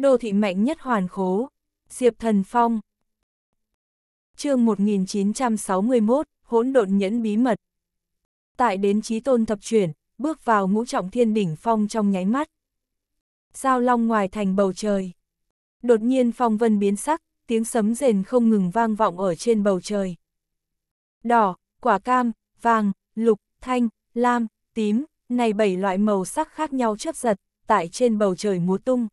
Đô thị mạnh nhất hoàn khố, Diệp Thần Phong. chương 1961, hỗn độn nhẫn bí mật. Tại đến trí tôn thập chuyển, bước vào ngũ trọng thiên đỉnh phong trong nháy mắt. Giao long ngoài thành bầu trời. Đột nhiên phong vân biến sắc, tiếng sấm rền không ngừng vang vọng ở trên bầu trời. Đỏ, quả cam, vàng, lục, thanh, lam, tím, này bảy loại màu sắc khác nhau chớp giật, tại trên bầu trời múa tung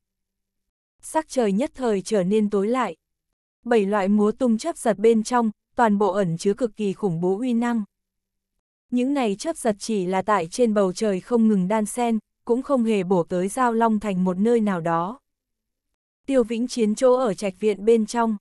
sắc trời nhất thời trở nên tối lại. Bảy loại múa tung chấp giật bên trong, toàn bộ ẩn chứa cực kỳ khủng bố uy năng. Những này chấp giật chỉ là tại trên bầu trời không ngừng đan sen, cũng không hề bổ tới giao long thành một nơi nào đó. Tiêu Vĩnh chiến chỗ ở trạch viện bên trong.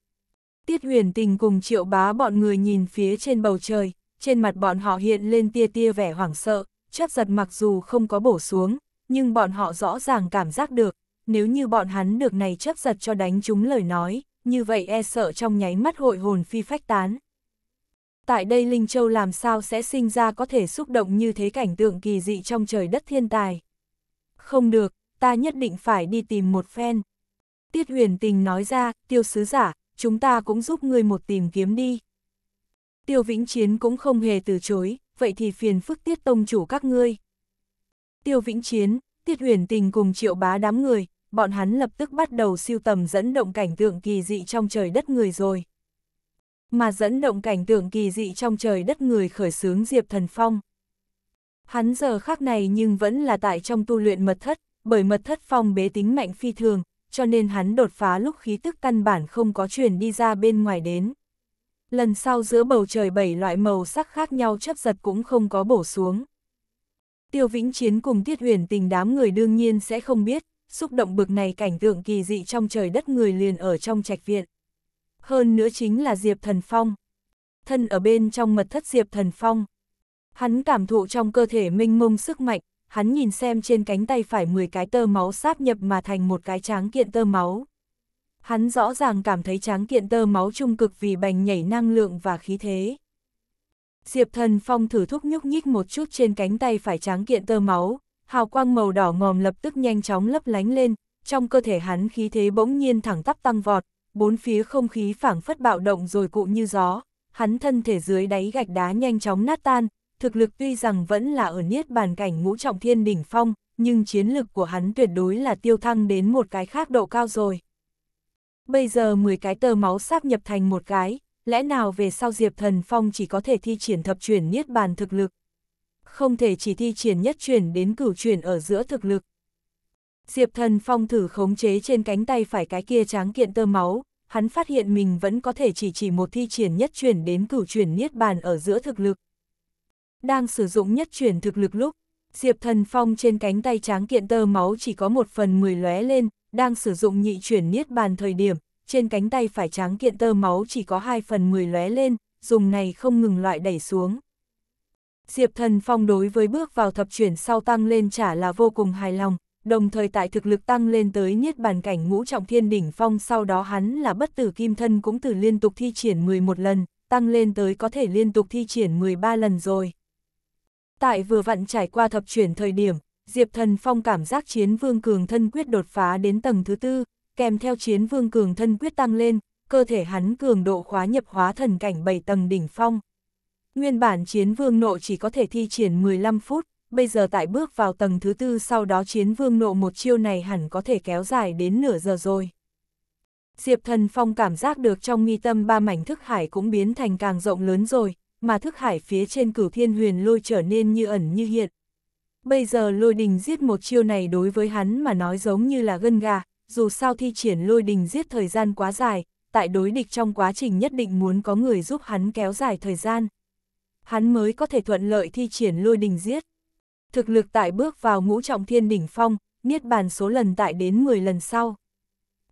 Tiết huyền tình cùng triệu bá bọn người nhìn phía trên bầu trời, trên mặt bọn họ hiện lên tia tia vẻ hoảng sợ, chấp giật mặc dù không có bổ xuống, nhưng bọn họ rõ ràng cảm giác được, nếu như bọn hắn được này chấp giật cho đánh chúng lời nói, như vậy e sợ trong nháy mắt hội hồn phi phách tán. Tại đây Linh Châu làm sao sẽ sinh ra có thể xúc động như thế cảnh tượng kỳ dị trong trời đất thiên tài. Không được, ta nhất định phải đi tìm một phen. Tiết huyền tình nói ra, tiêu sứ giả, chúng ta cũng giúp ngươi một tìm kiếm đi. Tiêu Vĩnh Chiến cũng không hề từ chối, vậy thì phiền phức tiết tông chủ các ngươi. Tiêu Vĩnh Chiến, Tiết Huyền Tình cùng triệu bá đám người, bọn hắn lập tức bắt đầu siêu tầm dẫn động cảnh tượng kỳ dị trong trời đất người rồi. Mà dẫn động cảnh tượng kỳ dị trong trời đất người khởi xướng Diệp Thần Phong. Hắn giờ khác này nhưng vẫn là tại trong tu luyện mật thất, bởi mật thất phong bế tính mạnh phi thường, cho nên hắn đột phá lúc khí tức căn bản không có truyền đi ra bên ngoài đến. Lần sau giữa bầu trời bảy loại màu sắc khác nhau chấp giật cũng không có bổ xuống. Tiêu Vĩnh Chiến cùng Tiết Huyền tình đám người đương nhiên sẽ không biết, xúc động bực này cảnh tượng kỳ dị trong trời đất người liền ở trong trạch viện. Hơn nữa chính là Diệp Thần Phong. Thân ở bên trong mật thất Diệp Thần Phong. Hắn cảm thụ trong cơ thể minh mông sức mạnh, hắn nhìn xem trên cánh tay phải 10 cái tơ máu sáp nhập mà thành một cái tráng kiện tơ máu. Hắn rõ ràng cảm thấy tráng kiện tơ máu trung cực vì bành nhảy năng lượng và khí thế. Diệp Thần Phong thử thúc nhúc nhích một chút trên cánh tay phải tráng kiện tơ máu, hào quang màu đỏ ngòm lập tức nhanh chóng lấp lánh lên, trong cơ thể hắn khí thế bỗng nhiên thẳng tắp tăng vọt, bốn phía không khí phảng phất bạo động rồi cụ như gió, hắn thân thể dưới đáy gạch đá nhanh chóng nát tan, thực lực tuy rằng vẫn là ở niết bàn cảnh ngũ trọng thiên đỉnh phong, nhưng chiến lực của hắn tuyệt đối là tiêu thăng đến một cái khác độ cao rồi. Bây giờ 10 cái tờ máu sáp nhập thành một cái, lẽ nào về sau Diệp Thần Phong chỉ có thể thi triển thập chuyển niết bàn thực lực, không thể chỉ thi triển nhất chuyển đến cửu chuyển ở giữa thực lực. Diệp thần phong thử khống chế trên cánh tay phải cái kia tráng kiện tơ máu, hắn phát hiện mình vẫn có thể chỉ chỉ một thi triển nhất chuyển đến cửu chuyển niết bàn ở giữa thực lực. Đang sử dụng nhất chuyển thực lực lúc, Diệp thần phong trên cánh tay tráng kiện tơ máu chỉ có một phần mười lóe lên, đang sử dụng nhị chuyển niết bàn thời điểm, trên cánh tay phải tráng kiện tơ máu chỉ có hai phần mười lóe lên, dùng này không ngừng loại đẩy xuống. Diệp Thần Phong đối với bước vào thập chuyển sau tăng lên trả là vô cùng hài lòng, đồng thời tại thực lực tăng lên tới niết bàn cảnh ngũ trọng thiên đỉnh phong sau đó hắn là bất tử kim thân cũng từ liên tục thi triển 11 lần, tăng lên tới có thể liên tục thi triển 13 lần rồi. Tại vừa vặn trải qua thập chuyển thời điểm, Diệp Thần Phong cảm giác chiến vương cường thân quyết đột phá đến tầng thứ tư, kèm theo chiến vương cường thân quyết tăng lên, cơ thể hắn cường độ khóa nhập hóa thần cảnh 7 tầng đỉnh phong. Nguyên bản chiến vương nộ chỉ có thể thi triển 15 phút, bây giờ tại bước vào tầng thứ tư sau đó chiến vương nộ một chiêu này hẳn có thể kéo dài đến nửa giờ rồi. Diệp thần phong cảm giác được trong nghi tâm ba mảnh thức hải cũng biến thành càng rộng lớn rồi, mà thức hải phía trên cửu thiên huyền lôi trở nên như ẩn như hiện. Bây giờ lôi đình giết một chiêu này đối với hắn mà nói giống như là gân gà, dù sao thi triển lôi đình giết thời gian quá dài, tại đối địch trong quá trình nhất định muốn có người giúp hắn kéo dài thời gian hắn mới có thể thuận lợi thi triển lôi đình giết. Thực lực tại bước vào ngũ trọng thiên đỉnh phong, niết bàn số lần tại đến 10 lần sau.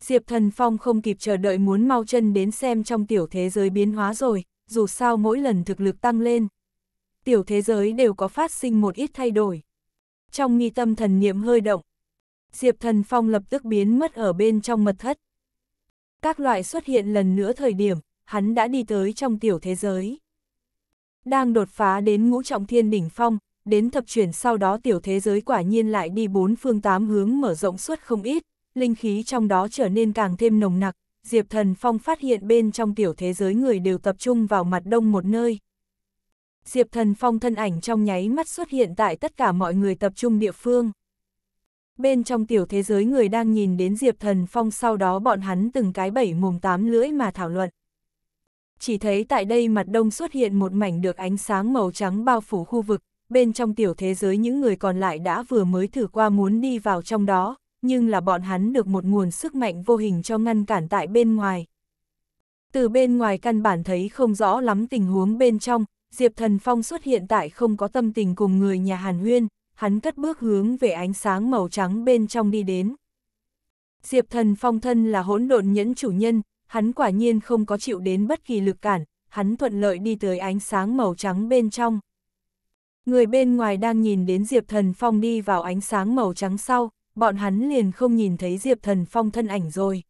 Diệp Thần Phong không kịp chờ đợi muốn mau chân đến xem trong tiểu thế giới biến hóa rồi, dù sao mỗi lần thực lực tăng lên. Tiểu thế giới đều có phát sinh một ít thay đổi. Trong nghi tâm thần niệm hơi động, Diệp Thần Phong lập tức biến mất ở bên trong mật thất. Các loại xuất hiện lần nữa thời điểm, hắn đã đi tới trong tiểu thế giới. Đang đột phá đến ngũ trọng thiên đỉnh phong, đến thập chuyển sau đó tiểu thế giới quả nhiên lại đi bốn phương tám hướng mở rộng suốt không ít, linh khí trong đó trở nên càng thêm nồng nặc, Diệp Thần Phong phát hiện bên trong tiểu thế giới người đều tập trung vào mặt đông một nơi. Diệp Thần Phong thân ảnh trong nháy mắt xuất hiện tại tất cả mọi người tập trung địa phương. Bên trong tiểu thế giới người đang nhìn đến Diệp Thần Phong sau đó bọn hắn từng cái bảy mồm tám lưỡi mà thảo luận chỉ thấy tại đây mặt đông xuất hiện một mảnh được ánh sáng màu trắng bao phủ khu vực, bên trong tiểu thế giới những người còn lại đã vừa mới thử qua muốn đi vào trong đó, nhưng là bọn hắn được một nguồn sức mạnh vô hình cho ngăn cản tại bên ngoài. Từ bên ngoài căn bản thấy không rõ lắm tình huống bên trong, Diệp Thần Phong xuất hiện tại không có tâm tình cùng người nhà Hàn Huyên, hắn cất bước hướng về ánh sáng màu trắng bên trong đi đến. Diệp Thần Phong thân là hỗn độn nhẫn chủ nhân, hắn quả nhiên không có chịu đến bất kỳ lực cản, hắn thuận lợi đi tới ánh sáng màu trắng bên trong. Người bên ngoài đang nhìn đến Diệp Thần Phong đi vào ánh sáng màu trắng sau, bọn hắn liền không nhìn thấy Diệp Thần Phong thân ảnh rồi.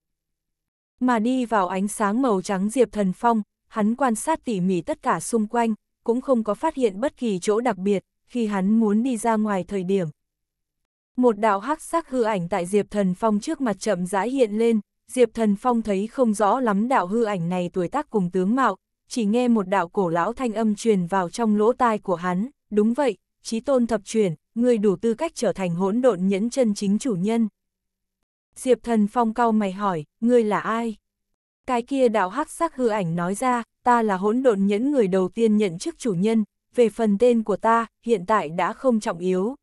Mà đi vào ánh sáng màu trắng Diệp Thần Phong, hắn quan sát tỉ mỉ tất cả xung quanh, cũng không có phát hiện bất kỳ chỗ đặc biệt, khi hắn muốn đi ra ngoài thời điểm. Một đạo hắc sắc hư ảnh tại Diệp Thần Phong trước mặt chậm rãi hiện lên, Diệp Thần Phong thấy không rõ lắm đạo hư ảnh này tuổi tác cùng tướng mạo, chỉ nghe một đạo cổ lão thanh âm truyền vào trong lỗ tai của hắn, đúng vậy, trí tôn thập truyền, người đủ tư cách trở thành hỗn độn nhẫn chân chính chủ nhân. Diệp Thần Phong cau mày hỏi, ngươi là ai? Cái kia đạo hắc sắc hư ảnh nói ra, ta là hỗn độn nhẫn người đầu tiên nhận chức chủ nhân, về phần tên của ta, hiện tại đã không trọng yếu.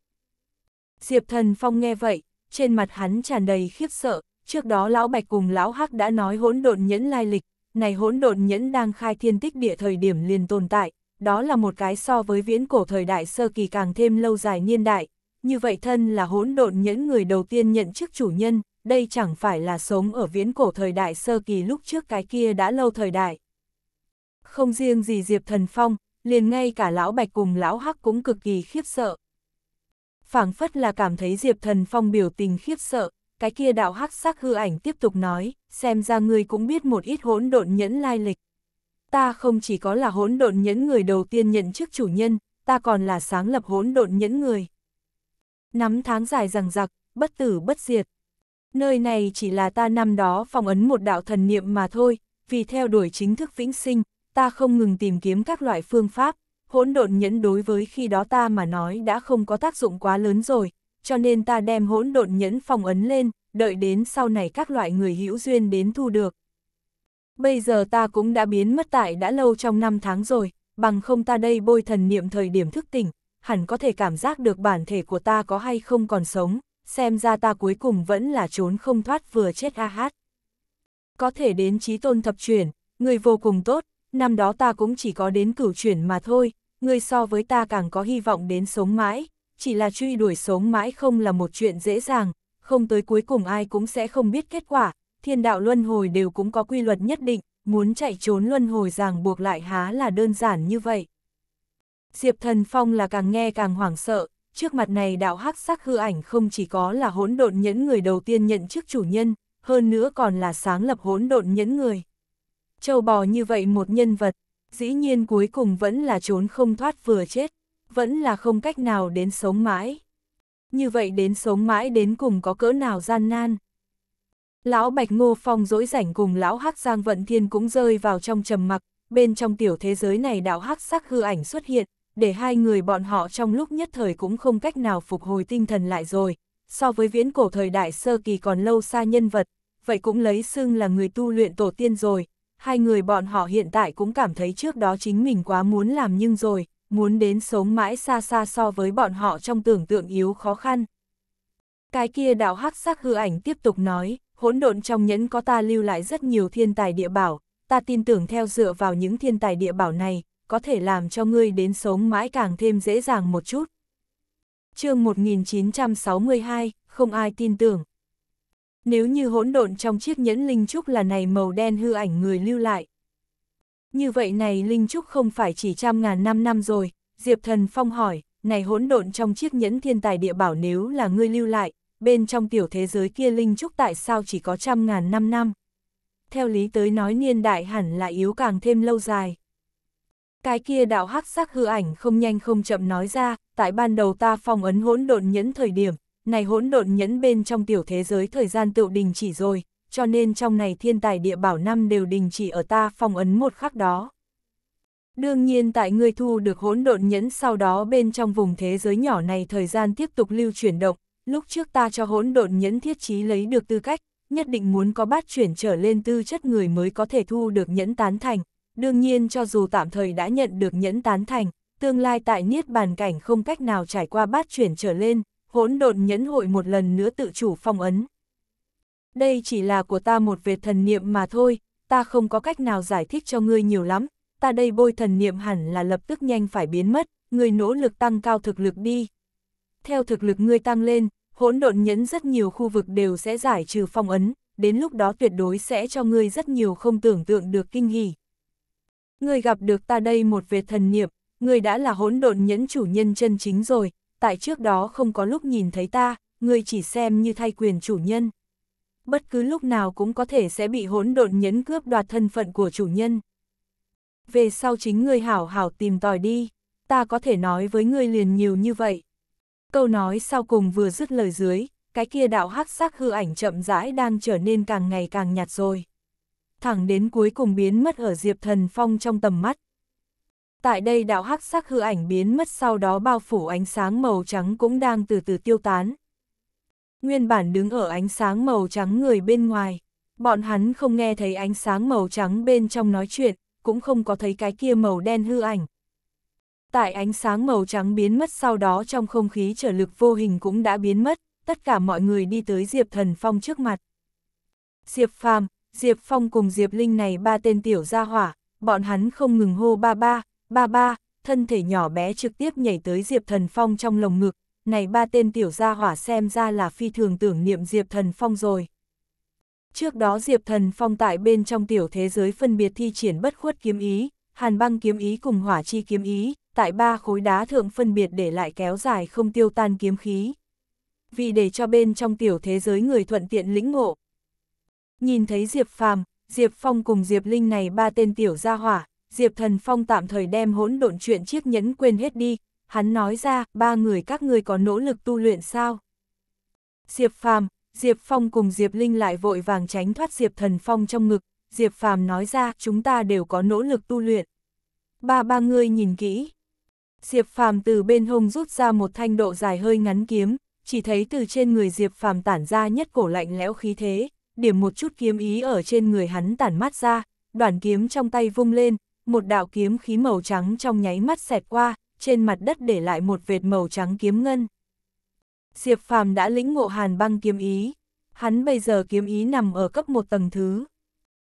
Diệp Thần Phong nghe vậy, trên mặt hắn tràn đầy khiếp sợ, Trước đó Lão Bạch cùng Lão Hắc đã nói hỗn độn nhẫn lai lịch, này hỗn độn nhẫn đang khai thiên tích địa thời điểm liền tồn tại, đó là một cái so với viễn cổ thời đại sơ kỳ càng thêm lâu dài niên đại, như vậy thân là hỗn độn nhẫn người đầu tiên nhận chức chủ nhân, đây chẳng phải là sống ở viễn cổ thời đại sơ kỳ lúc trước cái kia đã lâu thời đại. Không riêng gì Diệp Thần Phong, liền ngay cả Lão Bạch cùng Lão Hắc cũng cực kỳ khiếp sợ. phảng phất là cảm thấy Diệp Thần Phong biểu tình khiếp sợ, cái kia đạo hắc sắc hư ảnh tiếp tục nói, xem ra ngươi cũng biết một ít hỗn độn nhẫn lai lịch. Ta không chỉ có là hỗn độn nhẫn người đầu tiên nhận chức chủ nhân, ta còn là sáng lập hỗn độn nhẫn người. Nắm tháng dài rằng giặc, bất tử bất diệt. Nơi này chỉ là ta năm đó phòng ấn một đạo thần niệm mà thôi, vì theo đuổi chính thức vĩnh sinh, ta không ngừng tìm kiếm các loại phương pháp, hỗn độn nhẫn đối với khi đó ta mà nói đã không có tác dụng quá lớn rồi, cho nên ta đem hỗn độn nhẫn phong ấn lên, đợi đến sau này các loại người hữu duyên đến thu được. Bây giờ ta cũng đã biến mất tại đã lâu trong năm tháng rồi, bằng không ta đây bôi thần niệm thời điểm thức tỉnh, hẳn có thể cảm giác được bản thể của ta có hay không còn sống, xem ra ta cuối cùng vẫn là trốn không thoát vừa chết a hát. Có thể đến trí tôn thập chuyển, người vô cùng tốt, năm đó ta cũng chỉ có đến cửu chuyển mà thôi, người so với ta càng có hy vọng đến sống mãi, chỉ là truy đuổi sống mãi không là một chuyện dễ dàng, không tới cuối cùng ai cũng sẽ không biết kết quả, thiên đạo luân hồi đều cũng có quy luật nhất định, muốn chạy trốn luân hồi ràng buộc lại há là đơn giản như vậy. Diệp Thần Phong là càng nghe càng hoảng sợ, trước mặt này đạo hắc sắc hư ảnh không chỉ có là hỗn độn nhẫn người đầu tiên nhận chức chủ nhân, hơn nữa còn là sáng lập hỗn độn nhẫn người. Châu bò như vậy một nhân vật, dĩ nhiên cuối cùng vẫn là trốn không thoát vừa chết vẫn là không cách nào đến sống mãi. Như vậy đến sống mãi đến cùng có cỡ nào gian nan. Lão Bạch Ngô Phong dỗi rảnh cùng lão Hắc Giang Vận Thiên cũng rơi vào trong trầm mặc, bên trong tiểu thế giới này đạo Hắc sắc hư ảnh xuất hiện, để hai người bọn họ trong lúc nhất thời cũng không cách nào phục hồi tinh thần lại rồi. So với viễn cổ thời đại sơ kỳ còn lâu xa nhân vật, vậy cũng lấy xưng là người tu luyện tổ tiên rồi, hai người bọn họ hiện tại cũng cảm thấy trước đó chính mình quá muốn làm nhưng rồi, muốn đến sống mãi xa xa so với bọn họ trong tưởng tượng yếu khó khăn. Cái kia đạo hắc sắc hư ảnh tiếp tục nói, hỗn độn trong nhẫn có ta lưu lại rất nhiều thiên tài địa bảo, ta tin tưởng theo dựa vào những thiên tài địa bảo này, có thể làm cho ngươi đến sống mãi càng thêm dễ dàng một chút. chương 1962, không ai tin tưởng. Nếu như hỗn độn trong chiếc nhẫn linh trúc là này màu đen hư ảnh người lưu lại, như vậy này Linh Trúc không phải chỉ trăm ngàn năm năm rồi, Diệp Thần Phong hỏi, này hỗn độn trong chiếc nhẫn thiên tài địa bảo nếu là ngươi lưu lại, bên trong tiểu thế giới kia Linh Trúc tại sao chỉ có trăm ngàn năm năm? Theo lý tới nói niên đại hẳn là yếu càng thêm lâu dài. Cái kia đạo hắc sắc hư ảnh không nhanh không chậm nói ra, tại ban đầu ta phong ấn hỗn độn nhẫn thời điểm, này hỗn độn nhẫn bên trong tiểu thế giới thời gian tựu đình chỉ rồi, cho nên trong này thiên tài địa bảo năm đều đình chỉ ở ta phong ấn một khắc đó. Đương nhiên tại ngươi thu được hỗn độn nhẫn sau đó bên trong vùng thế giới nhỏ này thời gian tiếp tục lưu chuyển động, lúc trước ta cho hỗn độn nhẫn thiết trí lấy được tư cách, nhất định muốn có bát chuyển trở lên tư chất người mới có thể thu được nhẫn tán thành. Đương nhiên cho dù tạm thời đã nhận được nhẫn tán thành, tương lai tại niết bàn cảnh không cách nào trải qua bát chuyển trở lên, hỗn độn nhẫn hội một lần nữa tự chủ phong ấn. Đây chỉ là của ta một vệt thần niệm mà thôi, ta không có cách nào giải thích cho ngươi nhiều lắm, ta đây bôi thần niệm hẳn là lập tức nhanh phải biến mất, ngươi nỗ lực tăng cao thực lực đi. Theo thực lực ngươi tăng lên, hỗn độn nhẫn rất nhiều khu vực đều sẽ giải trừ phong ấn, đến lúc đó tuyệt đối sẽ cho ngươi rất nhiều không tưởng tượng được kinh hỉ. Ngươi gặp được ta đây một vệt thần niệm, ngươi đã là hỗn độn nhẫn chủ nhân chân chính rồi, tại trước đó không có lúc nhìn thấy ta, ngươi chỉ xem như thay quyền chủ nhân bất cứ lúc nào cũng có thể sẽ bị hỗn độn nhấn cướp đoạt thân phận của chủ nhân. Về sau chính ngươi hảo hảo tìm tòi đi, ta có thể nói với ngươi liền nhiều như vậy. Câu nói sau cùng vừa dứt lời dưới, cái kia đạo hắc sắc hư ảnh chậm rãi đang trở nên càng ngày càng nhạt rồi. Thẳng đến cuối cùng biến mất ở Diệp Thần Phong trong tầm mắt. Tại đây đạo hắc sắc hư ảnh biến mất sau đó bao phủ ánh sáng màu trắng cũng đang từ từ tiêu tán nguyên bản đứng ở ánh sáng màu trắng người bên ngoài. Bọn hắn không nghe thấy ánh sáng màu trắng bên trong nói chuyện, cũng không có thấy cái kia màu đen hư ảnh. Tại ánh sáng màu trắng biến mất sau đó trong không khí trở lực vô hình cũng đã biến mất, tất cả mọi người đi tới Diệp Thần Phong trước mặt. Diệp Phàm, Diệp Phong cùng Diệp Linh này ba tên tiểu gia hỏa, bọn hắn không ngừng hô ba ba, ba ba, thân thể nhỏ bé trực tiếp nhảy tới Diệp Thần Phong trong lồng ngực, này ba tên tiểu gia hỏa xem ra là phi thường tưởng niệm Diệp Thần Phong rồi. Trước đó Diệp Thần Phong tại bên trong tiểu thế giới phân biệt thi triển bất khuất kiếm ý, hàn băng kiếm ý cùng hỏa chi kiếm ý, tại ba khối đá thượng phân biệt để lại kéo dài không tiêu tan kiếm khí. Vì để cho bên trong tiểu thế giới người thuận tiện lĩnh ngộ. Nhìn thấy Diệp Phàm, Diệp Phong cùng Diệp Linh này ba tên tiểu gia hỏa, Diệp Thần Phong tạm thời đem hỗn độn chuyện chiếc nhẫn quên hết đi, hắn nói ra, ba người các người có nỗ lực tu luyện sao? Diệp Phàm, Diệp Phong cùng Diệp Linh lại vội vàng tránh thoát Diệp Thần Phong trong ngực, Diệp Phàm nói ra, chúng ta đều có nỗ lực tu luyện. Ba ba người nhìn kỹ. Diệp Phàm từ bên hông rút ra một thanh độ dài hơi ngắn kiếm, chỉ thấy từ trên người Diệp Phàm tản ra nhất cổ lạnh lẽo khí thế, điểm một chút kiếm ý ở trên người hắn tản mát ra, đoạn kiếm trong tay vung lên, một đạo kiếm khí màu trắng trong nháy mắt xẹt qua, trên mặt đất để lại một vệt màu trắng kiếm ngân. Diệp Phàm đã lĩnh ngộ hàn băng kiếm ý, hắn bây giờ kiếm ý nằm ở cấp một tầng thứ.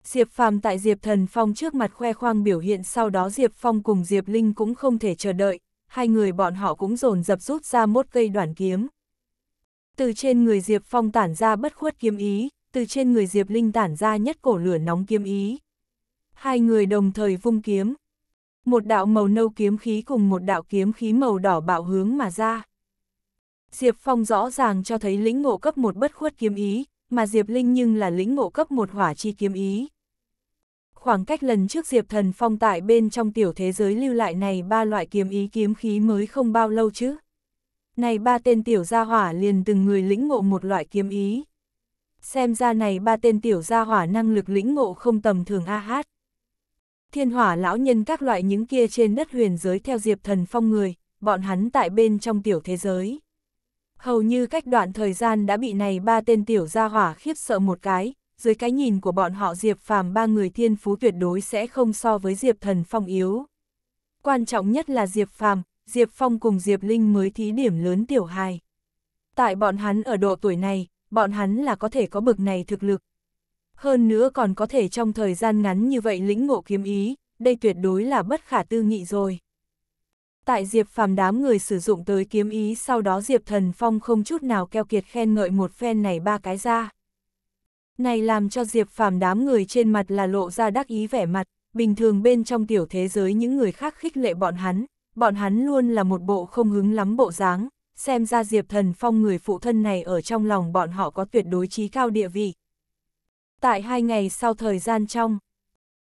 Diệp Phàm tại Diệp Thần Phong trước mặt khoe khoang biểu hiện sau đó Diệp Phong cùng Diệp Linh cũng không thể chờ đợi, hai người bọn họ cũng dồn dập rút ra một cây đoạn kiếm. Từ trên người Diệp Phong tản ra bất khuất kiếm ý, từ trên người Diệp Linh tản ra nhất cổ lửa nóng kiếm ý. Hai người đồng thời vung kiếm, một đạo màu nâu kiếm khí cùng một đạo kiếm khí màu đỏ bạo hướng mà ra. Diệp Phong rõ ràng cho thấy lĩnh ngộ cấp một bất khuất kiếm ý, mà Diệp Linh nhưng là lĩnh ngộ cấp một hỏa chi kiếm ý. Khoảng cách lần trước Diệp Thần Phong tại bên trong tiểu thế giới lưu lại này ba loại kiếm ý kiếm khí mới không bao lâu chứ. Này ba tên tiểu gia hỏa liền từng người lĩnh ngộ một loại kiếm ý. Xem ra này ba tên tiểu gia hỏa năng lực lĩnh ngộ không tầm thường a hát. Thiên hỏa lão nhân các loại những kia trên đất huyền giới theo diệp thần phong người, bọn hắn tại bên trong tiểu thế giới. Hầu như cách đoạn thời gian đã bị này ba tên tiểu gia hỏa khiếp sợ một cái, dưới cái nhìn của bọn họ diệp phàm ba người thiên phú tuyệt đối sẽ không so với diệp thần phong yếu. Quan trọng nhất là diệp phàm, diệp phong cùng diệp linh mới thí điểm lớn tiểu hài. Tại bọn hắn ở độ tuổi này, bọn hắn là có thể có bực này thực lực, hơn nữa còn có thể trong thời gian ngắn như vậy lĩnh ngộ kiếm ý, đây tuyệt đối là bất khả tư nghị rồi. Tại Diệp Phàm đám người sử dụng tới kiếm ý sau đó Diệp Thần Phong không chút nào keo kiệt khen ngợi một phen này ba cái ra. Này làm cho Diệp Phàm đám người trên mặt là lộ ra đắc ý vẻ mặt, bình thường bên trong tiểu thế giới những người khác khích lệ bọn hắn, bọn hắn luôn là một bộ không hứng lắm bộ dáng, xem ra Diệp Thần Phong người phụ thân này ở trong lòng bọn họ có tuyệt đối trí cao địa vị tại hai ngày sau thời gian trong.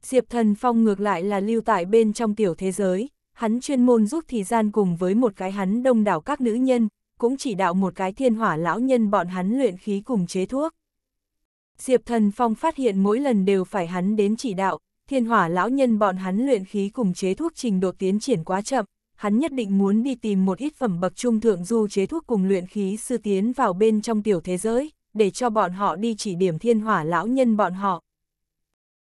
Diệp Thần Phong ngược lại là lưu tại bên trong tiểu thế giới, hắn chuyên môn giúp thì gian cùng với một cái hắn đông đảo các nữ nhân, cũng chỉ đạo một cái thiên hỏa lão nhân bọn hắn luyện khí cùng chế thuốc. Diệp Thần Phong phát hiện mỗi lần đều phải hắn đến chỉ đạo, thiên hỏa lão nhân bọn hắn luyện khí cùng chế thuốc trình độ tiến triển quá chậm, hắn nhất định muốn đi tìm một ít phẩm bậc trung thượng du chế thuốc cùng luyện khí sư tiến vào bên trong tiểu thế giới để cho bọn họ đi chỉ điểm thiên hỏa lão nhân bọn họ.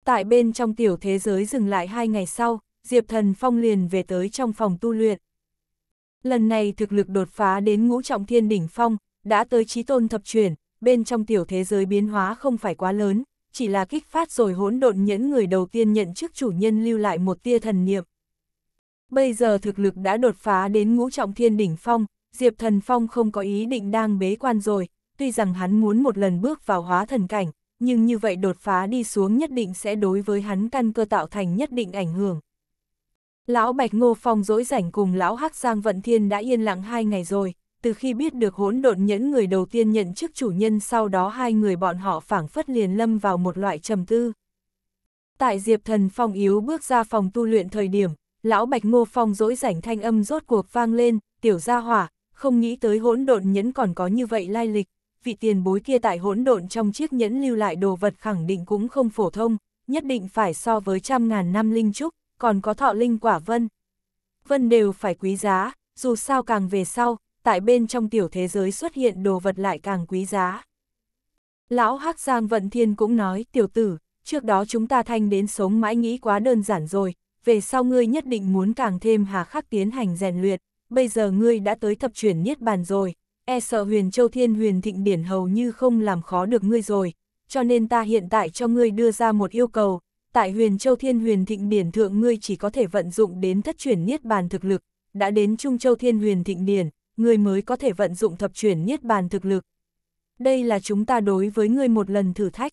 Tại bên trong tiểu thế giới dừng lại hai ngày sau, Diệp Thần Phong liền về tới trong phòng tu luyện. Lần này thực lực đột phá đến ngũ trọng thiên đỉnh phong, đã tới trí tôn thập truyền, bên trong tiểu thế giới biến hóa không phải quá lớn, chỉ là kích phát rồi hỗn độn nhẫn người đầu tiên nhận chức chủ nhân lưu lại một tia thần niệm. Bây giờ thực lực đã đột phá đến ngũ trọng thiên đỉnh phong, Diệp Thần Phong không có ý định đang bế quan rồi, tuy rằng hắn muốn một lần bước vào hóa thần cảnh, nhưng như vậy đột phá đi xuống nhất định sẽ đối với hắn căn cơ tạo thành nhất định ảnh hưởng. Lão Bạch Ngô Phong dỗi rảnh cùng lão Hắc Giang Vận Thiên đã yên lặng hai ngày rồi, từ khi biết được hỗn độn nhẫn người đầu tiên nhận chức chủ nhân sau đó hai người bọn họ phảng phất liền lâm vào một loại trầm tư. Tại Diệp Thần Phong yếu bước ra phòng tu luyện thời điểm, lão Bạch Ngô Phong dỗi rảnh thanh âm rốt cuộc vang lên, tiểu gia hỏa, không nghĩ tới hỗn độn nhẫn còn có như vậy lai lịch vị tiền bối kia tại hỗn độn trong chiếc nhẫn lưu lại đồ vật khẳng định cũng không phổ thông, nhất định phải so với trăm ngàn năm linh trúc, còn có thọ linh quả vân. Vân đều phải quý giá, dù sao càng về sau, tại bên trong tiểu thế giới xuất hiện đồ vật lại càng quý giá. Lão hắc Giang Vận Thiên cũng nói, tiểu tử, trước đó chúng ta thanh đến sống mãi nghĩ quá đơn giản rồi, về sau ngươi nhất định muốn càng thêm hà khắc tiến hành rèn luyện, bây giờ ngươi đã tới thập chuyển niết bàn rồi, e sợ huyền châu thiên huyền thịnh điển hầu như không làm khó được ngươi rồi, cho nên ta hiện tại cho ngươi đưa ra một yêu cầu, tại huyền châu thiên huyền thịnh điển thượng ngươi chỉ có thể vận dụng đến thất chuyển niết bàn thực lực, đã đến trung châu thiên huyền thịnh điển, ngươi mới có thể vận dụng thập chuyển niết bàn thực lực. Đây là chúng ta đối với ngươi một lần thử thách.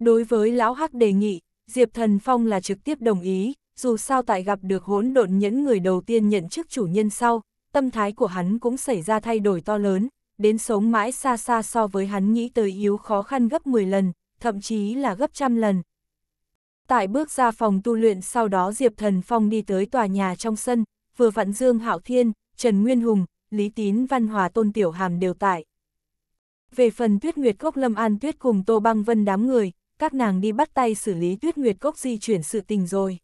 Đối với lão hắc đề nghị, Diệp Thần Phong là trực tiếp đồng ý, dù sao tại gặp được hỗn độn nhẫn người đầu tiên nhận chức chủ nhân sau, tâm thái của hắn cũng xảy ra thay đổi to lớn, đến sống mãi xa xa so với hắn nghĩ tới yếu khó khăn gấp 10 lần, thậm chí là gấp trăm lần. Tại bước ra phòng tu luyện sau đó Diệp Thần Phong đi tới tòa nhà trong sân, vừa vặn Dương Hạo Thiên, Trần Nguyên Hùng, Lý Tín Văn Hòa Tôn Tiểu Hàm đều tại. Về phần Tuyết Nguyệt Cốc Lâm An Tuyết cùng Tô Băng Vân đám người, các nàng đi bắt tay xử lý Tuyết Nguyệt Cốc di chuyển sự tình rồi.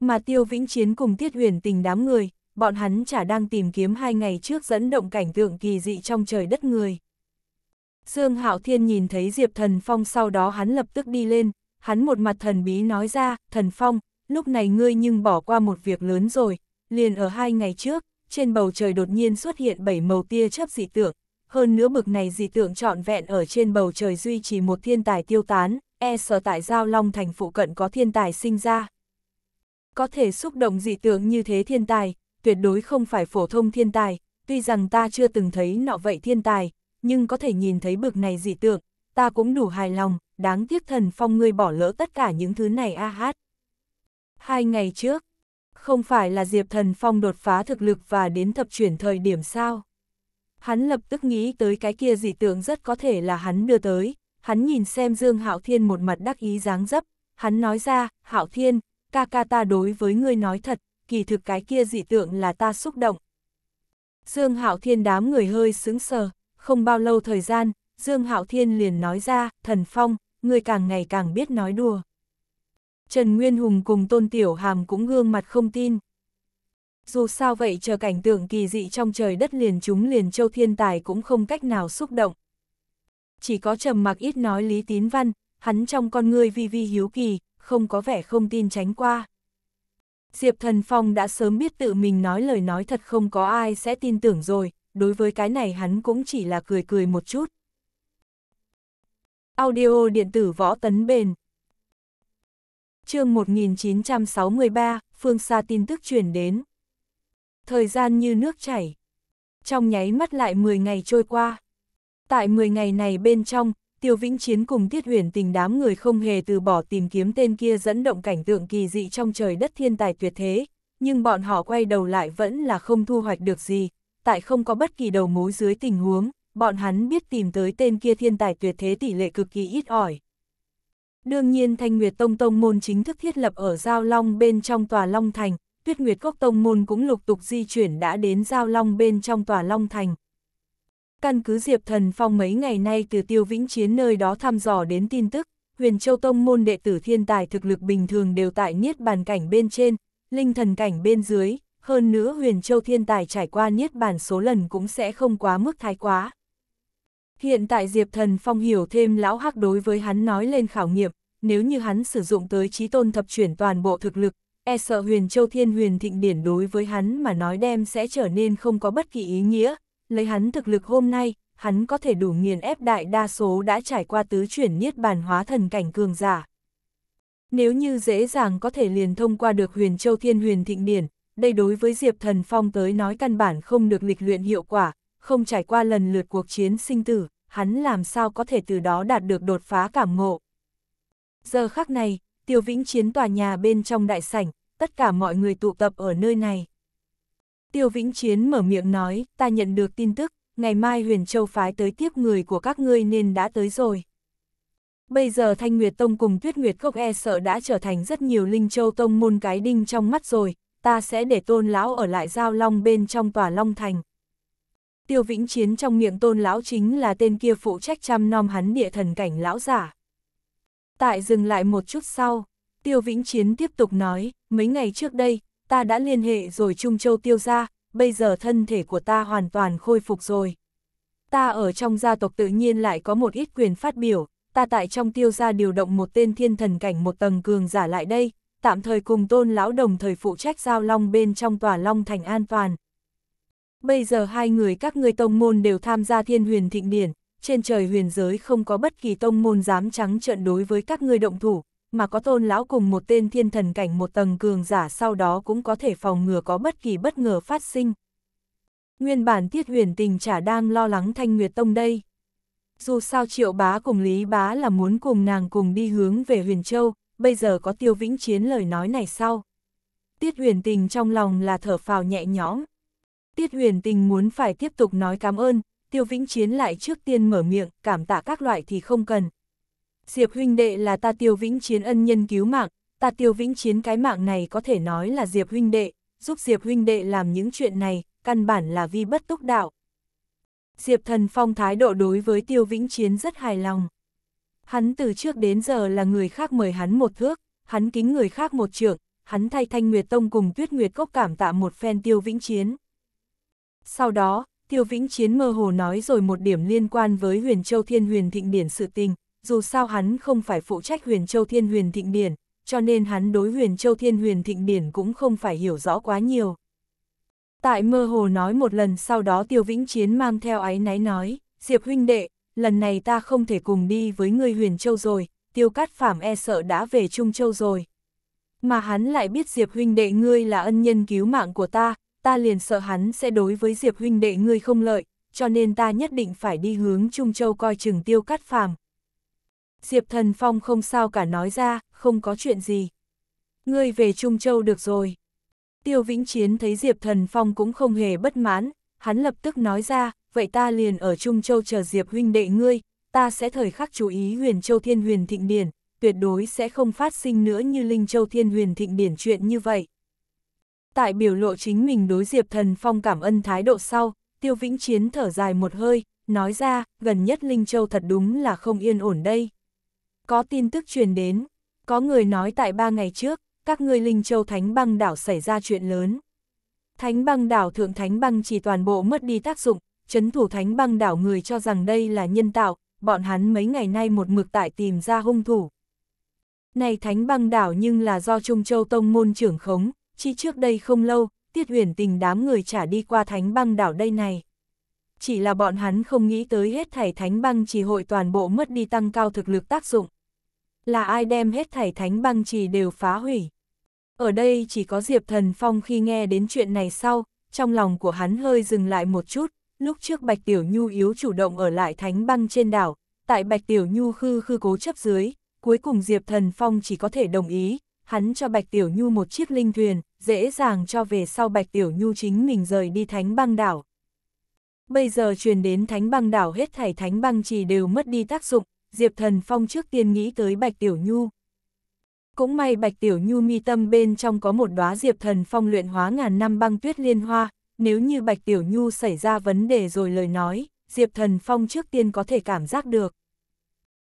Mà Tiêu Vĩnh Chiến cùng Tiết Huyền tình đám người, bọn hắn chả đang tìm kiếm hai ngày trước dẫn động cảnh tượng kỳ dị trong trời đất người. Dương Hạo Thiên nhìn thấy Diệp Thần Phong sau đó hắn lập tức đi lên, hắn một mặt thần bí nói ra, Thần Phong, lúc này ngươi nhưng bỏ qua một việc lớn rồi, liền ở hai ngày trước, trên bầu trời đột nhiên xuất hiện bảy màu tia chấp dị tượng, hơn nữa bực này dị tượng trọn vẹn ở trên bầu trời duy trì một thiên tài tiêu tán, e sợ tại Giao Long thành phụ cận có thiên tài sinh ra. Có thể xúc động dị tượng như thế thiên tài, tuyệt đối không phải phổ thông thiên tài, tuy rằng ta chưa từng thấy nọ vậy thiên tài, nhưng có thể nhìn thấy bực này dị tượng, ta cũng đủ hài lòng, đáng tiếc thần phong ngươi bỏ lỡ tất cả những thứ này a hát. Hai ngày trước, không phải là Diệp Thần Phong đột phá thực lực và đến thập chuyển thời điểm sao? Hắn lập tức nghĩ tới cái kia dị tượng rất có thể là hắn đưa tới, hắn nhìn xem Dương Hạo Thiên một mặt đắc ý dáng dấp, hắn nói ra, Hạo Thiên, ca ca ta đối với ngươi nói thật, kỳ thực cái kia dị tượng là ta xúc động. Dương Hạo Thiên đám người hơi sững sờ, không bao lâu thời gian, Dương Hạo Thiên liền nói ra, thần phong, người càng ngày càng biết nói đùa. Trần Nguyên Hùng cùng Tôn Tiểu Hàm cũng gương mặt không tin. Dù sao vậy chờ cảnh tượng kỳ dị trong trời đất liền chúng liền châu thiên tài cũng không cách nào xúc động. Chỉ có trầm mặc ít nói Lý Tín Văn, hắn trong con ngươi vi vi hiếu kỳ, không có vẻ không tin tránh qua. Diệp Thần Phong đã sớm biết tự mình nói lời nói thật không có ai sẽ tin tưởng rồi, đối với cái này hắn cũng chỉ là cười cười một chút. Audio điện tử võ tấn bền chương 1963, phương xa tin tức truyền đến. Thời gian như nước chảy. Trong nháy mắt lại 10 ngày trôi qua. Tại 10 ngày này bên trong, Tiêu Vĩnh Chiến cùng Tiết Huyền tình đám người không hề từ bỏ tìm kiếm tên kia dẫn động cảnh tượng kỳ dị trong trời đất thiên tài tuyệt thế, nhưng bọn họ quay đầu lại vẫn là không thu hoạch được gì, tại không có bất kỳ đầu mối dưới tình huống, bọn hắn biết tìm tới tên kia thiên tài tuyệt thế tỷ lệ cực kỳ ít ỏi. Đương nhiên Thanh Nguyệt Tông Tông Môn chính thức thiết lập ở Giao Long bên trong Tòa Long Thành, Tuyết Nguyệt Cốc Tông Môn cũng lục tục di chuyển đã đến Giao Long bên trong Tòa Long Thành. Căn cứ Diệp Thần Phong mấy ngày nay từ tiêu vĩnh chiến nơi đó thăm dò đến tin tức, huyền châu tông môn đệ tử thiên tài thực lực bình thường đều tại niết bàn cảnh bên trên, linh thần cảnh bên dưới, hơn nữa huyền châu thiên tài trải qua niết bàn số lần cũng sẽ không quá mức thái quá. Hiện tại Diệp Thần Phong hiểu thêm lão hắc đối với hắn nói lên khảo nghiệm, nếu như hắn sử dụng tới trí tôn thập chuyển toàn bộ thực lực, e sợ huyền châu thiên huyền thịnh điển đối với hắn mà nói đem sẽ trở nên không có bất kỳ ý nghĩa, lấy hắn thực lực hôm nay, hắn có thể đủ nghiền ép đại đa số đã trải qua tứ chuyển niết bàn hóa thần cảnh cường giả. Nếu như dễ dàng có thể liền thông qua được huyền châu thiên huyền thịnh điển, đây đối với Diệp Thần Phong tới nói căn bản không được lịch luyện hiệu quả, không trải qua lần lượt cuộc chiến sinh tử, hắn làm sao có thể từ đó đạt được đột phá cảm ngộ. Giờ khắc này, Tiêu Vĩnh chiến tòa nhà bên trong đại sảnh, tất cả mọi người tụ tập ở nơi này. Tiêu Vĩnh Chiến mở miệng nói, ta nhận được tin tức, ngày mai huyền châu phái tới tiếp người của các ngươi nên đã tới rồi. Bây giờ Thanh Nguyệt Tông cùng Tuyết Nguyệt Cốc e sợ đã trở thành rất nhiều Linh Châu Tông môn cái đinh trong mắt rồi, ta sẽ để tôn lão ở lại giao long bên trong tòa long thành. Tiêu Vĩnh Chiến trong miệng tôn lão chính là tên kia phụ trách chăm nom hắn địa thần cảnh lão giả. Tại dừng lại một chút sau, Tiêu Vĩnh Chiến tiếp tục nói, mấy ngày trước đây, ta đã liên hệ rồi Trung Châu tiêu ra, bây giờ thân thể của ta hoàn toàn khôi phục rồi. Ta ở trong gia tộc tự nhiên lại có một ít quyền phát biểu, ta tại trong tiêu gia điều động một tên thiên thần cảnh một tầng cường giả lại đây, tạm thời cùng tôn lão đồng thời phụ trách giao long bên trong tòa long thành an toàn. Bây giờ hai người các ngươi tông môn đều tham gia thiên huyền thịnh điển, trên trời huyền giới không có bất kỳ tông môn dám trắng trận đối với các ngươi động thủ, mà có tôn lão cùng một tên thiên thần cảnh một tầng cường giả sau đó cũng có thể phòng ngừa có bất kỳ bất ngờ phát sinh. Nguyên bản tiết huyền tình chả đang lo lắng thanh nguyệt tông đây. Dù sao triệu bá cùng lý bá là muốn cùng nàng cùng đi hướng về huyền châu, bây giờ có tiêu vĩnh chiến lời nói này sau. Tiết huyền tình trong lòng là thở phào nhẹ nhõm. Tiết huyền tình muốn phải tiếp tục nói cảm ơn, tiêu vĩnh chiến lại trước tiên mở miệng, cảm tạ các loại thì không cần, Diệp huynh đệ là ta tiêu vĩnh chiến ân nhân cứu mạng, ta tiêu vĩnh chiến cái mạng này có thể nói là Diệp huynh đệ, giúp Diệp huynh đệ làm những chuyện này, căn bản là vi bất túc đạo. Diệp thần phong thái độ đối với tiêu vĩnh chiến rất hài lòng. Hắn từ trước đến giờ là người khác mời hắn một thước, hắn kính người khác một trượng, hắn thay thanh nguyệt tông cùng tuyết nguyệt cốc cảm tạ một phen tiêu vĩnh chiến. Sau đó, tiêu vĩnh chiến mơ hồ nói rồi một điểm liên quan với huyền châu thiên huyền thịnh điển sự tình, dù sao hắn không phải phụ trách huyền châu thiên huyền thịnh điển, cho nên hắn đối huyền châu thiên huyền thịnh điển cũng không phải hiểu rõ quá nhiều. Tại mơ hồ nói một lần sau đó tiêu vĩnh chiến mang theo ái náy nói, Diệp huynh đệ, lần này ta không thể cùng đi với người huyền châu rồi, tiêu cát phạm e sợ đã về Trung Châu rồi. Mà hắn lại biết Diệp huynh đệ ngươi là ân nhân cứu mạng của ta, ta liền sợ hắn sẽ đối với Diệp huynh đệ ngươi không lợi, cho nên ta nhất định phải đi hướng Trung Châu coi chừng tiêu cát phàm. Diệp Thần Phong không sao cả nói ra, không có chuyện gì. Ngươi về Trung Châu được rồi. Tiêu Vĩnh Chiến thấy Diệp Thần Phong cũng không hề bất mãn, hắn lập tức nói ra, vậy ta liền ở Trung Châu chờ Diệp huynh đệ ngươi, ta sẽ thời khắc chú ý huyền Châu Thiên huyền thịnh điển, tuyệt đối sẽ không phát sinh nữa như Linh Châu Thiên huyền thịnh điển chuyện như vậy. Tại biểu lộ chính mình đối Diệp Thần Phong cảm ơn thái độ sau, Tiêu Vĩnh Chiến thở dài một hơi, nói ra, gần nhất Linh Châu thật đúng là không yên ổn đây. Có tin tức truyền đến, có người nói tại ba ngày trước, các ngươi Linh Châu Thánh băng đảo xảy ra chuyện lớn. Thánh băng đảo thượng thánh băng chỉ toàn bộ mất đi tác dụng, chấn thủ thánh băng đảo người cho rằng đây là nhân tạo, bọn hắn mấy ngày nay một mực tại tìm ra hung thủ. Này thánh băng đảo nhưng là do Trung Châu Tông môn trưởng khống, chỉ trước đây không lâu, tiết huyền tình đám người trả đi qua thánh băng đảo đây này chỉ là bọn hắn không nghĩ tới hết thảy thánh băng trì hội toàn bộ mất đi tăng cao thực lực tác dụng. Là ai đem hết thảy thánh băng trì đều phá hủy. Ở đây chỉ có Diệp Thần Phong khi nghe đến chuyện này sau, trong lòng của hắn hơi dừng lại một chút, lúc trước Bạch Tiểu Nhu yếu chủ động ở lại thánh băng trên đảo, tại Bạch Tiểu Nhu khư khư cố chấp dưới, cuối cùng Diệp Thần Phong chỉ có thể đồng ý, hắn cho Bạch Tiểu Nhu một chiếc linh thuyền, dễ dàng cho về sau Bạch Tiểu Nhu chính mình rời đi thánh băng đảo. Bây giờ truyền đến thánh băng đảo hết thảy thánh băng chỉ đều mất đi tác dụng, Diệp Thần Phong trước tiên nghĩ tới Bạch Tiểu Nhu. Cũng may Bạch Tiểu Nhu mi tâm bên trong có một đóa Diệp Thần Phong luyện hóa ngàn năm băng tuyết liên hoa, nếu như Bạch Tiểu Nhu xảy ra vấn đề rồi lời nói, Diệp Thần Phong trước tiên có thể cảm giác được.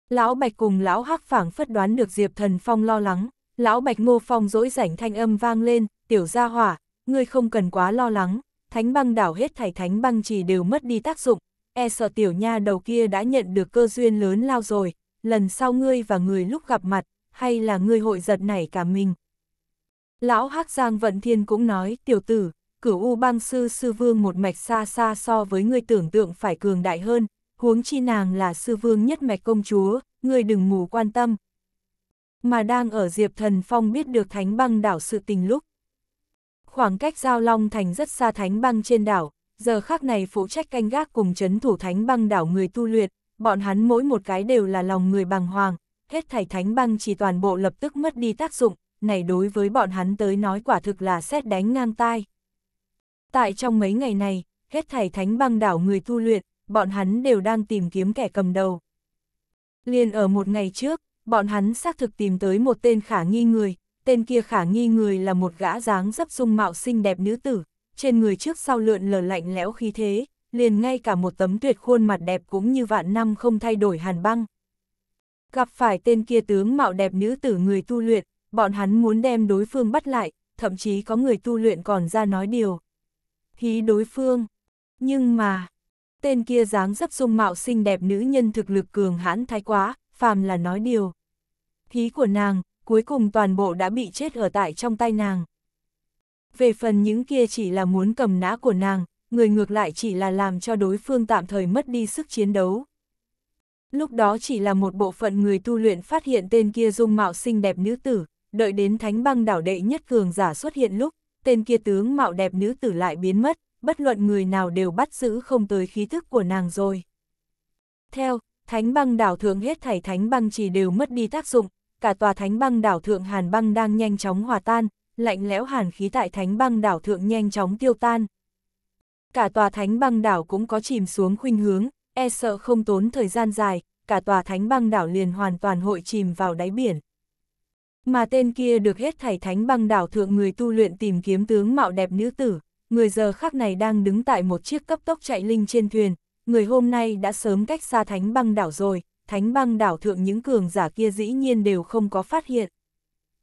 Lão Bạch cùng Lão Hắc phảng phất đoán được Diệp Thần Phong lo lắng, Lão Bạch Ngô Phong dỗi rảnh thanh âm vang lên, tiểu gia hỏa, ngươi không cần quá lo lắng, thánh băng đảo hết thảy thánh băng chỉ đều mất đi tác dụng, e sợ tiểu nha đầu kia đã nhận được cơ duyên lớn lao rồi, lần sau ngươi và người lúc gặp mặt, hay là ngươi hội giật nảy cả mình. Lão hắc Giang Vận Thiên cũng nói, tiểu tử, cửu U băng sư sư vương một mạch xa xa so với ngươi tưởng tượng phải cường đại hơn, huống chi nàng là sư vương nhất mạch công chúa, ngươi đừng mù quan tâm. Mà đang ở Diệp Thần Phong biết được thánh băng đảo sự tình lúc, Khoảng cách giao Long Thành rất xa Thánh băng trên đảo, giờ khác này phụ trách canh gác cùng chấn thủ Thánh băng đảo người tu luyện, bọn hắn mỗi một cái đều là lòng người bằng hoàng, hết thảy Thánh băng chỉ toàn bộ lập tức mất đi tác dụng, này đối với bọn hắn tới nói quả thực là xét đánh ngang tai. Tại trong mấy ngày này, hết thảy Thánh băng đảo người tu luyện, bọn hắn đều đang tìm kiếm kẻ cầm đầu. Liên ở một ngày trước, bọn hắn xác thực tìm tới một tên khả nghi người, tên kia khả nghi người là một gã dáng dấp dung mạo xinh đẹp nữ tử, trên người trước sau lượn lờ lạnh lẽo khí thế, liền ngay cả một tấm tuyệt khuôn mặt đẹp cũng như vạn năm không thay đổi hàn băng. Gặp phải tên kia tướng mạo đẹp nữ tử người tu luyện, bọn hắn muốn đem đối phương bắt lại, thậm chí có người tu luyện còn ra nói điều. Hí đối phương. Nhưng mà, tên kia dáng dấp dung mạo xinh đẹp nữ nhân thực lực cường hãn thái quá, phàm là nói điều. Hí của nàng, cuối cùng toàn bộ đã bị chết ở tại trong tay nàng. Về phần những kia chỉ là muốn cầm nã của nàng, người ngược lại chỉ là làm cho đối phương tạm thời mất đi sức chiến đấu. Lúc đó chỉ là một bộ phận người tu luyện phát hiện tên kia dung mạo xinh đẹp nữ tử, đợi đến thánh băng đảo đệ nhất cường giả xuất hiện lúc, tên kia tướng mạo đẹp nữ tử lại biến mất, bất luận người nào đều bắt giữ không tới khí thức của nàng rồi. Theo, thánh băng đảo thường hết thảy thánh băng chỉ đều mất đi tác dụng, cả tòa thánh băng đảo thượng hàn băng đang nhanh chóng hòa tan, lạnh lẽo hàn khí tại thánh băng đảo thượng nhanh chóng tiêu tan. Cả tòa thánh băng đảo cũng có chìm xuống khuynh hướng, e sợ không tốn thời gian dài, cả tòa thánh băng đảo liền hoàn toàn hội chìm vào đáy biển. Mà tên kia được hết thảy thánh băng đảo thượng người tu luyện tìm kiếm tướng mạo đẹp nữ tử, người giờ khắc này đang đứng tại một chiếc cấp tốc chạy linh trên thuyền, người hôm nay đã sớm cách xa thánh băng đảo rồi, thánh băng đảo thượng những cường giả kia dĩ nhiên đều không có phát hiện.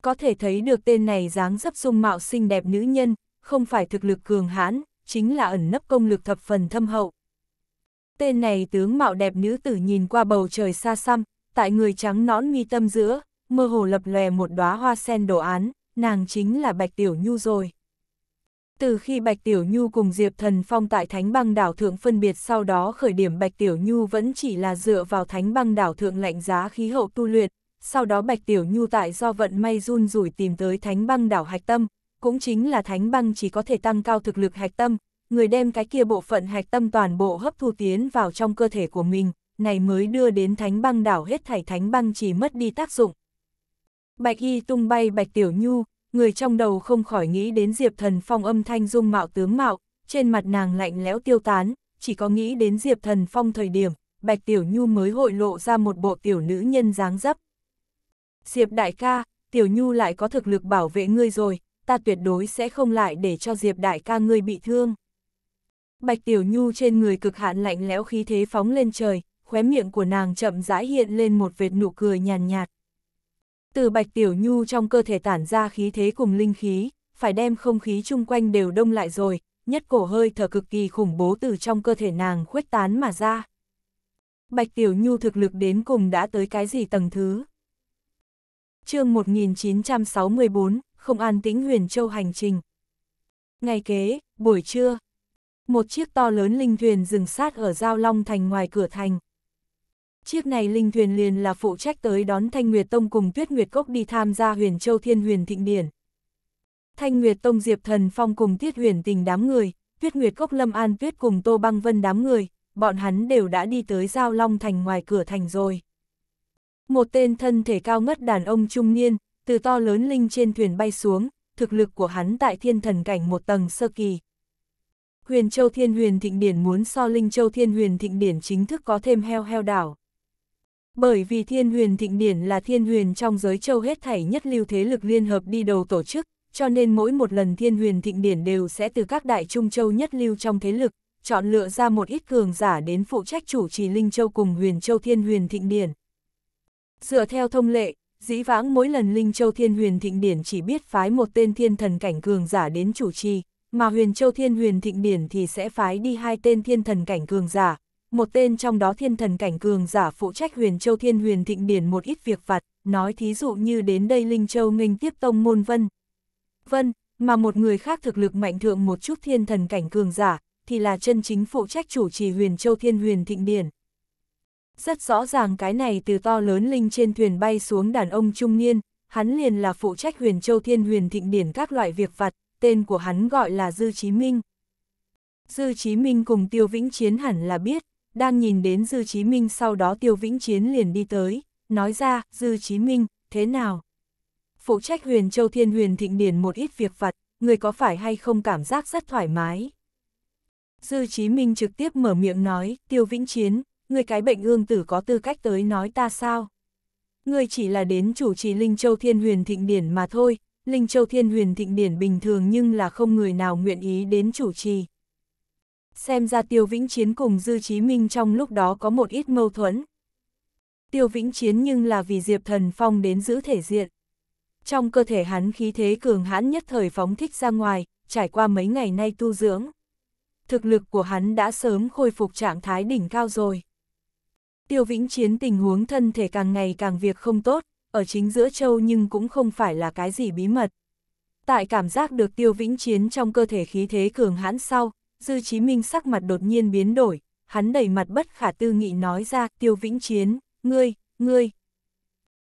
Có thể thấy được tên này dáng dấp dung mạo xinh đẹp nữ nhân, không phải thực lực cường hãn, chính là ẩn nấp công lực thập phần thâm hậu. Tên này tướng mạo đẹp nữ tử nhìn qua bầu trời xa xăm, tại người trắng nõn mi tâm giữa, mơ hồ lập lòe một đóa hoa sen đồ án, nàng chính là Bạch Tiểu Nhu rồi. Từ khi Bạch Tiểu Nhu cùng Diệp Thần Phong tại Thánh băng đảo thượng phân biệt sau đó khởi điểm Bạch Tiểu Nhu vẫn chỉ là dựa vào Thánh băng đảo thượng lạnh giá khí hậu tu luyện, sau đó Bạch Tiểu Nhu tại do vận may run rủi tìm tới Thánh băng đảo hạch tâm, cũng chính là Thánh băng chỉ có thể tăng cao thực lực hạch tâm, người đem cái kia bộ phận hạch tâm toàn bộ hấp thu tiến vào trong cơ thể của mình, này mới đưa đến Thánh băng đảo hết thảy Thánh băng chỉ mất đi tác dụng. Bạch Y tung bay Bạch Tiểu Nhu, người trong đầu không khỏi nghĩ đến Diệp Thần Phong âm thanh dung mạo tướng mạo, trên mặt nàng lạnh lẽo tiêu tán, chỉ có nghĩ đến Diệp Thần Phong thời điểm, Bạch Tiểu Nhu mới hội lộ ra một bộ tiểu nữ nhân dáng dấp. Diệp đại ca, Tiểu Nhu lại có thực lực bảo vệ ngươi rồi, ta tuyệt đối sẽ không lại để cho Diệp đại ca ngươi bị thương. Bạch Tiểu Nhu trên người cực hạn lạnh lẽo khí thế phóng lên trời, khóe miệng của nàng chậm rãi hiện lên một vệt nụ cười nhàn nhạt, nhạt, từ Bạch Tiểu Nhu trong cơ thể tản ra khí thế cùng linh khí, phải đem không khí chung quanh đều đông lại rồi, nhất cổ hơi thở cực kỳ khủng bố từ trong cơ thể nàng khuếch tán mà ra. Bạch Tiểu Nhu thực lực đến cùng đã tới cái gì tầng thứ? chương 1964, không an tĩnh huyền châu hành trình. Ngày kế, buổi trưa, một chiếc to lớn linh thuyền dừng sát ở Giao Long Thành ngoài cửa thành. Chiếc này linh thuyền liền là phụ trách tới đón Thanh Nguyệt Tông cùng Tuyết Nguyệt Cốc đi tham gia huyền châu thiên huyền thịnh điển. Thanh Nguyệt Tông Diệp Thần Phong cùng Tiết Huyền Tình đám người, Tuyết Nguyệt Cốc Lâm An Tuyết cùng Tô Băng Vân đám người, bọn hắn đều đã đi tới Giao Long Thành ngoài cửa thành rồi. Một tên thân thể cao ngất đàn ông trung niên, từ to lớn linh trên thuyền bay xuống, thực lực của hắn tại thiên thần cảnh một tầng sơ kỳ. Huyền Châu Thiên Huyền Thịnh Điển muốn so Linh Châu Thiên Huyền Thịnh Điển chính thức có thêm heo heo đảo. Bởi vì thiên huyền thịnh điển là thiên huyền trong giới châu hết thảy nhất lưu thế lực liên hợp đi đầu tổ chức, cho nên mỗi một lần thiên huyền thịnh điển đều sẽ từ các đại trung châu nhất lưu trong thế lực, chọn lựa ra một ít cường giả đến phụ trách chủ trì Linh Châu cùng huyền châu thiên huyền thịnh điển. Dựa theo thông lệ, dĩ vãng mỗi lần Linh Châu thiên huyền thịnh điển chỉ biết phái một tên thiên thần cảnh cường giả đến chủ trì, mà huyền châu thiên huyền thịnh điển thì sẽ phái đi hai tên thiên thần cảnh cường giả, một tên trong đó thiên thần cảnh cường giả phụ trách huyền châu thiên huyền thịnh điển một ít việc vặt, nói thí dụ như đến đây Linh Châu nghênh tiếp tông môn vân. Vân, mà một người khác thực lực mạnh thượng một chút thiên thần cảnh cường giả, thì là chân chính phụ trách chủ trì huyền châu thiên huyền thịnh điển. Rất rõ ràng cái này từ to lớn linh trên thuyền bay xuống đàn ông trung niên, hắn liền là phụ trách huyền châu thiên huyền thịnh điển các loại việc vặt, tên của hắn gọi là Dư Chí Minh. Dư Chí Minh cùng Tiêu Vĩnh Chiến hẳn là biết, đang nhìn đến Dư Chí Minh sau đó Tiêu Vĩnh Chiến liền đi tới, nói ra, Dư Chí Minh, thế nào? Phụ trách huyền châu thiên huyền thịnh điển một ít việc vặt, người có phải hay không cảm giác rất thoải mái? Dư Chí Minh trực tiếp mở miệng nói, Tiêu Vĩnh Chiến, người cái bệnh ương tử có tư cách tới nói ta sao? Người chỉ là đến chủ trì Linh Châu Thiên Huyền Thịnh Điển mà thôi, Linh Châu Thiên Huyền Thịnh Điển bình thường nhưng là không người nào nguyện ý đến chủ trì. Xem ra Tiêu Vĩnh Chiến cùng Dư Chí Minh trong lúc đó có một ít mâu thuẫn. Tiêu Vĩnh Chiến nhưng là vì Diệp Thần Phong đến giữ thể diện. Trong cơ thể hắn khí thế cường hãn nhất thời phóng thích ra ngoài, trải qua mấy ngày nay tu dưỡng. Thực lực của hắn đã sớm khôi phục trạng thái đỉnh cao rồi. Tiêu Vĩnh Chiến tình huống thân thể càng ngày càng việc không tốt, ở chính giữa châu nhưng cũng không phải là cái gì bí mật. Tại cảm giác được Tiêu Vĩnh Chiến trong cơ thể khí thế cường hãn sau, Dư Chí Minh sắc mặt đột nhiên biến đổi, hắn đẩy mặt bất khả tư nghị nói ra, Tiêu Vĩnh Chiến, ngươi, ngươi.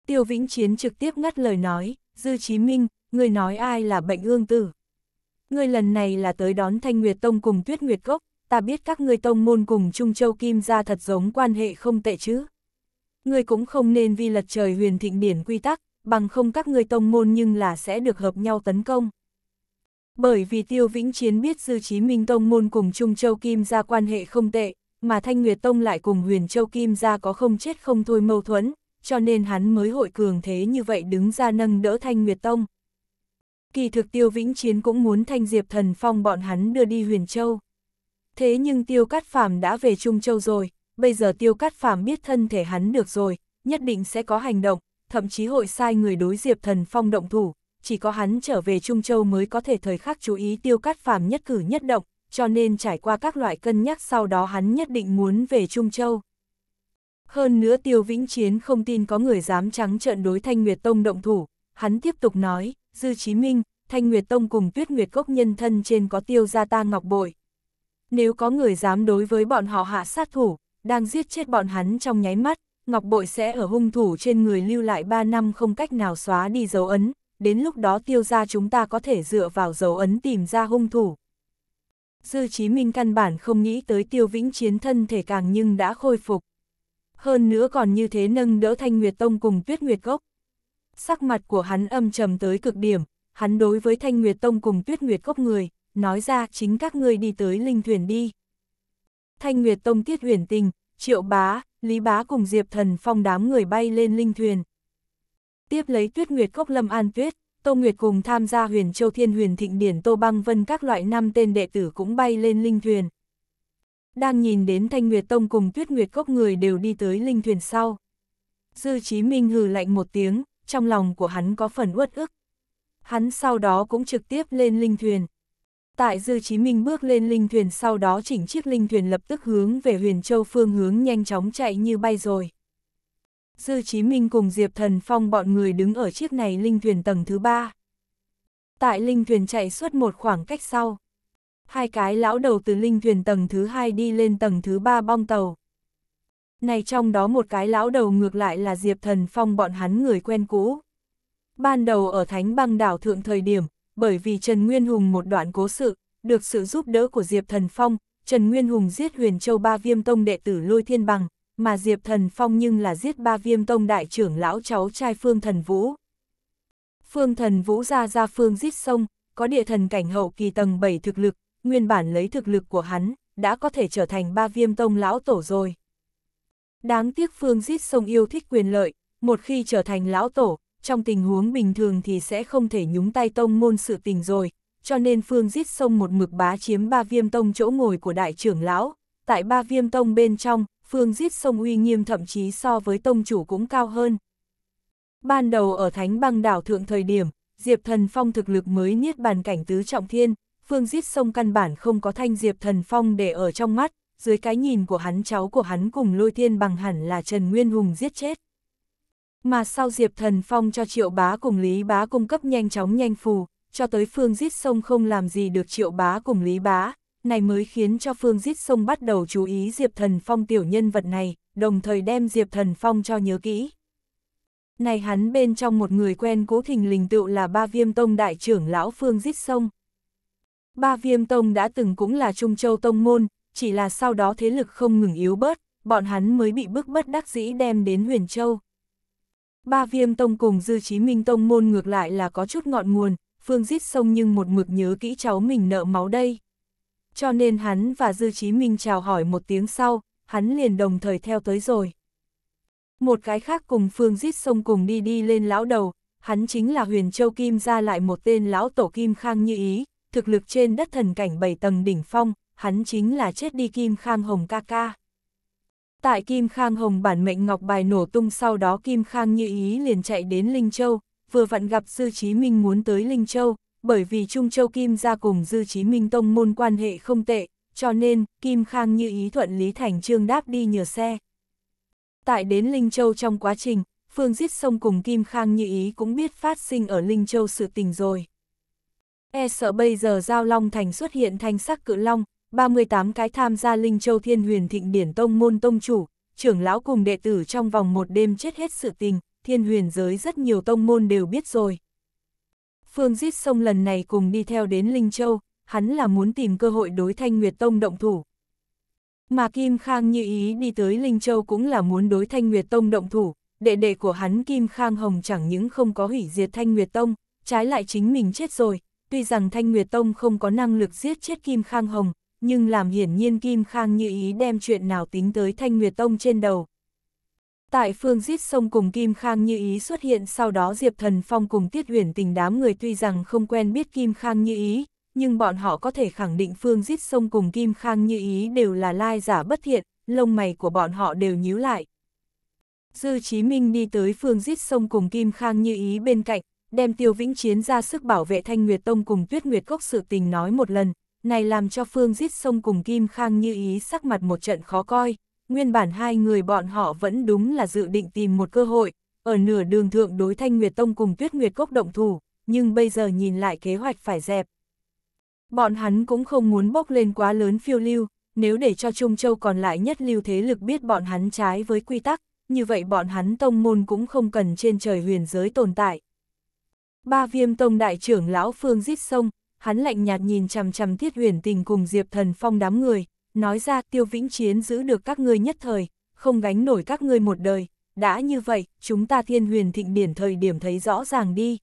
Tiêu Vĩnh Chiến trực tiếp ngắt lời nói, Dư Chí Minh, ngươi nói ai là bệnh ương tử. Ngươi lần này là tới đón Thanh Nguyệt Tông cùng Tuyết Nguyệt Cốc, ta biết các ngươi tông môn cùng Trung Châu Kim ra thật giống quan hệ không tệ chứ. Ngươi cũng không nên vi lật trời huyền thịnh điển quy tắc, bằng không các ngươi tông môn nhưng là sẽ được hợp nhau tấn công bởi vì Tiêu Vĩnh Chiến biết Dư Chí Minh Tông môn cùng Trung Châu Kim ra quan hệ không tệ, mà Thanh Nguyệt Tông lại cùng Huyền Châu Kim ra có không chết không thôi mâu thuẫn, cho nên hắn mới hội cường thế như vậy đứng ra nâng đỡ Thanh Nguyệt Tông. Kỳ thực Tiêu Vĩnh Chiến cũng muốn Thanh Diệp Thần Phong bọn hắn đưa đi Huyền Châu. Thế nhưng Tiêu Cát Phàm đã về Trung Châu rồi, bây giờ Tiêu Cát Phàm biết thân thể hắn được rồi, nhất định sẽ có hành động, thậm chí hội sai người đối Diệp Thần Phong động thủ, chỉ có hắn trở về Trung Châu mới có thể thời khắc chú ý tiêu cát phàm nhất cử nhất động, cho nên trải qua các loại cân nhắc sau đó hắn nhất định muốn về Trung Châu. Hơn nữa tiêu vĩnh chiến không tin có người dám trắng trợn đối Thanh Nguyệt Tông động thủ, hắn tiếp tục nói, Dư Chí Minh, Thanh Nguyệt Tông cùng Tuyết Nguyệt Cốc nhân thân trên có tiêu gia ta ngọc bội. Nếu có người dám đối với bọn họ hạ sát thủ, đang giết chết bọn hắn trong nháy mắt, ngọc bội sẽ ở hung thủ trên người lưu lại 3 năm không cách nào xóa đi dấu ấn, đến lúc đó tiêu ra chúng ta có thể dựa vào dấu ấn tìm ra hung thủ. Dư Chí Minh căn bản không nghĩ tới tiêu vĩnh chiến thân thể càng nhưng đã khôi phục. Hơn nữa còn như thế nâng đỡ Thanh Nguyệt Tông cùng Tuyết Nguyệt Cốc. Sắc mặt của hắn âm trầm tới cực điểm, hắn đối với Thanh Nguyệt Tông cùng Tuyết Nguyệt Cốc người, nói ra chính các ngươi đi tới linh thuyền đi. Thanh Nguyệt Tông Tiết Huyền Tình, Triệu Bá, Lý Bá cùng Diệp Thần Phong đám người bay lên linh thuyền tiếp lấy Tuyết Nguyệt Cốc Lâm An Tuyết, Tô Nguyệt cùng tham gia huyền Châu Thiên huyền Thịnh Điển Tô Băng Vân các loại năm tên đệ tử cũng bay lên linh thuyền. Đang nhìn đến Thanh Nguyệt Tông cùng Tuyết Nguyệt Cốc người đều đi tới linh thuyền sau. Dư Chí Minh hừ lạnh một tiếng, trong lòng của hắn có phần uất ức. Hắn sau đó cũng trực tiếp lên linh thuyền. Tại Dư Chí Minh bước lên linh thuyền sau đó chỉnh chiếc linh thuyền lập tức hướng về huyền châu phương hướng nhanh chóng chạy như bay rồi. Dư Chí Minh cùng Diệp Thần Phong bọn người đứng ở chiếc này linh thuyền tầng thứ ba. Tại linh thuyền chạy suốt một khoảng cách sau. Hai cái lão đầu từ linh thuyền tầng thứ hai đi lên tầng thứ ba bong tàu. Này trong đó một cái lão đầu ngược lại là Diệp Thần Phong bọn hắn người quen cũ. Ban đầu ở Thánh băng đảo thượng thời điểm, bởi vì Trần Nguyên Hùng một đoạn cố sự, được sự giúp đỡ của Diệp Thần Phong, Trần Nguyên Hùng giết huyền châu ba viêm tông đệ tử lôi thiên bằng, mà Diệp Thần Phong nhưng là giết ba viêm tông đại trưởng lão cháu trai Phương Thần Vũ. Phương Thần Vũ ra ra Phương giết sông, có địa thần cảnh hậu kỳ tầng 7 thực lực, nguyên bản lấy thực lực của hắn, đã có thể trở thành ba viêm tông lão tổ rồi. Đáng tiếc Phương giết sông yêu thích quyền lợi, một khi trở thành lão tổ, trong tình huống bình thường thì sẽ không thể nhúng tay tông môn sự tình rồi, cho nên Phương giết sông một mực bá chiếm ba viêm tông chỗ ngồi của đại trưởng lão, tại ba viêm tông bên trong, phương giết sông uy nghiêm thậm chí so với tông chủ cũng cao hơn. Ban đầu ở Thánh băng đảo thượng thời điểm, Diệp Thần Phong thực lực mới niết bàn cảnh tứ trọng thiên, phương giết sông căn bản không có thanh Diệp Thần Phong để ở trong mắt, dưới cái nhìn của hắn cháu của hắn cùng lôi thiên bằng hẳn là Trần Nguyên Hùng giết chết. Mà sau Diệp Thần Phong cho Triệu Bá cùng Lý Bá cung cấp nhanh chóng nhanh phù, cho tới phương giết sông không làm gì được Triệu Bá cùng Lý Bá, này mới khiến cho Phương giết Sông bắt đầu chú ý Diệp Thần Phong tiểu nhân vật này, đồng thời đem Diệp Thần Phong cho nhớ kỹ. Này hắn bên trong một người quen cố thình lình tựu là ba viêm tông đại trưởng lão Phương giết Sông. Ba viêm tông đã từng cũng là Trung Châu Tông Môn, chỉ là sau đó thế lực không ngừng yếu bớt, bọn hắn mới bị bức bất đắc dĩ đem đến Huyền Châu. Ba viêm tông cùng Dư Chí Minh Tông Môn ngược lại là có chút ngọn nguồn, Phương giết Sông nhưng một mực nhớ kỹ cháu mình nợ máu đây cho nên hắn và Dư Chí Minh chào hỏi một tiếng sau, hắn liền đồng thời theo tới rồi. Một cái khác cùng Phương Dít sông cùng đi đi lên lão đầu, hắn chính là huyền châu kim ra lại một tên lão tổ kim khang như ý, thực lực trên đất thần cảnh bảy tầng đỉnh phong, hắn chính là chết đi kim khang hồng ca ca. Tại Kim Khang Hồng bản mệnh ngọc bài nổ tung sau đó Kim Khang như ý liền chạy đến Linh Châu, vừa vặn gặp Dư Chí Minh muốn tới Linh Châu, bởi vì Trung Châu Kim ra cùng Dư Chí Minh Tông môn quan hệ không tệ, cho nên Kim Khang như ý thuận Lý Thành Trương đáp đi nhờ xe. Tại đến Linh Châu trong quá trình, Phương Giết Sông cùng Kim Khang như ý cũng biết phát sinh ở Linh Châu sự tình rồi. E sợ bây giờ Giao Long Thành xuất hiện thanh sắc cự long, 38 cái tham gia Linh Châu Thiên Huyền Thịnh Điển Tông môn tông chủ, trưởng lão cùng đệ tử trong vòng một đêm chết hết sự tình, thiên huyền giới rất nhiều tông môn đều biết rồi. Phương Diết Sông lần này cùng đi theo đến Linh Châu, hắn là muốn tìm cơ hội đối Thanh Nguyệt Tông động thủ. Mà Kim Khang như ý đi tới Linh Châu cũng là muốn đối Thanh Nguyệt Tông động thủ, đệ đệ của hắn Kim Khang Hồng chẳng những không có hủy diệt Thanh Nguyệt Tông, trái lại chính mình chết rồi, tuy rằng Thanh Nguyệt Tông không có năng lực giết chết Kim Khang Hồng, nhưng làm hiển nhiên Kim Khang như ý đem chuyện nào tính tới Thanh Nguyệt Tông trên đầu. Tại phương giết sông cùng Kim Khang Như Ý xuất hiện sau đó Diệp Thần Phong cùng Tiết Huyền tình đám người tuy rằng không quen biết Kim Khang Như Ý, nhưng bọn họ có thể khẳng định phương giết sông cùng Kim Khang Như Ý đều là lai giả bất thiện, lông mày của bọn họ đều nhíu lại. Dư Chí Minh đi tới phương giết sông cùng Kim Khang Như Ý bên cạnh, đem Tiêu Vĩnh Chiến ra sức bảo vệ Thanh Nguyệt Tông cùng Tuyết Nguyệt Cốc sự tình nói một lần, này làm cho phương giết sông cùng Kim Khang Như Ý sắc mặt một trận khó coi, nguyên bản hai người bọn họ vẫn đúng là dự định tìm một cơ hội, ở nửa đường thượng đối Thanh Nguyệt Tông cùng Tuyết Nguyệt Cốc động thủ, nhưng bây giờ nhìn lại kế hoạch phải dẹp. Bọn hắn cũng không muốn bốc lên quá lớn phiêu lưu, nếu để cho Trung Châu còn lại nhất lưu thế lực biết bọn hắn trái với quy tắc, như vậy bọn hắn tông môn cũng không cần trên trời huyền giới tồn tại. Ba viêm tông đại trưởng lão Phương giết sông, hắn lạnh nhạt nhìn chằm chằm thiết huyền tình cùng Diệp Thần Phong đám người, nói ra tiêu vĩnh chiến giữ được các ngươi nhất thời, không gánh nổi các ngươi một đời, đã như vậy, chúng ta thiên huyền thịnh điển thời điểm thấy rõ ràng đi.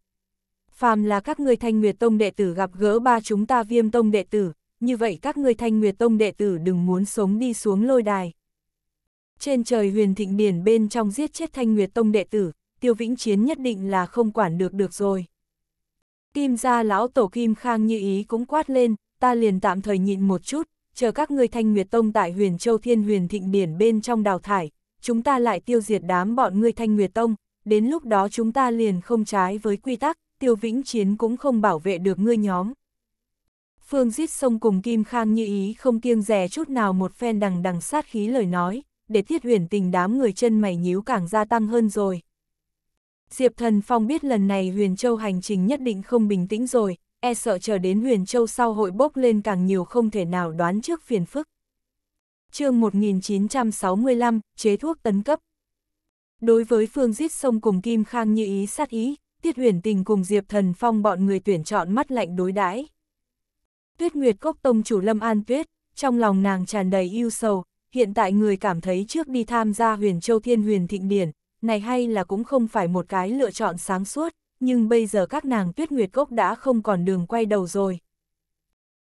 Phàm là các ngươi thanh nguyệt tông đệ tử gặp gỡ ba chúng ta viêm tông đệ tử, như vậy các ngươi thanh nguyệt tông đệ tử đừng muốn sống đi xuống lôi đài. Trên trời huyền thịnh điển bên trong giết chết thanh nguyệt tông đệ tử, tiêu vĩnh chiến nhất định là không quản được được rồi. Kim gia lão tổ kim khang như ý cũng quát lên, ta liền tạm thời nhịn một chút, chờ các ngươi thanh nguyệt tông tại huyền châu thiên huyền thịnh điển bên trong đào thải, chúng ta lại tiêu diệt đám bọn ngươi thanh nguyệt tông, đến lúc đó chúng ta liền không trái với quy tắc, tiêu vĩnh chiến cũng không bảo vệ được ngươi nhóm. Phương giết sông cùng Kim Khang như ý không kiêng rè chút nào một phen đằng đằng sát khí lời nói, để thiết huyền tình đám người chân mày nhíu càng gia tăng hơn rồi. Diệp Thần Phong biết lần này Huyền Châu hành trình nhất định không bình tĩnh rồi, e sợ chờ đến huyền châu sau hội bốc lên càng nhiều không thể nào đoán trước phiền phức. chương 1965, chế thuốc tấn cấp. Đối với phương giết sông cùng Kim Khang như ý sát ý, Tiết huyền tình cùng Diệp Thần Phong bọn người tuyển chọn mắt lạnh đối đãi. Tuyết Nguyệt Cốc Tông chủ Lâm An Tuyết, trong lòng nàng tràn đầy yêu sầu, hiện tại người cảm thấy trước đi tham gia huyền châu thiên huyền thịnh điển, này hay là cũng không phải một cái lựa chọn sáng suốt, nhưng bây giờ các nàng tuyết nguyệt cốc đã không còn đường quay đầu rồi.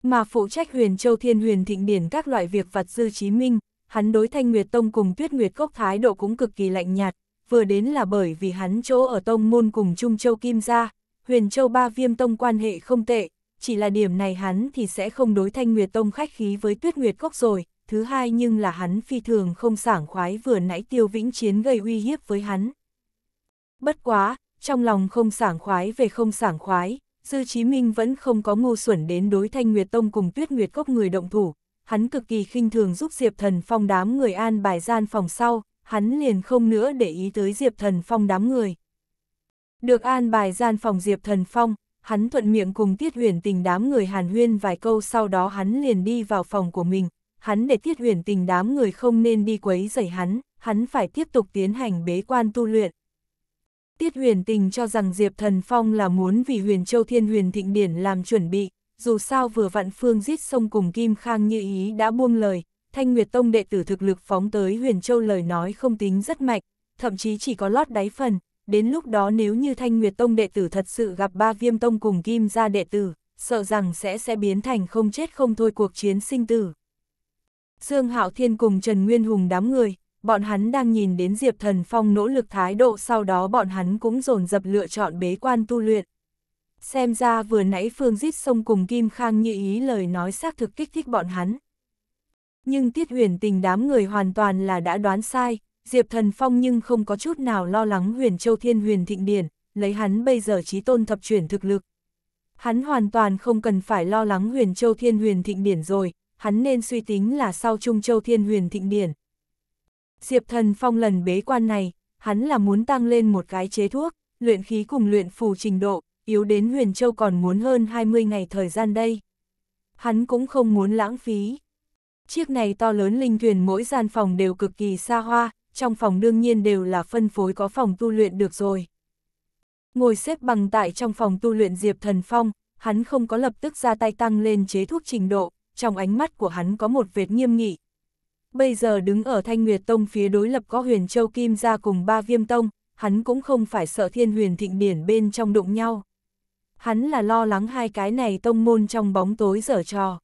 Mà phụ trách huyền châu thiên huyền thịnh điển các loại việc vật dư chí minh, hắn đối thanh nguyệt tông cùng tuyết nguyệt cốc thái độ cũng cực kỳ lạnh nhạt, vừa đến là bởi vì hắn chỗ ở tông môn cùng Trung Châu Kim gia, huyền châu ba viêm tông quan hệ không tệ, chỉ là điểm này hắn thì sẽ không đối thanh nguyệt tông khách khí với tuyết nguyệt cốc rồi, thứ hai nhưng là hắn phi thường không sảng khoái vừa nãy tiêu vĩnh chiến gây uy hiếp với hắn. Bất quá, trong lòng không sảng khoái về không sảng khoái, Dư Chí Minh vẫn không có ngu xuẩn đến đối Thanh Nguyệt Tông cùng Tuyết Nguyệt Cốc người động thủ, hắn cực kỳ khinh thường giúp Diệp Thần Phong đám người an bài gian phòng sau, hắn liền không nữa để ý tới Diệp Thần Phong đám người. Được an bài gian phòng Diệp Thần Phong, hắn thuận miệng cùng Tiết Huyền Tình đám người Hàn Huyên vài câu sau đó hắn liền đi vào phòng của mình, hắn để Tiết Huyền Tình đám người không nên đi quấy rầy hắn, hắn phải tiếp tục tiến hành bế quan tu luyện. Tiết huyền tình cho rằng Diệp Thần Phong là muốn vì huyền châu thiên huyền thịnh điển làm chuẩn bị, dù sao vừa vạn phương giết sông cùng Kim Khang như ý đã buông lời, Thanh Nguyệt Tông đệ tử thực lực phóng tới huyền châu lời nói không tính rất mạnh, thậm chí chỉ có lót đáy phần, đến lúc đó nếu như Thanh Nguyệt Tông đệ tử thật sự gặp ba viêm tông cùng Kim gia đệ tử, sợ rằng sẽ sẽ biến thành không chết không thôi cuộc chiến sinh tử. Dương Hạo Thiên cùng Trần Nguyên Hùng đám người, bọn hắn đang nhìn đến Diệp Thần Phong nỗ lực thái độ sau đó bọn hắn cũng dồn dập lựa chọn bế quan tu luyện. Xem ra vừa nãy Phương Dít Sông cùng Kim Khang như ý lời nói xác thực kích thích bọn hắn. Nhưng Tiết Huyền tình đám người hoàn toàn là đã đoán sai, Diệp Thần Phong nhưng không có chút nào lo lắng huyền châu thiên huyền thịnh điển, lấy hắn bây giờ trí tôn thập chuyển thực lực. Hắn hoàn toàn không cần phải lo lắng huyền châu thiên huyền thịnh điển rồi, hắn nên suy tính là sau Trung Châu Thiên Huyền Thịnh Điển, Diệp Thần Phong lần bế quan này, hắn là muốn tăng lên một cái chế thuốc, luyện khí cùng luyện phù trình độ, yếu đến Huyền Châu còn muốn hơn 20 ngày thời gian đây. Hắn cũng không muốn lãng phí. Chiếc này to lớn linh thuyền mỗi gian phòng đều cực kỳ xa hoa, trong phòng đương nhiên đều là phân phối có phòng tu luyện được rồi. Ngồi xếp bằng tại trong phòng tu luyện Diệp Thần Phong, hắn không có lập tức ra tay tăng lên chế thuốc trình độ, trong ánh mắt của hắn có một vệt nghiêm nghị, bây giờ đứng ở Thanh Nguyệt Tông phía đối lập có huyền châu kim ra cùng ba viêm tông, hắn cũng không phải sợ thiên huyền thịnh điển bên trong đụng nhau. Hắn là lo lắng hai cái này tông môn trong bóng tối dở trò.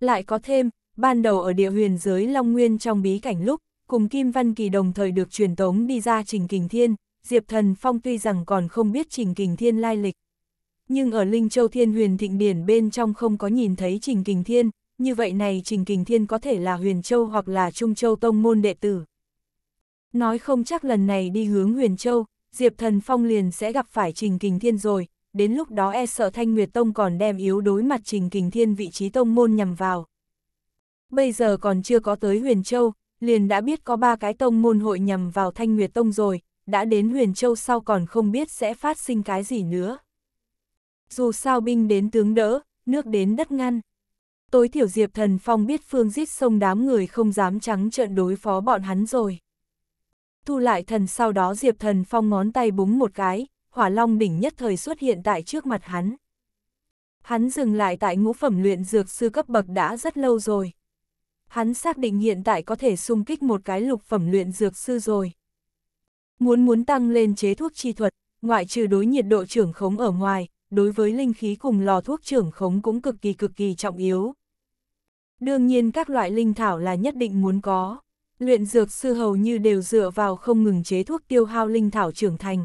Lại có thêm, ban đầu ở địa huyền giới Long Nguyên trong bí cảnh lúc, cùng Kim Văn Kỳ đồng thời được truyền tống đi ra Trình Kình Thiên, Diệp Thần Phong tuy rằng còn không biết Trình Kình Thiên lai lịch. Nhưng ở Linh Châu Thiên huyền thịnh điển bên trong không có nhìn thấy Trình Kình Thiên, như vậy này Trình Kình Thiên có thể là Huyền Châu hoặc là Trung Châu Tông môn đệ tử. Nói không chắc lần này đi hướng Huyền Châu, Diệp Thần Phong liền sẽ gặp phải Trình Kình Thiên rồi, đến lúc đó e sợ Thanh Nguyệt Tông còn đem yếu đối mặt Trình Kình Thiên vị trí tông môn nhằm vào. Bây giờ còn chưa có tới Huyền Châu, liền đã biết có ba cái tông môn hội nhằm vào Thanh Nguyệt Tông rồi, đã đến Huyền Châu sau còn không biết sẽ phát sinh cái gì nữa. Dù sao binh đến tướng đỡ, nước đến đất ngăn tối thiểu Diệp Thần Phong biết phương giết sông đám người không dám trắng trợn đối phó bọn hắn rồi. Thu lại thần sau đó Diệp Thần Phong ngón tay búng một cái, hỏa long đỉnh nhất thời xuất hiện tại trước mặt hắn. Hắn dừng lại tại ngũ phẩm luyện dược sư cấp bậc đã rất lâu rồi. Hắn xác định hiện tại có thể xung kích một cái lục phẩm luyện dược sư rồi. Muốn muốn tăng lên chế thuốc chi thuật, ngoại trừ đối nhiệt độ trưởng khống ở ngoài, đối với linh khí cùng lò thuốc trưởng khống cũng cực kỳ cực kỳ trọng yếu. Đương nhiên các loại linh thảo là nhất định muốn có. Luyện dược sư hầu như đều dựa vào không ngừng chế thuốc tiêu hao linh thảo trưởng thành.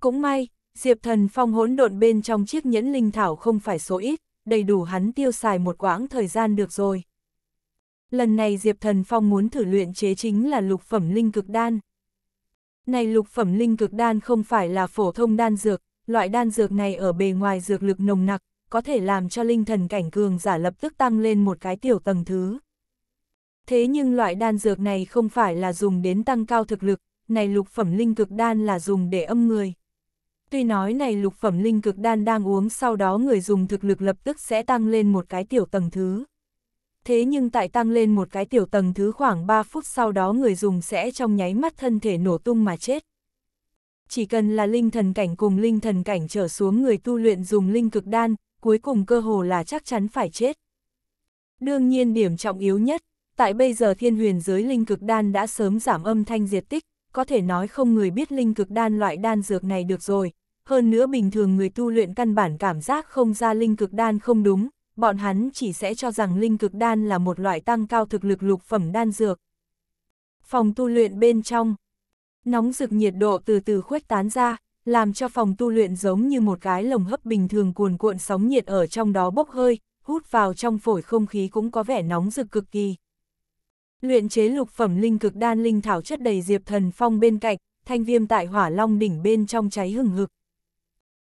Cũng may, Diệp Thần Phong hỗn độn bên trong chiếc nhẫn linh thảo không phải số ít, đầy đủ hắn tiêu xài một quãng thời gian được rồi. Lần này Diệp Thần Phong muốn thử luyện chế chính là lục phẩm linh cực đan. Này lục phẩm linh cực đan không phải là phổ thông đan dược, loại đan dược này ở bề ngoài dược lực nồng nặc, có thể làm cho linh thần cảnh cường giả lập tức tăng lên một cái tiểu tầng thứ. Thế nhưng loại đan dược này không phải là dùng đến tăng cao thực lực, này lục phẩm linh cực đan là dùng để âm người. Tuy nói này lục phẩm linh cực đan đang uống sau đó người dùng thực lực lập tức sẽ tăng lên một cái tiểu tầng thứ. Thế nhưng tại tăng lên một cái tiểu tầng thứ khoảng 3 phút sau đó người dùng sẽ trong nháy mắt thân thể nổ tung mà chết. Chỉ cần là linh thần cảnh cùng linh thần cảnh trở xuống người tu luyện dùng linh cực đan, cuối cùng cơ hồ là chắc chắn phải chết. Đương nhiên điểm trọng yếu nhất, tại bây giờ thiên huyền giới linh cực đan đã sớm giảm âm thanh diệt tích, có thể nói không người biết linh cực đan loại đan dược này được rồi. Hơn nữa bình thường người tu luyện căn bản cảm giác không ra linh cực đan không đúng, bọn hắn chỉ sẽ cho rằng linh cực đan là một loại tăng cao thực lực lục phẩm đan dược. Phòng tu luyện bên trong, nóng rực nhiệt độ từ từ khuếch tán ra, làm cho phòng tu luyện giống như một cái lồng hấp bình thường cuồn cuộn sóng nhiệt ở trong đó bốc hơi, hút vào trong phổi không khí cũng có vẻ nóng rực cực kỳ. Luyện chế lục phẩm linh cực đan linh thảo chất đầy Diệp Thần Phong bên cạnh, thanh viêm tại hỏa long đỉnh bên trong cháy hừng hực.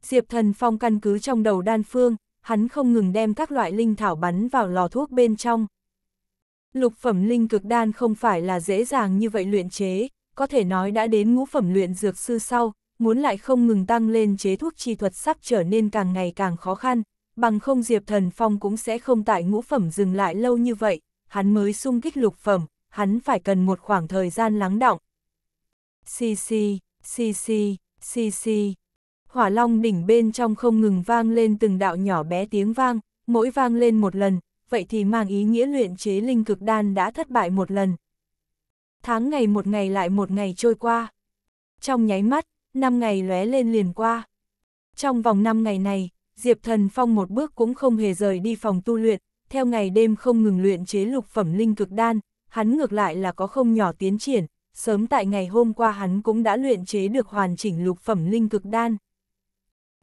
Diệp Thần Phong căn cứ trong đầu đan phương, hắn không ngừng đem các loại linh thảo bắn vào lò thuốc bên trong. Lục phẩm linh cực đan không phải là dễ dàng như vậy luyện chế, có thể nói đã đến ngũ phẩm luyện dược sư sau, muốn lại không ngừng tăng lên chế thuốc chi thuật sắp trở nên càng ngày càng khó khăn, bằng không Diệp Thần Phong cũng sẽ không tại ngũ phẩm dừng lại lâu như vậy, hắn mới sung kích lục phẩm, hắn phải cần một khoảng thời gian lắng đọng. Xì xì, xì xì, xì xì. Hỏa long đỉnh bên trong không ngừng vang lên từng đạo nhỏ bé tiếng vang, mỗi vang lên một lần, vậy thì mang ý nghĩa luyện chế linh cực đan đã thất bại một lần. Tháng ngày một ngày lại một ngày trôi qua. Trong nháy mắt, năm ngày lóe lên liền qua. Trong vòng năm ngày này, Diệp Thần Phong một bước cũng không hề rời đi phòng tu luyện, theo ngày đêm không ngừng luyện chế lục phẩm linh cực đan, hắn ngược lại là có không nhỏ tiến triển, sớm tại ngày hôm qua hắn cũng đã luyện chế được hoàn chỉnh lục phẩm linh cực đan.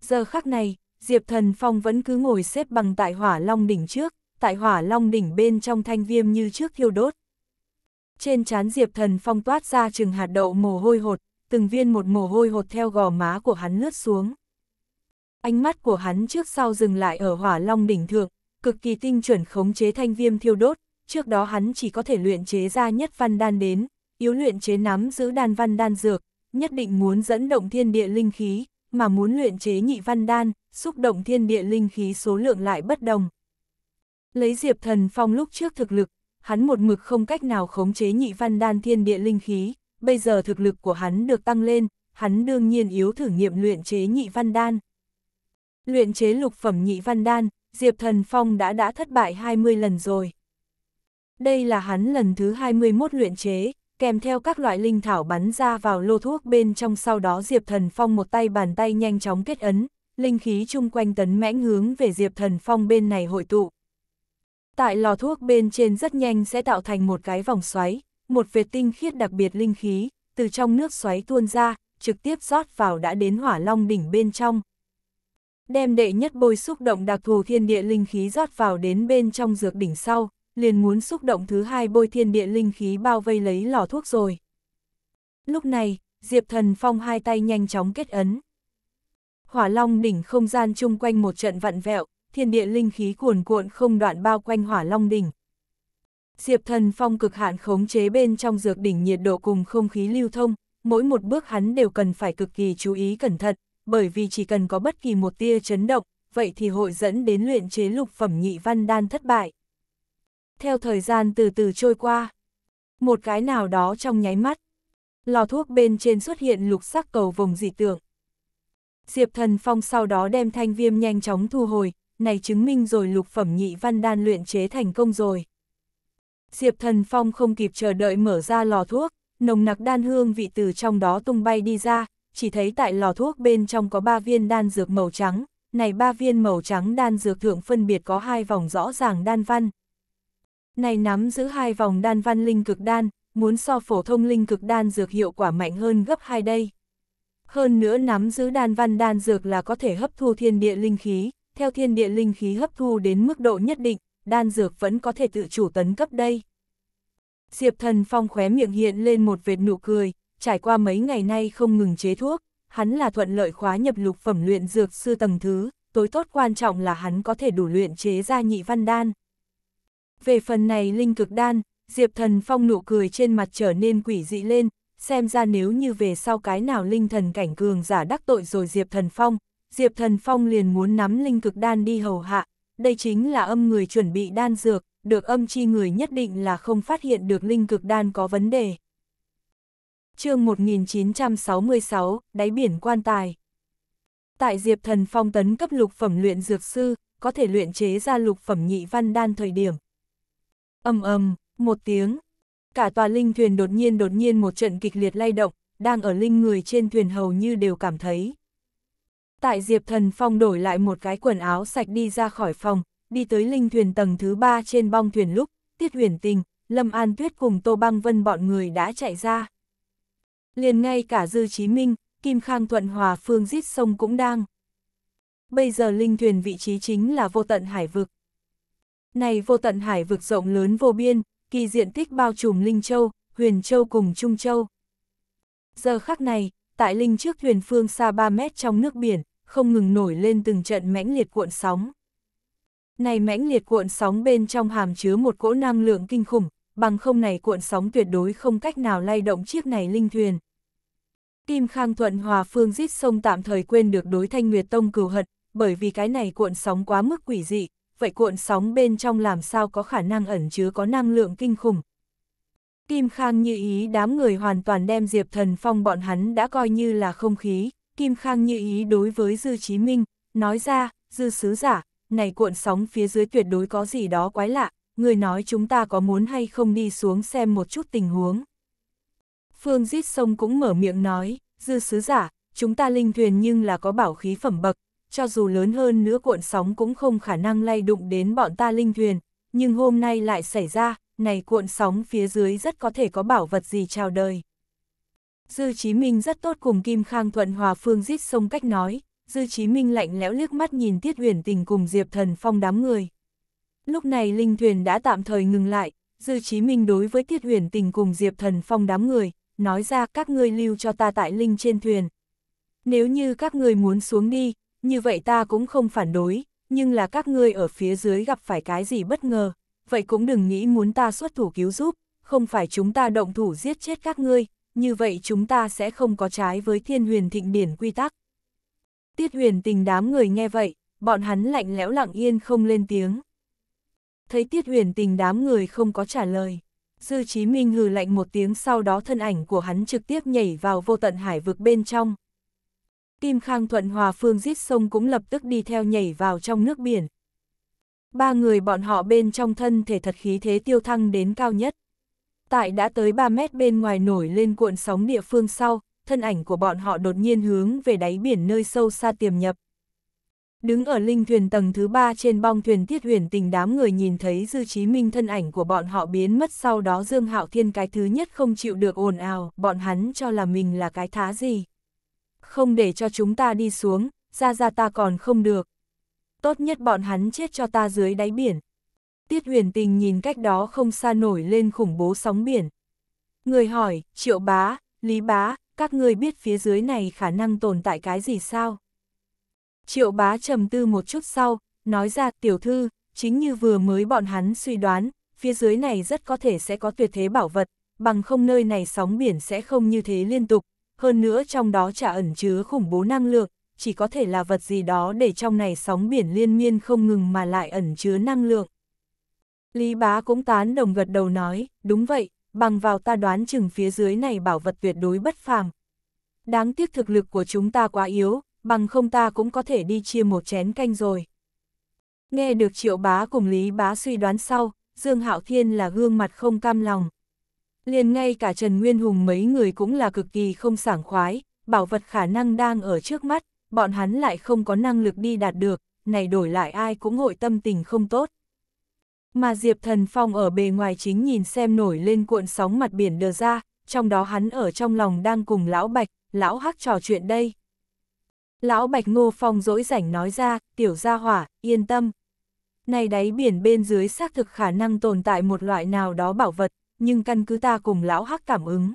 Giờ khắc này, Diệp Thần Phong vẫn cứ ngồi xếp bằng tại hỏa long đỉnh trước, tại hỏa long đỉnh bên trong thanh viêm như trước thiêu đốt. Trên trán Diệp Thần Phong toát ra chừng hạt đậu mồ hôi hột, từng viên một mồ hôi hột theo gò má của hắn lướt xuống. Ánh mắt của hắn trước sau dừng lại ở hỏa long đỉnh thượng, cực kỳ tinh chuẩn khống chế thanh viêm thiêu đốt, trước đó hắn chỉ có thể luyện chế ra nhất văn đan đến, yếu luyện chế nắm giữ đan văn đan dược, nhất định muốn dẫn động thiên địa linh khí, mà muốn luyện chế nhị văn đan, xúc động thiên địa linh khí số lượng lại bất đồng. Lấy Diệp Thần Phong lúc trước thực lực, hắn một mực không cách nào khống chế nhị văn đan thiên địa linh khí, bây giờ thực lực của hắn được tăng lên, hắn đương nhiên yếu thử nghiệm luyện chế nhị văn đan. Luyện chế lục phẩm nhị văn đan, Diệp Thần Phong đã đã thất bại 20 lần rồi. Đây là hắn lần thứ 21 luyện chế, kèm theo các loại linh thảo bắn ra vào lô thuốc bên trong sau đó Diệp Thần Phong một tay bàn tay nhanh chóng kết ấn, linh khí chung quanh tấn mãnh hướng về Diệp Thần Phong bên này hội tụ. Tại lò thuốc bên trên rất nhanh sẽ tạo thành một cái vòng xoáy, một vệt tinh khiết đặc biệt linh khí, từ trong nước xoáy tuôn ra, trực tiếp rót vào đã đến hỏa long đỉnh bên trong. Đem đệ nhất bôi xúc động đặc thù thiên địa linh khí rót vào đến bên trong dược đỉnh sau, liền muốn xúc động thứ hai bôi thiên địa linh khí bao vây lấy lò thuốc rồi. Lúc này, Diệp Thần Phong hai tay nhanh chóng kết ấn. Hỏa long đỉnh không gian chung quanh một trận vặn vẹo, thiên địa linh khí cuồn cuộn không đoạn bao quanh hỏa long đỉnh, Diệp Thần Phong cực hạn khống chế bên trong dược đỉnh nhiệt độ cùng không khí lưu thông, mỗi một bước hắn đều cần phải cực kỳ chú ý cẩn thận, bởi vì chỉ cần có bất kỳ một tia chấn động, vậy thì hội dẫn đến luyện chế lục phẩm nhị văn đan thất bại. Theo thời gian từ từ trôi qua, một cái nào đó trong nháy mắt, lò thuốc bên trên xuất hiện lục sắc cầu vồng dị tượng. Diệp Thần Phong sau đó đem thanh viêm nhanh chóng thu hồi, này chứng minh rồi lục phẩm nhị văn đan luyện chế thành công rồi. Diệp Thần Phong không kịp chờ đợi mở ra lò thuốc, nồng nặc đan hương vị từ trong đó tung bay đi ra, chỉ thấy tại lò thuốc bên trong có ba viên đan dược màu trắng, này ba viên màu trắng đan dược thượng phân biệt có hai vòng rõ ràng đan văn. Này nắm giữ hai vòng đan văn linh cực đan, muốn so phổ thông linh cực đan dược hiệu quả mạnh hơn gấp hai đây. Hơn nữa nắm giữ đan văn đan dược là có thể hấp thu thiên địa linh khí, theo thiên địa linh khí hấp thu đến mức độ nhất định, đan dược vẫn có thể tự chủ tấn cấp đây. Diệp Thần Phong khóe miệng hiện lên một vệt nụ cười, trải qua mấy ngày nay không ngừng chế thuốc, hắn là thuận lợi khóa nhập lục phẩm luyện dược sư tầng thứ, tối tốt quan trọng là hắn có thể đủ luyện chế ra nhị văn đan. Về phần này linh cực đan, Diệp Thần Phong nụ cười trên mặt trở nên quỷ dị lên, xem ra nếu như về sau cái nào linh thần cảnh cường giả đắc tội rồi Diệp Thần Phong, Diệp Thần Phong liền muốn nắm linh cực đan đi hầu hạ, đây chính là âm người chuẩn bị đan dược, được âm chi người nhất định là không phát hiện được linh cực đan có vấn đề. chương 1966, Đáy biển quan tài Tại Diệp Thần Phong tấn cấp lục phẩm luyện dược sư, có thể luyện chế ra lục phẩm nhị văn đan thời điểm. Âm âm, một tiếng, cả tòa linh thuyền đột nhiên đột nhiên một trận kịch liệt lay động, đang ở linh người trên thuyền hầu như đều cảm thấy. Tại Diệp Thần Phong đổi lại một cái quần áo sạch đi ra khỏi phòng, đi tới linh thuyền tầng thứ ba trên bong thuyền lúc, Tiết Huyền Tình, Lâm An Tuyết cùng Tô Băng Vân bọn người đã chạy ra. Liền ngay cả Dư Chí Minh, Kim Khang Thuận Hòa Phương giết sông cũng đang. Bây giờ linh thuyền vị trí chính là vô tận hải vực. Này vô tận hải vực rộng lớn vô biên, kỳ diện tích bao trùm Linh Châu, Huyền Châu cùng Trung Châu. Giờ khắc này, tại Linh trước thuyền phương xa 3 mét trong nước biển, không ngừng nổi lên từng trận mãnh liệt cuộn sóng. Này mãnh liệt cuộn sóng bên trong hàm chứa một cỗ năng lượng kinh khủng, bằng không này cuộn sóng tuyệt đối không cách nào lay động chiếc này linh thuyền. Kim Khang Thuận Hòa Phương giết sông tạm thời quên được đối thanh Nguyệt Tông cửu hận, bởi vì cái này cuộn sóng quá mức quỷ dị, vậy cuộn sóng bên trong làm sao có khả năng ẩn chứa có năng lượng kinh khủng. Kim Khang như ý đám người hoàn toàn đem Diệp Thần Phong bọn hắn đã coi như là không khí, Kim Khang như ý đối với Dư Chí Minh, nói ra, Dư Sứ Giả, này cuộn sóng phía dưới tuyệt đối có gì đó quái lạ, người nói chúng ta có muốn hay không đi xuống xem một chút tình huống. Phương Dít Sông cũng mở miệng nói, Dư Sứ Giả, chúng ta linh thuyền nhưng là có bảo khí phẩm bậc, cho dù lớn hơn nữa cuộn sóng cũng không khả năng lay đụng đến bọn ta linh thuyền, nhưng hôm nay lại xảy ra, này cuộn sóng phía dưới rất có thể có bảo vật gì chào đời. Dư Chí Minh rất tốt cùng Kim Khang Thuận Hòa Phương giết sông cách nói, Dư Chí Minh lạnh lẽo liếc mắt nhìn Tiết Huyền Tình cùng Diệp Thần Phong đám người. Lúc này linh thuyền đã tạm thời ngừng lại, Dư Chí Minh đối với Tiết Huyền Tình cùng Diệp Thần Phong đám người, nói ra các ngươi lưu cho ta tại linh trên thuyền. Nếu như các ngươi muốn xuống đi, như vậy ta cũng không phản đối, nhưng là các ngươi ở phía dưới gặp phải cái gì bất ngờ, vậy cũng đừng nghĩ muốn ta xuất thủ cứu giúp, không phải chúng ta động thủ giết chết các ngươi, như vậy chúng ta sẽ không có trái với thiên huyền thịnh điển quy tắc. Tiết huyền tình đám người nghe vậy, bọn hắn lạnh lẽo lặng yên không lên tiếng. Thấy tiết huyền tình đám người không có trả lời, Dư Chí Minh hừ lạnh một tiếng sau đó thân ảnh của hắn trực tiếp nhảy vào vô tận hải vực bên trong. Kim Khang Thuận Hòa Phương giết sông cũng lập tức đi theo nhảy vào trong nước biển. Ba người bọn họ bên trong thân thể thật khí thế tiêu thăng đến cao nhất. Tại đã tới 3 mét bên ngoài nổi lên cuộn sóng địa phương sau, thân ảnh của bọn họ đột nhiên hướng về đáy biển nơi sâu xa tiềm nhập. Đứng ở linh thuyền tầng thứ ba trên bong thuyền tiết huyền tình đám người nhìn thấy Dư Chí Minh thân ảnh của bọn họ biến mất sau đó Dương Hạo Thiên cái thứ nhất không chịu được ồn ào, bọn hắn cho là mình là cái thá gì. Không để cho chúng ta đi xuống, ra ra ta còn không được. Tốt nhất bọn hắn chết cho ta dưới đáy biển. Tiết huyền tình nhìn cách đó không xa nổi lên khủng bố sóng biển. Người hỏi, triệu bá, lý bá, các ngươi biết phía dưới này khả năng tồn tại cái gì sao? Triệu bá trầm tư một chút sau, nói ra tiểu thư, chính như vừa mới bọn hắn suy đoán, phía dưới này rất có thể sẽ có tuyệt thế bảo vật, bằng không nơi này sóng biển sẽ không như thế liên tục, hơn nữa trong đó chả ẩn chứa khủng bố năng lượng, chỉ có thể là vật gì đó để trong này sóng biển liên miên không ngừng mà lại ẩn chứa năng lượng. Lý bá cũng tán đồng gật đầu nói, đúng vậy, bằng vào ta đoán chừng phía dưới này bảo vật tuyệt đối bất phàm. Đáng tiếc thực lực của chúng ta quá yếu, bằng không ta cũng có thể đi chia một chén canh rồi. Nghe được triệu bá cùng Lý bá suy đoán sau, Dương Hạo Thiên là gương mặt không cam lòng. Liền ngay cả Trần Nguyên Hùng mấy người cũng là cực kỳ không sảng khoái, bảo vật khả năng đang ở trước mắt, bọn hắn lại không có năng lực đi đạt được, này đổi lại ai cũng hội tâm tình không tốt. Mà Diệp Thần Phong ở bề ngoài chính nhìn xem nổi lên cuộn sóng mặt biển đờ ra, trong đó hắn ở trong lòng đang cùng Lão Bạch, Lão Hắc trò chuyện đây. Lão Bạch Ngô Phong dỗi rảnh nói ra, tiểu gia hỏa, yên tâm. Này đáy biển bên dưới xác thực khả năng tồn tại một loại nào đó bảo vật, nhưng căn cứ ta cùng Lão Hắc cảm ứng.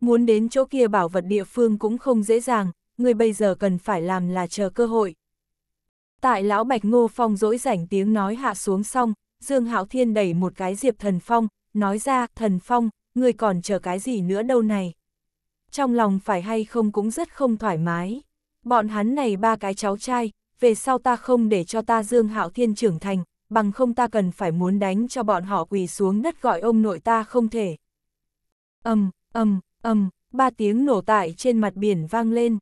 Muốn đến chỗ kia bảo vật địa phương cũng không dễ dàng, người bây giờ cần phải làm là chờ cơ hội. Tại Lão Bạch Ngô Phong dỗi rảnh tiếng nói hạ xuống xong, Dương Hạo Thiên đẩy một cái Diệp Thần Phong, nói ra, Thần Phong, người còn chờ cái gì nữa đâu này. Trong lòng phải hay không cũng rất không thoải mái. Bọn hắn này ba cái cháu trai, về sau ta không để cho ta Dương Hạo Thiên trưởng thành, bằng không ta cần phải muốn đánh cho bọn họ quỳ xuống đất gọi ông nội ta không thể. Âm, âm, âm, ba tiếng nổ tại trên mặt biển vang lên.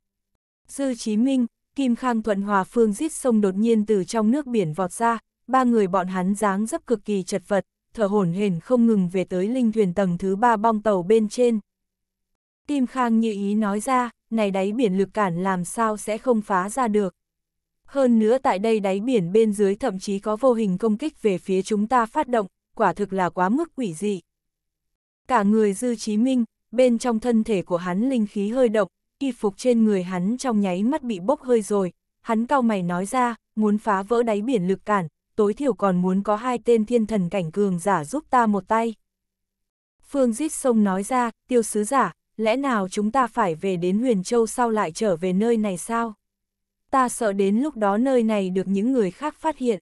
Dư Chí Minh, Kim Khang Thuận Hòa Phương giết sông đột nhiên từ trong nước biển vọt ra, ba người bọn hắn dáng dấp cực kỳ chật vật, thở hổn hển không ngừng về tới linh thuyền tầng thứ ba bong tàu bên trên. Kim Khang như ý nói ra, này đáy biển lực cản làm sao sẽ không phá ra được. Hơn nữa tại đây đáy biển bên dưới thậm chí có vô hình công kích về phía chúng ta phát động, quả thực là quá mức quỷ dị. Cả người Dư Chí Minh, bên trong thân thể của hắn linh khí hơi động, y phục trên người hắn trong nháy mắt bị bốc hơi rồi, hắn cau mày nói ra, muốn phá vỡ đáy biển lực cản, tối thiểu còn muốn có hai tên thiên thần cảnh cường giả giúp ta một tay. Phương Dít Sông nói ra, tiêu sứ giả, lẽ nào chúng ta phải về đến Huyền Châu sau lại trở về nơi này sao? Ta sợ đến lúc đó nơi này được những người khác phát hiện.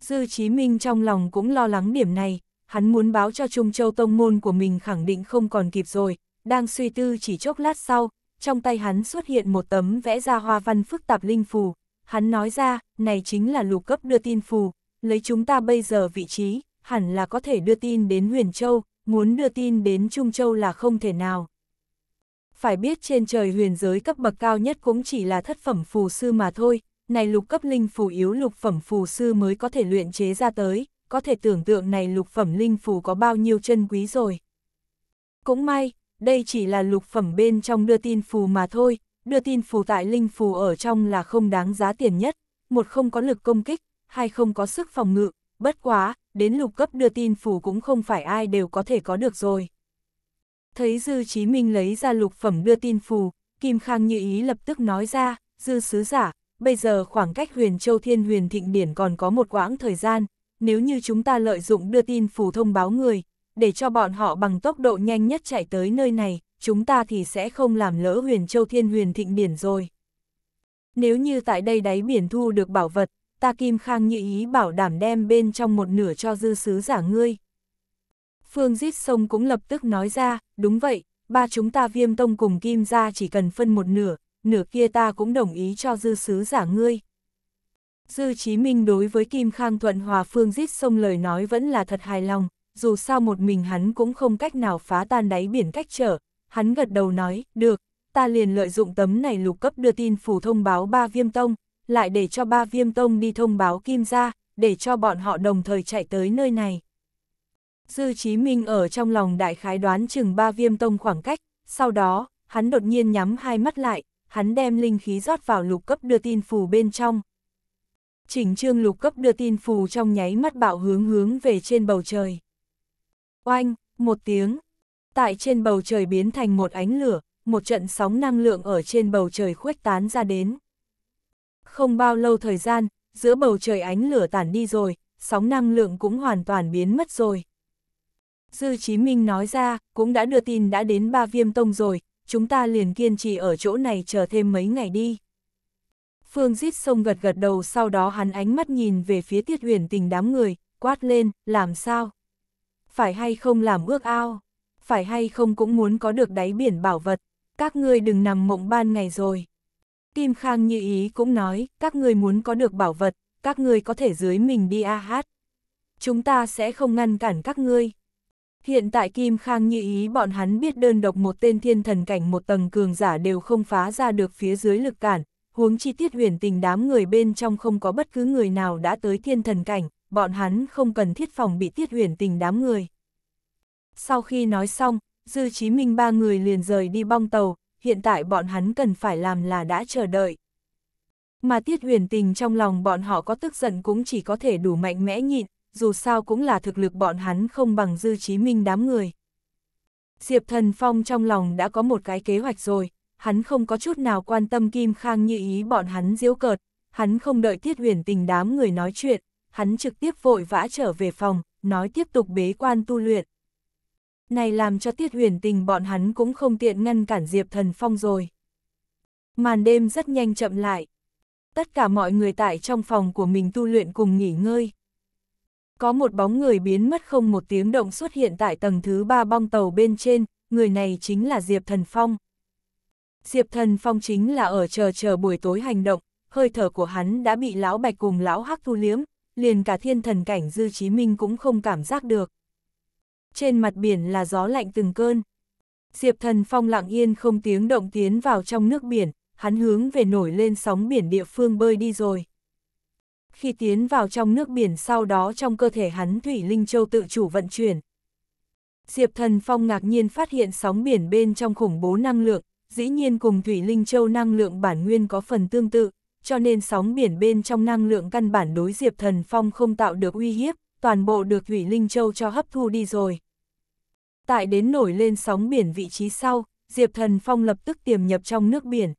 Dư Chí Minh trong lòng cũng lo lắng điểm này, hắn muốn báo cho Trung Châu Tông Môn của mình khẳng định không còn kịp rồi, đang suy tư chỉ chốc lát sau, trong tay hắn xuất hiện một tấm vẽ ra hoa văn phức tạp linh phù, hắn nói ra, này chính là lục cấp đưa tin phù, lấy chúng ta bây giờ vị trí, hẳn là có thể đưa tin đến Huyền Châu, muốn đưa tin đến Trung Châu là không thể nào. Phải biết trên trời huyền giới cấp bậc cao nhất cũng chỉ là thất phẩm phù sư mà thôi, này lục cấp linh phù yếu lục phẩm phù sư mới có thể luyện chế ra tới, có thể tưởng tượng này lục phẩm linh phù có bao nhiêu chân quý rồi. Cũng may, đây chỉ là lục phẩm bên trong đưa tin phù mà thôi, đưa tin phù tại linh phù ở trong là không đáng giá tiền nhất, một không có lực công kích, hai không có sức phòng ngự, bất quá, đến lục cấp đưa tin phù cũng không phải ai đều có thể có được rồi. Thấy Dư Chí Minh lấy ra lục phẩm đưa tin phù, Kim Khang như ý lập tức nói ra, Dư Sứ Giả, bây giờ khoảng cách huyền châu thiên huyền thịnh điển còn có một quãng thời gian, nếu như chúng ta lợi dụng đưa tin phù thông báo người, để cho bọn họ bằng tốc độ nhanh nhất chạy tới nơi này, chúng ta thì sẽ không làm lỡ huyền châu thiên huyền thịnh biển rồi. Nếu như tại đây đáy biển thu được bảo vật, ta Kim Khang như ý bảo đảm đem bên trong một nửa cho dư sứ giả ngươi. Phương Dít Sông cũng lập tức nói ra, đúng vậy, ba chúng ta viêm tông cùng Kim ra chỉ cần phân một nửa, nửa kia ta cũng đồng ý cho dư sứ giả ngươi. Dư Chí Minh đối với Kim Khang Thuận Hòa Phương Dít Sông lời nói vẫn là thật hài lòng, dù sao một mình hắn cũng không cách nào phá tan đáy biển cách trở, hắn gật đầu nói, được, ta liền lợi dụng tấm này lục cấp đưa tin phủ thông báo ba viêm tông, lại để cho ba viêm tông đi thông báo kim ra, để cho bọn họ đồng thời chạy tới nơi này. Dư Chí Minh ở trong lòng đại khái đoán chừng ba viêm tông khoảng cách, sau đó, hắn đột nhiên nhắm hai mắt lại, hắn đem linh khí rót vào lục cấp đưa tin phù bên trong. Chỉnh trương lục cấp đưa tin phù trong nháy mắt bạo hướng hướng về trên bầu trời. Oanh, một tiếng, tại trên bầu trời biến thành một ánh lửa, một trận sóng năng lượng ở trên bầu trời khuếch tán ra đến. Không bao lâu thời gian, giữa bầu trời ánh lửa tản đi rồi, sóng năng lượng cũng hoàn toàn biến mất rồi. Dư Chí Minh nói ra, cũng đã đưa tin đã đến ba viêm tông rồi, chúng ta liền kiên trì ở chỗ này chờ thêm mấy ngày đi. Phương giít sông gật gật đầu sau đó hắn ánh mắt nhìn về phía tiết huyền tình đám người, quát lên, làm sao? Phải hay không làm ước ao? phải hay không cũng muốn có được đáy biển bảo vật, các ngươi đừng nằm mộng ban ngày rồi. Kim Khang như ý cũng nói, các ngươi muốn có được bảo vật, các ngươi có thể dưới mình đi a hát. Chúng ta sẽ không ngăn cản các ngươi. Hiện tại Kim Khang như ý bọn hắn biết đơn độc một tên thiên thần cảnh một tầng cường giả đều không phá ra được phía dưới lực cản, huống chi tiết huyền tình đám người bên trong không có bất cứ người nào đã tới thiên thần cảnh, bọn hắn không cần thiết phòng bị tiết huyền tình đám người. Sau khi nói xong, Dư Chí Minh ba người liền rời đi bong tàu, hiện tại bọn hắn cần phải làm là đã chờ đợi. Mà Tiết Huyền Tình trong lòng bọn họ có tức giận cũng chỉ có thể đủ mạnh mẽ nhịn, dù sao cũng là thực lực bọn hắn không bằng Dư Chí Minh đám người. Diệp Thần Phong trong lòng đã có một cái kế hoạch rồi, hắn không có chút nào quan tâm Kim Khang như ý bọn hắn diễu cợt, hắn không đợi Tiết Huyền Tình đám người nói chuyện, hắn trực tiếp vội vã trở về phòng, nói tiếp tục bế quan tu luyện này làm cho Tiết Huyền Tình bọn hắn cũng không tiện ngăn cản Diệp Thần Phong rồi. Màn đêm rất nhanh chậm lại. Tất cả mọi người tại trong phòng của mình tu luyện cùng nghỉ ngơi. Có một bóng người biến mất không một tiếng động xuất hiện tại tầng thứ ba bong tàu bên trên, người này chính là Diệp Thần Phong. Diệp Thần Phong chính là ở chờ chờ buổi tối hành động, hơi thở của hắn đã bị lão bạch cùng lão hắc thu liếm, liền cả thiên thần cảnh dư chí minh cũng không cảm giác được. Trên mặt biển là gió lạnh từng cơn. Diệp Thần Phong lặng yên không tiếng động tiến vào trong nước biển, hắn hướng về nổi lên sóng biển địa phương bơi đi rồi. Khi tiến vào trong nước biển sau đó trong cơ thể hắn Thủy Linh Châu tự chủ vận chuyển. Diệp Thần Phong ngạc nhiên phát hiện sóng biển bên trong khủng bố năng lượng, dĩ nhiên cùng Thủy Linh Châu năng lượng bản nguyên có phần tương tự, cho nên sóng biển bên trong năng lượng căn bản đối Diệp Thần Phong không tạo được uy hiếp, toàn bộ được Thủy Linh Châu cho hấp thu đi rồi. Tại đến nổi lên sóng biển vị trí sau, Diệp Thần Phong lập tức tiềm nhập trong nước biển.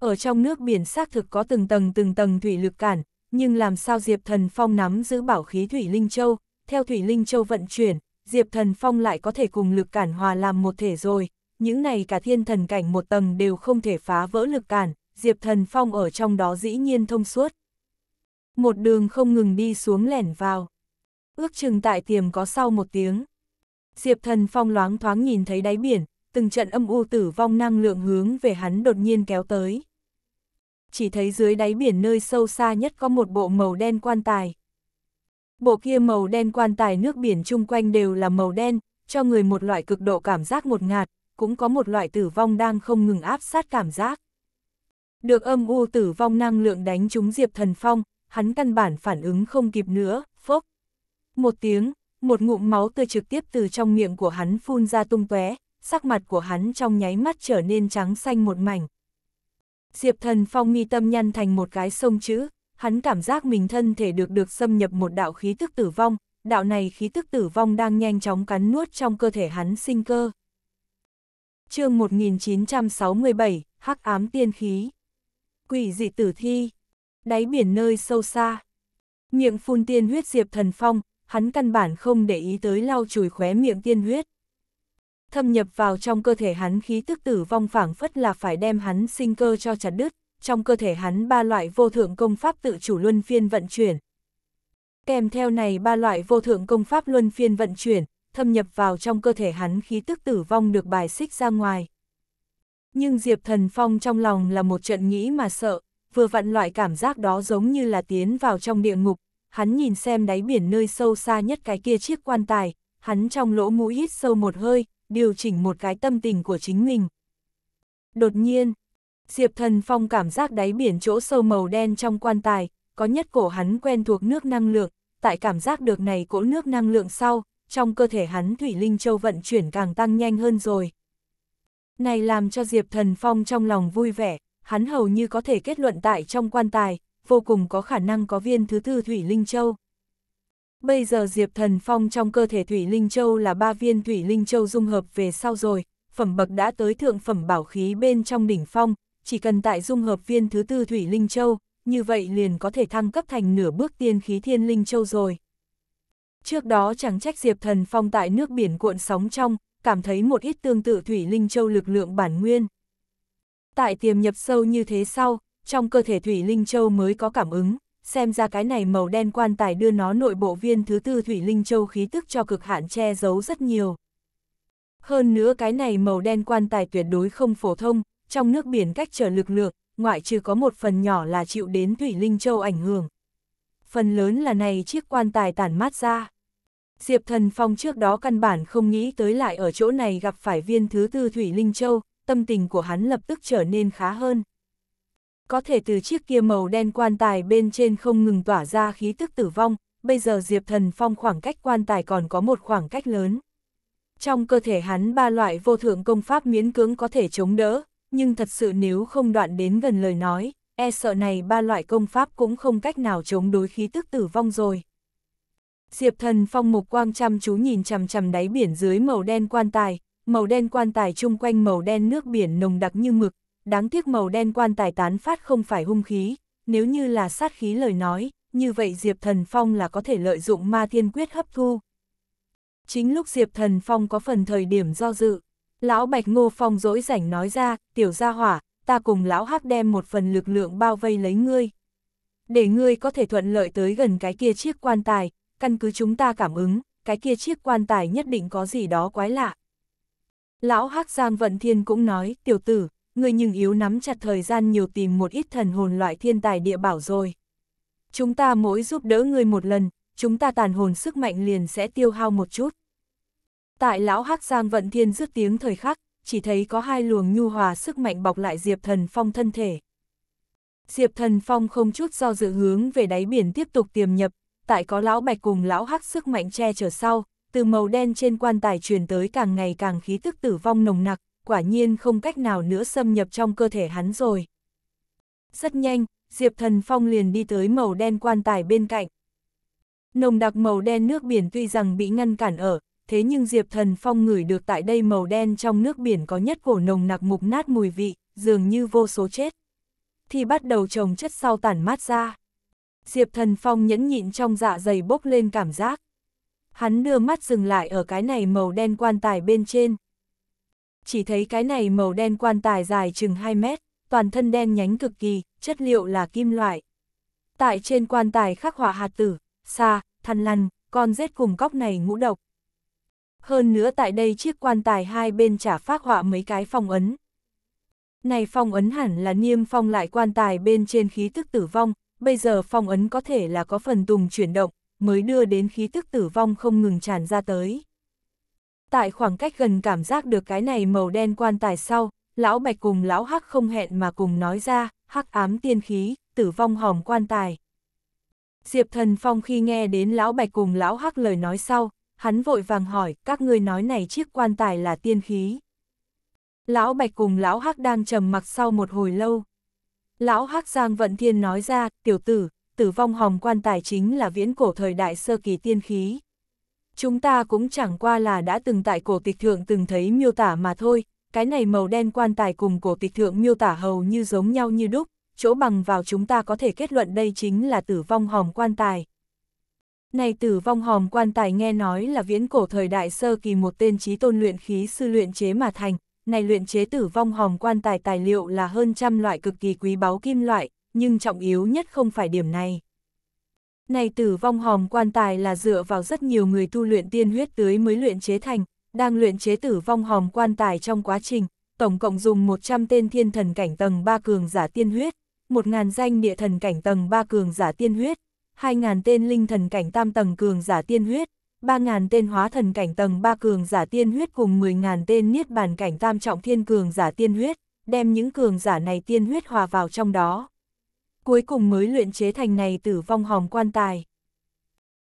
Ở trong nước biển xác thực có từng tầng từng tầng thủy lực cản, nhưng làm sao Diệp Thần Phong nắm giữ bảo khí Thủy Linh Châu, theo Thủy Linh Châu vận chuyển, Diệp Thần Phong lại có thể cùng lực cản hòa làm một thể rồi, những này cả thiên thần cảnh một tầng đều không thể phá vỡ lực cản, Diệp Thần Phong ở trong đó dĩ nhiên thông suốt một đường không ngừng đi xuống lẻn vào. Ước chừng tại tiềm có sau một tiếng. Diệp thần phong loáng thoáng nhìn thấy đáy biển, từng trận âm u tử vong năng lượng hướng về hắn đột nhiên kéo tới. Chỉ thấy dưới đáy biển nơi sâu xa nhất có một bộ màu đen quan tài. Bộ kia màu đen quan tài nước biển chung quanh đều là màu đen, cho người một loại cực độ cảm giác một ngạt, cũng có một loại tử vong đang không ngừng áp sát cảm giác. Được âm u tử vong năng lượng đánh trúng Diệp Thần Phong, hắn căn bản phản ứng không kịp nữa, phốc. Một tiếng, một ngụm máu tươi trực tiếp từ trong miệng của hắn phun ra tung tóe, sắc mặt của hắn trong nháy mắt trở nên trắng xanh một mảnh. Diệp thần phong mi tâm nhăn thành một cái sông chữ, hắn cảm giác mình thân thể được được xâm nhập một đạo khí tức tử vong, đạo này khí tức tử vong đang nhanh chóng cắn nuốt trong cơ thể hắn sinh cơ. chương 1967, Hắc ám tiên khí. Quỷ dị tử thi đáy biển nơi sâu xa. Miệng phun tiên huyết Diệp Thần Phong, hắn căn bản không để ý tới lau chùi khóe miệng tiên huyết. Thâm nhập vào trong cơ thể hắn khí tức tử vong phảng phất là phải đem hắn sinh cơ cho chặt đứt, trong cơ thể hắn ba loại vô thượng công pháp tự chủ luân phiên vận chuyển. Kèm theo này ba loại vô thượng công pháp luân phiên vận chuyển, thâm nhập vào trong cơ thể hắn khí tức tử vong được bài xích ra ngoài. Nhưng Diệp Thần Phong trong lòng là một trận nghĩ mà sợ, vừa vặn loại cảm giác đó giống như là tiến vào trong địa ngục, hắn nhìn xem đáy biển nơi sâu xa nhất cái kia chiếc quan tài, hắn trong lỗ mũi hít sâu một hơi, điều chỉnh một cái tâm tình của chính mình. Đột nhiên, Diệp Thần Phong cảm giác đáy biển chỗ sâu màu đen trong quan tài, có nhất cổ hắn quen thuộc nước năng lượng, tại cảm giác được này cỗ nước năng lượng sau, trong cơ thể hắn Thủy Linh Châu vận chuyển càng tăng nhanh hơn rồi. Này làm cho Diệp Thần Phong trong lòng vui vẻ, hắn hầu như có thể kết luận tại trong quan tài, vô cùng có khả năng có viên thứ tư Thủy Linh Châu. Bây giờ Diệp Thần Phong trong cơ thể Thủy Linh Châu là ba viên Thủy Linh Châu dung hợp về sau rồi, phẩm bậc đã tới thượng phẩm bảo khí bên trong đỉnh phong, chỉ cần tại dung hợp viên thứ tư Thủy Linh Châu, như vậy liền có thể thăng cấp thành nửa bước tiên khí Thiên Linh Châu rồi. Trước đó chẳng trách Diệp Thần Phong tại nước biển cuộn sóng trong, cảm thấy một ít tương tự Thủy Linh Châu lực lượng bản nguyên tại tiềm nhập sâu như thế sau, trong cơ thể Thủy Linh Châu mới có cảm ứng, xem ra cái này màu đen quan tài đưa nó nội bộ viên thứ tư Thủy Linh Châu khí tức cho cực hạn che giấu rất nhiều. Hơn nữa cái này màu đen quan tài tuyệt đối không phổ thông, trong nước biển cách trở lực lượng, ngoại trừ có một phần nhỏ là chịu đến Thủy Linh Châu ảnh hưởng. Phần lớn là này chiếc quan tài tản mát ra. Diệp Thần Phong trước đó căn bản không nghĩ tới lại ở chỗ này gặp phải viên thứ tư Thủy Linh Châu, tâm tình của hắn lập tức trở nên khá hơn. Có thể từ chiếc kia màu đen quan tài bên trên không ngừng tỏa ra khí tức tử vong, bây giờ Diệp Thần Phong khoảng cách quan tài còn có một khoảng cách lớn. Trong cơ thể hắn ba loại vô thượng công pháp miễn cưỡng có thể chống đỡ, nhưng thật sự nếu không đoạn đến gần lời nói, e sợ này ba loại công pháp cũng không cách nào chống đối khí tức tử vong rồi. Diệp Thần Phong mục quang chăm chú nhìn chằm chằm đáy biển dưới màu đen quan tài, màu đen quan tài chung quanh màu đen nước biển nồng đặc như mực, đáng tiếc màu đen quan tài tán phát không phải hung khí, nếu như là sát khí lời nói, như vậy Diệp Thần Phong là có thể lợi dụng ma thiên quyết hấp thu. Chính lúc Diệp Thần Phong có phần thời điểm do dự, lão Bạch Ngô Phong dỗi rảnh nói ra, tiểu gia hỏa, ta cùng lão hắc đem một phần lực lượng bao vây lấy ngươi. Để ngươi có thể thuận lợi tới gần cái kia chiếc quan tài, căn cứ chúng ta cảm ứng, cái kia chiếc quan tài nhất định có gì đó quái lạ. Lão Hắc giang Vận Thiên cũng nói, tiểu tử, người nhưng yếu nắm chặt thời gian nhiều tìm một ít thần hồn loại thiên tài địa bảo rồi. Chúng ta mỗi giúp đỡ người một lần, chúng ta tàn hồn sức mạnh liền sẽ tiêu hao một chút. Tại lão Hắc Giang Vận Thiên rước tiếng thời khắc, chỉ thấy có hai luồng nhu hòa sức mạnh bọc lại Diệp Thần Phong thân thể. Diệp Thần Phong không chút do dự hướng về đáy biển tiếp tục tiềm nhập, tại có lão Bạch cùng lão Hắc sức mạnh che chở sau, từ màu đen trên quan tài truyền tới càng ngày càng khí tức tử vong nồng nặc, quả nhiên không cách nào nữa xâm nhập trong cơ thể hắn rồi. Rất nhanh, Diệp Thần Phong liền đi tới màu đen quan tài bên cạnh. Nồng đặc màu đen nước biển tuy rằng bị ngăn cản ở, thế nhưng Diệp Thần Phong ngửi được tại đây màu đen trong nước biển có nhất cổ nồng nặc mục nát mùi vị, dường như vô số chết. Thì bắt đầu trồng chất sau tản mát ra. Diệp Thần Phong nhẫn nhịn trong dạ dày bốc lên cảm giác hắn đưa mắt dừng lại ở cái này màu đen quan tài bên trên. Chỉ thấy cái này màu đen quan tài dài chừng 2 mét, toàn thân đen nhánh cực kỳ, chất liệu là kim loại. Tại trên quan tài khắc họa hạt tử, sa, thằn lăn con rết cùng cóc này ngũ độc. Hơn nữa tại đây chiếc quan tài hai bên trả phát họa mấy cái phong ấn. Này phong ấn hẳn là niêm phong lại quan tài bên trên khí tức tử vong, bây giờ phong ấn có thể là có phần tùng chuyển động, mới đưa đến khí tức tử vong không ngừng tràn ra tới. Tại khoảng cách gần cảm giác được cái này màu đen quan tài sau, lão bạch cùng lão hắc không hẹn mà cùng nói ra, hắc ám tiên khí, tử vong hòm quan tài. Diệp thần phong khi nghe đến lão bạch cùng lão hắc lời nói sau, hắn vội vàng hỏi, các ngươi nói này chiếc quan tài là tiên khí. Lão bạch cùng lão hắc đang trầm mặc sau một hồi lâu. Lão hắc giang vận thiên nói ra, tiểu tử, tử vong hòm quan tài chính là viễn cổ thời đại sơ kỳ tiên khí. Chúng ta cũng chẳng qua là đã từng tại cổ tịch thượng từng thấy miêu tả mà thôi, cái này màu đen quan tài cùng cổ tịch thượng miêu tả hầu như giống nhau như đúc, chỗ bằng vào chúng ta có thể kết luận đây chính là tử vong hòm quan tài. Này tử vong hòm quan tài nghe nói là viễn cổ thời đại sơ kỳ một tên trí tôn luyện khí sư luyện chế mà thành, này luyện chế tử vong hòm quan tài tài liệu là hơn trăm loại cực kỳ quý báu kim loại, nhưng trọng yếu nhất không phải điểm này. Này tử vong hòm quan tài là dựa vào rất nhiều người tu luyện tiên huyết tưới mới luyện chế thành, đang luyện chế tử vong hòm quan tài trong quá trình, tổng cộng dùng 100 tên thiên thần cảnh tầng 3 cường giả tiên huyết, 1.000 danh địa thần cảnh tầng 3 cường giả tiên huyết, 2.000 tên linh thần cảnh tam tầng cường giả tiên huyết, 3.000 tên hóa thần cảnh tầng 3 cường giả tiên huyết cùng 10.000 tên niết bàn cảnh tam trọng thiên cường giả tiên huyết, đem những cường giả này tiên huyết hòa vào trong đó cuối cùng mới luyện chế thành này tử vong hòm quan tài.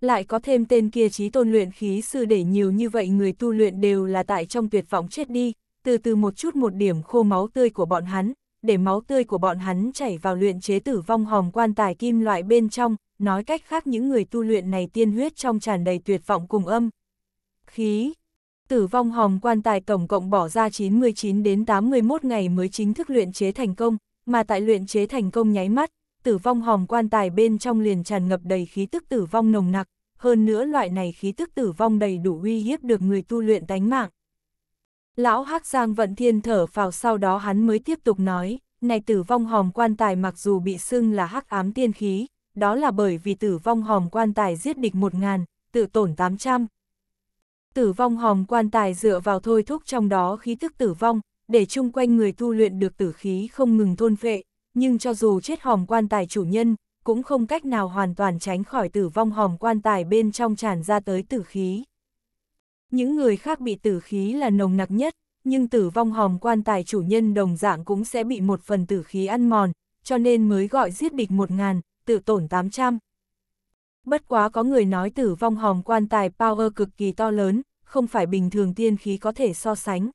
Lại có thêm tên kia trí tôn luyện khí sư để nhiều như vậy người tu luyện đều là tại trong tuyệt vọng chết đi, từ từ một chút một điểm khô máu tươi của bọn hắn, để máu tươi của bọn hắn chảy vào luyện chế tử vong hòm quan tài kim loại bên trong, nói cách khác những người tu luyện này tiên huyết trong tràn đầy tuyệt vọng cùng âm. Khí Tử vong hòm quan tài tổng cộng bỏ ra 99 đến 81 ngày mới chính thức luyện chế thành công, mà tại luyện chế thành công nháy mắt, tử vong hòm quan tài bên trong liền tràn ngập đầy khí tức tử vong nồng nặc, hơn nữa loại này khí tức tử vong đầy đủ uy hiếp được người tu luyện tánh mạng. Lão Hắc Giang Vận Thiên thở vào sau đó hắn mới tiếp tục nói, này tử vong hòm quan tài mặc dù bị xưng là hắc ám tiên khí, đó là bởi vì tử vong hòm quan tài giết địch 1.000, tự tổn 800. Tử vong hòm quan tài dựa vào thôi thúc trong đó khí tức tử vong, để chung quanh người tu luyện được tử khí không ngừng thôn phệ, nhưng cho dù chết hòm quan tài chủ nhân, cũng không cách nào hoàn toàn tránh khỏi tử vong hòm quan tài bên trong tràn ra tới tử khí. Những người khác bị tử khí là nồng nặc nhất, nhưng tử vong hòm quan tài chủ nhân đồng dạng cũng sẽ bị một phần tử khí ăn mòn, cho nên mới gọi giết địch một ngàn tự tổn tám trăm Bất quá có người nói tử vong hòm quan tài power cực kỳ to lớn, không phải bình thường tiên khí có thể so sánh.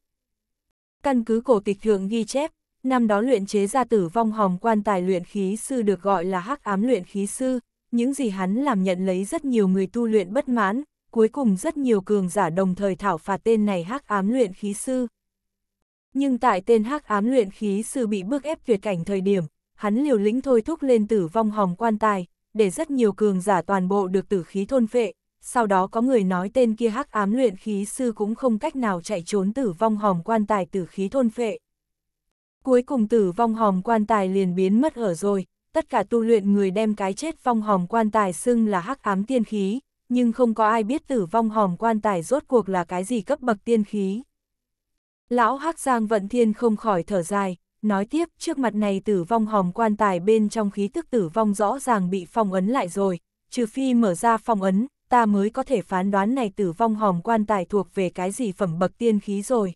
Căn cứ cổ tịch thượng ghi chép, năm đó luyện chế ra tử vong hòm quan tài luyện khí sư được gọi là hắc ám luyện khí sư, những gì hắn làm nhận lấy rất nhiều người tu luyện bất mãn, cuối cùng rất nhiều cường giả đồng thời thảo phạt tên này hắc ám luyện khí sư. Nhưng tại tên hắc ám luyện khí sư bị bức ép tuyệt cảnh thời điểm, hắn liều lĩnh thôi thúc lên tử vong hòm quan tài, để rất nhiều cường giả toàn bộ được tử khí thôn phệ, sau đó có người nói tên kia hắc ám luyện khí sư cũng không cách nào chạy trốn tử vong hòm quan tài tử khí thôn phệ. Cuối cùng tử vong hòm quan tài liền biến mất ở rồi, tất cả tu luyện người đem cái chết vong hòm quan tài xưng là hắc ám tiên khí, nhưng không có ai biết tử vong hòm quan tài rốt cuộc là cái gì cấp bậc tiên khí. Lão hắc giang vận thiên không khỏi thở dài, nói tiếp trước mặt này tử vong hòm quan tài bên trong khí tức tử vong rõ ràng bị phong ấn lại rồi, trừ phi mở ra phong ấn, ta mới có thể phán đoán này tử vong hòm quan tài thuộc về cái gì phẩm bậc tiên khí rồi.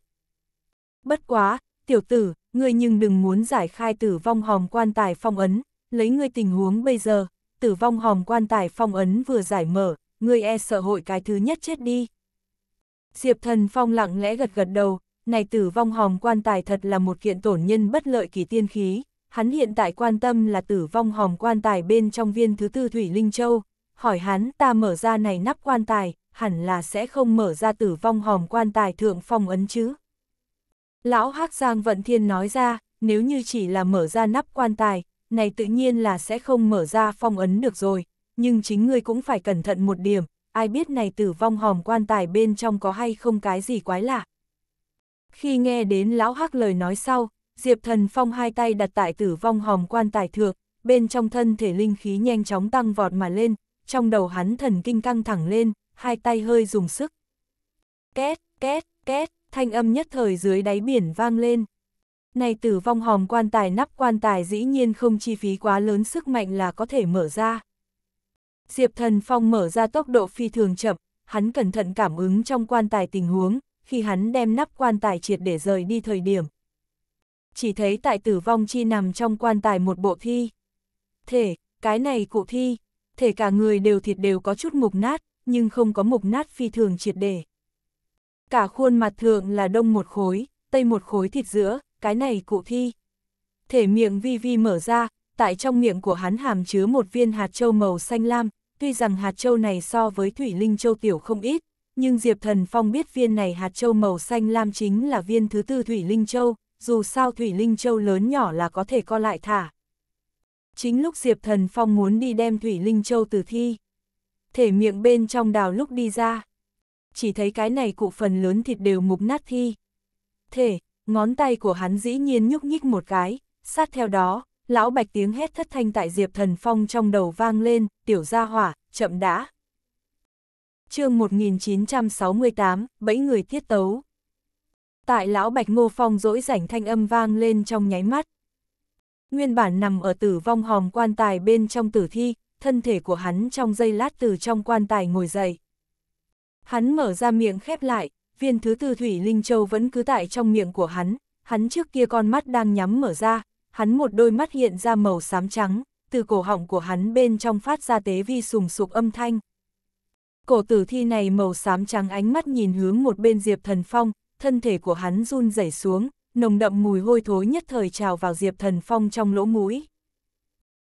Bất quá, tiểu tử, ngươi nhưng đừng muốn giải khai tử vong hòm quan tài phong ấn, lấy ngươi tình huống bây giờ, tử vong hòm quan tài phong ấn vừa giải mở, ngươi e sợ hội cái thứ nhất chết đi. Diệp thần phong lặng lẽ gật gật đầu, này tử vong hòm quan tài thật là một kiện tổn nhân bất lợi kỳ tiên khí, hắn hiện tại quan tâm là tử vong hòm quan tài bên trong viên thứ tư Thủy Linh Châu, hỏi hắn ta mở ra này nắp quan tài, hẳn là sẽ không mở ra tử vong hòm quan tài thượng phong ấn chứ. Lão Hắc Giang Vận Thiên nói ra, nếu như chỉ là mở ra nắp quan tài, này tự nhiên là sẽ không mở ra phong ấn được rồi, nhưng chính ngươi cũng phải cẩn thận một điểm, ai biết này tử vong hòm quan tài bên trong có hay không cái gì quái lạ. Khi nghe đến Lão Hắc lời nói sau, Diệp Thần Phong hai tay đặt tại tử vong hòm quan tài thượng, bên trong thân thể linh khí nhanh chóng tăng vọt mà lên, trong đầu hắn thần kinh căng thẳng lên, hai tay hơi dùng sức. Két, két, két, thanh âm nhất thời dưới đáy biển vang lên. Này tử vong hòm quan tài nắp quan tài dĩ nhiên không chi phí quá lớn sức mạnh là có thể mở ra. Diệp thần phong mở ra tốc độ phi thường chậm, hắn cẩn thận cảm ứng trong quan tài tình huống, khi hắn đem nắp quan tài triệt để rời đi thời điểm. Chỉ thấy tại tử vong chi nằm trong quan tài một bộ thi. Thể, cái này cụ thi, thể cả người đều thịt đều có chút mục nát, nhưng không có mục nát phi thường triệt để cả khuôn mặt thượng là đông một khối, tây một khối thịt giữa, cái này cụ thi. Thể miệng vi vi mở ra, tại trong miệng của hắn hàm chứa một viên hạt châu màu xanh lam, tuy rằng hạt châu này so với thủy linh châu tiểu không ít, nhưng Diệp Thần Phong biết viên này hạt châu màu xanh lam chính là viên thứ tư thủy linh châu, dù sao thủy linh châu lớn nhỏ là có thể co lại thả. Chính lúc Diệp Thần Phong muốn đi đem thủy linh châu từ thi, thể miệng bên trong đào lúc đi ra chỉ thấy cái này cụ phần lớn thịt đều mục nát thi. Thể, ngón tay của hắn dĩ nhiên nhúc nhích một cái, sát theo đó, lão bạch tiếng hét thất thanh tại Diệp Thần Phong trong đầu vang lên, tiểu gia hỏa, chậm đã. chương 1968, bẫy người thiết tấu. Tại lão bạch ngô phong dỗi rảnh thanh âm vang lên trong nháy mắt. Nguyên bản nằm ở tử vong hòm quan tài bên trong tử thi, thân thể của hắn trong giây lát từ trong quan tài ngồi dậy. Hắn mở ra miệng khép lại, viên thứ tư thủy linh châu vẫn cứ tại trong miệng của hắn, hắn trước kia con mắt đang nhắm mở ra, hắn một đôi mắt hiện ra màu xám trắng, từ cổ họng của hắn bên trong phát ra tế vi sùng sục âm thanh. Cổ tử thi này màu xám trắng ánh mắt nhìn hướng một bên Diệp Thần Phong, thân thể của hắn run rẩy xuống, nồng đậm mùi hôi thối nhất thời trào vào Diệp Thần Phong trong lỗ mũi.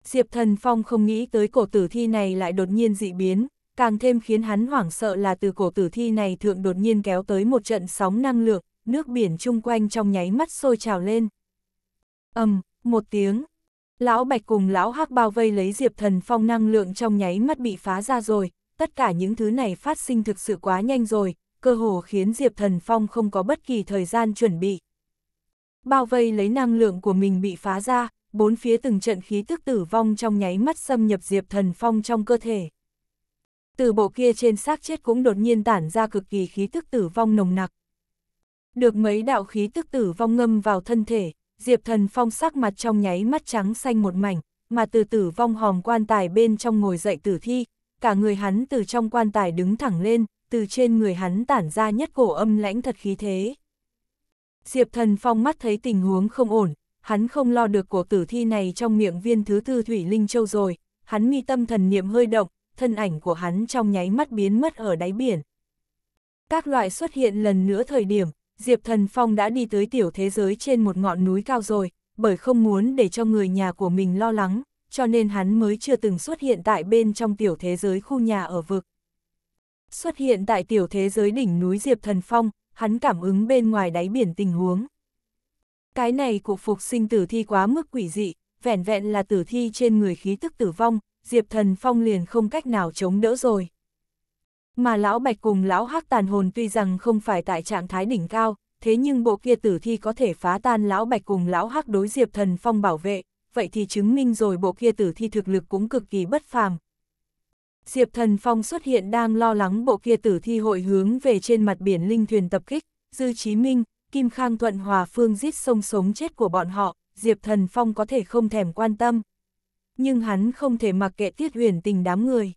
Diệp Thần Phong không nghĩ tới cổ tử thi này lại đột nhiên dị biến, càng thêm khiến hắn hoảng sợ là từ cổ tử thi này thượng đột nhiên kéo tới một trận sóng năng lượng, nước biển chung quanh trong nháy mắt sôi trào lên. ầm um, một tiếng, lão bạch cùng lão hắc bao vây lấy diệp thần phong năng lượng trong nháy mắt bị phá ra rồi, tất cả những thứ này phát sinh thực sự quá nhanh rồi, cơ hồ khiến diệp thần phong không có bất kỳ thời gian chuẩn bị. Bao vây lấy năng lượng của mình bị phá ra, bốn phía từng trận khí tức tử vong trong nháy mắt xâm nhập diệp thần phong trong cơ thể từ bộ kia trên xác chết cũng đột nhiên tản ra cực kỳ khí tức tử vong nồng nặc. Được mấy đạo khí tức tử vong ngâm vào thân thể, Diệp Thần Phong sắc mặt trong nháy mắt trắng xanh một mảnh, mà từ tử vong hòm quan tài bên trong ngồi dậy tử thi, cả người hắn từ trong quan tài đứng thẳng lên, từ trên người hắn tản ra nhất cổ âm lãnh thật khí thế. Diệp Thần Phong mắt thấy tình huống không ổn, hắn không lo được của tử thi này trong miệng viên thứ tư Thủy Linh Châu rồi, hắn mi tâm thần niệm hơi động, thân ảnh của hắn trong nháy mắt biến mất ở đáy biển. Các loại xuất hiện lần nữa thời điểm, Diệp Thần Phong đã đi tới tiểu thế giới trên một ngọn núi cao rồi, bởi không muốn để cho người nhà của mình lo lắng, cho nên hắn mới chưa từng xuất hiện tại bên trong tiểu thế giới khu nhà ở vực. Xuất hiện tại tiểu thế giới đỉnh núi Diệp Thần Phong, hắn cảm ứng bên ngoài đáy biển tình huống. Cái này của phục sinh tử thi quá mức quỷ dị, vẻn vẹn là tử thi trên người khí tức tử vong, Diệp Thần Phong liền không cách nào chống đỡ rồi. Mà lão Bạch cùng lão Hắc tàn hồn tuy rằng không phải tại trạng thái đỉnh cao, thế nhưng bộ kia tử thi có thể phá tan lão Bạch cùng lão Hắc đối Diệp Thần Phong bảo vệ, vậy thì chứng minh rồi bộ kia tử thi thực lực cũng cực kỳ bất phàm. Diệp Thần Phong xuất hiện đang lo lắng bộ kia tử thi hội hướng về trên mặt biển linh thuyền tập kích, Dư Chí Minh, Kim Khang Thuận Hòa Phương giết sông sống chết của bọn họ, Diệp Thần Phong có thể không thèm quan tâm nhưng hắn không thể mặc kệ tiết huyền tình đám người.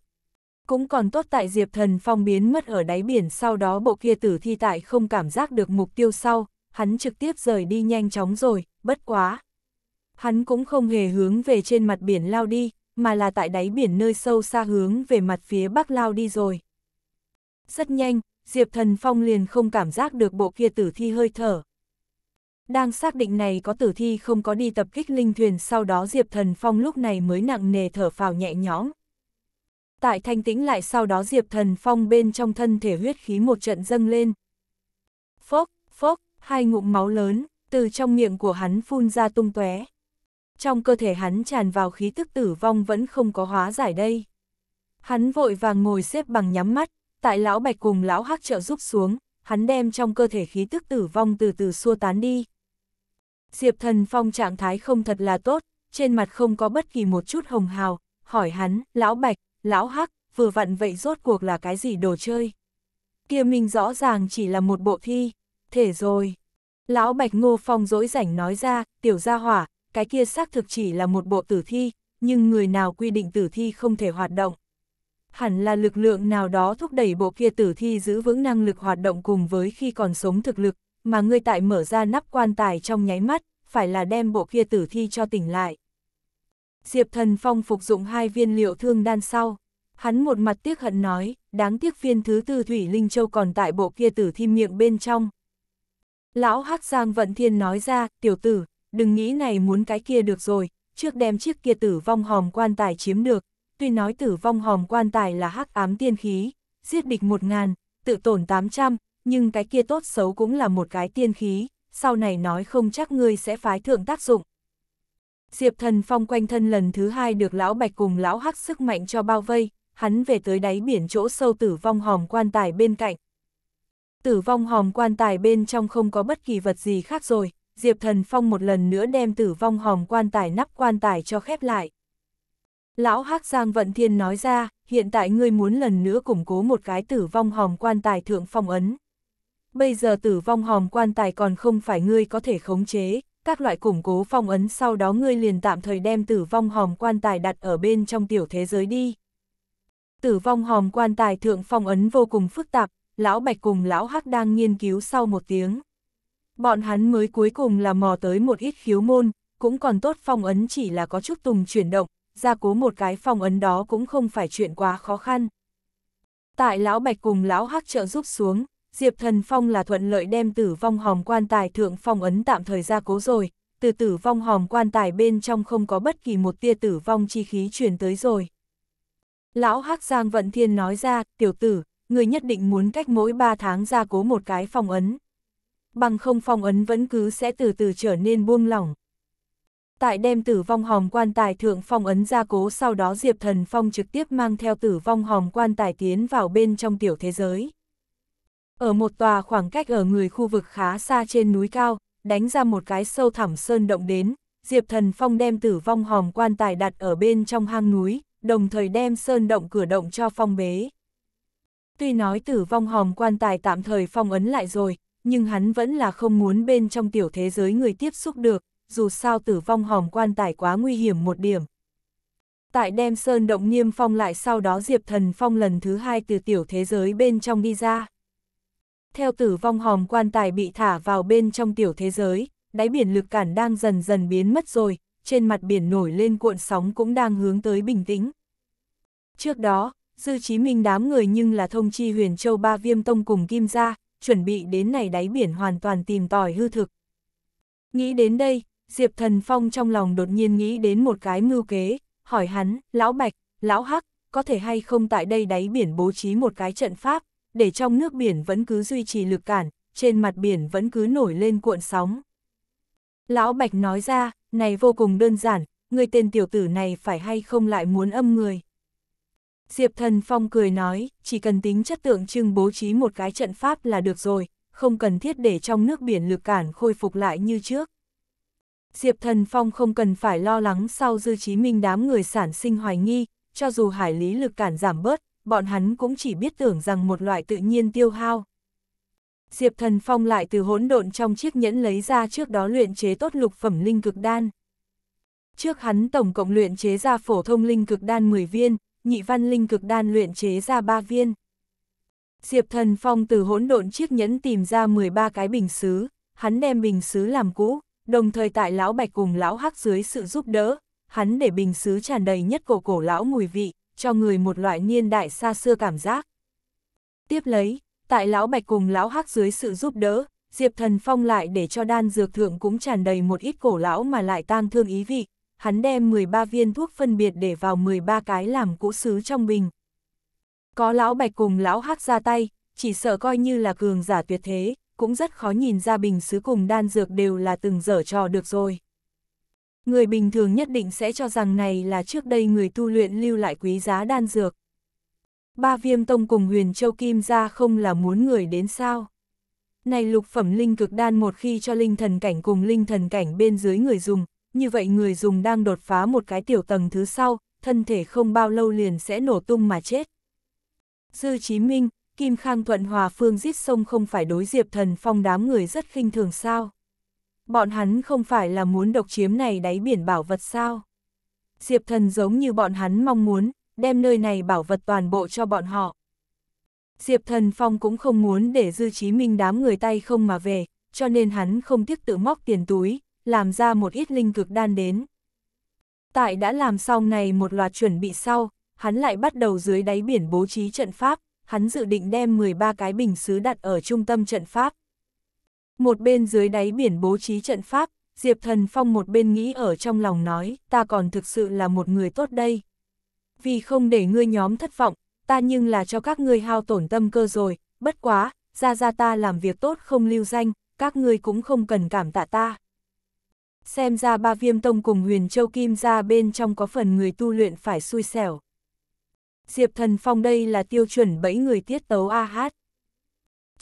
Cũng còn tốt tại Diệp Thần Phong biến mất ở đáy biển sau đó bộ kia tử thi tại không cảm giác được mục tiêu sau, hắn trực tiếp rời đi nhanh chóng rồi, bất quá. Hắn cũng không hề hướng về trên mặt biển lao đi, mà là tại đáy biển nơi sâu xa hướng về mặt phía bắc lao đi rồi. Rất nhanh, Diệp Thần Phong liền không cảm giác được bộ kia tử thi hơi thở. Đang xác định này có tử thi không có đi tập kích linh thuyền sau đó Diệp Thần Phong lúc này mới nặng nề thở phào nhẹ nhõm. Tại thanh tĩnh lại sau đó Diệp Thần Phong bên trong thân thể huyết khí một trận dâng lên. Phốc, phốc, hai ngụm máu lớn, từ trong miệng của hắn phun ra tung tóe. Trong cơ thể hắn tràn vào khí tức tử vong vẫn không có hóa giải đây. Hắn vội vàng ngồi xếp bằng nhắm mắt, tại lão bạch cùng lão hắc trợ giúp xuống, hắn đem trong cơ thể khí tức tử vong từ từ xua tán đi. Diệp Thần Phong trạng thái không thật là tốt, trên mặt không có bất kỳ một chút hồng hào, hỏi hắn, lão bạch, lão hắc, vừa vặn vậy rốt cuộc là cái gì đồ chơi. Kia mình rõ ràng chỉ là một bộ thi, thể rồi. Lão bạch ngô phong dỗi rảnh nói ra, tiểu gia hỏa, cái kia xác thực chỉ là một bộ tử thi, nhưng người nào quy định tử thi không thể hoạt động. Hẳn là lực lượng nào đó thúc đẩy bộ kia tử thi giữ vững năng lực hoạt động cùng với khi còn sống thực lực, mà ngươi tại mở ra nắp quan tài trong nháy mắt, phải là đem bộ kia tử thi cho tỉnh lại. Diệp Thần Phong phục dụng hai viên liệu thương đan sau, hắn một mặt tiếc hận nói, đáng tiếc viên thứ tư Thủy Linh Châu còn tại bộ kia tử thi miệng bên trong. Lão Hắc Giang Vận Thiên nói ra, tiểu tử, đừng nghĩ này muốn cái kia được rồi, trước đem chiếc kia tử vong hòm quan tài chiếm được, tuy nói tử vong hòm quan tài là hắc ám tiên khí, giết địch một ngàn, tự tổn tám trăm nhưng cái kia tốt xấu cũng là một cái tiên khí, sau này nói không chắc ngươi sẽ phái thượng tác dụng. Diệp thần phong quanh thân lần thứ hai được lão bạch cùng lão hắc sức mạnh cho bao vây, hắn về tới đáy biển chỗ sâu tử vong hòm quan tài bên cạnh. Tử vong hòm quan tài bên trong không có bất kỳ vật gì khác rồi, Diệp thần phong một lần nữa đem tử vong hòm quan tài nắp quan tài cho khép lại. Lão hắc Giang Vận Thiên nói ra, hiện tại ngươi muốn lần nữa củng cố một cái tử vong hòm quan tài thượng phong ấn bây giờ tử vong hòm quan tài còn không phải ngươi có thể khống chế, các loại củng cố phong ấn sau đó ngươi liền tạm thời đem tử vong hòm quan tài đặt ở bên trong tiểu thế giới đi. Tử vong hòm quan tài thượng phong ấn vô cùng phức tạp, lão bạch cùng lão hắc đang nghiên cứu sau một tiếng. Bọn hắn mới cuối cùng là mò tới một ít khiếu môn, cũng còn tốt phong ấn chỉ là có chút tùng chuyển động, ra cố một cái phong ấn đó cũng không phải chuyện quá khó khăn. Tại lão bạch cùng lão hắc trợ giúp xuống, Diệp Thần Phong là thuận lợi đem tử vong hòm quan tài thượng phong ấn tạm thời ra cố rồi, từ tử vong hòm quan tài bên trong không có bất kỳ một tia tử vong chi khí truyền tới rồi. Lão Hắc Giang Vận Thiên nói ra, tiểu tử, người nhất định muốn cách mỗi ba tháng ra cố một cái phong ấn. Bằng không phong ấn vẫn cứ sẽ từ từ trở nên buông lỏng. Tại đem tử vong hòm quan tài thượng phong ấn ra cố sau đó Diệp Thần Phong trực tiếp mang theo tử vong hòm quan tài tiến vào bên trong tiểu thế giới. Ở một tòa khoảng cách ở người khu vực khá xa trên núi cao, đánh ra một cái sâu thẳm sơn động đến, Diệp Thần Phong đem tử vong hòm quan tài đặt ở bên trong hang núi, đồng thời đem sơn động cửa động cho phong bế. Tuy nói tử vong hòm quan tài tạm thời phong ấn lại rồi, nhưng hắn vẫn là không muốn bên trong tiểu thế giới người tiếp xúc được, dù sao tử vong hòm quan tài quá nguy hiểm một điểm. Tại đem sơn động niêm phong lại sau đó Diệp Thần Phong lần thứ hai từ tiểu thế giới bên trong đi ra. Theo tử vong hòm quan tài bị thả vào bên trong tiểu thế giới, đáy biển lực cản đang dần dần biến mất rồi, trên mặt biển nổi lên cuộn sóng cũng đang hướng tới bình tĩnh. Trước đó, Dư Chí Minh đám người nhưng là thông chi huyền châu ba viêm tông cùng kim gia, chuẩn bị đến này đáy biển hoàn toàn tìm tòi hư thực. Nghĩ đến đây, Diệp Thần Phong trong lòng đột nhiên nghĩ đến một cái mưu kế, hỏi hắn, lão Bạch, lão Hắc, có thể hay không tại đây đáy biển bố trí một cái trận pháp, để trong nước biển vẫn cứ duy trì lực cản, trên mặt biển vẫn cứ nổi lên cuộn sóng. Lão Bạch nói ra, này vô cùng đơn giản, người tên tiểu tử này phải hay không lại muốn âm người. Diệp Thần Phong cười nói, chỉ cần tính chất tượng trưng bố trí một cái trận pháp là được rồi, không cần thiết để trong nước biển lực cản khôi phục lại như trước. Diệp Thần Phong không cần phải lo lắng sau Dư Chí Minh đám người sản sinh hoài nghi, cho dù hải lý lực cản giảm bớt, bọn hắn cũng chỉ biết tưởng rằng một loại tự nhiên tiêu hao. Diệp Thần Phong lại từ hỗn độn trong chiếc nhẫn lấy ra trước đó luyện chế tốt lục phẩm linh cực đan. Trước hắn tổng cộng luyện chế ra phổ thông linh cực đan 10 viên, nhị văn linh cực đan luyện chế ra 3 viên. Diệp Thần Phong từ hỗn độn chiếc nhẫn tìm ra 13 cái bình xứ, hắn đem bình xứ làm cũ, đồng thời tại lão Bạch cùng lão Hắc dưới sự giúp đỡ, hắn để bình xứ tràn đầy nhất cổ cổ lão mùi vị, cho người một loại niên đại xa xưa cảm giác. Tiếp lấy, tại lão Bạch cùng lão Hắc dưới sự giúp đỡ, Diệp Thần Phong lại để cho đan dược thượng cũng tràn đầy một ít cổ lão mà lại tang thương ý vị, hắn đem 13 viên thuốc phân biệt để vào 13 cái làm cũ sứ trong bình. Có lão Bạch cùng lão Hắc ra tay, chỉ sợ coi như là cường giả tuyệt thế, cũng rất khó nhìn ra bình sứ cùng đan dược đều là từng dở trò được rồi. Người bình thường nhất định sẽ cho rằng này là trước đây người tu luyện lưu lại quý giá đan dược. Ba viêm tông cùng huyền châu kim ra không là muốn người đến sao. Này lục phẩm linh cực đan một khi cho linh thần cảnh cùng linh thần cảnh bên dưới người dùng, như vậy người dùng đang đột phá một cái tiểu tầng thứ sau, thân thể không bao lâu liền sẽ nổ tung mà chết. Dư Chí Minh, Kim Khang Thuận Hòa Phương giết sông không phải đối diệp thần phong đám người rất khinh thường sao. Bọn hắn không phải là muốn độc chiếm này đáy biển bảo vật sao? Diệp thần giống như bọn hắn mong muốn, đem nơi này bảo vật toàn bộ cho bọn họ. Diệp thần phong cũng không muốn để dư trí minh đám người tay không mà về, cho nên hắn không tiếc tự móc tiền túi, làm ra một ít linh cực đan đến. Tại đã làm xong này một loạt chuẩn bị sau, hắn lại bắt đầu dưới đáy biển bố trí trận pháp, hắn dự định đem 13 cái bình xứ đặt ở trung tâm trận pháp. Một bên dưới đáy biển bố trí trận pháp, Diệp Thần Phong một bên nghĩ ở trong lòng nói, ta còn thực sự là một người tốt đây. Vì không để ngươi nhóm thất vọng, ta nhưng là cho các ngươi hao tổn tâm cơ rồi, bất quá, ra ra ta làm việc tốt không lưu danh, các ngươi cũng không cần cảm tạ ta. Xem ra ba viêm tông cùng huyền châu kim ra bên trong có phần người tu luyện phải xui xẻo. Diệp thần phong đây là tiêu chuẩn bẫy người tiết tấu A hát.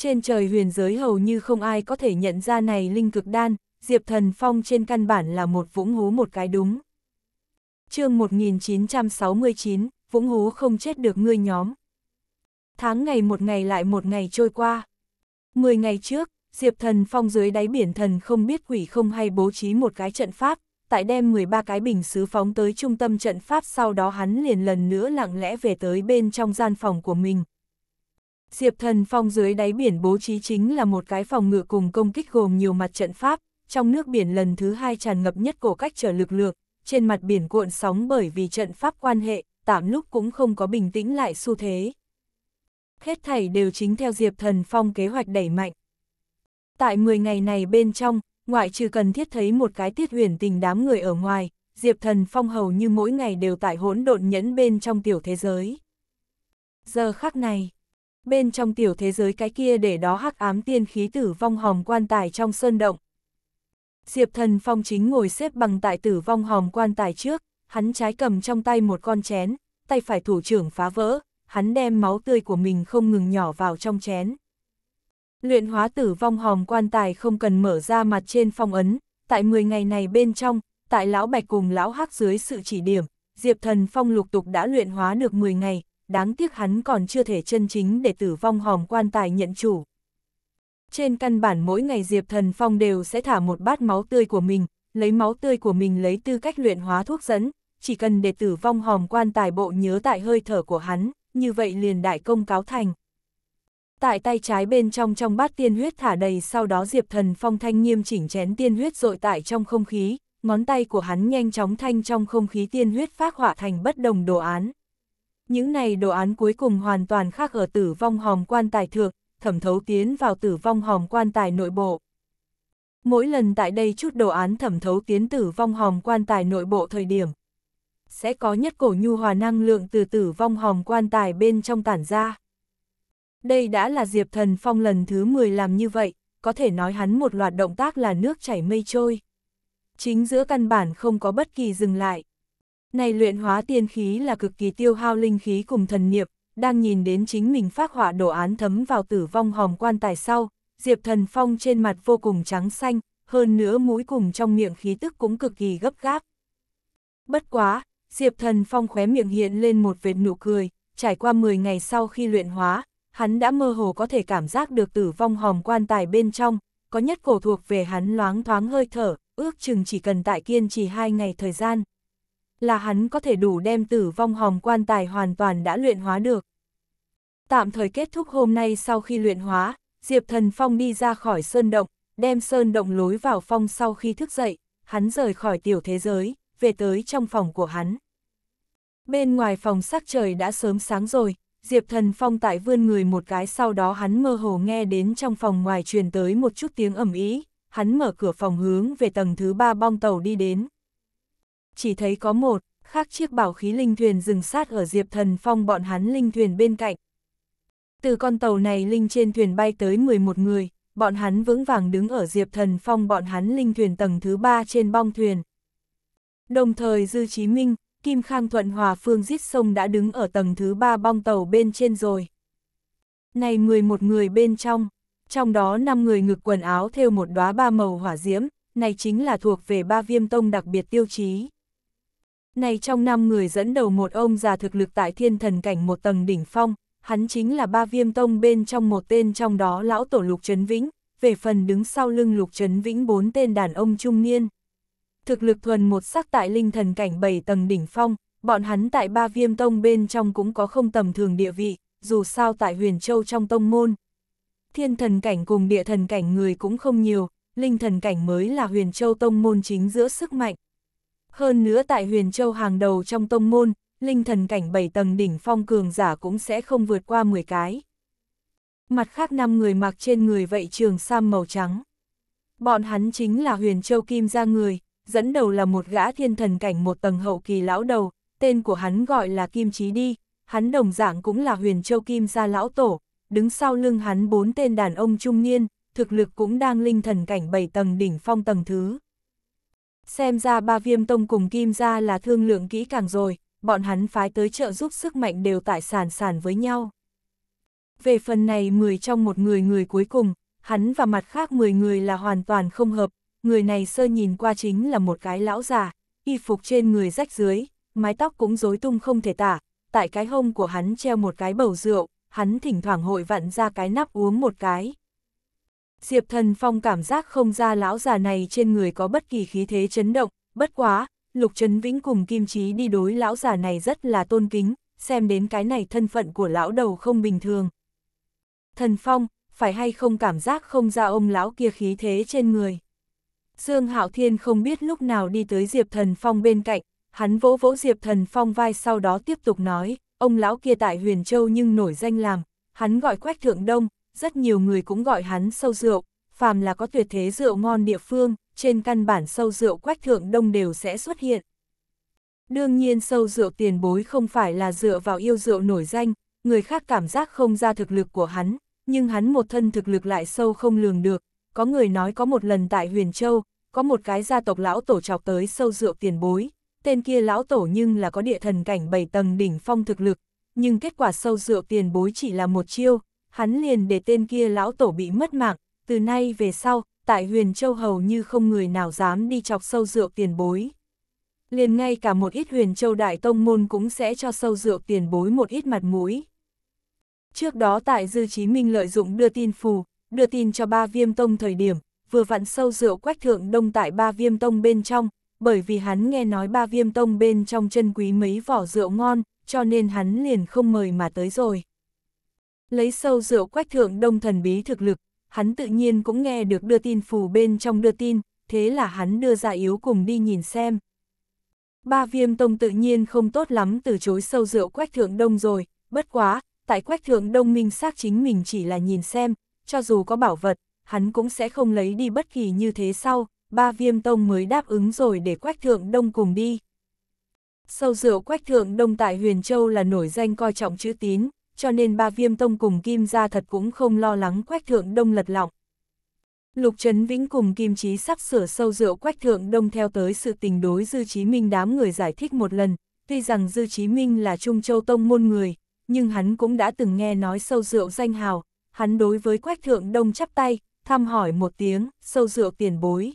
Trên trời huyền giới hầu như không ai có thể nhận ra này linh cực đan, Diệp Thần Phong trên căn bản là một vũng hú một cái đúng. chương 1969, vũng hú không chết được ngươi nhóm. Tháng ngày một ngày lại một ngày trôi qua. Mười ngày trước, Diệp Thần Phong dưới đáy biển thần không biết quỷ không hay bố trí một cái trận pháp, tại đem 13 cái bình sứ phóng tới trung tâm trận pháp sau đó hắn liền lần nữa lặng lẽ về tới bên trong gian phòng của mình, Diệp Thần Phong dưới đáy biển bố trí chính là một cái phòng ngự cùng công kích gồm nhiều mặt trận pháp, trong nước biển lần thứ hai tràn ngập nhất cổ cách trở lực lượng, trên mặt biển cuộn sóng bởi vì trận pháp quan hệ, tạm lúc cũng không có bình tĩnh lại xu thế. Hết thảy đều chính theo Diệp Thần Phong kế hoạch đẩy mạnh. Tại 10 ngày này bên trong, ngoại trừ cần thiết thấy một cái tiết huyền tình đám người ở ngoài, Diệp Thần Phong hầu như mỗi ngày đều tại hỗn độn nhẫn bên trong tiểu thế giới. Giờ khắc này, bên trong tiểu thế giới cái kia để đó hắc ám tiên khí tử vong hòm quan tài trong sơn động. Diệp thần phong chính ngồi xếp bằng tại tử vong hòm quan tài trước, hắn trái cầm trong tay một con chén, tay phải thủ trưởng phá vỡ, hắn đem máu tươi của mình không ngừng nhỏ vào trong chén. Luyện hóa tử vong hòm quan tài không cần mở ra mặt trên phong ấn, tại 10 ngày này bên trong, tại lão bạch cùng lão hắc dưới sự chỉ điểm, Diệp thần phong lục tục đã luyện hóa được 10 ngày, đáng tiếc hắn còn chưa thể chân chính để tử vong hòm quan tài nhận chủ. Trên căn bản mỗi ngày Diệp Thần Phong đều sẽ thả một bát máu tươi của mình, lấy máu tươi của mình lấy tư cách luyện hóa thuốc dẫn, chỉ cần để tử vong hòm quan tài bộ nhớ tại hơi thở của hắn, như vậy liền đại công cáo thành. Tại tay trái bên trong trong bát tiên huyết thả đầy sau đó Diệp Thần Phong thanh nghiêm chỉnh chén tiên huyết rội tại trong không khí, ngón tay của hắn nhanh chóng thanh trong không khí tiên huyết phát họa thành bất đồng đồ án. Những này đồ án cuối cùng hoàn toàn khác ở tử vong hòm quan tài thượng, thẩm thấu tiến vào tử vong hòm quan tài nội bộ. Mỗi lần tại đây chút đồ án thẩm thấu tiến tử vong hòm quan tài nội bộ thời điểm, sẽ có nhất cổ nhu hòa năng lượng từ tử vong hòm quan tài bên trong tản ra. Đây đã là Diệp Thần Phong lần thứ 10 làm như vậy, có thể nói hắn một loạt động tác là nước chảy mây trôi. Chính giữa căn bản không có bất kỳ dừng lại. Này luyện hóa tiên khí là cực kỳ tiêu hao linh khí cùng thần niệm, đang nhìn đến chính mình phát họa đồ án thấm vào tử vong hòm quan tài sau, Diệp Thần Phong trên mặt vô cùng trắng xanh, hơn nữa mũi cùng trong miệng khí tức cũng cực kỳ gấp gáp. Bất quá, Diệp Thần Phong khóe miệng hiện lên một vệt nụ cười, trải qua 10 ngày sau khi luyện hóa, hắn đã mơ hồ có thể cảm giác được tử vong hòm quan tài bên trong, có nhất cổ thuộc về hắn loáng thoáng hơi thở, ước chừng chỉ cần tại kiên trì 2 ngày thời gian là hắn có thể đủ đem tử vong hòm quan tài hoàn toàn đã luyện hóa được. Tạm thời kết thúc hôm nay sau khi luyện hóa, Diệp Thần Phong đi ra khỏi sơn động, đem sơn động lối vào phong sau khi thức dậy, hắn rời khỏi tiểu thế giới, về tới trong phòng của hắn. Bên ngoài phòng sắc trời đã sớm sáng rồi, Diệp Thần Phong tại vươn người một cái sau đó hắn mơ hồ nghe đến trong phòng ngoài truyền tới một chút tiếng ẩm ý, hắn mở cửa phòng hướng về tầng thứ ba bong tàu đi đến chỉ thấy có một, khác chiếc bảo khí linh thuyền dừng sát ở Diệp Thần Phong bọn hắn linh thuyền bên cạnh. Từ con tàu này linh trên thuyền bay tới 11 người, bọn hắn vững vàng đứng ở Diệp Thần Phong bọn hắn linh thuyền tầng thứ 3 trên bong thuyền. Đồng thời Dư Chí Minh, Kim Khang Thuận Hòa Phương Giết Sông đã đứng ở tầng thứ 3 bong tàu bên trên rồi. Này 11 người bên trong, trong đó 5 người ngực quần áo theo một đóa ba màu hỏa diễm, này chính là thuộc về ba viêm tông đặc biệt tiêu chí. Này trong năm người dẫn đầu một ông già thực lực tại thiên thần cảnh một tầng đỉnh phong, hắn chính là ba viêm tông bên trong một tên trong đó lão tổ Lục Trấn Vĩnh, về phần đứng sau lưng Lục Trấn Vĩnh bốn tên đàn ông trung niên. Thực lực thuần một sắc tại linh thần cảnh bảy tầng đỉnh phong, bọn hắn tại ba viêm tông bên trong cũng có không tầm thường địa vị, dù sao tại huyền châu trong tông môn. Thiên thần cảnh cùng địa thần cảnh người cũng không nhiều, linh thần cảnh mới là huyền châu tông môn chính giữa sức mạnh. Hơn nữa tại huyền châu hàng đầu trong tông môn, linh thần cảnh 7 tầng đỉnh phong cường giả cũng sẽ không vượt qua 10 cái. Mặt khác năm người mặc trên người vậy trường sam màu trắng. Bọn hắn chính là huyền châu kim gia người, dẫn đầu là một gã thiên thần cảnh một tầng hậu kỳ lão đầu, tên của hắn gọi là Kim Chí Đi, hắn đồng dạng cũng là huyền châu kim gia lão tổ, đứng sau lưng hắn bốn tên đàn ông trung niên, thực lực cũng đang linh thần cảnh 7 tầng đỉnh phong tầng thứ. Xem ra ba viêm tông cùng kim gia là thương lượng kỹ càng rồi, bọn hắn phái tới trợ giúp sức mạnh đều tại sản sản với nhau. Về phần này 10 trong một người người cuối cùng, hắn và mặt khác 10 người là hoàn toàn không hợp, người này sơ nhìn qua chính là một cái lão già, y phục trên người rách dưới, mái tóc cũng rối tung không thể tả, tại cái hông của hắn treo một cái bầu rượu, hắn thỉnh thoảng hội vặn ra cái nắp uống một cái. Diệp Thần Phong cảm giác không ra lão già này trên người có bất kỳ khí thế chấn động, bất quá, Lục Trấn Vĩnh cùng Kim Chí đi đối lão già này rất là tôn kính, xem đến cái này thân phận của lão đầu không bình thường. Thần Phong, phải hay không cảm giác không ra ông lão kia khí thế trên người. Dương Hạo Thiên không biết lúc nào đi tới Diệp Thần Phong bên cạnh, hắn vỗ vỗ Diệp Thần Phong vai sau đó tiếp tục nói, ông lão kia tại Huyền Châu nhưng nổi danh làm, hắn gọi Quách Thượng Đông, rất nhiều người cũng gọi hắn sâu rượu, phàm là có tuyệt thế rượu ngon địa phương, trên căn bản sâu rượu quách thượng đông đều sẽ xuất hiện. Đương nhiên sâu rượu tiền bối không phải là dựa vào yêu rượu nổi danh, người khác cảm giác không ra thực lực của hắn, nhưng hắn một thân thực lực lại sâu không lường được. Có người nói có một lần tại Huyền Châu, có một cái gia tộc lão tổ chọc tới sâu rượu tiền bối, tên kia lão tổ nhưng là có địa thần cảnh 7 tầng đỉnh phong thực lực, nhưng kết quả sâu rượu tiền bối chỉ là một chiêu, hắn liền để tên kia lão tổ bị mất mạng, từ nay về sau, tại huyền châu hầu như không người nào dám đi chọc sâu rượu tiền bối. Liền ngay cả một ít huyền châu đại tông môn cũng sẽ cho sâu rượu tiền bối một ít mặt mũi. Trước đó tại Dư Chí Minh lợi dụng đưa tin phù, đưa tin cho ba viêm tông thời điểm, vừa vặn sâu rượu quách thượng đông tại ba viêm tông bên trong, bởi vì hắn nghe nói ba viêm tông bên trong chân quý mấy vỏ rượu ngon, cho nên hắn liền không mời mà tới rồi lấy sâu rượu quách thượng đông thần bí thực lực, hắn tự nhiên cũng nghe được đưa tin phù bên trong đưa tin, thế là hắn đưa ra yếu cùng đi nhìn xem. Ba viêm tông tự nhiên không tốt lắm từ chối sâu rượu quách thượng đông rồi, bất quá, tại quách thượng đông minh xác chính mình chỉ là nhìn xem, cho dù có bảo vật, hắn cũng sẽ không lấy đi bất kỳ như thế sau, ba viêm tông mới đáp ứng rồi để quách thượng đông cùng đi. Sâu rượu quách thượng đông tại Huyền Châu là nổi danh coi trọng chữ tín, cho nên ba viêm tông cùng kim gia thật cũng không lo lắng quách thượng đông lật lọng. Lục Trấn Vĩnh cùng Kim trí sắp sửa sâu rượu quách thượng đông theo tới sự tình đối Dư Chí Minh đám người giải thích một lần, tuy rằng Dư Chí Minh là Trung Châu Tông môn người, nhưng hắn cũng đã từng nghe nói sâu rượu danh hào, hắn đối với quách thượng đông chắp tay, thăm hỏi một tiếng, sâu rượu tiền bối.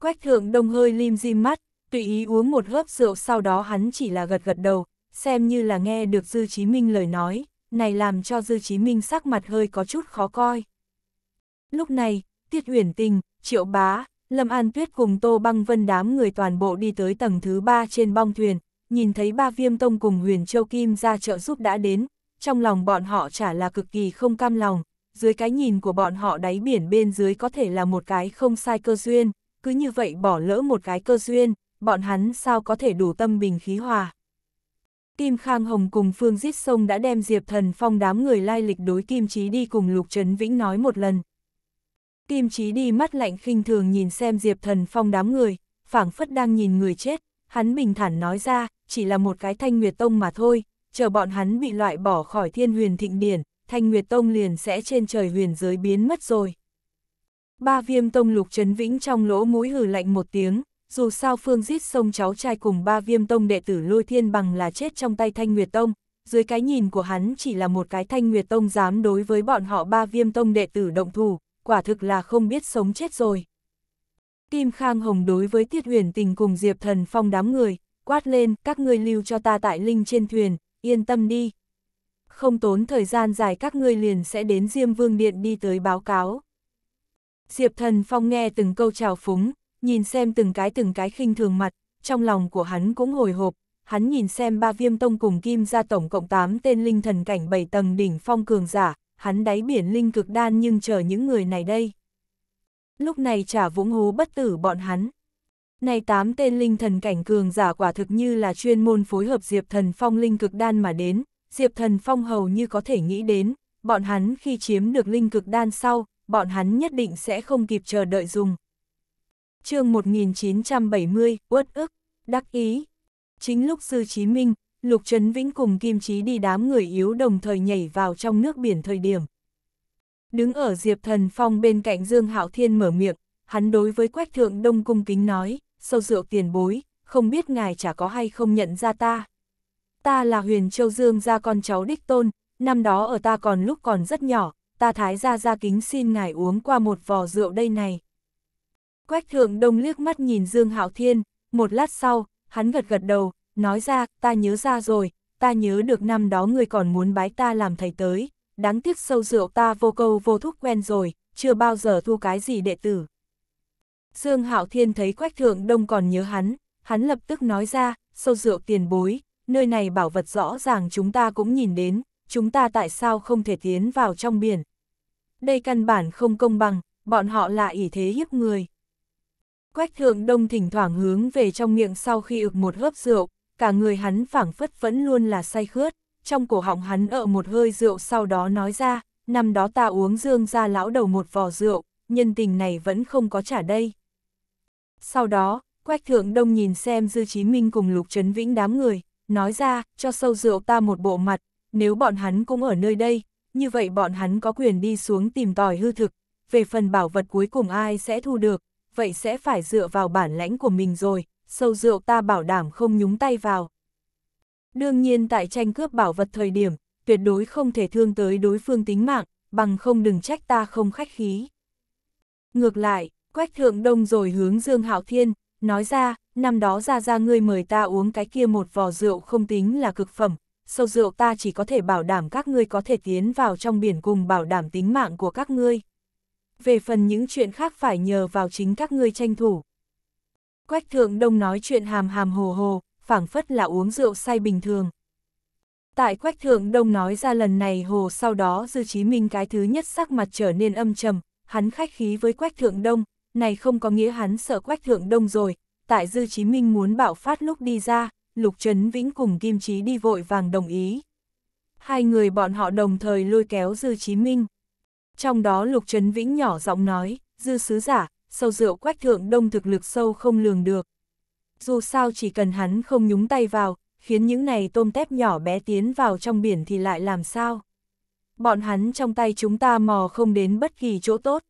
Quách thượng đông hơi lim dim mắt, tùy ý uống một hớp rượu sau đó hắn chỉ là gật gật đầu, xem như là nghe được Dư Chí Minh lời nói, này làm cho Dư Chí Minh sắc mặt hơi có chút khó coi. Lúc này, Tiết Uyển Tình, Triệu Bá, Lâm An Tuyết cùng Tô Băng Vân đám người toàn bộ đi tới tầng thứ ba trên bong thuyền, nhìn thấy ba viêm tông cùng huyền châu kim ra trợ giúp đã đến, trong lòng bọn họ chả là cực kỳ không cam lòng, dưới cái nhìn của bọn họ đáy biển bên dưới có thể là một cái không sai cơ duyên, cứ như vậy bỏ lỡ một cái cơ duyên, bọn hắn sao có thể đủ tâm bình khí hòa. Kim Khang Hồng cùng Phương Giết Sông đã đem Diệp Thần Phong đám người lai lịch đối Kim Chí đi cùng Lục Trấn Vĩnh nói một lần. Kim Chí đi mắt lạnh khinh thường nhìn xem Diệp Thần Phong đám người, phảng phất đang nhìn người chết, hắn bình thản nói ra, chỉ là một cái Thanh Nguyệt Tông mà thôi, chờ bọn hắn bị loại bỏ khỏi thiên huyền thịnh điển, Thanh Nguyệt Tông liền sẽ trên trời huyền giới biến mất rồi. Ba viêm tông lục Trấn vĩnh trong lỗ mũi hừ lạnh một tiếng, dù sao Phương giết sông cháu trai cùng ba viêm tông đệ tử lôi thiên bằng là chết trong tay Thanh Nguyệt Tông, dưới cái nhìn của hắn chỉ là một cái Thanh Nguyệt Tông dám đối với bọn họ ba viêm tông đệ tử động thủ, quả thực là không biết sống chết rồi. Kim Khang Hồng đối với Tiết Huyền Tình cùng Diệp Thần Phong đám người, quát lên, các ngươi lưu cho ta tại linh trên thuyền, yên tâm đi. Không tốn thời gian dài các ngươi liền sẽ đến Diêm Vương Điện đi tới báo cáo. Diệp Thần Phong nghe từng câu chào phúng, nhìn xem từng cái từng cái khinh thường mặt, trong lòng của hắn cũng hồi hộp, hắn nhìn xem ba viêm tông cùng kim ra tổng cộng 8 tên linh thần cảnh 7 tầng đỉnh phong cường giả, hắn đáy biển linh cực đan nhưng chờ những người này đây. Lúc này trả vũng hú bất tử bọn hắn. Này 8 tên linh thần cảnh cường giả quả thực như là chuyên môn phối hợp Diệp Thần Phong linh cực đan mà đến, Diệp Thần Phong hầu như có thể nghĩ đến, bọn hắn khi chiếm được linh cực đan sau, bọn hắn nhất định sẽ không kịp chờ đợi dùng, chương 1970, uất ức, đắc ý. Chính lúc Sư Chí Minh, Lục Trấn Vĩnh cùng Kim Chí đi đám người yếu đồng thời nhảy vào trong nước biển thời điểm. Đứng ở Diệp Thần Phong bên cạnh Dương Hạo Thiên mở miệng, hắn đối với Quách Thượng Đông cung kính nói, sâu rượu tiền bối, không biết ngài chả có hay không nhận ra ta. Ta là huyền châu Dương gia con cháu đích tôn, năm đó ở ta còn lúc còn rất nhỏ, ta thái ra ra kính xin ngài uống qua một vò rượu đây này. Quách thượng đông liếc mắt nhìn Dương Hạo Thiên, một lát sau, hắn gật gật đầu, nói ra, ta nhớ ra rồi, ta nhớ được năm đó người còn muốn bái ta làm thầy tới, đáng tiếc sâu rượu ta vô câu vô thúc quen rồi, chưa bao giờ thu cái gì đệ tử. Dương Hạo Thiên thấy Quách Thượng Đông còn nhớ hắn, hắn lập tức nói ra, sâu rượu tiền bối, nơi này bảo vật rõ ràng chúng ta cũng nhìn đến, chúng ta tại sao không thể tiến vào trong biển. Đây căn bản không công bằng, bọn họ là ỷ thế hiếp người. Quách thượng đông thỉnh thoảng hướng về trong miệng sau khi ực một hớp rượu, cả người hắn phảng phất vẫn luôn là say khướt, trong cổ họng hắn ở một hơi rượu sau đó nói ra, năm đó ta uống dương ra lão đầu một vò rượu, nhân tình này vẫn không có trả đây. Sau đó, Quách Thượng Đông nhìn xem Dư Chí Minh cùng Lục Trấn Vĩnh đám người, nói ra, cho sâu rượu ta một bộ mặt, nếu bọn hắn cũng ở nơi đây, như vậy bọn hắn có quyền đi xuống tìm tòi hư thực, về phần bảo vật cuối cùng ai sẽ thu được, vậy sẽ phải dựa vào bản lãnh của mình rồi, sâu rượu ta bảo đảm không nhúng tay vào. Đương nhiên tại tranh cướp bảo vật thời điểm, tuyệt đối không thể thương tới đối phương tính mạng, bằng không đừng trách ta không khách khí. Ngược lại, Quách Thượng Đông rồi hướng Dương Hạo Thiên, nói ra, năm đó ra ra ngươi mời ta uống cái kia một vò rượu không tính là cực phẩm, sâu rượu ta chỉ có thể bảo đảm các ngươi có thể tiến vào trong biển cùng bảo đảm tính mạng của các ngươi về phần những chuyện khác phải nhờ vào chính các ngươi tranh thủ. Quách thượng đông nói chuyện hàm hàm hồ hồ, phảng phất là uống rượu say bình thường. Tại Quách Thượng Đông nói ra lần này hồ sau đó Dư Chí Minh cái thứ nhất sắc mặt trở nên âm trầm, hắn khách khí với Quách Thượng Đông, này không có nghĩa hắn sợ Quách Thượng Đông rồi, tại Dư Chí Minh muốn bạo phát lúc đi ra, Lục Trấn Vĩnh cùng Kim Chí đi vội vàng đồng ý. Hai người bọn họ đồng thời lôi kéo Dư Chí Minh trong đó Lục Trấn Vĩnh nhỏ giọng nói, dư sứ giả, sâu rượu quách thượng đông thực lực sâu không lường được. Dù sao chỉ cần hắn không nhúng tay vào, khiến những này tôm tép nhỏ bé tiến vào trong biển thì lại làm sao? Bọn hắn trong tay chúng ta mò không đến bất kỳ chỗ tốt.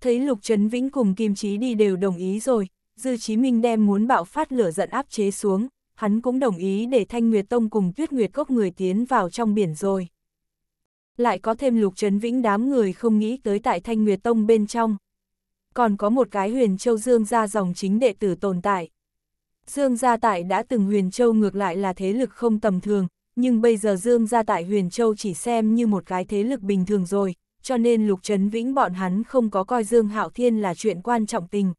Thấy Lục Trấn Vĩnh cùng Kim Chí đi đều đồng ý rồi, Dư Chí Minh đem muốn bạo phát lửa giận áp chế xuống, hắn cũng đồng ý để Thanh Nguyệt Tông cùng Tuyết Nguyệt Cốc người tiến vào trong biển rồi lại có thêm lục trấn vĩnh đám người không nghĩ tới tại Thanh Nguyệt Tông bên trong. Còn có một cái huyền châu Dương gia dòng chính đệ tử tồn tại. Dương gia tại đã từng huyền châu ngược lại là thế lực không tầm thường, nhưng bây giờ Dương gia tại huyền châu chỉ xem như một cái thế lực bình thường rồi, cho nên lục trấn vĩnh bọn hắn không có coi Dương Hạo Thiên là chuyện quan trọng tình.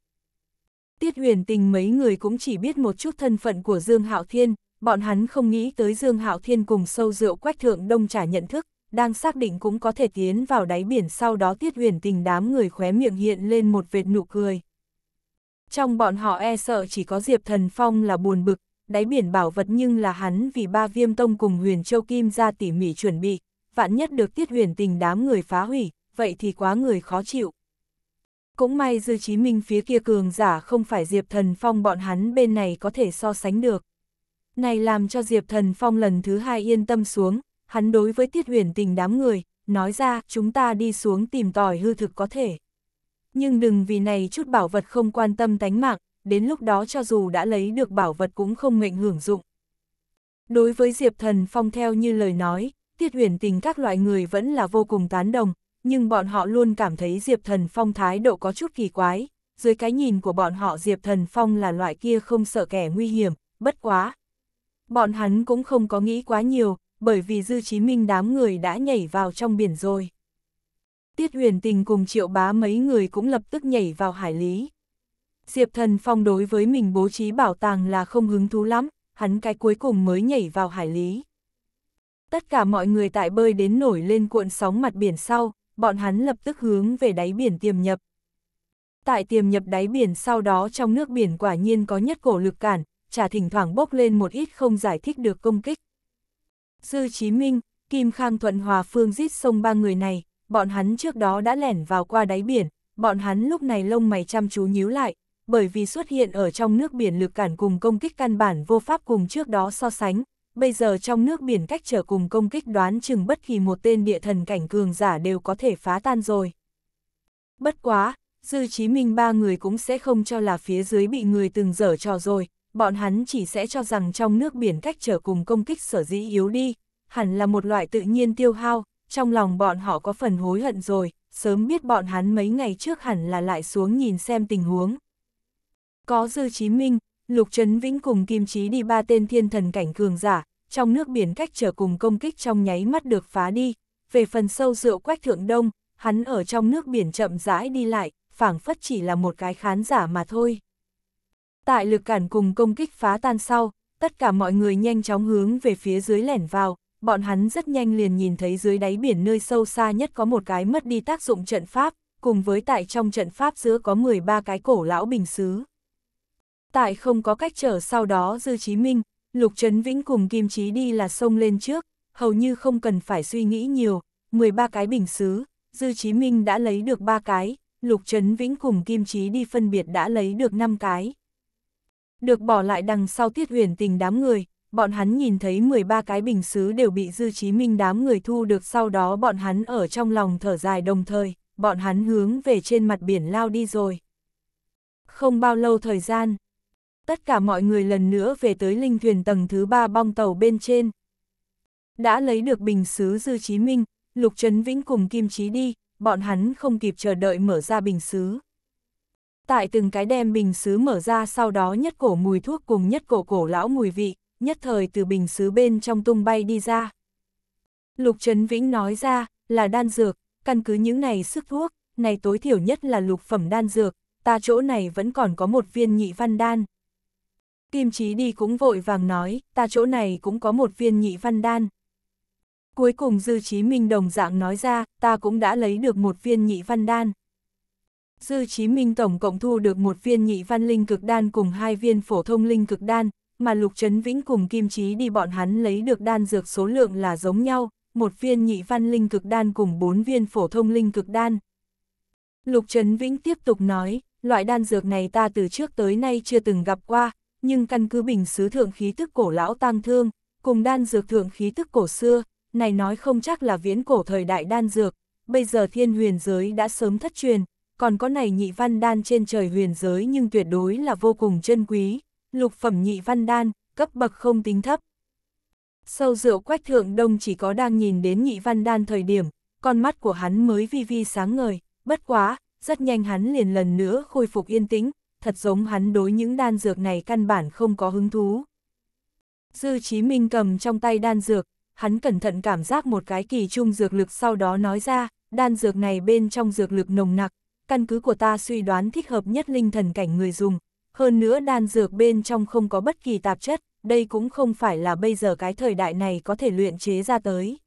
Tiết huyền tình mấy người cũng chỉ biết một chút thân phận của Dương Hạo Thiên, bọn hắn không nghĩ tới Dương Hạo Thiên cùng sâu rượu quách thượng đông trả nhận thức đang xác định cũng có thể tiến vào đáy biển sau đó tiết huyền tình đám người khóe miệng hiện lên một vệt nụ cười. Trong bọn họ e sợ chỉ có Diệp Thần Phong là buồn bực, đáy biển bảo vật nhưng là hắn vì ba viêm tông cùng huyền châu kim ra tỉ mỉ chuẩn bị, vạn nhất được tiết huyền tình đám người phá hủy, vậy thì quá người khó chịu. Cũng may Dư Chí Minh phía kia cường giả không phải Diệp Thần Phong bọn hắn bên này có thể so sánh được. Này làm cho Diệp Thần Phong lần thứ hai yên tâm xuống, hắn đối với tiết huyền tình đám người, nói ra chúng ta đi xuống tìm tòi hư thực có thể. Nhưng đừng vì này chút bảo vật không quan tâm tánh mạng, đến lúc đó cho dù đã lấy được bảo vật cũng không mệnh hưởng dụng. Đối với Diệp Thần Phong theo như lời nói, tiết huyền tình các loại người vẫn là vô cùng tán đồng, nhưng bọn họ luôn cảm thấy Diệp Thần Phong thái độ có chút kỳ quái. Dưới cái nhìn của bọn họ Diệp Thần Phong là loại kia không sợ kẻ nguy hiểm, bất quá. Bọn hắn cũng không có nghĩ quá nhiều, bởi vì Dư Chí Minh đám người đã nhảy vào trong biển rồi. Tiết huyền tình cùng triệu bá mấy người cũng lập tức nhảy vào hải lý. Diệp thần phong đối với mình bố trí bảo tàng là không hứng thú lắm, hắn cái cuối cùng mới nhảy vào hải lý. Tất cả mọi người tại bơi đến nổi lên cuộn sóng mặt biển sau, bọn hắn lập tức hướng về đáy biển tiềm nhập. Tại tiềm nhập đáy biển sau đó trong nước biển quả nhiên có nhất cổ lực cản, chả thỉnh thoảng bốc lên một ít không giải thích được công kích. Dư Chí Minh, Kim Khang Thuận Hòa Phương giết sông ba người này, bọn hắn trước đó đã lẻn vào qua đáy biển, bọn hắn lúc này lông mày chăm chú nhíu lại, bởi vì xuất hiện ở trong nước biển lực cản cùng công kích căn bản vô pháp cùng trước đó so sánh, bây giờ trong nước biển cách trở cùng công kích đoán chừng bất kỳ một tên địa thần cảnh cường giả đều có thể phá tan rồi. Bất quá, Dư Chí Minh ba người cũng sẽ không cho là phía dưới bị người từng dở trò rồi, bọn hắn chỉ sẽ cho rằng trong nước biển cách trở cùng công kích sở dĩ yếu đi, hẳn là một loại tự nhiên tiêu hao, trong lòng bọn họ có phần hối hận rồi, sớm biết bọn hắn mấy ngày trước hẳn là lại xuống nhìn xem tình huống. Có Dư Chí Minh, Lục Trấn Vĩnh cùng Kim Chí đi ba tên thiên thần cảnh cường giả, trong nước biển cách trở cùng công kích trong nháy mắt được phá đi, về phần sâu rượu quách thượng đông, hắn ở trong nước biển chậm rãi đi lại, phảng phất chỉ là một cái khán giả mà thôi. Tại lực cản cùng công kích phá tan sau, tất cả mọi người nhanh chóng hướng về phía dưới lẻn vào, bọn hắn rất nhanh liền nhìn thấy dưới đáy biển nơi sâu xa nhất có một cái mất đi tác dụng trận pháp, cùng với tại trong trận pháp giữa có 13 cái cổ lão bình xứ. Tại không có cách trở sau đó Dư Chí Minh, Lục Trấn Vĩnh cùng Kim Chí đi là sông lên trước, hầu như không cần phải suy nghĩ nhiều, 13 cái bình xứ, Dư Chí Minh đã lấy được 3 cái, Lục Trấn Vĩnh cùng Kim Chí đi phân biệt đã lấy được 5 cái. Được bỏ lại đằng sau tiết huyền tình đám người, bọn hắn nhìn thấy 13 cái bình xứ đều bị Dư Chí Minh đám người thu được sau đó bọn hắn ở trong lòng thở dài đồng thời, bọn hắn hướng về trên mặt biển lao đi rồi. Không bao lâu thời gian, tất cả mọi người lần nữa về tới linh thuyền tầng thứ 3 bong tàu bên trên. Đã lấy được bình xứ Dư Chí Minh, Lục Trấn Vĩnh cùng Kim Chí đi, bọn hắn không kịp chờ đợi mở ra bình xứ tại từng cái đem bình xứ mở ra sau đó nhất cổ mùi thuốc cùng nhất cổ cổ lão mùi vị, nhất thời từ bình xứ bên trong tung bay đi ra. Lục Trấn Vĩnh nói ra, là đan dược, căn cứ những này sức thuốc, này tối thiểu nhất là lục phẩm đan dược, ta chỗ này vẫn còn có một viên nhị văn đan. Kim Chí đi cũng vội vàng nói, ta chỗ này cũng có một viên nhị văn đan. Cuối cùng Dư Chí Minh đồng dạng nói ra, ta cũng đã lấy được một viên nhị văn đan. Dư Chí Minh tổng cộng thu được một viên nhị văn linh cực đan cùng hai viên phổ thông linh cực đan, mà Lục Trấn Vĩnh cùng Kim Chí đi bọn hắn lấy được đan dược số lượng là giống nhau, một viên nhị văn linh cực đan cùng bốn viên phổ thông linh cực đan. Lục Trấn Vĩnh tiếp tục nói, loại đan dược này ta từ trước tới nay chưa từng gặp qua, nhưng căn cứ bình sứ thượng khí tức cổ lão tang thương, cùng đan dược thượng khí tức cổ xưa, này nói không chắc là viễn cổ thời đại đan dược, bây giờ thiên huyền giới đã sớm thất truyền, còn có này nhị văn đan trên trời huyền giới nhưng tuyệt đối là vô cùng chân quý, lục phẩm nhị văn đan, cấp bậc không tính thấp. Sâu rượu quách thượng đông chỉ có đang nhìn đến nhị văn đan thời điểm, con mắt của hắn mới vi vi sáng ngời, bất quá, rất nhanh hắn liền lần nữa khôi phục yên tĩnh, thật giống hắn đối những đan dược này căn bản không có hứng thú. Dư Chí Minh cầm trong tay đan dược, hắn cẩn thận cảm giác một cái kỳ trung dược lực sau đó nói ra, đan dược này bên trong dược lực nồng nặc, căn cứ của ta suy đoán thích hợp nhất linh thần cảnh người dùng, hơn nữa đan dược bên trong không có bất kỳ tạp chất, đây cũng không phải là bây giờ cái thời đại này có thể luyện chế ra tới.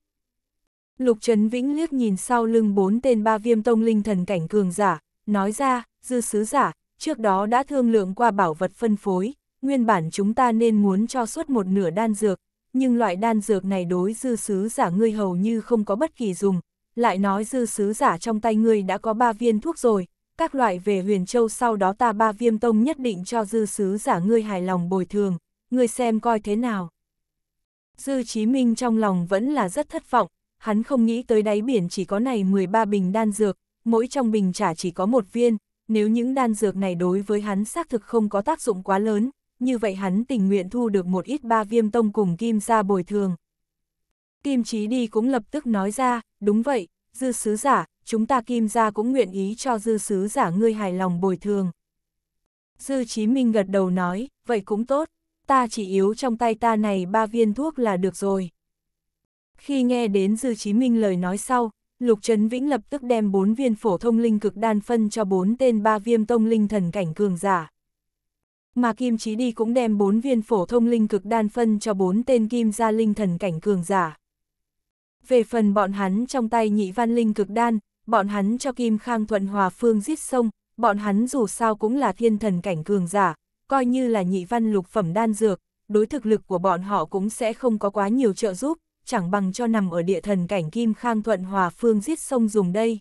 Lục Trấn Vĩnh liếc nhìn sau lưng bốn tên ba viêm tông linh thần cảnh cường giả, nói ra, dư sứ giả, trước đó đã thương lượng qua bảo vật phân phối, nguyên bản chúng ta nên muốn cho suốt một nửa đan dược, nhưng loại đan dược này đối dư sứ giả ngươi hầu như không có bất kỳ dùng, lại nói dư sứ giả trong tay ngươi đã có ba viên thuốc rồi, các loại về huyền châu sau đó ta ba viêm tông nhất định cho dư sứ giả ngươi hài lòng bồi thường, ngươi xem coi thế nào. Dư Chí Minh trong lòng vẫn là rất thất vọng, hắn không nghĩ tới đáy biển chỉ có này 13 bình đan dược, mỗi trong bình chả chỉ có một viên, nếu những đan dược này đối với hắn xác thực không có tác dụng quá lớn, như vậy hắn tình nguyện thu được một ít ba viêm tông cùng kim ra bồi thường. Kim Chí đi cũng lập tức nói ra, đúng vậy, dư sứ giả, chúng ta kim ra cũng nguyện ý cho dư sứ giả ngươi hài lòng bồi thường. Dư Chí Minh gật đầu nói, vậy cũng tốt, ta chỉ yếu trong tay ta này ba viên thuốc là được rồi. Khi nghe đến Dư Chí Minh lời nói sau, Lục Trấn Vĩnh lập tức đem bốn viên phổ thông linh cực đan phân cho bốn tên ba viêm tông linh thần cảnh cường giả. Mà Kim Chí Đi cũng đem bốn viên phổ thông linh cực đan phân cho bốn tên kim gia linh thần cảnh cường giả. Về phần bọn hắn trong tay nhị văn linh cực đan, bọn hắn cho Kim Khang Thuận Hòa Phương giết sông, bọn hắn dù sao cũng là thiên thần cảnh cường giả, coi như là nhị văn lục phẩm đan dược, đối thực lực của bọn họ cũng sẽ không có quá nhiều trợ giúp, chẳng bằng cho nằm ở địa thần cảnh Kim Khang Thuận Hòa Phương giết sông dùng đây.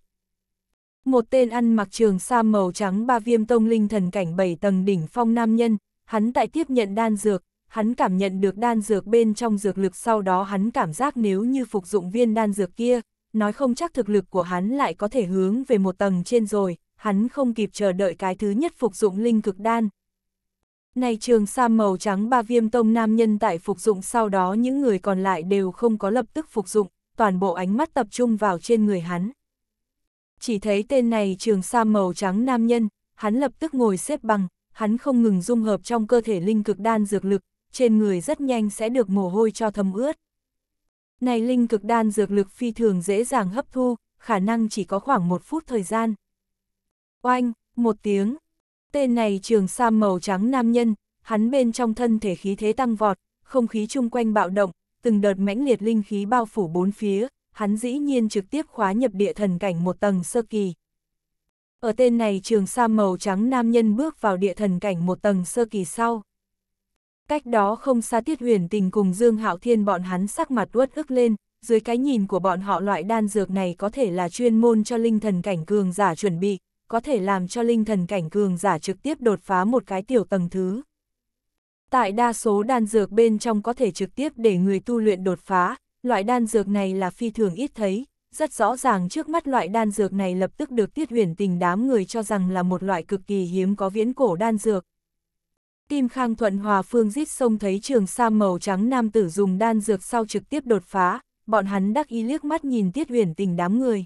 Một tên ăn mặc trường sa màu trắng ba viêm tông linh thần cảnh bảy tầng đỉnh phong nam nhân, hắn tại tiếp nhận đan dược, hắn cảm nhận được đan dược bên trong dược lực sau đó hắn cảm giác nếu như phục dụng viên đan dược kia, nói không chắc thực lực của hắn lại có thể hướng về một tầng trên rồi, hắn không kịp chờ đợi cái thứ nhất phục dụng linh cực đan. Này trường sa màu trắng ba viêm tông nam nhân tại phục dụng sau đó những người còn lại đều không có lập tức phục dụng, toàn bộ ánh mắt tập trung vào trên người hắn. Chỉ thấy tên này trường sa màu trắng nam nhân, hắn lập tức ngồi xếp bằng, hắn không ngừng dung hợp trong cơ thể linh cực đan dược lực, trên người rất nhanh sẽ được mồ hôi cho thấm ướt. Này linh cực đan dược lực phi thường dễ dàng hấp thu, khả năng chỉ có khoảng một phút thời gian. Oanh, một tiếng. Tên này trường sa màu trắng nam nhân, hắn bên trong thân thể khí thế tăng vọt, không khí chung quanh bạo động, từng đợt mãnh liệt linh khí bao phủ bốn phía, hắn dĩ nhiên trực tiếp khóa nhập địa thần cảnh một tầng sơ kỳ. Ở tên này trường sa màu trắng nam nhân bước vào địa thần cảnh một tầng sơ kỳ sau. Cách đó không xa Tiết Huyền Tình cùng Dương Hạo Thiên bọn hắn sắc mặt uất ức lên, dưới cái nhìn của bọn họ loại đan dược này có thể là chuyên môn cho linh thần cảnh cường giả chuẩn bị, có thể làm cho linh thần cảnh cường giả trực tiếp đột phá một cái tiểu tầng thứ. Tại đa số đan dược bên trong có thể trực tiếp để người tu luyện đột phá, loại đan dược này là phi thường ít thấy, rất rõ ràng trước mắt loại đan dược này lập tức được tiết huyền tình đám người cho rằng là một loại cực kỳ hiếm có viễn cổ đan dược, Kim Khang Thuận Hòa Phương giết sông thấy trường sa màu trắng nam tử dùng đan dược sau trực tiếp đột phá, bọn hắn đắc ý liếc mắt nhìn tiết huyền tình đám người.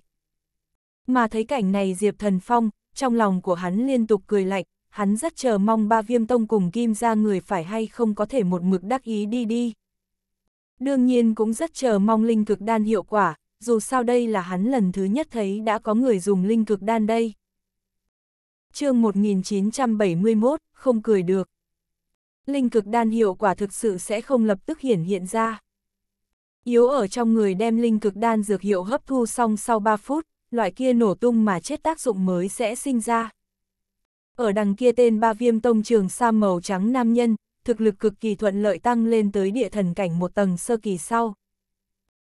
Mà thấy cảnh này Diệp Thần Phong, trong lòng của hắn liên tục cười lạnh, hắn rất chờ mong ba viêm tông cùng kim ra người phải hay không có thể một mực đắc ý đi đi. Đương nhiên cũng rất chờ mong linh cực đan hiệu quả, dù sao đây là hắn lần thứ nhất thấy đã có người dùng linh cực đan đây. chương 1971, không cười được linh cực đan hiệu quả thực sự sẽ không lập tức hiển hiện ra. Yếu ở trong người đem linh cực đan dược hiệu hấp thu xong sau 3 phút, loại kia nổ tung mà chết tác dụng mới sẽ sinh ra. Ở đằng kia tên ba viêm tông trường sa màu trắng nam nhân, thực lực cực kỳ thuận lợi tăng lên tới địa thần cảnh một tầng sơ kỳ sau.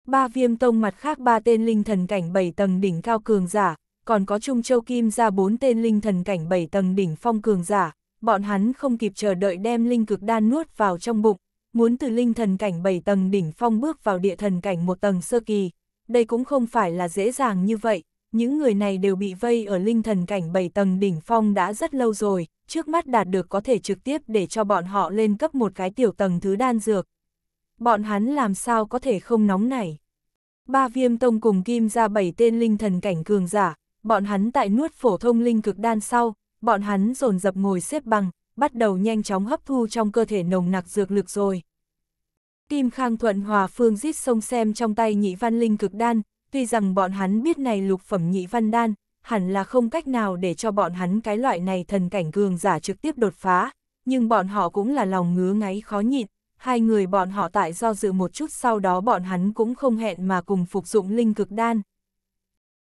Ba viêm tông mặt khác ba tên linh thần cảnh 7 tầng đỉnh cao cường giả, còn có Trung Châu Kim ra bốn tên linh thần cảnh 7 tầng đỉnh phong cường giả, bọn hắn không kịp chờ đợi đem linh cực đan nuốt vào trong bụng, muốn từ linh thần cảnh 7 tầng đỉnh phong bước vào địa thần cảnh một tầng sơ kỳ. Đây cũng không phải là dễ dàng như vậy, những người này đều bị vây ở linh thần cảnh 7 tầng đỉnh phong đã rất lâu rồi, trước mắt đạt được có thể trực tiếp để cho bọn họ lên cấp một cái tiểu tầng thứ đan dược. Bọn hắn làm sao có thể không nóng nảy. Ba viêm tông cùng kim ra bảy tên linh thần cảnh cường giả, bọn hắn tại nuốt phổ thông linh cực đan sau, bọn hắn dồn dập ngồi xếp bằng, bắt đầu nhanh chóng hấp thu trong cơ thể nồng nặc dược lực rồi. Kim Khang Thuận Hòa Phương rít sông xem trong tay nhị văn linh cực đan, tuy rằng bọn hắn biết này lục phẩm nhị văn đan, hẳn là không cách nào để cho bọn hắn cái loại này thần cảnh cường giả trực tiếp đột phá, nhưng bọn họ cũng là lòng ngứa ngáy khó nhịn, hai người bọn họ tại do dự một chút sau đó bọn hắn cũng không hẹn mà cùng phục dụng linh cực đan.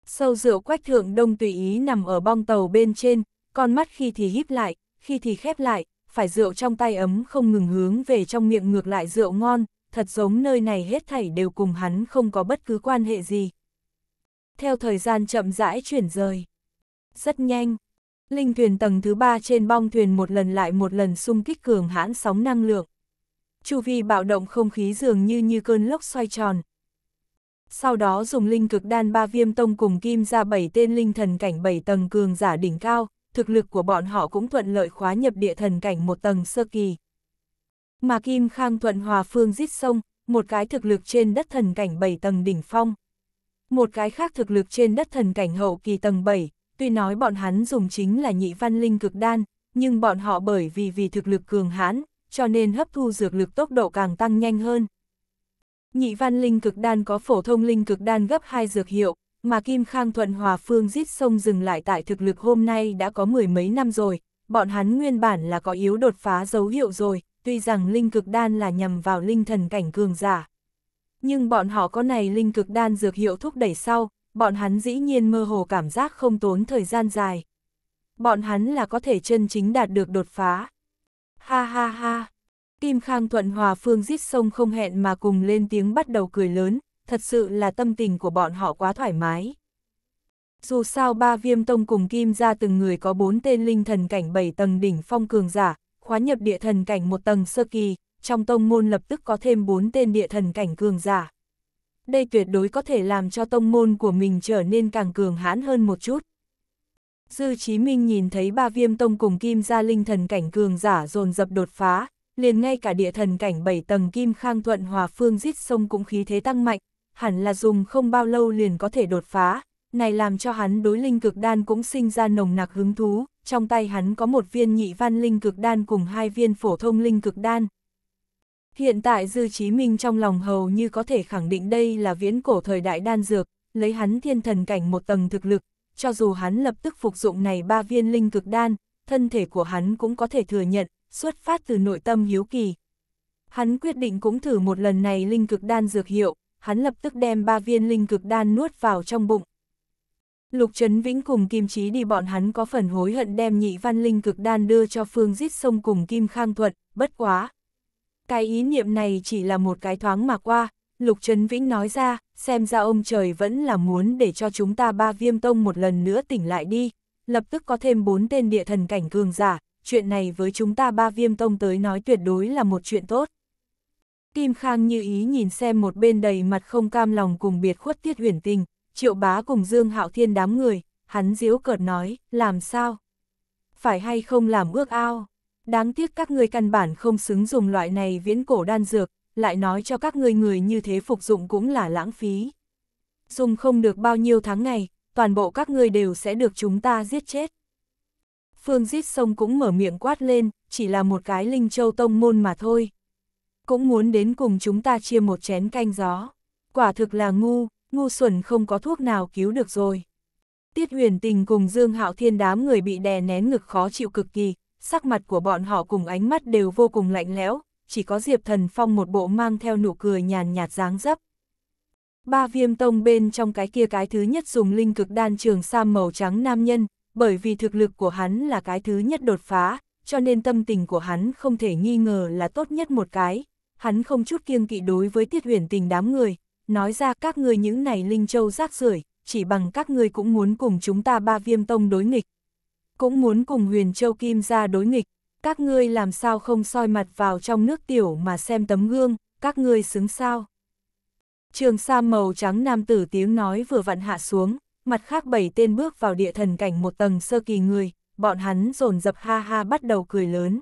Sâu rượu quách thượng đông tùy ý nằm ở bong tàu bên trên, con mắt khi thì híp lại, khi thì khép lại, phải rượu trong tay ấm không ngừng hướng về trong miệng ngược lại rượu ngon, thật giống nơi này hết thảy đều cùng hắn không có bất cứ quan hệ gì. Theo thời gian chậm rãi chuyển rời. Rất nhanh, linh thuyền tầng thứ ba trên bong thuyền một lần lại một lần xung kích cường hãn sóng năng lượng. Chu vi bạo động không khí dường như như cơn lốc xoay tròn. Sau đó dùng linh cực đan ba viêm tông cùng kim ra bảy tên linh thần cảnh bảy tầng cường giả đỉnh cao, thực lực của bọn họ cũng thuận lợi khóa nhập địa thần cảnh một tầng sơ kỳ. Mà Kim Khang thuận hòa phương giết sông, một cái thực lực trên đất thần cảnh 7 tầng đỉnh phong. Một cái khác thực lực trên đất thần cảnh hậu kỳ tầng 7, tuy nói bọn hắn dùng chính là nhị văn linh cực đan, nhưng bọn họ bởi vì vì thực lực cường hãn, cho nên hấp thu dược lực tốc độ càng tăng nhanh hơn. Nhị văn linh cực đan có phổ thông linh cực đan gấp 2 dược hiệu, mà Kim Khang Thuận Hòa Phương giết sông dừng lại tại thực lực hôm nay đã có mười mấy năm rồi, bọn hắn nguyên bản là có yếu đột phá dấu hiệu rồi, tuy rằng linh cực đan là nhằm vào linh thần cảnh cường giả. Nhưng bọn họ có này linh cực đan dược hiệu thúc đẩy sau, bọn hắn dĩ nhiên mơ hồ cảm giác không tốn thời gian dài. Bọn hắn là có thể chân chính đạt được đột phá. Ha ha ha! Kim Khang Thuận Hòa Phương giết sông không hẹn mà cùng lên tiếng bắt đầu cười lớn, thật sự là tâm tình của bọn họ quá thoải mái. Dù sao ba viêm tông cùng kim ra từng người có bốn tên linh thần cảnh bảy tầng đỉnh phong cường giả, khóa nhập địa thần cảnh một tầng sơ kỳ, trong tông môn lập tức có thêm bốn tên địa thần cảnh cường giả. Đây tuyệt đối có thể làm cho tông môn của mình trở nên càng cường hãn hơn một chút. Dư Chí Minh nhìn thấy ba viêm tông cùng kim gia linh thần cảnh cường giả dồn dập đột phá, liền ngay cả địa thần cảnh bảy tầng kim khang thuận hòa phương giết sông cũng khí thế tăng mạnh, hẳn là dùng không bao lâu liền có thể đột phá, này làm cho hắn đối linh cực đan cũng sinh ra nồng nặc hứng thú, trong tay hắn có một viên nhị văn linh cực đan cùng hai viên phổ thông linh cực đan. Hiện tại Dư Chí Minh trong lòng hầu như có thể khẳng định đây là viễn cổ thời đại đan dược, lấy hắn thiên thần cảnh một tầng thực lực, cho dù hắn lập tức phục dụng này ba viên linh cực đan, thân thể của hắn cũng có thể thừa nhận, xuất phát từ nội tâm hiếu kỳ. Hắn quyết định cũng thử một lần này linh cực đan dược hiệu, hắn lập tức đem ba viên linh cực đan nuốt vào trong bụng. Lục Trấn Vĩnh cùng Kim Chí đi bọn hắn có phần hối hận đem nhị văn linh cực đan đưa cho Phương Giết Sông cùng Kim Khang Thuận, bất quá. Cái ý niệm này chỉ là một cái thoáng mà qua, Lục Trấn Vĩnh nói ra, xem ra ông trời vẫn là muốn để cho chúng ta ba viêm tông một lần nữa tỉnh lại đi, lập tức có thêm bốn tên địa thần cảnh cường giả, chuyện này với chúng ta ba viêm tông tới nói tuyệt đối là một chuyện tốt. Kim Khang như ý nhìn xem một bên đầy mặt không cam lòng cùng biệt khuất tiết huyền tình, triệu bá cùng Dương Hạo Thiên đám người, hắn diếu cợt nói, làm sao? Phải hay không làm ước ao? Đáng tiếc các ngươi căn bản không xứng dùng loại này viễn cổ đan dược, lại nói cho các ngươi người như thế phục dụng cũng là lãng phí. Dùng không được bao nhiêu tháng ngày, toàn bộ các ngươi đều sẽ được chúng ta giết chết. Phương giết sông cũng mở miệng quát lên, chỉ là một cái linh châu tông môn mà thôi, cũng muốn đến cùng chúng ta chia một chén canh gió. Quả thực là ngu, ngu xuẩn không có thuốc nào cứu được rồi. Tiết huyền tình cùng Dương Hạo Thiên đám người bị đè nén ngực khó chịu cực kỳ, sắc mặt của bọn họ cùng ánh mắt đều vô cùng lạnh lẽo, chỉ có Diệp Thần Phong một bộ mang theo nụ cười nhàn nhạt dáng dấp. Ba viêm tông bên trong cái kia cái thứ nhất dùng linh cực đan trường sam màu trắng nam nhân, bởi vì thực lực của hắn là cái thứ nhất đột phá, cho nên tâm tình của hắn không thể nghi ngờ là tốt nhất một cái, hắn không chút kiêng kỵ đối với tiết huyền tình đám người, nói ra các người những này linh châu rác rưởi chỉ bằng các ngươi cũng muốn cùng chúng ta ba viêm tông đối nghịch. Cũng muốn cùng huyền châu kim ra đối nghịch, các ngươi làm sao không soi mặt vào trong nước tiểu mà xem tấm gương, các ngươi xứng sao. Trường sa màu trắng nam tử tiếng nói vừa vặn hạ xuống, mặt khác bảy tên bước vào địa thần cảnh một tầng sơ kỳ người, bọn hắn dồn dập ha ha bắt đầu cười lớn.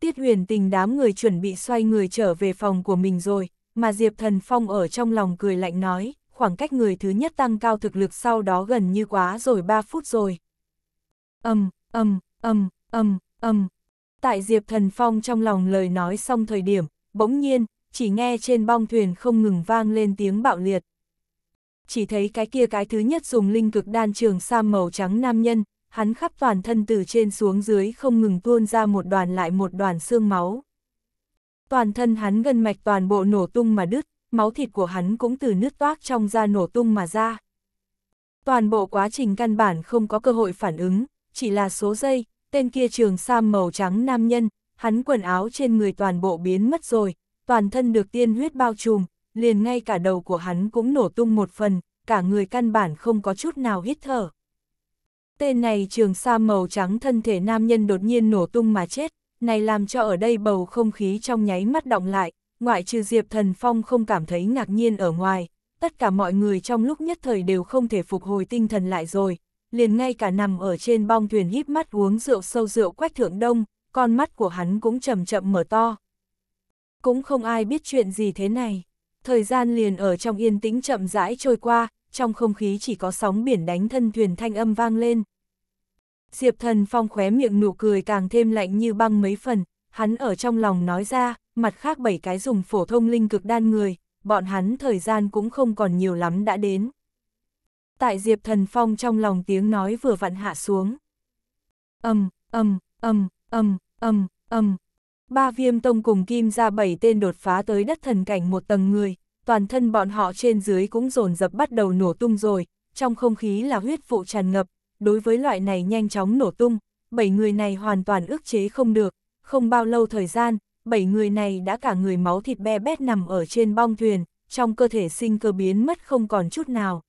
Tiết Huyền Tình đám người chuẩn bị xoay người trở về phòng của mình rồi, mà Diệp Thần Phong ở trong lòng cười lạnh nói, khoảng cách người thứ nhất tăng cao thực lực sau đó gần như quá rồi 3 phút rồi. Âm, âm, âm, âm, âm. Tại Diệp Thần Phong trong lòng lời nói xong thời điểm, bỗng nhiên, chỉ nghe trên bong thuyền không ngừng vang lên tiếng bạo liệt. Chỉ thấy cái kia cái thứ nhất dùng linh cực đan trường sa màu trắng nam nhân, hắn khắp toàn thân từ trên xuống dưới không ngừng tuôn ra một đoàn lại một đoàn xương máu. Toàn thân hắn gần mạch toàn bộ nổ tung mà đứt, máu thịt của hắn cũng từ nứt toác trong da nổ tung mà ra. Toàn bộ quá trình căn bản không có cơ hội phản ứng, chỉ là số giây, tên kia trường sam màu trắng nam nhân, hắn quần áo trên người toàn bộ biến mất rồi, toàn thân được tiên huyết bao trùm, liền ngay cả đầu của hắn cũng nổ tung một phần, cả người căn bản không có chút nào hít thở. Tên này trường sa màu trắng thân thể nam nhân đột nhiên nổ tung mà chết, này làm cho ở đây bầu không khí trong nháy mắt động lại, ngoại trừ Diệp Thần Phong không cảm thấy ngạc nhiên ở ngoài, tất cả mọi người trong lúc nhất thời đều không thể phục hồi tinh thần lại rồi, liền ngay cả nằm ở trên bong thuyền híp mắt uống rượu sâu rượu quách thượng đông, con mắt của hắn cũng chậm chậm mở to. Cũng không ai biết chuyện gì thế này, thời gian liền ở trong yên tĩnh chậm rãi trôi qua, trong không khí chỉ có sóng biển đánh thân thuyền thanh âm vang lên, Diệp Thần Phong khóe miệng nụ cười càng thêm lạnh như băng mấy phần, hắn ở trong lòng nói ra, mặt khác bảy cái dùng phổ thông linh cực đan người, bọn hắn thời gian cũng không còn nhiều lắm đã đến. Tại Diệp Thần Phong trong lòng tiếng nói vừa vặn hạ xuống. Âm, âm, âm, âm, âm, âm. Ba viêm tông cùng kim ra bảy tên đột phá tới đất thần cảnh một tầng người, toàn thân bọn họ trên dưới cũng dồn dập bắt đầu nổ tung rồi, trong không khí là huyết vụ tràn ngập, đối với loại này nhanh chóng nổ tung, bảy người này hoàn toàn ức chế không được, không bao lâu thời gian, bảy người này đã cả người máu thịt be bét nằm ở trên bong thuyền, trong cơ thể sinh cơ biến mất không còn chút nào.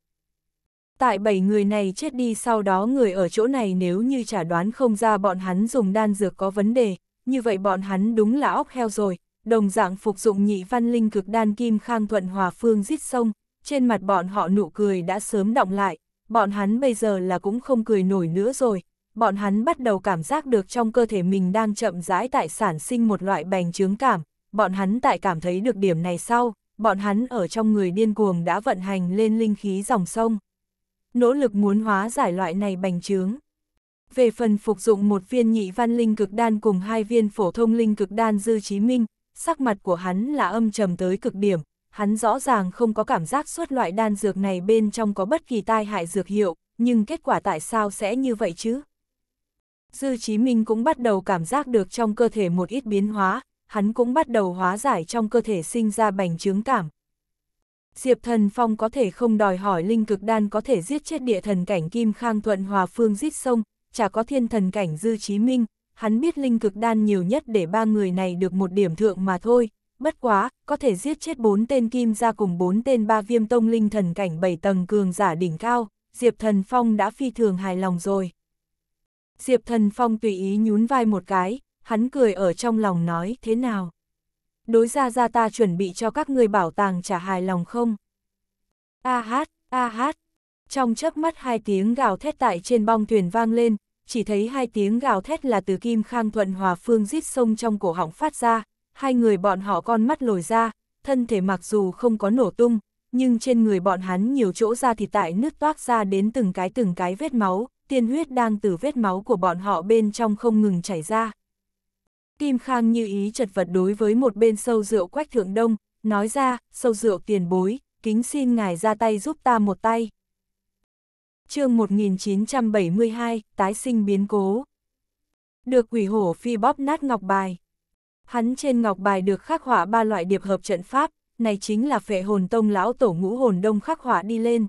Tại bảy người này chết đi sau đó người ở chỗ này nếu như trả đoán không ra bọn hắn dùng đan dược có vấn đề, như vậy bọn hắn đúng là óc heo rồi, đồng dạng phục dụng nhị văn linh cực đan kim khang thuận hòa phương giết sông, trên mặt bọn họ nụ cười đã sớm động lại, bọn hắn bây giờ là cũng không cười nổi nữa rồi, bọn hắn bắt đầu cảm giác được trong cơ thể mình đang chậm rãi tại sản sinh một loại bành trướng cảm, bọn hắn tại cảm thấy được điểm này sau, bọn hắn ở trong người điên cuồng đã vận hành lên linh khí dòng sông. Nỗ lực muốn hóa giải loại này bành trướng. Về phần phục dụng một viên nhị văn linh cực đan cùng hai viên phổ thông linh cực đan dư chí minh, sắc mặt của hắn là âm trầm tới cực điểm, hắn rõ ràng không có cảm giác suốt loại đan dược này bên trong có bất kỳ tai hại dược hiệu, nhưng kết quả tại sao sẽ như vậy chứ? Dư Chí Minh cũng bắt đầu cảm giác được trong cơ thể một ít biến hóa, hắn cũng bắt đầu hóa giải trong cơ thể sinh ra bành trướng cảm. Diệp Thần Phong có thể không đòi hỏi linh cực đan có thể giết chết địa thần cảnh Kim Khang Thuận Hòa Phương giết sông, chả có thiên thần cảnh Dư Chí Minh, hắn biết linh cực đan nhiều nhất để ba người này được một điểm thượng mà thôi, Bất quá, có thể giết chết bốn tên kim ra cùng bốn tên ba viêm tông linh thần cảnh bảy tầng cường giả đỉnh cao, Diệp Thần Phong đã phi thường hài lòng rồi. Diệp Thần Phong tùy ý nhún vai một cái, hắn cười ở trong lòng nói thế nào. Đối ra ra ta chuẩn bị cho các người bảo tàng trả hài lòng không? A hát, a hát. Trong chớp mắt hai tiếng gào thét tại trên bong thuyền vang lên, chỉ thấy hai tiếng gào thét là từ kim khang thuận hòa phương giết sông trong cổ họng phát ra, hai người bọn họ con mắt lồi ra, thân thể mặc dù không có nổ tung, nhưng trên người bọn hắn nhiều chỗ ra thì tại nứt toát ra đến từng cái từng cái vết máu, tiên huyết đang từ vết máu của bọn họ bên trong không ngừng chảy ra. Kim Khang như ý chật vật đối với một bên sâu rượu quách thượng đông, nói ra, sâu rượu tiền bối, kính xin ngài ra tay giúp ta một tay. chương 1972, tái sinh biến cố. Được quỷ hổ phi bóp nát ngọc bài. Hắn trên ngọc bài được khắc họa ba loại điệp hợp trận pháp, này chính là phệ hồn tông lão tổ ngũ hồn đông khắc họa đi lên.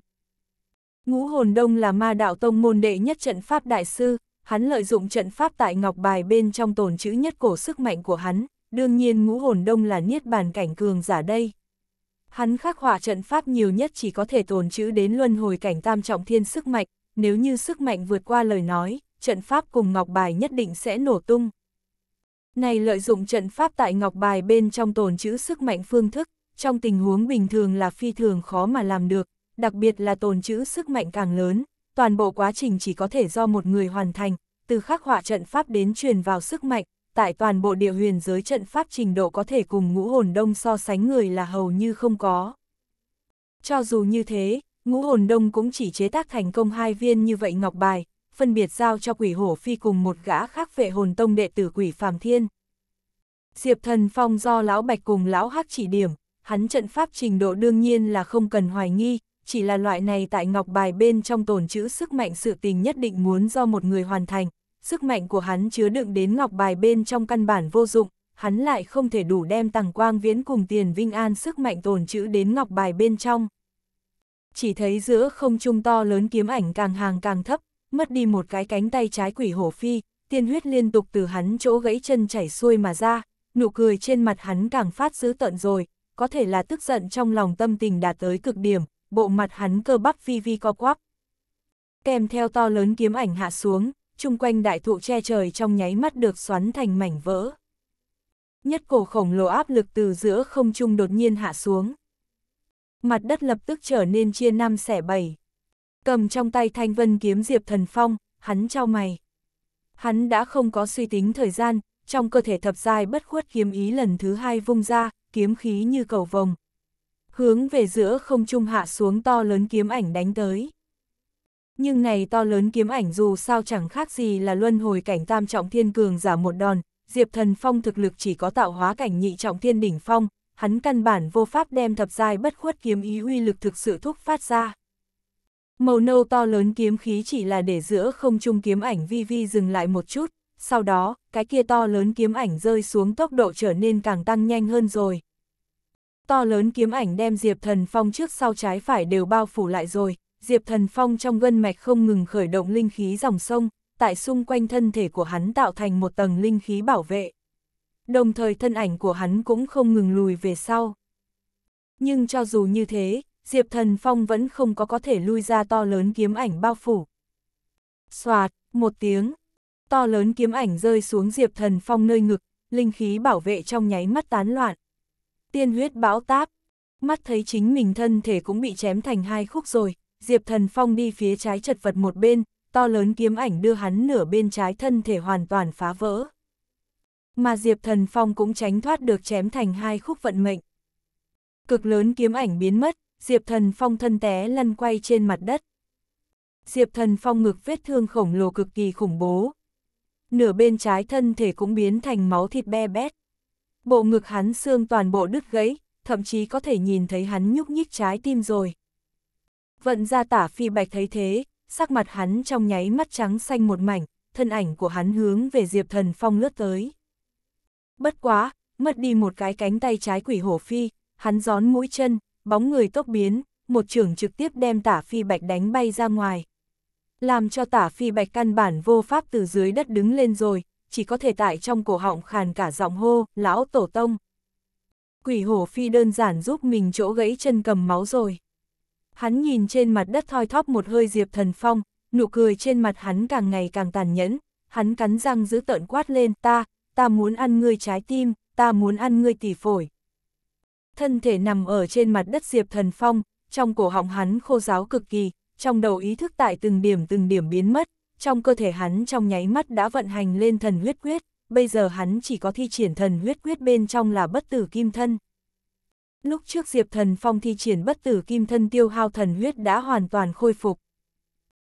Ngũ hồn đông là ma đạo tông môn đệ nhất trận pháp đại sư, hắn lợi dụng trận pháp tại ngọc bài bên trong tồn chữ nhất cổ sức mạnh của hắn, đương nhiên ngũ hồn đông là niết bàn cảnh cường giả đây. Hắn khắc họa trận pháp nhiều nhất chỉ có thể tồn chữ đến luân hồi cảnh tam trọng thiên sức mạnh, nếu như sức mạnh vượt qua lời nói, trận pháp cùng ngọc bài nhất định sẽ nổ tung. Này lợi dụng trận pháp tại ngọc bài bên trong tồn chữ sức mạnh phương thức, trong tình huống bình thường là phi thường khó mà làm được, đặc biệt là tồn chữ sức mạnh càng lớn, toàn bộ quá trình chỉ có thể do một người hoàn thành, từ khắc họa trận pháp đến truyền vào sức mạnh, tại toàn bộ địa huyền giới trận pháp trình độ có thể cùng ngũ hồn đông so sánh người là hầu như không có. Cho dù như thế, ngũ hồn đông cũng chỉ chế tác thành công hai viên như vậy ngọc bài, phân biệt giao cho quỷ hổ phi cùng một gã khác vệ hồn tông đệ tử quỷ phàm thiên. Diệp thần phong do lão bạch cùng lão hắc chỉ điểm, hắn trận pháp trình độ đương nhiên là không cần hoài nghi, chỉ là loại này tại ngọc bài bên trong tồn chữ sức mạnh sự tình nhất định muốn do một người hoàn thành, sức mạnh của hắn chứa đựng đến ngọc bài bên trong căn bản vô dụng, hắn lại không thể đủ đem tàng quang viễn cùng tiền vinh an sức mạnh tồn chữ đến ngọc bài bên trong. Chỉ thấy giữa không trung to lớn kiếm ảnh càng hàng càng thấp, mất đi một cái cánh tay trái quỷ hổ phi, tiên huyết liên tục từ hắn chỗ gãy chân chảy xuôi mà ra, nụ cười trên mặt hắn càng phát dữ tận rồi, có thể là tức giận trong lòng tâm tình đạt tới cực điểm, bộ mặt hắn cơ bắp vi vi co quắp. Kèm theo to lớn kiếm ảnh hạ xuống, chung quanh đại thụ che trời trong nháy mắt được xoắn thành mảnh vỡ. Nhất cổ khổng lồ áp lực từ giữa không trung đột nhiên hạ xuống. Mặt đất lập tức trở nên chia năm xẻ bảy cầm trong tay thanh vân kiếm Diệp Thần Phong, hắn trao mày. Hắn đã không có suy tính thời gian, trong cơ thể thập giai bất khuất kiếm ý lần thứ hai vung ra, kiếm khí như cầu vồng. Hướng về giữa không trung hạ xuống to lớn kiếm ảnh đánh tới. Nhưng này to lớn kiếm ảnh dù sao chẳng khác gì là luân hồi cảnh tam trọng thiên cường giả một đòn, Diệp Thần Phong thực lực chỉ có tạo hóa cảnh nhị trọng thiên đỉnh phong, hắn căn bản vô pháp đem thập giai bất khuất kiếm ý uy lực thực sự thúc phát ra. Màu nâu to lớn kiếm khí chỉ là để giữa không trung kiếm ảnh vi vi dừng lại một chút, sau đó, cái kia to lớn kiếm ảnh rơi xuống tốc độ trở nên càng tăng nhanh hơn rồi. To lớn kiếm ảnh đem Diệp Thần Phong trước sau trái phải đều bao phủ lại rồi, Diệp Thần Phong trong gân mạch không ngừng khởi động linh khí dòng sông, tại xung quanh thân thể của hắn tạo thành một tầng linh khí bảo vệ. Đồng thời thân ảnh của hắn cũng không ngừng lùi về sau. Nhưng cho dù như thế, Diệp Thần Phong vẫn không có có thể lui ra to lớn kiếm ảnh bao phủ. Xoạt, một tiếng, to lớn kiếm ảnh rơi xuống Diệp Thần Phong nơi ngực, linh khí bảo vệ trong nháy mắt tán loạn. Tiên huyết bão táp, mắt thấy chính mình thân thể cũng bị chém thành hai khúc rồi, Diệp Thần Phong đi phía trái chật vật một bên, to lớn kiếm ảnh đưa hắn nửa bên trái thân thể hoàn toàn phá vỡ. Mà Diệp Thần Phong cũng tránh thoát được chém thành hai khúc vận mệnh. Cực lớn kiếm ảnh biến mất, Diệp Thần Phong thân té lăn quay trên mặt đất. Diệp Thần Phong ngực vết thương khổng lồ cực kỳ khủng bố. Nửa bên trái thân thể cũng biến thành máu thịt be bét. Bộ ngực hắn xương toàn bộ đứt gãy, thậm chí có thể nhìn thấy hắn nhúc nhích trái tim rồi. Vận ra tả phi bạch thấy thế, sắc mặt hắn trong nháy mắt trắng xanh một mảnh, thân ảnh của hắn hướng về Diệp Thần Phong lướt tới. Bất quá, mất đi một cái cánh tay trái quỷ hổ phi, hắn gión mũi chân, bóng người tốc biến, một trường trực tiếp đem tả phi bạch đánh bay ra ngoài. Làm cho tả phi bạch căn bản vô pháp từ dưới đất đứng lên rồi, chỉ có thể tại trong cổ họng khàn cả giọng hô, lão tổ tông. Quỷ hổ phi đơn giản giúp mình chỗ gãy chân cầm máu rồi. Hắn nhìn trên mặt đất thoi thóp một hơi diệp thần phong, nụ cười trên mặt hắn càng ngày càng tàn nhẫn, hắn cắn răng giữ tợn quát lên ta, ta muốn ăn ngươi trái tim, ta muốn ăn ngươi tỉ phổi thân thể nằm ở trên mặt đất Diệp Thần Phong, trong cổ họng hắn khô giáo cực kỳ, trong đầu ý thức tại từng điểm từng điểm biến mất, trong cơ thể hắn trong nháy mắt đã vận hành lên thần huyết quyết, bây giờ hắn chỉ có thi triển thần huyết quyết bên trong là bất tử kim thân. Lúc trước Diệp Thần Phong thi triển bất tử kim thân tiêu hao thần huyết đã hoàn toàn khôi phục.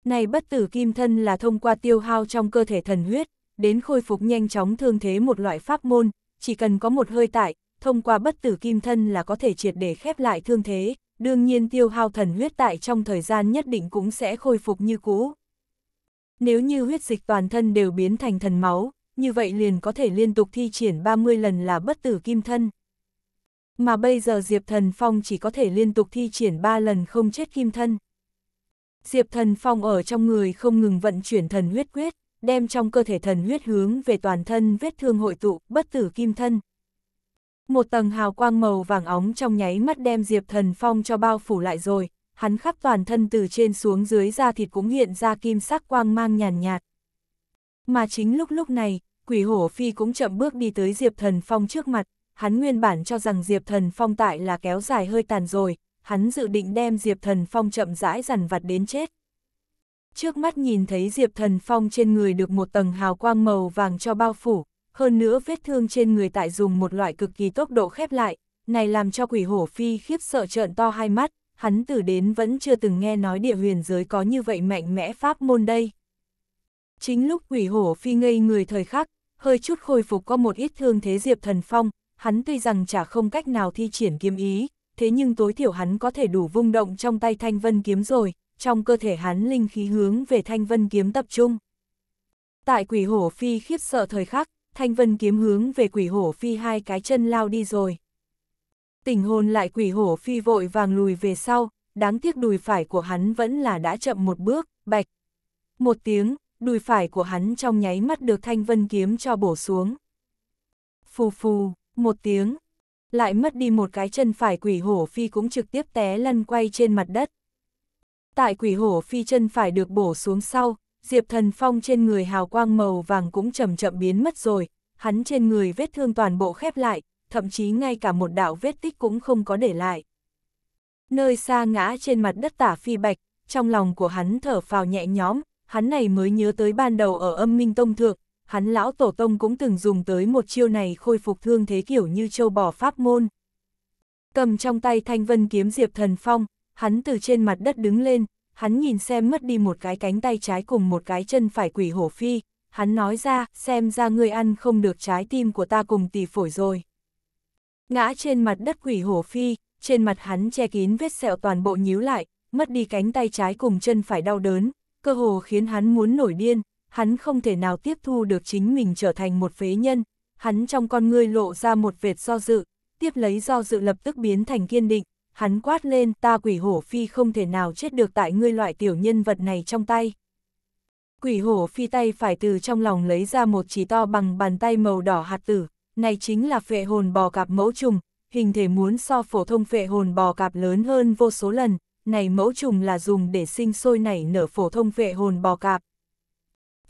Này bất tử kim thân là thông qua tiêu hao trong cơ thể thần huyết, đến khôi phục nhanh chóng thương thế một loại pháp môn, chỉ cần có một hơi tại, thông qua bất tử kim thân là có thể triệt để khép lại thương thế, đương nhiên tiêu hao thần huyết tại trong thời gian nhất định cũng sẽ khôi phục như cũ. Nếu như huyết dịch toàn thân đều biến thành thần máu, như vậy liền có thể liên tục thi triển 30 lần là bất tử kim thân. Mà bây giờ Diệp Thần Phong chỉ có thể liên tục thi triển 3 lần không chết kim thân. Diệp Thần Phong ở trong người không ngừng vận chuyển thần huyết quyết, đem trong cơ thể thần huyết hướng về toàn thân vết thương hội tụ, bất tử kim thân. Một tầng hào quang màu vàng óng trong nháy mắt đem Diệp Thần Phong cho bao phủ lại rồi, hắn khắp toàn thân từ trên xuống dưới da thịt cũng hiện ra kim sắc quang mang nhàn nhạt, nhạt. Mà chính lúc lúc này, quỷ hổ phi cũng chậm bước đi tới Diệp Thần Phong trước mặt, hắn nguyên bản cho rằng Diệp Thần Phong tại là kéo dài hơi tàn rồi, hắn dự định đem Diệp Thần Phong chậm rãi dằn vặt đến chết. Trước mắt nhìn thấy Diệp Thần Phong trên người được một tầng hào quang màu vàng cho bao phủ, hơn nữa vết thương trên người tại dùng một loại cực kỳ tốc độ khép lại, này làm cho quỷ hổ phi khiếp sợ trợn to hai mắt, hắn từ đến vẫn chưa từng nghe nói địa huyền giới có như vậy mạnh mẽ pháp môn đây. Chính lúc quỷ hổ phi ngây người thời khắc, hơi chút khôi phục có một ít thương thế Diệp Thần Phong, hắn tuy rằng chả không cách nào thi triển kiếm ý, thế nhưng tối thiểu hắn có thể đủ vung động trong tay thanh vân kiếm rồi, trong cơ thể hắn linh khí hướng về thanh vân kiếm tập trung. Tại quỷ hổ phi khiếp sợ thời khắc, thanh vân kiếm hướng về quỷ hổ phi hai cái chân lao đi rồi. Tình hồn lại quỷ hổ phi vội vàng lùi về sau, đáng tiếc đùi phải của hắn vẫn là đã chậm một bước, bạch. Một tiếng, đùi phải của hắn trong nháy mắt được thanh vân kiếm cho bổ xuống. Phù phù, một tiếng, lại mất đi một cái chân phải quỷ hổ phi cũng trực tiếp té lăn quay trên mặt đất. Tại quỷ hổ phi chân phải được bổ xuống sau, Diệp Thần Phong trên người hào quang màu vàng cũng chậm chậm biến mất rồi, hắn trên người vết thương toàn bộ khép lại, thậm chí ngay cả một đạo vết tích cũng không có để lại. Nơi xa ngã trên mặt đất tả phi bạch, trong lòng của hắn thở phào nhẹ nhõm, hắn này mới nhớ tới ban đầu ở âm minh tông thượng, hắn lão tổ tông cũng từng dùng tới một chiêu này khôi phục thương thế kiểu như châu bò pháp môn. Cầm trong tay thanh vân kiếm Diệp Thần Phong, hắn từ trên mặt đất đứng lên, hắn nhìn xem mất đi một cái cánh tay trái cùng một cái chân phải quỷ hổ phi, hắn nói ra, xem ra ngươi ăn không được trái tim của ta cùng tỳ phổi rồi. Ngã trên mặt đất quỷ hổ phi, trên mặt hắn che kín vết sẹo toàn bộ nhíu lại, mất đi cánh tay trái cùng chân phải đau đớn, cơ hồ khiến hắn muốn nổi điên, hắn không thể nào tiếp thu được chính mình trở thành một phế nhân, hắn trong con ngươi lộ ra một vệt do dự, tiếp lấy do dự lập tức biến thành kiên định, hắn quát lên ta quỷ hổ phi không thể nào chết được tại ngươi loại tiểu nhân vật này trong tay. Quỷ hổ phi tay phải từ trong lòng lấy ra một chỉ to bằng bàn tay màu đỏ hạt tử, này chính là phệ hồn bò cạp mẫu trùng, hình thể muốn so phổ thông phệ hồn bò cạp lớn hơn vô số lần, này mẫu trùng là dùng để sinh sôi nảy nở phổ thông phệ hồn bò cạp.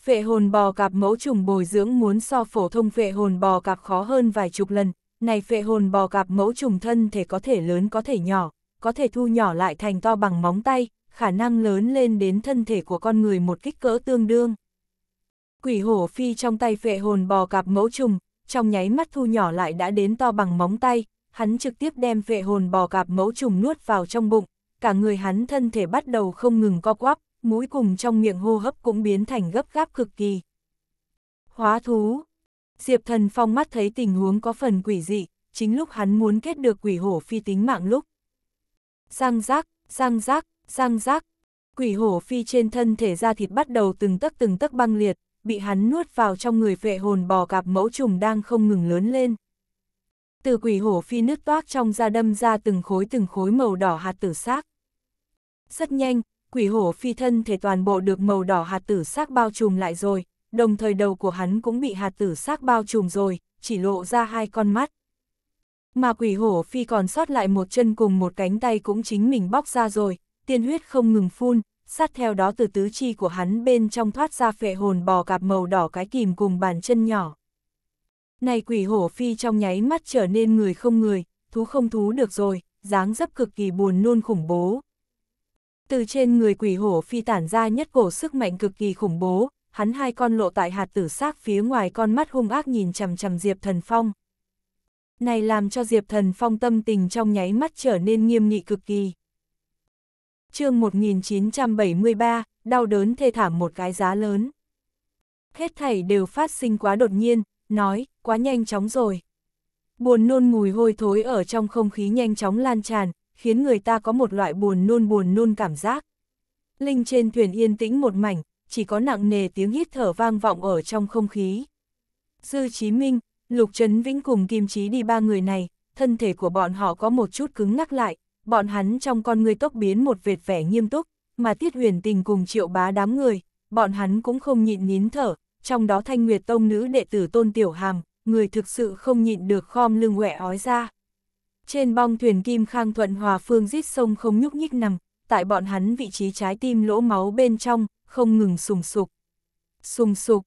Phệ hồn bò cạp mẫu trùng bồi dưỡng muốn so phổ thông phệ hồn bò cạp khó hơn vài chục lần, này phệ hồn bò gặp mẫu trùng thân thể có thể lớn có thể nhỏ, có thể thu nhỏ lại thành to bằng móng tay, khả năng lớn lên đến thân thể của con người một kích cỡ tương đương. Quỷ hổ phi trong tay phệ hồn bò gặp mẫu trùng, trong nháy mắt thu nhỏ lại đã đến to bằng móng tay, hắn trực tiếp đem phệ hồn bò gặp mẫu trùng nuốt vào trong bụng, cả người hắn thân thể bắt đầu không ngừng co quắp, mũi cùng trong miệng hô hấp cũng biến thành gấp gáp cực kỳ. Hóa thú Diệp Thần Phong mắt thấy tình huống có phần quỷ dị, chính lúc hắn muốn kết được quỷ hổ phi tính mạng lúc. giang giác, giang giác, giang giác, Quỷ hổ phi trên thân thể ra thịt bắt đầu từng tấc từng tấc băng liệt, bị hắn nuốt vào trong người vệ hồn bò cạp mẫu trùng đang không ngừng lớn lên. Từ quỷ hổ phi nước toát trong da đâm ra từng khối từng khối màu đỏ hạt tử xác. Rất nhanh, quỷ hổ phi thân thể toàn bộ được màu đỏ hạt tử xác bao trùm lại rồi, đồng thời đầu của hắn cũng bị hạt tử xác bao trùm rồi, chỉ lộ ra hai con mắt. Mà quỷ hổ phi còn sót lại một chân cùng một cánh tay cũng chính mình bóc ra rồi, tiên huyết không ngừng phun, sát theo đó từ tứ chi của hắn bên trong thoát ra phệ hồn bò cạp màu đỏ cái kìm cùng bàn chân nhỏ. Này quỷ hổ phi trong nháy mắt trở nên người không người, thú không thú được rồi, dáng dấp cực kỳ buồn nôn khủng bố. Từ trên người quỷ hổ phi tản ra nhất cổ sức mạnh cực kỳ khủng bố, hắn hai con lộ tại hạt tử xác phía ngoài con mắt hung ác nhìn chằm chằm Diệp Thần Phong. Này làm cho Diệp Thần Phong tâm tình trong nháy mắt trở nên nghiêm nghị cực kỳ. chương 1973, đau đớn thê thảm một cái giá lớn. Hết thảy đều phát sinh quá đột nhiên, nói, quá nhanh chóng rồi. Buồn nôn mùi hôi thối ở trong không khí nhanh chóng lan tràn, khiến người ta có một loại buồn nôn buồn nôn cảm giác. Linh trên thuyền yên tĩnh một mảnh, chỉ có nặng nề tiếng hít thở vang vọng ở trong không khí. Dư Chí Minh, Lục Trấn Vĩnh cùng Kim Chí đi ba người này, thân thể của bọn họ có một chút cứng ngắc lại, bọn hắn trong con người tốc biến một vệt vẻ nghiêm túc, mà Tiết Huyền Tình cùng triệu bá đám người, bọn hắn cũng không nhịn nín thở, trong đó Thanh Nguyệt Tông nữ đệ tử Tôn Tiểu Hàm, người thực sự không nhịn được khom lưng quẹ ói ra. Trên bong thuyền Kim Khang Thuận Hòa Phương rít sông không nhúc nhích nằm, tại bọn hắn vị trí trái tim lỗ máu bên trong, không ngừng sùng sục. Sùng sục,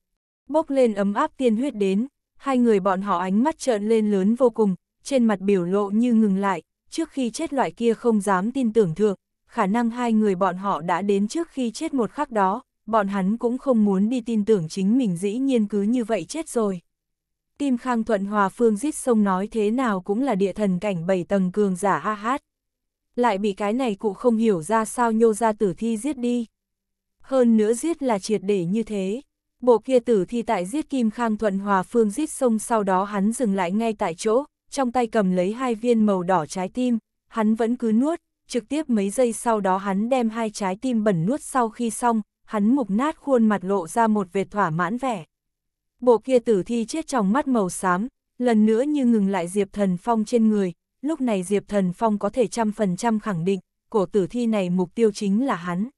bốc lên ấm áp tiên huyết đến, hai người bọn họ ánh mắt trợn lên lớn vô cùng, trên mặt biểu lộ như ngừng lại, trước khi chết loại kia không dám tin tưởng thượng, khả năng hai người bọn họ đã đến trước khi chết một khắc đó, bọn hắn cũng không muốn đi tin tưởng chính mình dĩ nhiên cứ như vậy chết rồi. Kim Khang Thuận Hòa Phương giết sông nói thế nào cũng là địa thần cảnh bảy tầng cường giả ha hát. Lại bị cái này cụ không hiểu ra sao nhô ra tử thi giết đi hơn nữa giết là triệt để như thế. Bộ kia tử thi tại giết Kim Khang Thuận Hòa Phương giết xong sau đó hắn dừng lại ngay tại chỗ, trong tay cầm lấy hai viên màu đỏ trái tim, hắn vẫn cứ nuốt, trực tiếp mấy giây sau đó hắn đem hai trái tim bẩn nuốt sau khi xong, hắn mục nát khuôn mặt lộ ra một vệt thỏa mãn vẻ. Bộ kia tử thi chết trong mắt màu xám, lần nữa như ngừng lại Diệp Thần Phong trên người, lúc này Diệp Thần Phong có thể trăm phần trăm khẳng định, cổ tử thi này mục tiêu chính là hắn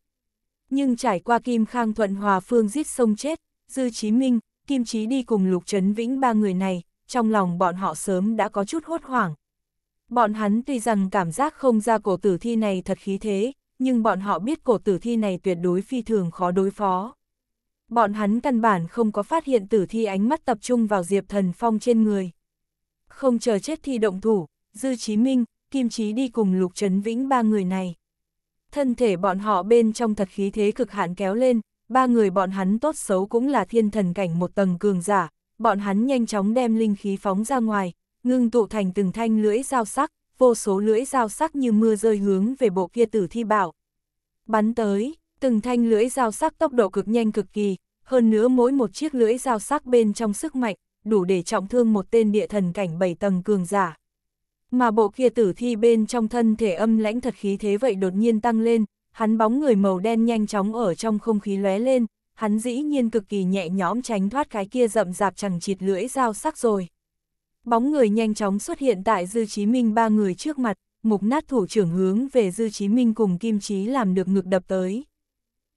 nhưng trải qua Kim Khang Thuận Hòa Phương giết sông chết, Dư Chí Minh, Kim Chí đi cùng Lục Trấn Vĩnh ba người này, trong lòng bọn họ sớm đã có chút hốt hoảng. Bọn hắn tuy rằng cảm giác không ra cổ tử thi này thật khí thế, nhưng bọn họ biết cổ tử thi này tuyệt đối phi thường khó đối phó. Bọn hắn căn bản không có phát hiện tử thi ánh mắt tập trung vào Diệp Thần Phong trên người. Không chờ chết thi động thủ, Dư Chí Minh, Kim Chí đi cùng Lục Trấn Vĩnh ba người này thân thể bọn họ bên trong thật khí thế cực hạn kéo lên, ba người bọn hắn tốt xấu cũng là thiên thần cảnh một tầng cường giả, bọn hắn nhanh chóng đem linh khí phóng ra ngoài, ngưng tụ thành từng thanh lưỡi dao sắc, vô số lưỡi dao sắc như mưa rơi hướng về bộ kia tử thi bảo. Bắn tới, từng thanh lưỡi dao sắc tốc độ cực nhanh cực kỳ, hơn nữa mỗi một chiếc lưỡi dao sắc bên trong sức mạnh, đủ để trọng thương một tên địa thần cảnh 7 tầng cường giả mà bộ kia tử thi bên trong thân thể âm lãnh thật khí thế vậy đột nhiên tăng lên, hắn bóng người màu đen nhanh chóng ở trong không khí lóe lên, hắn dĩ nhiên cực kỳ nhẹ nhõm tránh thoát cái kia rậm rạp chẳng chịt lưỡi dao sắc rồi. Bóng người nhanh chóng xuất hiện tại Dư Chí Minh ba người trước mặt, mục nát thủ trưởng hướng về Dư Chí Minh cùng Kim Chí làm được ngực đập tới.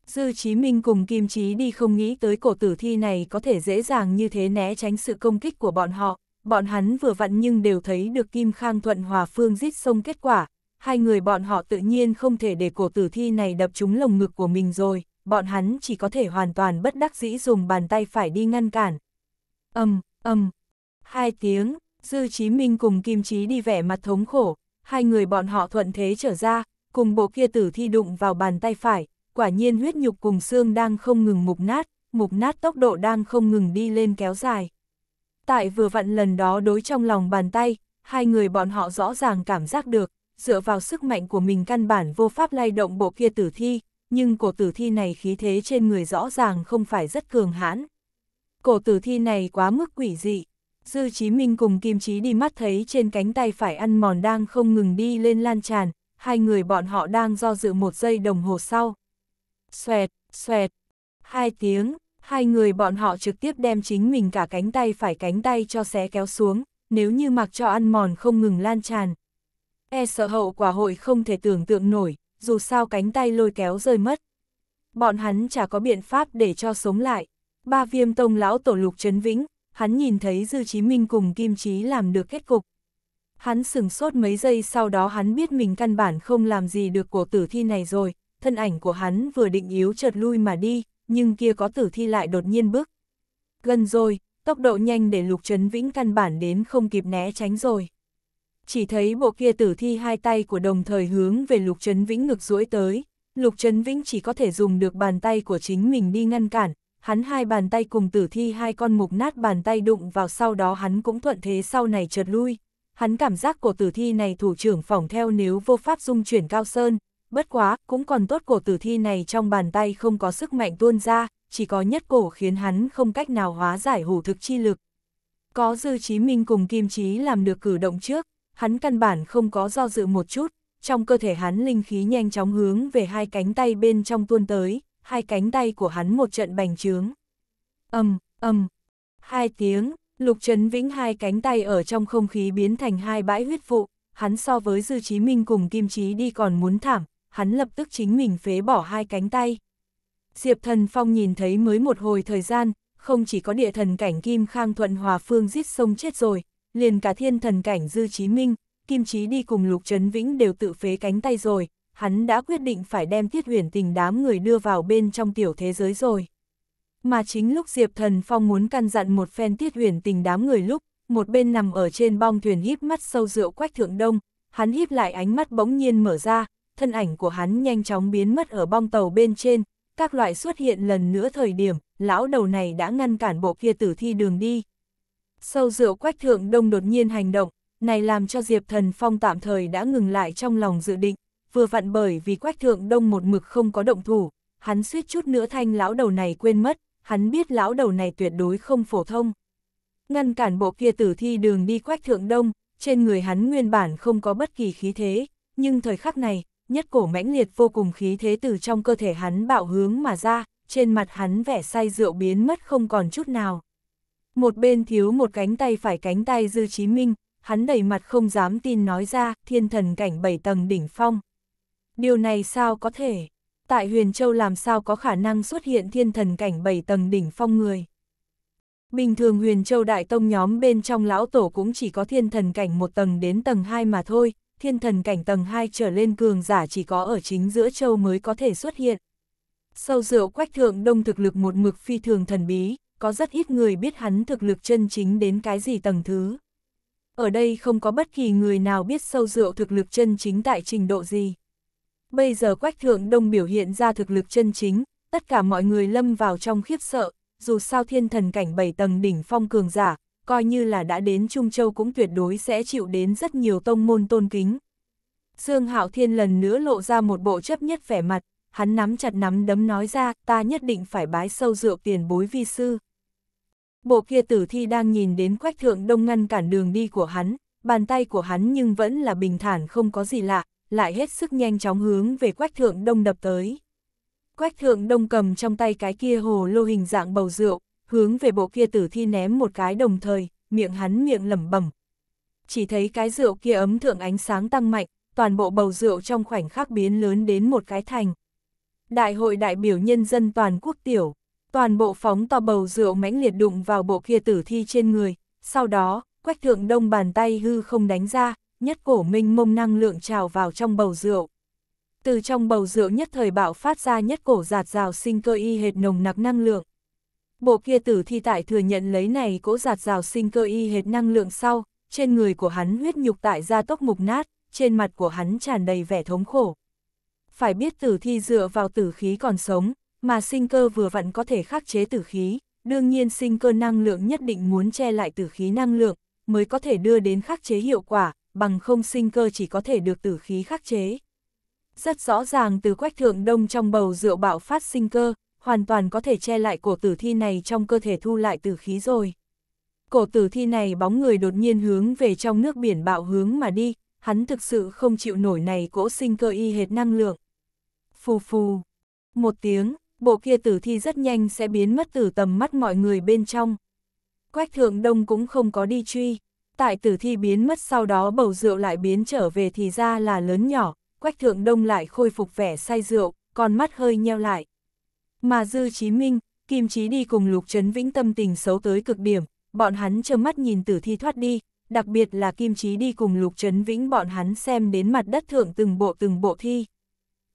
Dư Chí Minh cùng Kim Chí đi không nghĩ tới cổ tử thi này có thể dễ dàng như thế né tránh sự công kích của bọn họ, bọn hắn vừa vặn nhưng đều thấy được Kim Khang Thuận Hòa Phương giết sông kết quả, hai người bọn họ tự nhiên không thể để cổ tử thi này đập trúng lồng ngực của mình rồi, bọn hắn chỉ có thể hoàn toàn bất đắc dĩ dùng bàn tay phải đi ngăn cản. Âm, âm, hai tiếng, Dư Chí Minh cùng Kim Chí đi vẻ mặt thống khổ, hai người bọn họ thuận thế trở ra, cùng bộ kia tử thi đụng vào bàn tay phải, quả nhiên huyết nhục cùng xương đang không ngừng mục nát, mục nát tốc độ đang không ngừng đi lên kéo dài tại vừa vặn lần đó đối trong lòng bàn tay, hai người bọn họ rõ ràng cảm giác được, dựa vào sức mạnh của mình căn bản vô pháp lay động bộ kia tử thi, nhưng cổ tử thi này khí thế trên người rõ ràng không phải rất cường hãn. Cổ tử thi này quá mức quỷ dị, Dư Chí Minh cùng Kim Chí đi mắt thấy trên cánh tay phải ăn mòn đang không ngừng đi lên lan tràn, hai người bọn họ đang do dự một giây đồng hồ sau. Xoẹt, xoẹt, hai tiếng, hai người bọn họ trực tiếp đem chính mình cả cánh tay phải cánh tay cho xé kéo xuống, nếu như mặc cho ăn mòn không ngừng lan tràn. E sợ hậu quả hội không thể tưởng tượng nổi, dù sao cánh tay lôi kéo rơi mất. Bọn hắn chả có biện pháp để cho sống lại. Ba viêm tông lão tổ lục trấn vĩnh, hắn nhìn thấy Dư Chí Minh cùng Kim Chí làm được kết cục. Hắn sừng sốt mấy giây sau đó hắn biết mình căn bản không làm gì được cuộc tử thi này rồi, thân ảnh của hắn vừa định yếu chợt lui mà đi, nhưng kia có tử thi lại đột nhiên bước. Gần rồi, tốc độ nhanh để Lục Trấn Vĩnh căn bản đến không kịp né tránh rồi. Chỉ thấy bộ kia tử thi hai tay của đồng thời hướng về Lục Trấn Vĩnh ngực duỗi tới, Lục Trấn Vĩnh chỉ có thể dùng được bàn tay của chính mình đi ngăn cản, hắn hai bàn tay cùng tử thi hai con mục nát bàn tay đụng vào sau đó hắn cũng thuận thế sau này trượt lui. Hắn cảm giác của tử thi này thủ trưởng phỏng theo nếu vô pháp dung chuyển cao sơn, bất quá, cũng còn tốt cổ tử thi này trong bàn tay không có sức mạnh tuôn ra, chỉ có nhất cổ khiến hắn không cách nào hóa giải hủ thực chi lực. Có Dư Chí Minh cùng Kim Chí làm được cử động trước, hắn căn bản không có do dự một chút, trong cơ thể hắn linh khí nhanh chóng hướng về hai cánh tay bên trong tuôn tới, hai cánh tay của hắn một trận bành trướng. Âm, âm, hai tiếng, Lục Trấn Vĩnh hai cánh tay ở trong không khí biến thành hai bãi huyết vụ, hắn so với Dư Chí Minh cùng Kim Chí đi còn muốn thảm, hắn lập tức chính mình phế bỏ hai cánh tay. Diệp Thần Phong nhìn thấy mới một hồi thời gian, không chỉ có địa thần cảnh Kim Khang Thuận Hòa Phương giết sông chết rồi, liền cả thiên thần cảnh Dư Chí Minh, Kim Chí đi cùng Lục Trấn Vĩnh đều tự phế cánh tay rồi, hắn đã quyết định phải đem tiết huyền tình đám người đưa vào bên trong tiểu thế giới rồi. Mà chính lúc Diệp Thần Phong muốn căn dặn một phen tiết huyền tình đám người lúc, một bên nằm ở trên bong thuyền híp mắt sâu rượu quách thượng đông, hắn híp lại ánh mắt bỗng nhiên mở ra, thân ảnh của hắn nhanh chóng biến mất ở bong tàu bên trên, các loại xuất hiện lần nữa thời điểm, lão đầu này đã ngăn cản bộ kia tử thi đường đi. Sâu rượu quách thượng đông đột nhiên hành động, này làm cho Diệp Thần Phong tạm thời đã ngừng lại trong lòng dự định, vừa vặn bởi vì quách thượng đông một mực không có động thủ, hắn suýt chút nữa thanh lão đầu này quên mất, hắn biết lão đầu này tuyệt đối không phổ thông. Ngăn cản bộ kia tử thi đường đi quách thượng đông, trên người hắn nguyên bản không có bất kỳ khí thế, nhưng thời khắc này, nhất cổ mãnh liệt vô cùng khí thế từ trong cơ thể hắn bạo hướng mà ra, trên mặt hắn vẻ say rượu biến mất không còn chút nào. Một bên thiếu một cánh tay phải cánh tay Dư Chí Minh, hắn đầy mặt không dám tin nói ra, thiên thần cảnh bảy tầng đỉnh phong. Điều này sao có thể? Tại Huyền Châu làm sao có khả năng xuất hiện thiên thần cảnh bảy tầng đỉnh phong người? Bình thường Huyền Châu Đại Tông nhóm bên trong lão tổ cũng chỉ có thiên thần cảnh một tầng đến tầng hai mà thôi, thiên thần cảnh tầng 2 trở lên cường giả chỉ có ở chính giữa châu mới có thể xuất hiện. Sâu rượu quách thượng đông thực lực một mực phi thường thần bí, có rất ít người biết hắn thực lực chân chính đến cái gì tầng thứ. Ở đây không có bất kỳ người nào biết sâu rượu thực lực chân chính tại trình độ gì. Bây giờ quách thượng đông biểu hiện ra thực lực chân chính, tất cả mọi người lâm vào trong khiếp sợ, dù sao thiên thần cảnh 7 tầng đỉnh phong cường giả, coi như là đã đến Trung Châu cũng tuyệt đối sẽ chịu đến rất nhiều tông môn tôn kính. Dương Hạo Thiên lần nữa lộ ra một bộ chấp nhất vẻ mặt, hắn nắm chặt nắm đấm nói ra, ta nhất định phải bái sâu rượu tiền bối vi sư. Bộ kia tử thi đang nhìn đến quách thượng đông ngăn cản đường đi của hắn, bàn tay của hắn nhưng vẫn là bình thản không có gì lạ, lại hết sức nhanh chóng hướng về quách thượng đông đập tới. Quách thượng đông cầm trong tay cái kia hồ lô hình dạng bầu rượu, hướng về bộ kia tử thi ném một cái đồng thời, miệng hắn miệng lẩm bẩm. Chỉ thấy cái rượu kia ấm thượng ánh sáng tăng mạnh, toàn bộ bầu rượu trong khoảnh khắc biến lớn đến một cái thành. Đại hội đại biểu nhân dân toàn quốc tiểu, toàn bộ phóng to bầu rượu mãnh liệt đụng vào bộ kia tử thi trên người, sau đó, quách thượng đông bàn tay hư không đánh ra, nhất cổ minh mông năng lượng trào vào trong bầu rượu. Từ trong bầu rượu nhất thời bạo phát ra nhất cổ giạt rào sinh cơ y hệt nồng nặc năng lượng bộ kia tử thi tại thừa nhận lấy này cỗ giạt rào sinh cơ y hệt năng lượng sau, trên người của hắn huyết nhục tại ra tốc mục nát, trên mặt của hắn tràn đầy vẻ thống khổ. Phải biết tử thi dựa vào tử khí còn sống, mà sinh cơ vừa vặn có thể khắc chế tử khí, đương nhiên sinh cơ năng lượng nhất định muốn che lại tử khí năng lượng, mới có thể đưa đến khắc chế hiệu quả, bằng không sinh cơ chỉ có thể được tử khí khắc chế. Rất rõ ràng từ quách thượng đông trong bầu rượu bạo phát sinh cơ, hoàn toàn có thể che lại cổ tử thi này trong cơ thể thu lại từ khí rồi. Cổ tử thi này bóng người đột nhiên hướng về trong nước biển bạo hướng mà đi, hắn thực sự không chịu nổi này cỗ sinh cơ y hệt năng lượng. Phù phù, một tiếng, bộ kia tử thi rất nhanh sẽ biến mất từ tầm mắt mọi người bên trong. Quách thượng đông cũng không có đi truy, tại tử thi biến mất sau đó bầu rượu lại biến trở về thì ra là lớn nhỏ, quách thượng đông lại khôi phục vẻ say rượu, con mắt hơi nheo lại. Mà Dư Chí Minh, Kim Chí đi cùng Lục Trấn Vĩnh tâm tình xấu tới cực điểm, bọn hắn trơ mắt nhìn tử thi thoát đi, đặc biệt là Kim Chí đi cùng Lục Trấn Vĩnh bọn hắn xem đến mặt đất thượng từng bộ từng bộ thi.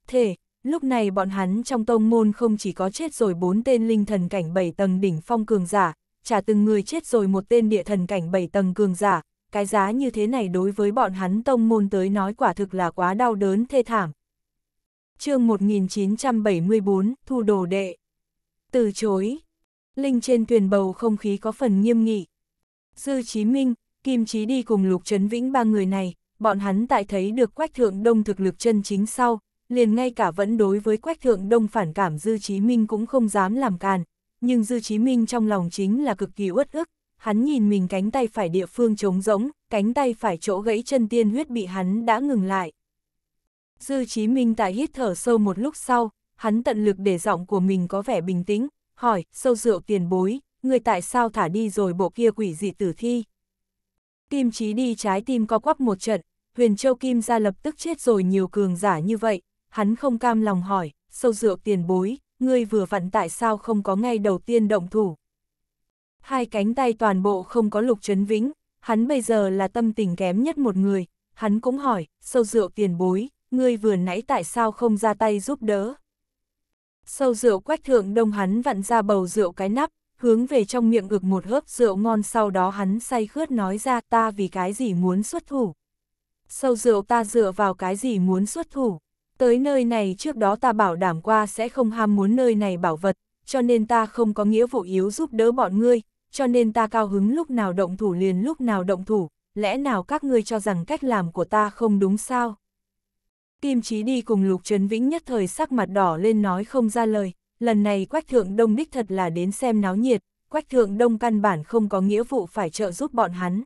Thế, lúc này bọn hắn trong tông môn không chỉ có chết rồi bốn tên linh thần cảnh bảy tầng đỉnh phong cường giả, trả từng người chết rồi một tên địa thần cảnh bảy tầng cường giả, cái giá như thế này đối với bọn hắn tông môn tới nói quả thực là quá đau đớn thê thảm chương 1974, thu đồ đệ. Từ chối. Linh trên thuyền bầu không khí có phần nghiêm nghị. Dư Chí Minh, Kim Chí đi cùng Lục Trấn Vĩnh ba người này, bọn hắn tại thấy được Quách Thượng Đông thực lực chân chính sau, liền ngay cả vẫn đối với Quách Thượng Đông phản cảm Dư Chí Minh cũng không dám làm càn, nhưng Dư Chí Minh trong lòng chính là cực kỳ uất ức, hắn nhìn mình cánh tay phải địa phương trống rỗng, cánh tay phải chỗ gãy chân tiên huyết bị hắn đã ngừng lại. Dư Chí Minh tại hít thở sâu một lúc sau, hắn tận lực để giọng của mình có vẻ bình tĩnh, hỏi, sâu rượu tiền bối, người tại sao thả đi rồi bộ kia quỷ dị tử thi? Kim Chí đi trái tim co quắp một trận, Huyền Châu Kim ra lập tức chết rồi nhiều cường giả như vậy, hắn không cam lòng hỏi, sâu rượu tiền bối, ngươi vừa vặn tại sao không có ngay đầu tiên động thủ? Hai cánh tay toàn bộ không có lục chấn vĩnh, hắn bây giờ là tâm tình kém nhất một người, hắn cũng hỏi, sâu rượu tiền bối, ngươi vừa nãy tại sao không ra tay giúp đỡ. Sâu rượu quách thượng đông hắn vặn ra bầu rượu cái nắp, hướng về trong miệng ực một hớp rượu ngon sau đó hắn say khướt nói ra ta vì cái gì muốn xuất thủ. Sâu rượu ta dựa vào cái gì muốn xuất thủ. Tới nơi này trước đó ta bảo đảm qua sẽ không ham muốn nơi này bảo vật, cho nên ta không có nghĩa vụ yếu giúp đỡ bọn ngươi, cho nên ta cao hứng lúc nào động thủ liền lúc nào động thủ, lẽ nào các ngươi cho rằng cách làm của ta không đúng sao? Kim Chí đi cùng Lục Trấn Vĩnh nhất thời sắc mặt đỏ lên nói không ra lời, lần này Quách Thượng Đông đích thật là đến xem náo nhiệt, Quách Thượng Đông căn bản không có nghĩa vụ phải trợ giúp bọn hắn.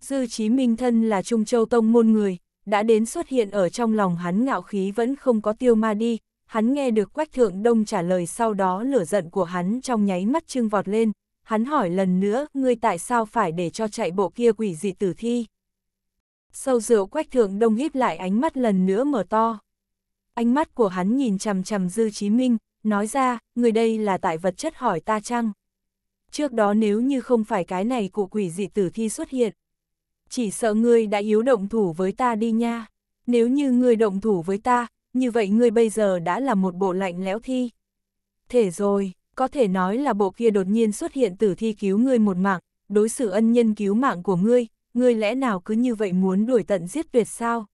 Dư Chí Minh thân là Trung Châu Tông môn người, đã đến xuất hiện ở trong lòng hắn ngạo khí vẫn không có tiêu ma đi, hắn nghe được Quách Thượng Đông trả lời sau đó lửa giận của hắn trong nháy mắt trưng vọt lên, hắn hỏi lần nữa, ngươi tại sao phải để cho chạy bộ kia quỷ dị tử thi? sâu rượu quách thượng đông híp lại ánh mắt lần nữa mở to. Ánh mắt của hắn nhìn chằm chằm Dư Chí Minh, nói ra, người đây là tại vật chất hỏi ta chăng? Trước đó nếu như không phải cái này cụ quỷ dị tử thi xuất hiện, chỉ sợ ngươi đã yếu động thủ với ta đi nha. Nếu như ngươi động thủ với ta, như vậy ngươi bây giờ đã là một bộ lạnh lẽo thi. Thể rồi, có thể nói là bộ kia đột nhiên xuất hiện tử thi cứu ngươi một mạng, đối xử ân nhân cứu mạng của ngươi, ngươi lẽ nào cứ như vậy muốn đuổi tận giết tuyệt sao?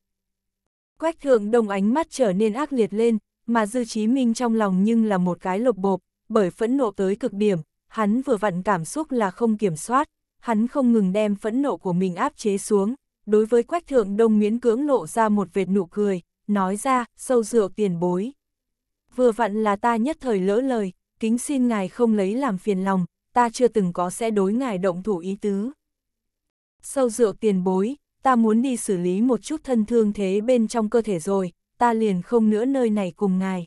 Quách thượng đồng ánh mắt trở nên ác liệt lên, mà Dư Chí Minh trong lòng nhưng là một cái lộc bộp, bởi phẫn nộ tới cực điểm, hắn vừa vặn cảm xúc là không kiểm soát, hắn không ngừng đem phẫn nộ của mình áp chế xuống, đối với Quách Thượng Đông miễn cưỡng lộ ra một vệt nụ cười, nói ra, sâu dựa tiền bối. Vừa vặn là ta nhất thời lỡ lời, kính xin ngài không lấy làm phiền lòng, ta chưa từng có sẽ đối ngài động thủ ý tứ sâu rượu tiền bối, ta muốn đi xử lý một chút thân thương thế bên trong cơ thể rồi, ta liền không nữa nơi này cùng ngài.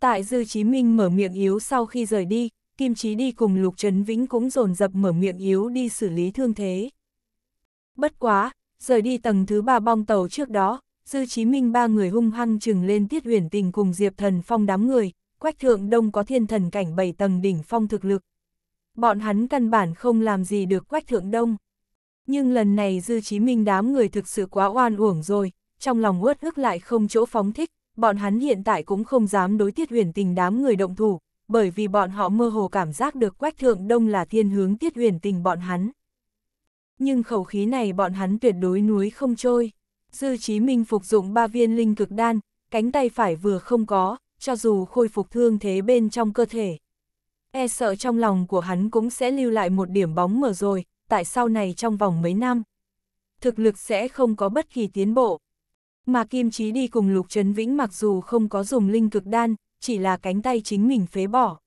Tại Dư Chí Minh mở miệng yếu sau khi rời đi, Kim Chí đi cùng Lục Trấn Vĩnh cũng dồn dập mở miệng yếu đi xử lý thương thế. Bất quá, rời đi tầng thứ ba bong tàu trước đó, Dư Chí Minh ba người hung hăng trừng lên Tiết Huyền Tình cùng Diệp Thần Phong đám người, Quách Thượng Đông có thiên thần cảnh bảy tầng đỉnh phong thực lực. Bọn hắn căn bản không làm gì được Quách Thượng Đông nhưng lần này Dư Chí Minh đám người thực sự quá oan uổng rồi, trong lòng uất ức lại không chỗ phóng thích, bọn hắn hiện tại cũng không dám đối tiết huyền tình đám người động thủ, bởi vì bọn họ mơ hồ cảm giác được quách thượng đông là thiên hướng tiết huyền tình bọn hắn. Nhưng khẩu khí này bọn hắn tuyệt đối núi không trôi. Dư Chí Minh phục dụng ba viên linh cực đan, cánh tay phải vừa không có, cho dù khôi phục thương thế bên trong cơ thể. E sợ trong lòng của hắn cũng sẽ lưu lại một điểm bóng mờ rồi, tại sau này trong vòng mấy năm, thực lực sẽ không có bất kỳ tiến bộ. Mà Kim Chí đi cùng Lục Trấn Vĩnh mặc dù không có dùng linh cực đan, chỉ là cánh tay chính mình phế bỏ.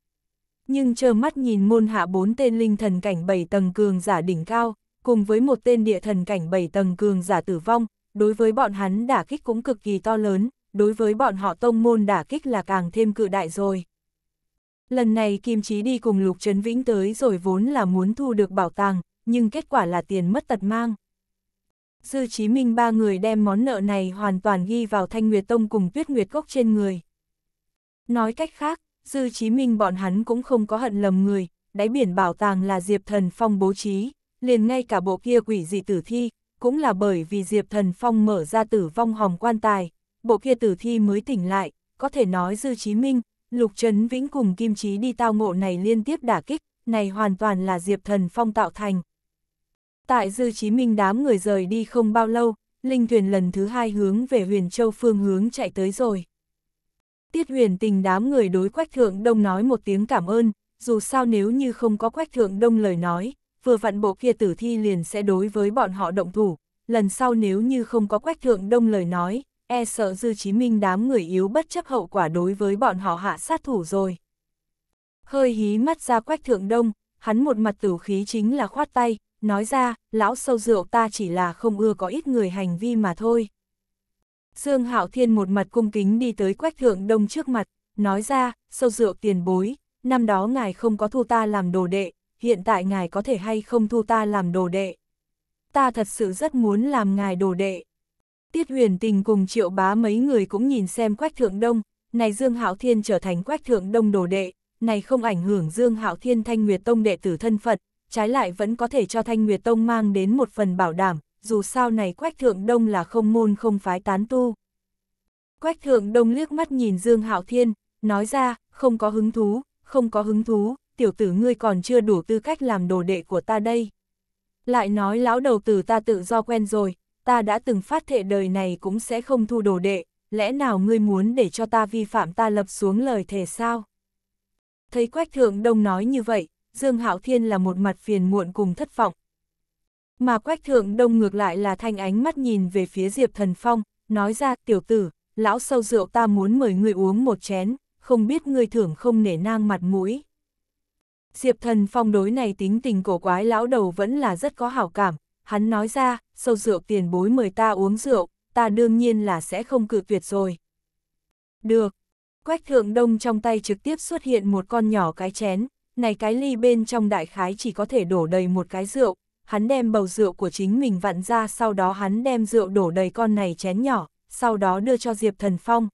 Nhưng trơ mắt nhìn môn hạ bốn tên linh thần cảnh bảy tầng cường giả đỉnh cao, cùng với một tên địa thần cảnh bảy tầng cường giả tử vong, đối với bọn hắn đả kích cũng cực kỳ to lớn, đối với bọn họ tông môn đả kích là càng thêm cự đại rồi. Lần này Kim Chí đi cùng Lục Trấn Vĩnh tới rồi vốn là muốn thu được bảo tàng, nhưng kết quả là tiền mất tật mang. Dư Chí Minh ba người đem món nợ này hoàn toàn ghi vào Thanh Nguyệt Tông cùng Tuyết Nguyệt Cốc trên người. Nói cách khác, Dư Chí Minh bọn hắn cũng không có hận lầm người, đáy biển bảo tàng là Diệp Thần Phong bố trí, liền ngay cả bộ kia quỷ dị tử thi, cũng là bởi vì Diệp Thần Phong mở ra tử vong hòm quan tài, bộ kia tử thi mới tỉnh lại, có thể nói Dư Chí Minh, Lục Trấn Vĩnh cùng Kim Chí đi tao ngộ này liên tiếp đả kích, này hoàn toàn là Diệp Thần Phong tạo thành. Tại Dư Chí Minh đám người rời đi không bao lâu, linh thuyền lần thứ hai hướng về huyền châu phương hướng chạy tới rồi. Tiết huyền tình đám người đối Quách Thượng Đông nói một tiếng cảm ơn, dù sao nếu như không có Quách Thượng Đông lời nói, vừa vặn bộ kia tử thi liền sẽ đối với bọn họ động thủ, lần sau nếu như không có Quách Thượng Đông lời nói, e sợ Dư Chí Minh đám người yếu bất chấp hậu quả đối với bọn họ hạ sát thủ rồi. Hơi hí mắt ra Quách Thượng Đông, hắn một mặt tử khí chính là khoát tay, nói ra, lão sâu rượu ta chỉ là không ưa có ít người hành vi mà thôi. Dương Hạo Thiên một mặt cung kính đi tới Quách Thượng Đông trước mặt, nói ra, sâu rượu tiền bối, năm đó ngài không có thu ta làm đồ đệ, hiện tại ngài có thể hay không thu ta làm đồ đệ. Ta thật sự rất muốn làm ngài đồ đệ. Tiết huyền tình cùng triệu bá mấy người cũng nhìn xem Quách Thượng Đông, này Dương Hạo Thiên trở thành Quách Thượng Đông đồ đệ, này không ảnh hưởng Dương Hạo Thiên Thanh Nguyệt Tông đệ tử thân phận, trái lại vẫn có thể cho Thanh Nguyệt Tông mang đến một phần bảo đảm, dù sao này Quách Thượng Đông là không môn không phái tán tu. Quách Thượng Đông liếc mắt nhìn Dương Hạo Thiên, nói ra, không có hứng thú, không có hứng thú, tiểu tử ngươi còn chưa đủ tư cách làm đồ đệ của ta đây. Lại nói lão đầu tử ta tự do quen rồi, ta đã từng phát thệ đời này cũng sẽ không thu đồ đệ, lẽ nào ngươi muốn để cho ta vi phạm ta lập xuống lời thề sao? Thấy Quách Thượng Đông nói như vậy, Dương Hạo Thiên là một mặt phiền muộn cùng thất vọng. Mà Quách Thượng Đông ngược lại là thanh ánh mắt nhìn về phía Diệp Thần Phong, nói ra tiểu tử, lão sâu rượu ta muốn mời người uống một chén, không biết người thưởng không nể nang mặt mũi. Diệp Thần Phong đối này tính tình cổ quái lão đầu vẫn là rất có hảo cảm, hắn nói ra, sâu rượu tiền bối mời ta uống rượu, ta đương nhiên là sẽ không cự tuyệt rồi. Được. Quách Thượng Đông trong tay trực tiếp xuất hiện một con nhỏ cái chén, này cái ly bên trong đại khái chỉ có thể đổ đầy một cái rượu, hắn đem bầu rượu của chính mình vặn ra sau đó hắn đem rượu đổ đầy con này chén nhỏ, sau đó đưa cho Diệp Thần Phong.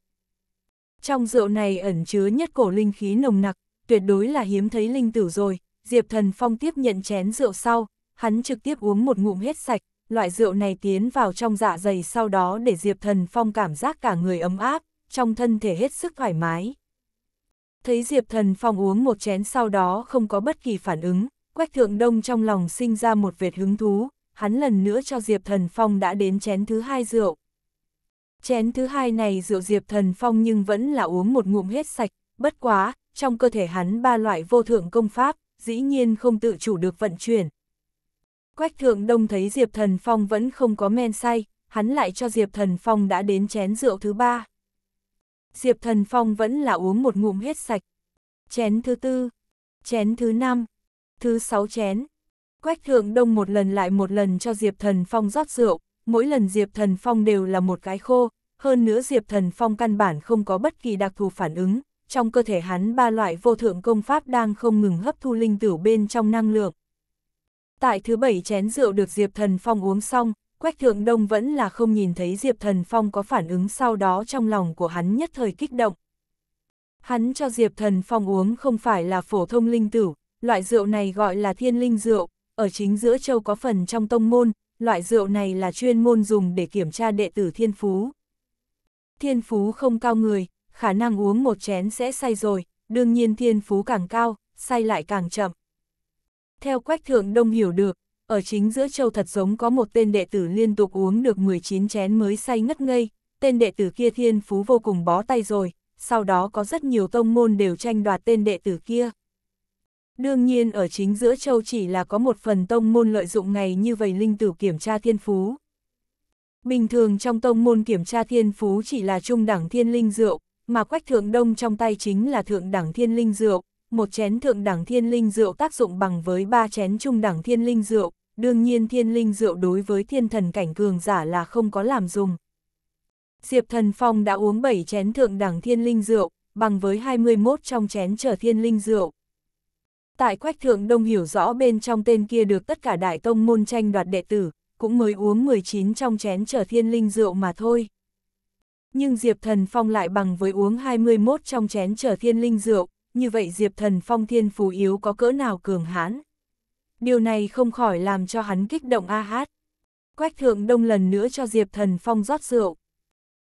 Trong rượu này ẩn chứa nhất cổ linh khí nồng nặc, tuyệt đối là hiếm thấy linh tử rồi, Diệp Thần Phong tiếp nhận chén rượu sau, hắn trực tiếp uống một ngụm hết sạch, loại rượu này tiến vào trong dạ dày sau đó để Diệp Thần Phong cảm giác cả người ấm áp, trong thân thể hết sức thoải mái. Thấy Diệp Thần Phong uống một chén sau đó không có bất kỳ phản ứng, Quách Thượng Đông trong lòng sinh ra một vệt hứng thú, hắn lần nữa cho Diệp Thần Phong đã đến chén thứ hai rượu. Chén thứ hai này rượu Diệp Thần Phong nhưng vẫn là uống một ngụm hết sạch, bất quá, trong cơ thể hắn ba loại vô thượng công pháp, dĩ nhiên không tự chủ được vận chuyển. Quách Thượng Đông thấy Diệp Thần Phong vẫn không có men say, hắn lại cho Diệp Thần Phong đã đến chén rượu thứ ba. Diệp Thần Phong vẫn là uống một ngụm hết sạch. Chén thứ tư, chén thứ năm, thứ sáu chén. Quách Thượng Đông một lần lại một lần cho Diệp Thần Phong rót rượu, mỗi lần Diệp Thần Phong đều là một cái khô, hơn nữa Diệp Thần Phong căn bản không có bất kỳ đặc thù phản ứng, trong cơ thể hắn ba loại vô thượng công pháp đang không ngừng hấp thu linh tử bên trong năng lượng. Tại thứ bảy chén rượu được Diệp Thần Phong uống xong, Quách Thượng Đông vẫn là không nhìn thấy Diệp Thần Phong có phản ứng sau đó trong lòng của hắn nhất thời kích động. Hắn cho Diệp Thần Phong uống không phải là phổ thông linh tử, loại rượu này gọi là thiên linh rượu, ở chính giữa châu có phần trong tông môn, loại rượu này là chuyên môn dùng để kiểm tra đệ tử thiên phú. Thiên phú không cao người, khả năng uống một chén sẽ say rồi, đương nhiên thiên phú càng cao, say lại càng chậm. Theo Quách Thượng Đông hiểu được, ở chính giữa châu thật giống có một tên đệ tử liên tục uống được 19 chén mới say ngất ngây, tên đệ tử kia thiên phú vô cùng bó tay rồi, sau đó có rất nhiều tông môn đều tranh đoạt tên đệ tử kia. Đương nhiên ở chính giữa châu chỉ là có một phần tông môn lợi dụng ngày như vậy linh tử kiểm tra thiên phú. Bình thường trong tông môn kiểm tra thiên phú chỉ là trung đẳng thiên linh rượu, mà quách thượng đông trong tay chính là thượng đẳng thiên linh rượu, một chén thượng đẳng thiên linh rượu tác dụng bằng với ba chén trung đẳng thiên linh rượu, đương nhiên thiên linh rượu đối với thiên thần cảnh cường giả là không có làm dùng. Diệp Thần Phong đã uống 7 chén thượng đẳng thiên linh rượu, bằng với 21 trong chén trở thiên linh rượu. Tại Quách Thượng Đông hiểu rõ bên trong tên kia được tất cả đại tông môn tranh đoạt đệ tử, cũng mới uống 19 trong chén trở thiên linh rượu mà thôi. Nhưng Diệp Thần Phong lại bằng với uống 21 trong chén trở thiên linh rượu, như vậy Diệp Thần Phong thiên phù yếu có cỡ nào cường hãn điều này không khỏi làm cho hắn kích động a hát. Quách thượng đông lần nữa cho Diệp Thần Phong rót rượu.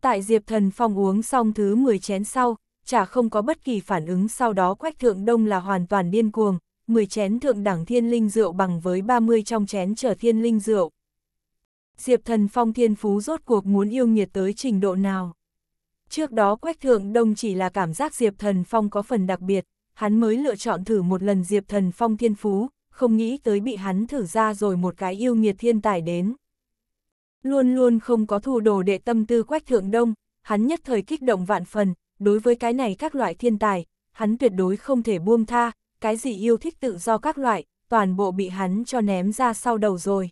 Tại Diệp Thần Phong uống xong thứ 10 chén sau, chả không có bất kỳ phản ứng sau đó Quách thượng đông là hoàn toàn điên cuồng, 10 chén thượng đẳng thiên linh rượu bằng với 30 trong chén trở thiên linh rượu. Diệp Thần Phong thiên phú rốt cuộc muốn yêu nghiệt tới trình độ nào. Trước đó Quách Thượng Đông chỉ là cảm giác Diệp Thần Phong có phần đặc biệt, hắn mới lựa chọn thử một lần Diệp Thần Phong thiên phú, không nghĩ tới bị hắn thử ra rồi một cái yêu nghiệt thiên tài đến. Luôn luôn không có thù đồ đệ tâm tư quách thượng đông, hắn nhất thời kích động vạn phần, đối với cái này các loại thiên tài, hắn tuyệt đối không thể buông tha, cái gì yêu thích tự do các loại, toàn bộ bị hắn cho ném ra sau đầu rồi.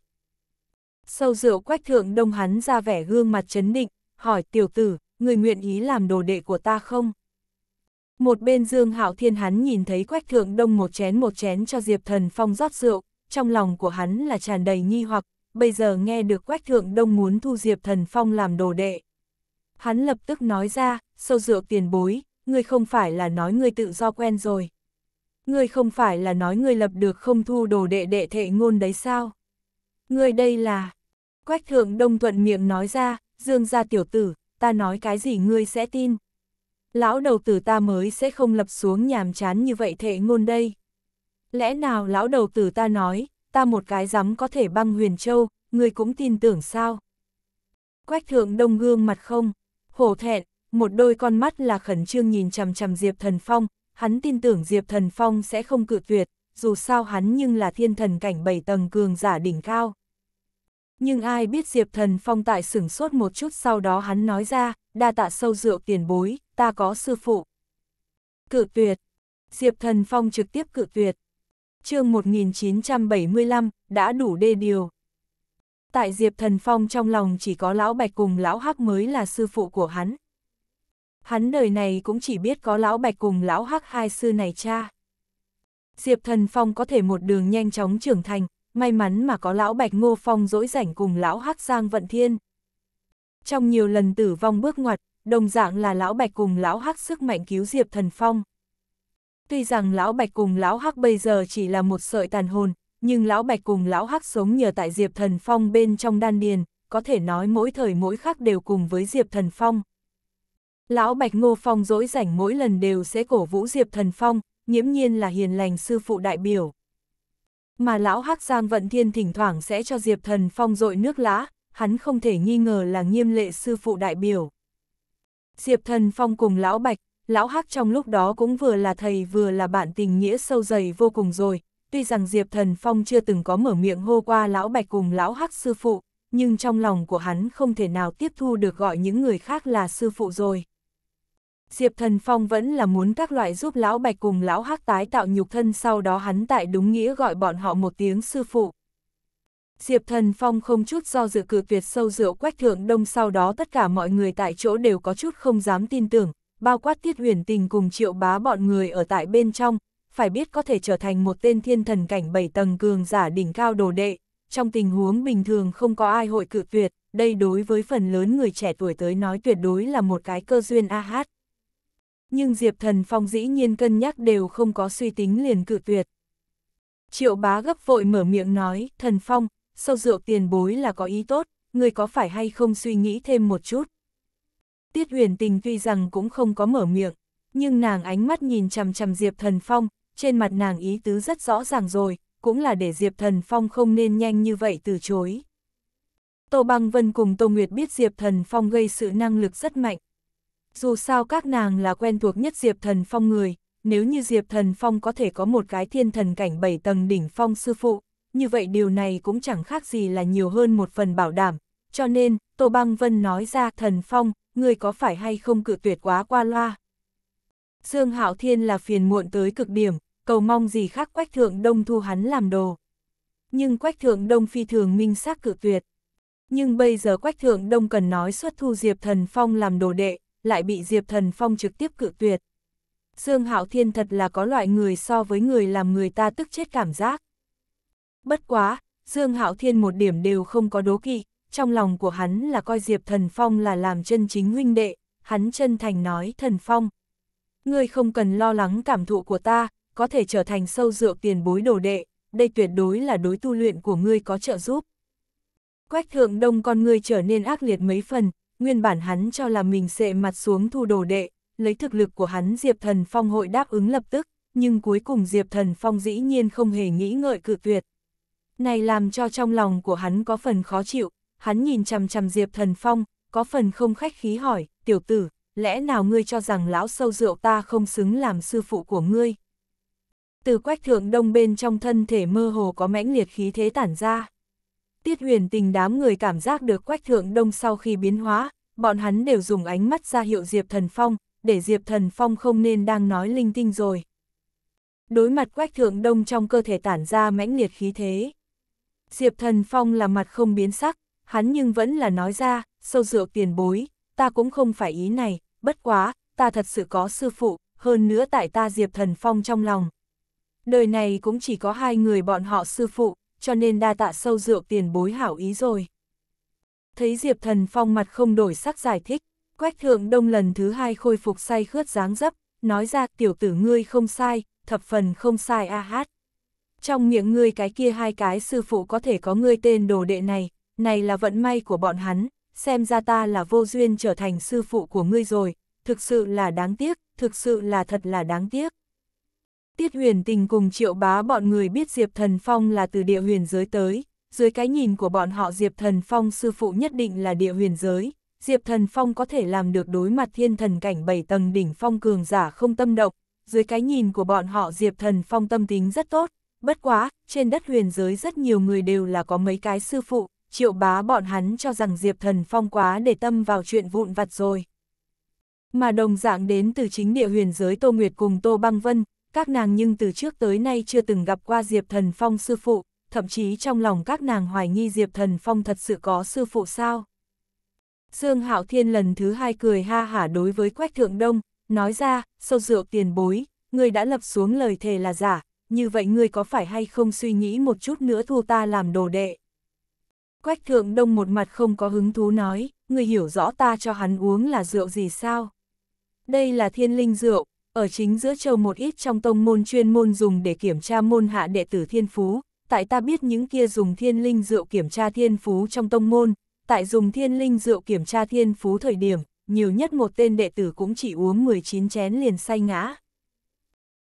Sâu rượu quách thượng đông hắn ra vẻ gương mặt chấn định, hỏi tiểu tử, người nguyện ý làm đồ đệ của ta không? Một bên Dương Hạo Thiên hắn nhìn thấy Quách Thượng Đông một chén một chén cho Diệp Thần Phong rót rượu, trong lòng của hắn là tràn đầy nghi hoặc, bây giờ nghe được Quách Thượng Đông muốn thu Diệp Thần Phong làm đồ đệ. Hắn lập tức nói ra, sâu rượu tiền bối, ngươi không phải là nói ngươi tự do quen rồi. Ngươi không phải là nói ngươi lập được không thu đồ đệ đệ thệ ngôn đấy sao? Ngươi đây là... Quách Thượng Đông thuận miệng nói ra, Dương gia tiểu tử, ta nói cái gì ngươi sẽ tin lão đầu tử ta mới sẽ không lập xuống nhàm chán như vậy thệ ngôn đây. Lẽ nào lão đầu tử ta nói, ta một cái dám có thể băng huyền châu, người cũng tin tưởng sao? Quách thượng đông gương mặt không, hổ thẹn, một đôi con mắt là khẩn trương nhìn chằm chằm Diệp Thần Phong, hắn tin tưởng Diệp Thần Phong sẽ không cự tuyệt, dù sao hắn nhưng là thiên thần cảnh bảy tầng cường giả đỉnh cao. Nhưng ai biết Diệp Thần Phong tại sửng sốt một chút sau đó hắn nói ra, đa tạ sâu rượu tiền bối, ta có sư phụ. Cự tuyệt. Diệp Thần Phong trực tiếp cự tuyệt. chương 1975, đã đủ đê điều. Tại Diệp Thần Phong trong lòng chỉ có Lão Bạch cùng Lão Hắc mới là sư phụ của hắn. Hắn đời này cũng chỉ biết có Lão Bạch cùng Lão Hắc hai sư này cha. Diệp Thần Phong có thể một đường nhanh chóng trưởng thành, may mắn mà có Lão Bạch Ngô Phong dỗi rảnh cùng Lão Hắc Giang Vận Thiên. Trong nhiều lần tử vong bước ngoặt, đồng dạng là Lão Bạch cùng Lão Hắc sức mạnh cứu Diệp Thần Phong. Tuy rằng Lão Bạch cùng Lão Hắc bây giờ chỉ là một sợi tàn hồn, nhưng Lão Bạch cùng Lão Hắc sống nhờ tại Diệp Thần Phong bên trong đan điền, có thể nói mỗi thời mỗi khắc đều cùng với Diệp Thần Phong. Lão Bạch Ngô Phong dỗi rảnh mỗi lần đều sẽ cổ vũ Diệp Thần Phong, nghiễm nhiên là hiền lành sư phụ đại biểu. Mà lão Hắc Giang Vận Thiên thỉnh thoảng sẽ cho Diệp Thần Phong dội nước lá, hắn không thể nghi ngờ là nghiêm lệ sư phụ đại biểu. Diệp Thần Phong cùng Lão Bạch, Lão Hắc trong lúc đó cũng vừa là thầy vừa là bạn tình nghĩa sâu dày vô cùng rồi, tuy rằng Diệp Thần Phong chưa từng có mở miệng hô qua Lão Bạch cùng Lão Hắc sư phụ, nhưng trong lòng của hắn không thể nào tiếp thu được gọi những người khác là sư phụ rồi. Diệp Thần Phong vẫn là muốn các loại giúp Lão Bạch cùng Lão Hắc tái tạo nhục thân sau đó hắn tại đúng nghĩa gọi bọn họ một tiếng sư phụ. Diệp Thần Phong không chút do dự cược tuyệt sâu rượu quách thượng đông sau đó tất cả mọi người tại chỗ đều có chút không dám tin tưởng, bao quát tiết huyền tình cùng triệu bá bọn người ở tại bên trong, phải biết có thể trở thành một tên thiên thần cảnh bảy tầng cường giả đỉnh cao đồ đệ, trong tình huống bình thường không có ai hội cự tuyệt, đây đối với phần lớn người trẻ tuổi tới nói tuyệt đối là một cái cơ duyên a hát. Nhưng Diệp Thần Phong dĩ nhiên cân nhắc đều không có suy tính liền cự tuyệt. Triệu bá gấp vội mở miệng nói, Thần Phong, sâu rượu tiền bối là có ý tốt, người có phải hay không suy nghĩ thêm một chút. Tiết huyền tình tuy rằng cũng không có mở miệng, nhưng nàng ánh mắt nhìn chằm chằm Diệp Thần Phong, trên mặt nàng ý tứ rất rõ ràng rồi, cũng là để Diệp Thần Phong không nên nhanh như vậy từ chối. Tô Băng Vân cùng Tô Nguyệt biết Diệp Thần Phong gây sự năng lực rất mạnh. Dù sao các nàng là quen thuộc nhất Diệp Thần Phong người, nếu như Diệp Thần Phong có thể có một cái thiên thần cảnh bảy tầng đỉnh phong sư phụ, như vậy điều này cũng chẳng khác gì là nhiều hơn một phần bảo đảm. Cho nên, Tô Băng Vân nói ra thần phong, người có phải hay không cự tuyệt quá qua loa. Dương Hạo Thiên là phiền muộn tới cực điểm, cầu mong gì khác Quách Thượng Đông thu hắn làm đồ. Nhưng Quách Thượng Đông phi thường minh xác cự tuyệt. Nhưng bây giờ Quách Thượng Đông cần nói xuất thu Diệp Thần Phong làm đồ đệ, lại bị Diệp Thần Phong trực tiếp cự tuyệt. Dương Hạo Thiên thật là có loại người so với người làm người ta tức chết cảm giác. Bất quá, Dương Hạo Thiên một điểm đều không có đố kỵ, trong lòng của hắn là coi Diệp Thần Phong là làm chân chính huynh đệ, hắn chân thành nói Thần Phong. Ngươi không cần lo lắng cảm thụ của ta, có thể trở thành sâu rượu tiền bối đồ đệ, đây tuyệt đối là đối tu luyện của ngươi có trợ giúp. Quách thượng đông con ngươi trở nên ác liệt mấy phần, nguyên bản hắn cho là mình sệ mặt xuống thu đồ đệ, lấy thực lực của hắn Diệp Thần Phong hội đáp ứng lập tức, nhưng cuối cùng Diệp Thần Phong dĩ nhiên không hề nghĩ ngợi cự tuyệt, này làm cho trong lòng của hắn có phần khó chịu, hắn nhìn chằm chằm Diệp Thần Phong, có phần không khách khí hỏi, tiểu tử, lẽ nào ngươi cho rằng lão sâu rượu ta không xứng làm sư phụ của ngươi? Từ quách thượng đông bên trong thân thể mơ hồ có mãnh liệt khí thế tản ra. Tiết huyền tình đám người cảm giác được quách thượng đông sau khi biến hóa, bọn hắn đều dùng ánh mắt ra hiệu Diệp Thần Phong, để Diệp Thần Phong không nên đang nói linh tinh rồi. Đối mặt quách thượng đông trong cơ thể tản ra mãnh liệt khí thế. Diệp Thần Phong là mặt không biến sắc, hắn nhưng vẫn là nói ra, sâu rượu tiền bối, ta cũng không phải ý này, bất quá, ta thật sự có sư phụ, hơn nữa tại ta Diệp Thần Phong trong lòng. Đời này cũng chỉ có hai người bọn họ sư phụ, cho nên đa tạ sâu rượu tiền bối hảo ý rồi. Thấy Diệp Thần Phong mặt không đổi sắc giải thích, Quách Thượng Đông lần thứ hai khôi phục say khướt dáng dấp, nói ra tiểu tử ngươi không sai, thập phần không sai a à hát. Trong miệng ngươi cái kia hai cái sư phụ có thể có ngươi tên đồ đệ này, này là vận may của bọn hắn, xem ra ta là vô duyên trở thành sư phụ của ngươi rồi, thực sự là đáng tiếc, thực sự là thật là đáng tiếc. Tiết huyền tình cùng triệu bá bọn người biết Diệp Thần Phong là từ địa huyền giới tới, dưới cái nhìn của bọn họ Diệp Thần Phong sư phụ nhất định là địa huyền giới, Diệp Thần Phong có thể làm được đối mặt thiên thần cảnh bảy tầng đỉnh phong cường giả không tâm động, dưới cái nhìn của bọn họ Diệp Thần Phong tâm tính rất tốt, Bất quá, trên đất huyền giới rất nhiều người đều là có mấy cái sư phụ, triệu bá bọn hắn cho rằng Diệp Thần Phong quá để tâm vào chuyện vụn vặt rồi. Mà đồng dạng đến từ chính địa huyền giới Tô Nguyệt cùng Tô Băng Vân, các nàng nhưng từ trước tới nay chưa từng gặp qua Diệp Thần Phong sư phụ, thậm chí trong lòng các nàng hoài nghi Diệp Thần Phong thật sự có sư phụ sao. Dương Hạo Thiên lần thứ hai cười ha hả đối với Quách Thượng Đông, nói ra, sâu rượu tiền bối, người đã lập xuống lời thề là giả, như vậy ngươi có phải hay không suy nghĩ một chút nữa thu ta làm đồ đệ? Quách thượng đông một mặt không có hứng thú nói, ngươi hiểu rõ ta cho hắn uống là rượu gì sao? Đây là thiên linh rượu, ở chính giữa châu một ít trong tông môn chuyên môn dùng để kiểm tra môn hạ đệ tử thiên phú, tại ta biết những kia dùng thiên linh rượu kiểm tra thiên phú trong tông môn, tại dùng thiên linh rượu kiểm tra thiên phú thời điểm, nhiều nhất một tên đệ tử cũng chỉ uống 19 chén liền say ngã.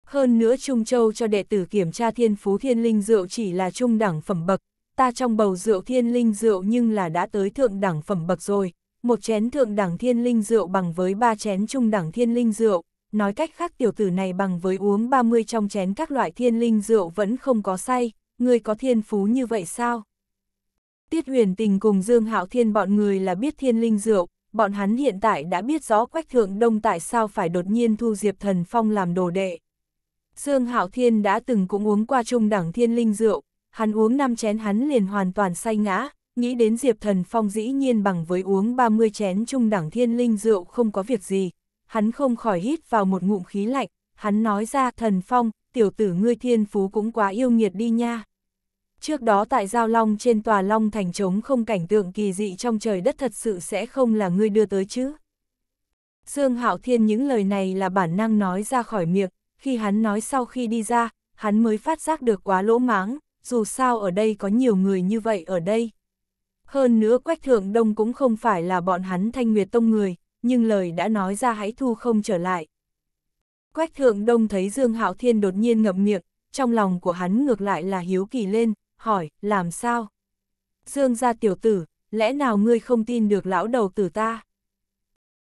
Hơn nữa Trung Châu cho đệ tử kiểm tra thiên phú thiên linh rượu chỉ là trung đẳng phẩm bậc, ta trong bầu rượu thiên linh rượu nhưng là đã tới thượng đẳng phẩm bậc rồi, một chén thượng đẳng thiên linh rượu bằng với ba chén trung đẳng thiên linh rượu, nói cách khác tiểu tử này bằng với uống 30 trong chén các loại thiên linh rượu vẫn không có say, người có thiên phú như vậy sao? Tiết huyền tình cùng Dương Hạo Thiên bọn người là biết thiên linh rượu, bọn hắn hiện tại đã biết rõ Quách Thượng Đông tại sao phải đột nhiên thu Diệp Thần Phong làm đồ đệ. Sương Hạo Thiên đã từng cũng uống qua trung đẳng thiên linh rượu, hắn uống 5 chén hắn liền hoàn toàn say ngã, nghĩ đến Diệp Thần Phong dĩ nhiên bằng với uống 30 chén trung đẳng thiên linh rượu không có việc gì, hắn không khỏi hít vào một ngụm khí lạnh, hắn nói ra Thần Phong, tiểu tử ngươi thiên phú cũng quá yêu nghiệt đi nha. Trước đó tại Giao Long trên tòa Long Thành trống không cảnh tượng kỳ dị trong trời đất thật sự sẽ không là ngươi đưa tới chứ. Sương Hạo Thiên những lời này là bản năng nói ra khỏi miệng, khi hắn nói sau khi đi ra, hắn mới phát giác được quá lỗ máng, dù sao ở đây có nhiều người như vậy ở đây. Hơn nữa Quách Thượng Đông cũng không phải là bọn hắn thanh nguyệt tông người, nhưng lời đã nói ra hãy thu không trở lại. Quách Thượng Đông thấy Dương Hạo Thiên đột nhiên ngậm miệng, trong lòng của hắn ngược lại là hiếu kỳ lên, hỏi, làm sao? Dương gia tiểu tử, lẽ nào ngươi không tin được lão đầu tử ta?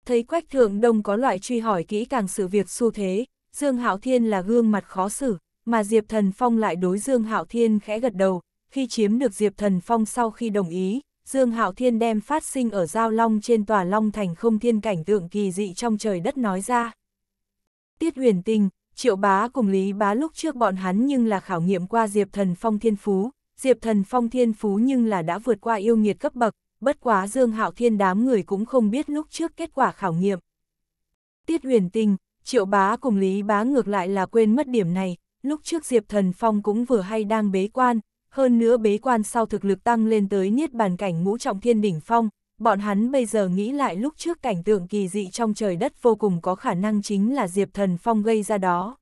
Thấy Quách Thượng Đông có loại truy hỏi kỹ càng sự việc xu thế, Dương Hạo Thiên là gương mặt khó xử, mà Diệp Thần Phong lại đối Dương Hạo Thiên khẽ gật đầu, khi chiếm được Diệp Thần Phong sau khi đồng ý, Dương Hạo Thiên đem phát sinh ở Giao Long trên tòa Long Thành không thiên cảnh tượng kỳ dị trong trời đất nói ra. Tiết huyền tình, Triệu Bá cùng Lý Bá lúc trước bọn hắn nhưng là khảo nghiệm qua Diệp Thần Phong Thiên Phú, Diệp Thần Phong Thiên Phú nhưng là đã vượt qua yêu nghiệt cấp bậc, bất quá Dương Hạo Thiên đám người cũng không biết lúc trước kết quả khảo nghiệm. Tiết huyền tình, Triệu bá cùng Lý bá ngược lại là quên mất điểm này, lúc trước Diệp Thần Phong cũng vừa hay đang bế quan, hơn nữa bế quan sau thực lực tăng lên tới niết bàn cảnh ngũ trọng thiên đỉnh phong, bọn hắn bây giờ nghĩ lại lúc trước cảnh tượng kỳ dị trong trời đất vô cùng có khả năng chính là Diệp Thần Phong gây ra đó.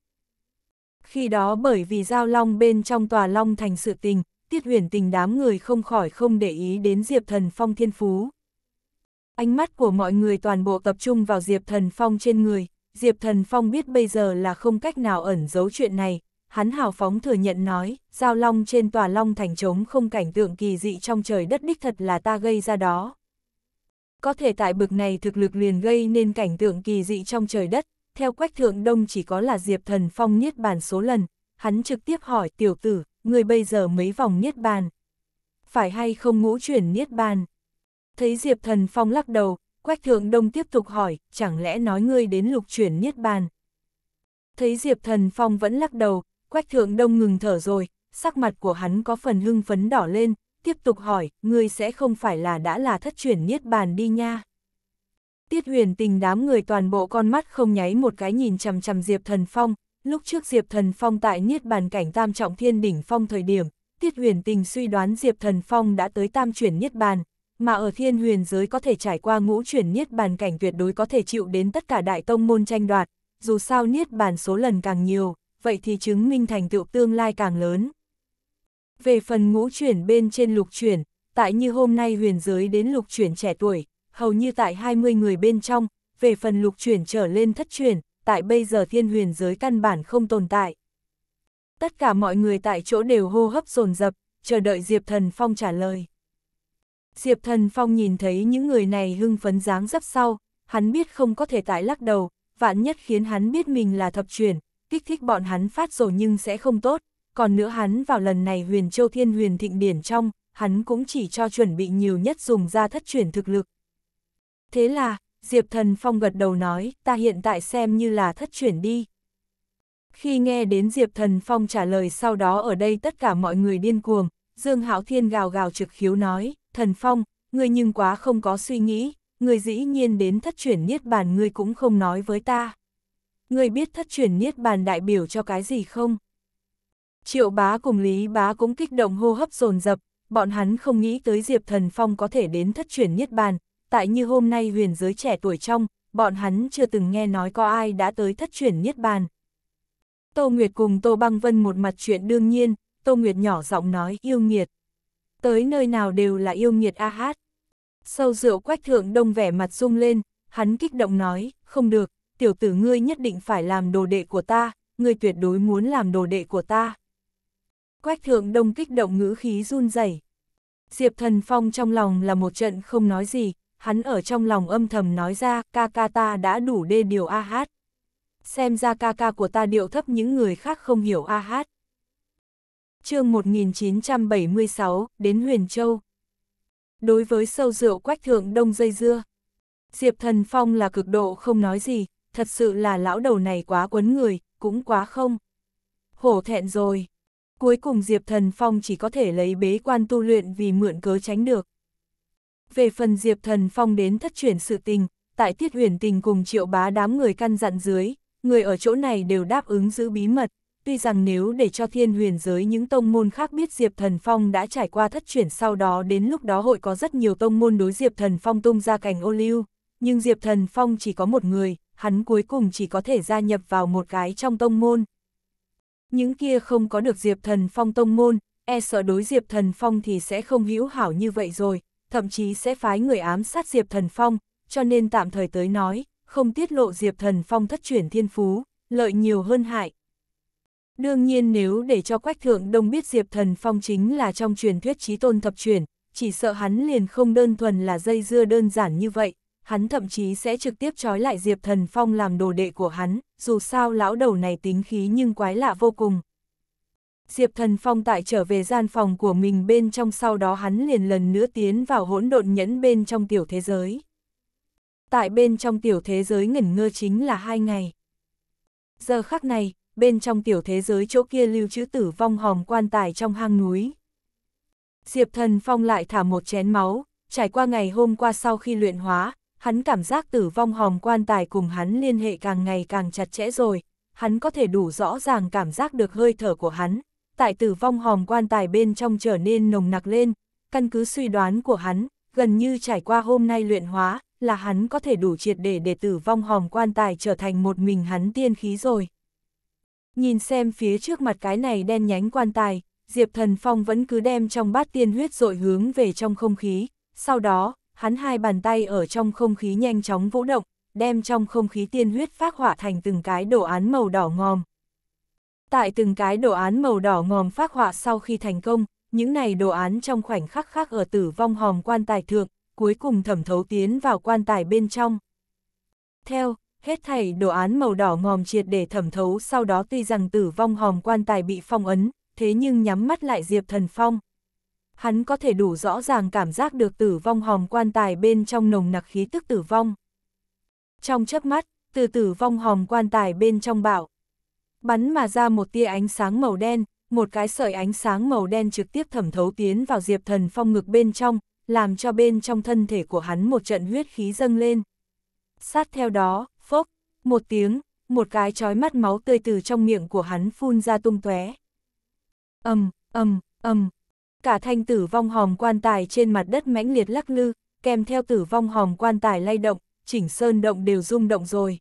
Khi đó bởi vì giao long bên trong tòa long thành sự tình, tiết huyền tình đám người không khỏi không để ý đến Diệp Thần Phong thiên phú. Ánh mắt của mọi người toàn bộ tập trung vào Diệp Thần Phong trên người, Diệp Thần Phong biết bây giờ là không cách nào ẩn giấu chuyện này, hắn hào phóng thừa nhận nói, giao long trên tòa long thành trống không cảnh tượng kỳ dị trong trời đất đích thật là ta gây ra đó. Có thể tại bực này thực lực liền gây nên cảnh tượng kỳ dị trong trời đất, theo quách thượng đông chỉ có là Diệp Thần Phong niết bàn số lần, hắn trực tiếp hỏi tiểu tử, người bây giờ mấy vòng niết bàn? Phải hay không ngũ chuyển niết bàn? Thấy Diệp Thần Phong lắc đầu, Quách Thượng Đông tiếp tục hỏi, chẳng lẽ nói ngươi đến lục chuyển Niết Bàn? Thấy Diệp Thần Phong vẫn lắc đầu, Quách Thượng Đông ngừng thở rồi, sắc mặt của hắn có phần hưng phấn đỏ lên, tiếp tục hỏi, ngươi sẽ không phải là đã là thất chuyển Niết Bàn đi nha? Tiết huyền tình đám người toàn bộ con mắt không nháy một cái nhìn chằm chằm Diệp Thần Phong, lúc trước Diệp Thần Phong tại Niết Bàn cảnh tam trọng thiên đỉnh phong thời điểm, Tiết huyền tình suy đoán Diệp Thần Phong đã tới tam chuyển Niết Bàn, mà ở thiên huyền giới có thể trải qua ngũ chuyển niết bàn cảnh tuyệt đối có thể chịu đến tất cả đại tông môn tranh đoạt, dù sao niết bàn số lần càng nhiều, vậy thì chứng minh thành tựu tương lai càng lớn. Về phần ngũ chuyển bên trên lục chuyển, tại như hôm nay huyền giới đến lục chuyển trẻ tuổi, hầu như tại 20 người bên trong, về phần lục chuyển trở lên thất chuyển, tại bây giờ thiên huyền giới căn bản không tồn tại. Tất cả mọi người tại chỗ đều hô hấp dồn dập chờ đợi Diệp Thần Phong trả lời. Diệp Thần Phong nhìn thấy những người này hưng phấn dáng dấp sau, hắn biết không có thể tại lắc đầu, vạn nhất khiến hắn biết mình là thập truyền, kích thích bọn hắn phát rồi nhưng sẽ không tốt, còn nữa hắn vào lần này huyền châu thiên huyền thịnh điển trong, hắn cũng chỉ cho chuẩn bị nhiều nhất dùng ra thất truyền thực lực. Thế là, Diệp Thần Phong gật đầu nói, ta hiện tại xem như là thất truyền đi. Khi nghe đến Diệp Thần Phong trả lời sau đó ở đây tất cả mọi người điên cuồng, Dương Hạo Thiên gào gào trực khiếu nói thần phong, người nhưng quá không có suy nghĩ, người dĩ nhiên đến thất chuyển niết bàn người cũng không nói với ta. Người biết thất chuyển niết bàn đại biểu cho cái gì không? Triệu bá cùng Lý bá cũng kích động hô hấp dồn dập bọn hắn không nghĩ tới Diệp Thần Phong có thể đến thất chuyển niết bàn, tại như hôm nay huyền giới trẻ tuổi trong, bọn hắn chưa từng nghe nói có ai đã tới thất chuyển niết bàn. Tô Nguyệt cùng Tô Băng Vân một mặt chuyện đương nhiên, Tô Nguyệt nhỏ giọng nói yêu nghiệt tới nơi nào đều là yêu nghiệt a hát. Sâu rượu quách thượng đông vẻ mặt rung lên, hắn kích động nói, không được, tiểu tử ngươi nhất định phải làm đồ đệ của ta, ngươi tuyệt đối muốn làm đồ đệ của ta. Quách thượng đông kích động ngữ khí run rẩy. Diệp thần phong trong lòng là một trận không nói gì, hắn ở trong lòng âm thầm nói ra, ca ca ta đã đủ đê điều a hát. Xem ra ca ca của ta điệu thấp những người khác không hiểu a hát chương 1976, đến Huyền Châu. Đối với sâu rượu quách thượng đông dây dưa, Diệp Thần Phong là cực độ không nói gì, thật sự là lão đầu này quá quấn người, cũng quá không. Hổ thẹn rồi. Cuối cùng Diệp Thần Phong chỉ có thể lấy bế quan tu luyện vì mượn cớ tránh được. Về phần Diệp Thần Phong đến thất chuyển sự tình, tại tiết huyền tình cùng triệu bá đám người căn dặn dưới, người ở chỗ này đều đáp ứng giữ bí mật tuy rằng nếu để cho thiên huyền giới những tông môn khác biết Diệp Thần Phong đã trải qua thất chuyển sau đó đến lúc đó hội có rất nhiều tông môn đối Diệp Thần Phong tung ra cành ô lưu, nhưng Diệp Thần Phong chỉ có một người, hắn cuối cùng chỉ có thể gia nhập vào một cái trong tông môn. Những kia không có được Diệp Thần Phong tông môn, e sợ đối Diệp Thần Phong thì sẽ không hữu hảo như vậy rồi, thậm chí sẽ phái người ám sát Diệp Thần Phong, cho nên tạm thời tới nói, không tiết lộ Diệp Thần Phong thất chuyển thiên phú, lợi nhiều hơn hại, Đương nhiên nếu để cho Quách Thượng Đông biết Diệp Thần Phong chính là trong truyền thuyết trí tôn thập truyền, chỉ sợ hắn liền không đơn thuần là dây dưa đơn giản như vậy, hắn thậm chí sẽ trực tiếp trói lại Diệp Thần Phong làm đồ đệ của hắn, dù sao lão đầu này tính khí nhưng quái lạ vô cùng. Diệp Thần Phong tại trở về gian phòng của mình bên trong sau đó hắn liền lần nữa tiến vào hỗn độn nhẫn bên trong tiểu thế giới. Tại bên trong tiểu thế giới ngẩn ngơ chính là hai ngày. Giờ khắc này, bên trong tiểu thế giới chỗ kia lưu trữ tử vong hòm quan tài trong hang núi. Diệp Thần Phong lại thả một chén máu, trải qua ngày hôm qua sau khi luyện hóa, hắn cảm giác tử vong hòm quan tài cùng hắn liên hệ càng ngày càng chặt chẽ rồi, hắn có thể đủ rõ ràng cảm giác được hơi thở của hắn, tại tử vong hòm quan tài bên trong trở nên nồng nặc lên, căn cứ suy đoán của hắn, gần như trải qua hôm nay luyện hóa, là hắn có thể đủ triệt để để tử vong hòm quan tài trở thành một mình hắn tiên khí rồi. Nhìn xem phía trước mặt cái này đen nhánh quan tài, Diệp Thần Phong vẫn cứ đem trong bát tiên huyết dội hướng về trong không khí, sau đó, hắn hai bàn tay ở trong không khí nhanh chóng vũ động, đem trong không khí tiên huyết phát hỏa thành từng cái đồ án màu đỏ ngòm. Tại từng cái đồ án màu đỏ ngòm phát hỏa sau khi thành công, những này đồ án trong khoảnh khắc khác ở tử vong hòm quan tài thượng, cuối cùng thẩm thấu tiến vào quan tài bên trong. Theo, hết thảy đồ án màu đỏ ngòm triệt để thẩm thấu sau đó tuy rằng tử vong hòm quan tài bị phong ấn, thế nhưng nhắm mắt lại Diệp Thần Phong. Hắn có thể đủ rõ ràng cảm giác được tử vong hòm quan tài bên trong nồng nặc khí tức tử vong. Trong chớp mắt, từ tử vong hòm quan tài bên trong bạo. Bắn mà ra một tia ánh sáng màu đen, một cái sợi ánh sáng màu đen trực tiếp thẩm thấu tiến vào Diệp Thần Phong ngực bên trong, làm cho bên trong thân thể của hắn một trận huyết khí dâng lên. Sát theo đó, Phốc, một tiếng, một cái chói mắt máu tươi từ trong miệng của hắn phun ra tung tóe. Ầm, ầm, ầm. Cả thanh tử vong hòm quan tài trên mặt đất mãnh liệt lắc lư, kèm theo tử vong hòm quan tài lay động, chỉnh sơn động đều rung động rồi.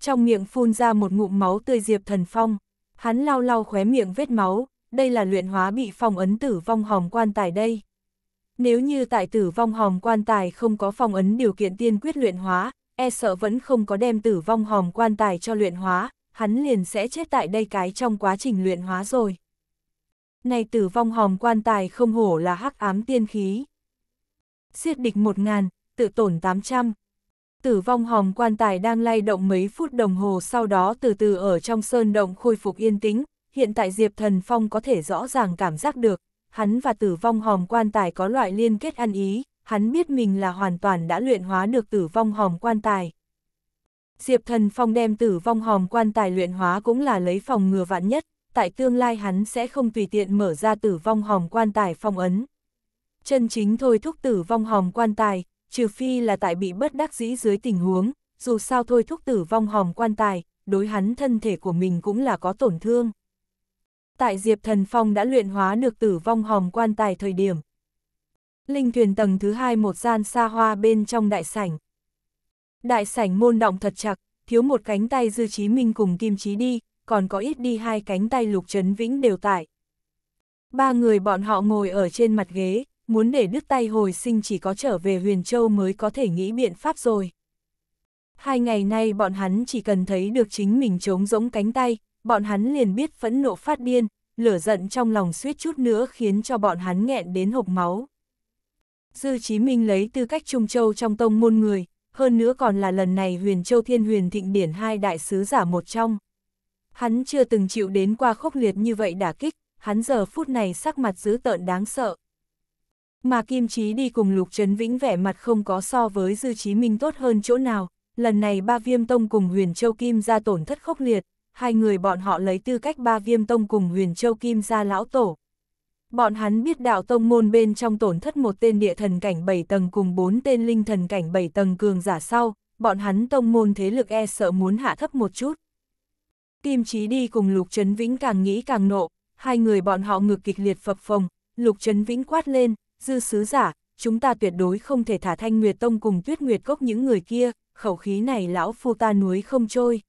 Trong miệng phun ra một ngụm máu tươi Diệp Thần Phong, hắn lau lau khóe miệng vết máu, đây là luyện hóa bị phong ấn tử vong hòm quan tài đây. Nếu như tại tử vong hòm quan tài không có phong ấn điều kiện tiên quyết luyện hóa, e sợ vẫn không có đem tử vong hòm quan tài cho luyện hóa, hắn liền sẽ chết tại đây cái trong quá trình luyện hóa rồi. Này tử vong hòm quan tài không hổ là hắc ám tiên khí. Siết địch một ngàn, tự tổn tám trăm. Tử vong hòm quan tài đang lay động mấy phút đồng hồ sau đó từ từ ở trong sơn động khôi phục yên tĩnh, hiện tại Diệp Thần Phong có thể rõ ràng cảm giác được, hắn và tử vong hòm quan tài có loại liên kết ăn ý, hắn biết mình là hoàn toàn đã luyện hóa được tử vong hòm quan tài. Diệp Thần Phong đem tử vong hòm quan tài luyện hóa cũng là lấy phòng ngừa vạn nhất, tại tương lai hắn sẽ không tùy tiện mở ra tử vong hòm quan tài phong ấn. Chân chính thôi thúc tử vong hòm quan tài, trừ phi là tại bị bất đắc dĩ dưới tình huống, dù sao thôi thúc tử vong hòm quan tài, đối hắn thân thể của mình cũng là có tổn thương. Tại Diệp Thần Phong đã luyện hóa được tử vong hòm quan tài thời điểm, Linh thuyền tầng thứ hai một gian xa hoa bên trong đại sảnh. Đại sảnh môn động thật chặt, thiếu một cánh tay Dư trí Minh cùng Kim trí đi, còn có ít đi hai cánh tay Lục Trấn Vĩnh đều tại. Ba người bọn họ ngồi ở trên mặt ghế, muốn để đứt tay hồi sinh chỉ có trở về Huyền Châu mới có thể nghĩ biện pháp rồi. Hai ngày nay bọn hắn chỉ cần thấy được chính mình trống rỗng cánh tay, bọn hắn liền biết phẫn nộ phát điên, lửa giận trong lòng suýt chút nữa khiến cho bọn hắn nghẹn đến hộc máu. Dư Chí Minh lấy tư cách Trung Châu trong tông môn người, hơn nữa còn là lần này huyền châu thiên huyền thịnh điển hai đại sứ giả một trong. Hắn chưa từng chịu đến qua khốc liệt như vậy đả kích, hắn giờ phút này sắc mặt dữ tợn đáng sợ. Mà Kim Chí đi cùng Lục Trấn Vĩnh vẻ mặt không có so với Dư Chí Minh tốt hơn chỗ nào, lần này ba viêm tông cùng huyền châu Kim ra tổn thất khốc liệt, hai người bọn họ lấy tư cách ba viêm tông cùng huyền châu Kim ra lão tổ. Bọn hắn biết đạo tông môn bên trong tổn thất một tên địa thần cảnh 7 tầng cùng 4 tên linh thần cảnh 7 tầng cường giả sau, bọn hắn tông môn thế lực e sợ muốn hạ thấp một chút. Kim Chí đi cùng Lục Trấn Vĩnh càng nghĩ càng nộ, hai người bọn họ ngược kịch liệt phập phồng, Lục Trấn Vĩnh quát lên, dư sứ giả, chúng ta tuyệt đối không thể thả thanh Nguyệt Tông cùng Tuyết Nguyệt Cốc những người kia, khẩu khí này lão phu ta núi không trôi.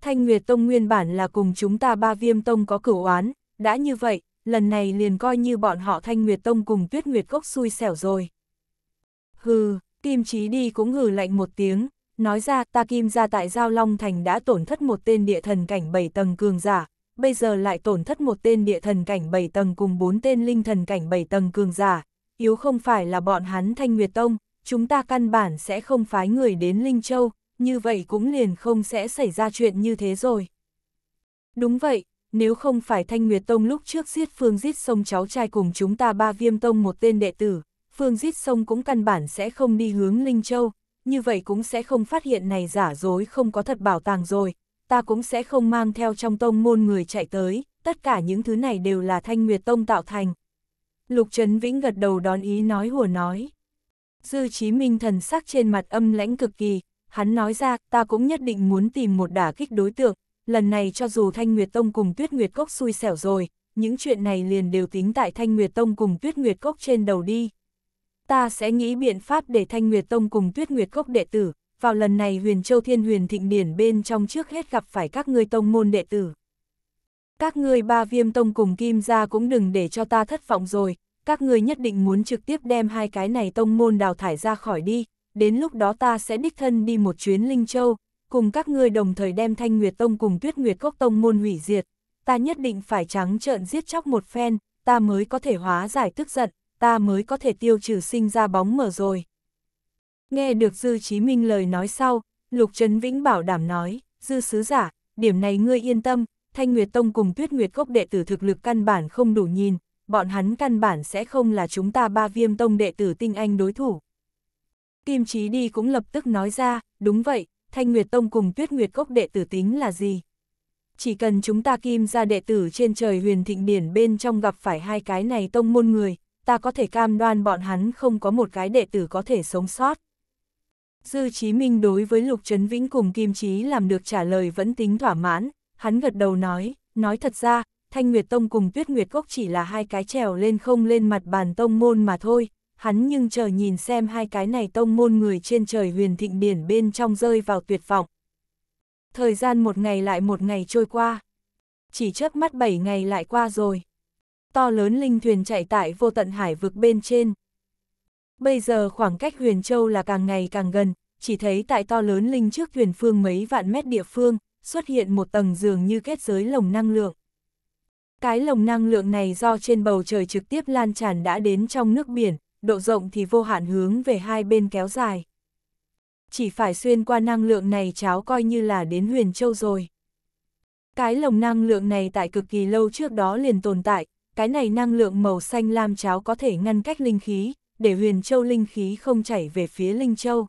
Thanh Nguyệt Tông nguyên bản là cùng chúng ta ba viêm tông có cửu oán, đã như vậy, lần này liền coi như bọn họ Thanh Nguyệt Tông cùng Tuyết Nguyệt Cốc xui xẻo rồi. Hừ, Kim trí đi cũng hừ lạnh một tiếng, nói ra ta Kim ra tại Giao Long Thành đã tổn thất một tên địa thần cảnh bảy tầng cường giả, bây giờ lại tổn thất một tên địa thần cảnh bảy tầng cùng bốn tên linh thần cảnh bảy tầng cường giả, yếu không phải là bọn hắn Thanh Nguyệt Tông, chúng ta căn bản sẽ không phái người đến Linh Châu, như vậy cũng liền không sẽ xảy ra chuyện như thế rồi. Đúng vậy, nếu không phải Thanh Nguyệt Tông lúc trước giết Phương giết sông cháu trai cùng chúng ta ba viêm tông một tên đệ tử, Phương giết sông cũng căn bản sẽ không đi hướng Linh Châu, như vậy cũng sẽ không phát hiện này giả dối không có thật bảo tàng rồi, ta cũng sẽ không mang theo trong tông môn người chạy tới, tất cả những thứ này đều là Thanh Nguyệt Tông tạo thành. Lục Trấn Vĩnh gật đầu đón ý nói hùa nói. Dư Chí Minh thần sắc trên mặt âm lãnh cực kỳ, hắn nói ra ta cũng nhất định muốn tìm một đả kích đối tượng, lần này cho dù Thanh Nguyệt Tông cùng Tuyết Nguyệt Cốc xui xẻo rồi, những chuyện này liền đều tính tại Thanh Nguyệt Tông cùng Tuyết Nguyệt Cốc trên đầu đi. Ta sẽ nghĩ biện pháp để Thanh Nguyệt Tông cùng Tuyết Nguyệt Cốc đệ tử, vào lần này huyền châu thiên huyền thịnh điển bên trong trước hết gặp phải các ngươi tông môn đệ tử. Các ngươi ba viêm tông cùng kim gia cũng đừng để cho ta thất vọng rồi, các ngươi nhất định muốn trực tiếp đem hai cái này tông môn đào thải ra khỏi đi, đến lúc đó ta sẽ đích thân đi một chuyến Linh Châu, cùng các ngươi đồng thời đem Thanh Nguyệt Tông cùng Tuyết Nguyệt Cốc Tông môn hủy diệt, ta nhất định phải trắng trợn giết chóc một phen, ta mới có thể hóa giải tức giận, ta mới có thể tiêu trừ sinh ra bóng mở rồi. Nghe được Dư Chí Minh lời nói sau, Lục Trấn Vĩnh bảo đảm nói, Dư Sứ Giả, điểm này ngươi yên tâm, Thanh Nguyệt Tông cùng Tuyết Nguyệt Cốc đệ tử thực lực căn bản không đủ nhìn, bọn hắn căn bản sẽ không là chúng ta ba viêm tông đệ tử tinh anh đối thủ. Kim Chí Đi cũng lập tức nói ra, đúng vậy, Thanh Nguyệt Tông cùng Tuyết Nguyệt Cốc đệ tử tính là gì? Chỉ cần chúng ta kim ra đệ tử trên trời huyền thịnh điển bên trong gặp phải hai cái này tông môn người, ta có thể cam đoan bọn hắn không có một cái đệ tử có thể sống sót. Dư Chí Minh đối với Lục Trấn Vĩnh cùng Kim Chí làm được trả lời vẫn tính thỏa mãn, hắn gật đầu nói, nói thật ra, Thanh Nguyệt Tông cùng Tuyết Nguyệt Cốc chỉ là hai cái trèo lên không lên mặt bàn tông môn mà thôi, hắn nhưng chờ nhìn xem hai cái này tông môn người trên trời huyền thịnh biển bên trong rơi vào tuyệt vọng. Thời gian một ngày lại một ngày trôi qua. Chỉ chớp mắt bảy ngày lại qua rồi. To lớn linh thuyền chạy tại vô tận hải vực bên trên. Bây giờ khoảng cách huyền châu là càng ngày càng gần, chỉ thấy tại to lớn linh trước thuyền phương mấy vạn mét địa phương, xuất hiện một tầng dường như kết giới lồng năng lượng. Cái lồng năng lượng này do trên bầu trời trực tiếp lan tràn đã đến trong nước biển, độ rộng thì vô hạn hướng về hai bên kéo dài. Chỉ phải xuyên qua năng lượng này cháu coi như là đến huyền châu rồi. Cái lồng năng lượng này tại cực kỳ lâu trước đó liền tồn tại, cái này năng lượng màu xanh lam cháu có thể ngăn cách linh khí, để huyền châu linh khí không chảy về phía linh châu.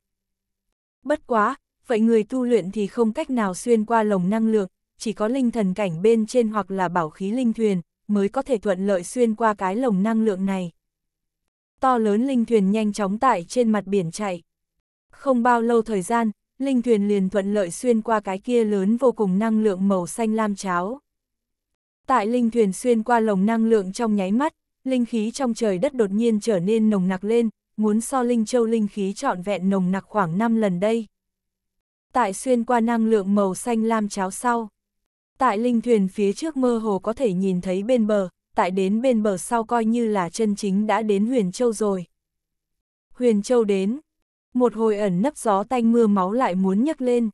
Bất quá, vậy người tu luyện thì không cách nào xuyên qua lồng năng lượng, chỉ có linh thần cảnh bên trên hoặc là bảo khí linh thuyền, mới có thể thuận lợi xuyên qua cái lồng năng lượng này to lớn linh thuyền nhanh chóng tải trên mặt biển chạy. Không bao lâu thời gian, linh thuyền liền thuận lợi xuyên qua cái kia lớn vô cùng năng lượng màu xanh lam cháo. Tại linh thuyền xuyên qua lồng năng lượng trong nháy mắt, linh khí trong trời đất đột nhiên trở nên nồng nặc lên, muốn so linh châu linh khí trọn vẹn nồng nặc khoảng 5 lần đây. Tại xuyên qua năng lượng màu xanh lam cháo sau. Tại linh thuyền phía trước mơ hồ có thể nhìn thấy bên bờ, tại đến bên bờ sau coi như là chân chính đã đến Huyền Châu rồi. Huyền Châu đến, một hồi ẩn nấp gió tanh mưa máu lại muốn nhấc lên.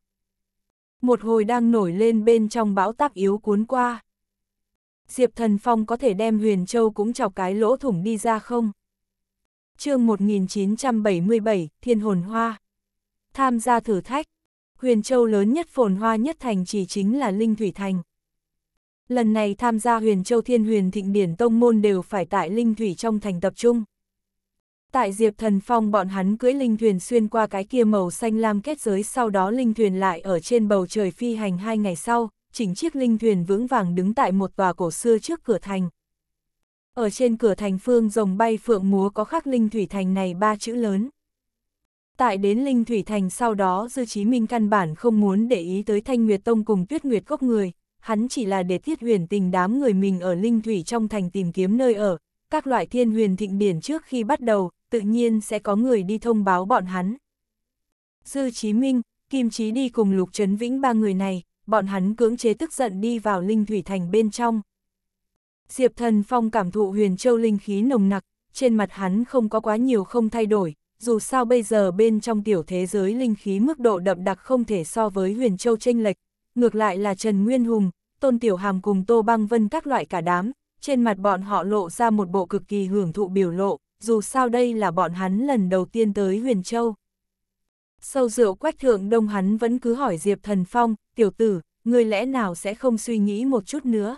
Một hồi đang nổi lên bên trong bão táp yếu cuốn qua. Diệp Thần Phong có thể đem Huyền Châu cũng chọc cái lỗ thủng đi ra không? chương 1977, Thiên Hồn Hoa. Tham gia thử thách, Huyền Châu lớn nhất phồn hoa nhất thành chỉ chính là Linh Thủy Thành. Lần này tham gia huyền châu thiên huyền thịnh điển tông môn đều phải tại linh thủy trong thành tập trung. Tại Diệp Thần Phong bọn hắn cưỡi linh thuyền xuyên qua cái kia màu xanh lam kết giới sau đó linh thuyền lại ở trên bầu trời phi hành hai ngày sau, chỉnh chiếc linh thuyền vững vàng đứng tại một tòa cổ xưa trước cửa thành. Ở trên cửa thành phương rồng bay phượng múa có khắc linh thủy thành này ba chữ lớn. Tại đến linh thủy thành sau đó Dư Chí Minh căn bản không muốn để ý tới Thanh Nguyệt Tông cùng Tuyết Nguyệt Cốc người, hắn chỉ là để thiết huyền tình đám người mình ở linh thủy trong thành tìm kiếm nơi ở, các loại thiên huyền thịnh điển trước khi bắt đầu, tự nhiên sẽ có người đi thông báo bọn hắn. Dư Chí Minh, Kim Chí đi cùng Lục Trấn Vĩnh ba người này, bọn hắn cưỡng chế tức giận đi vào linh thủy thành bên trong. Diệp Thần Phong cảm thụ huyền châu linh khí nồng nặc, trên mặt hắn không có quá nhiều không thay đổi, dù sao bây giờ bên trong tiểu thế giới linh khí mức độ đậm đặc không thể so với huyền châu chênh lệch, ngược lại là Trần Nguyên Hùng, Tôn Tiểu Hàm cùng Tô Băng Vân các loại cả đám, trên mặt bọn họ lộ ra một bộ cực kỳ hưởng thụ biểu lộ, dù sao đây là bọn hắn lần đầu tiên tới Huyền Châu. Sâu rượu quách thượng đông hắn vẫn cứ hỏi Diệp Thần Phong, tiểu tử, người lẽ nào sẽ không suy nghĩ một chút nữa?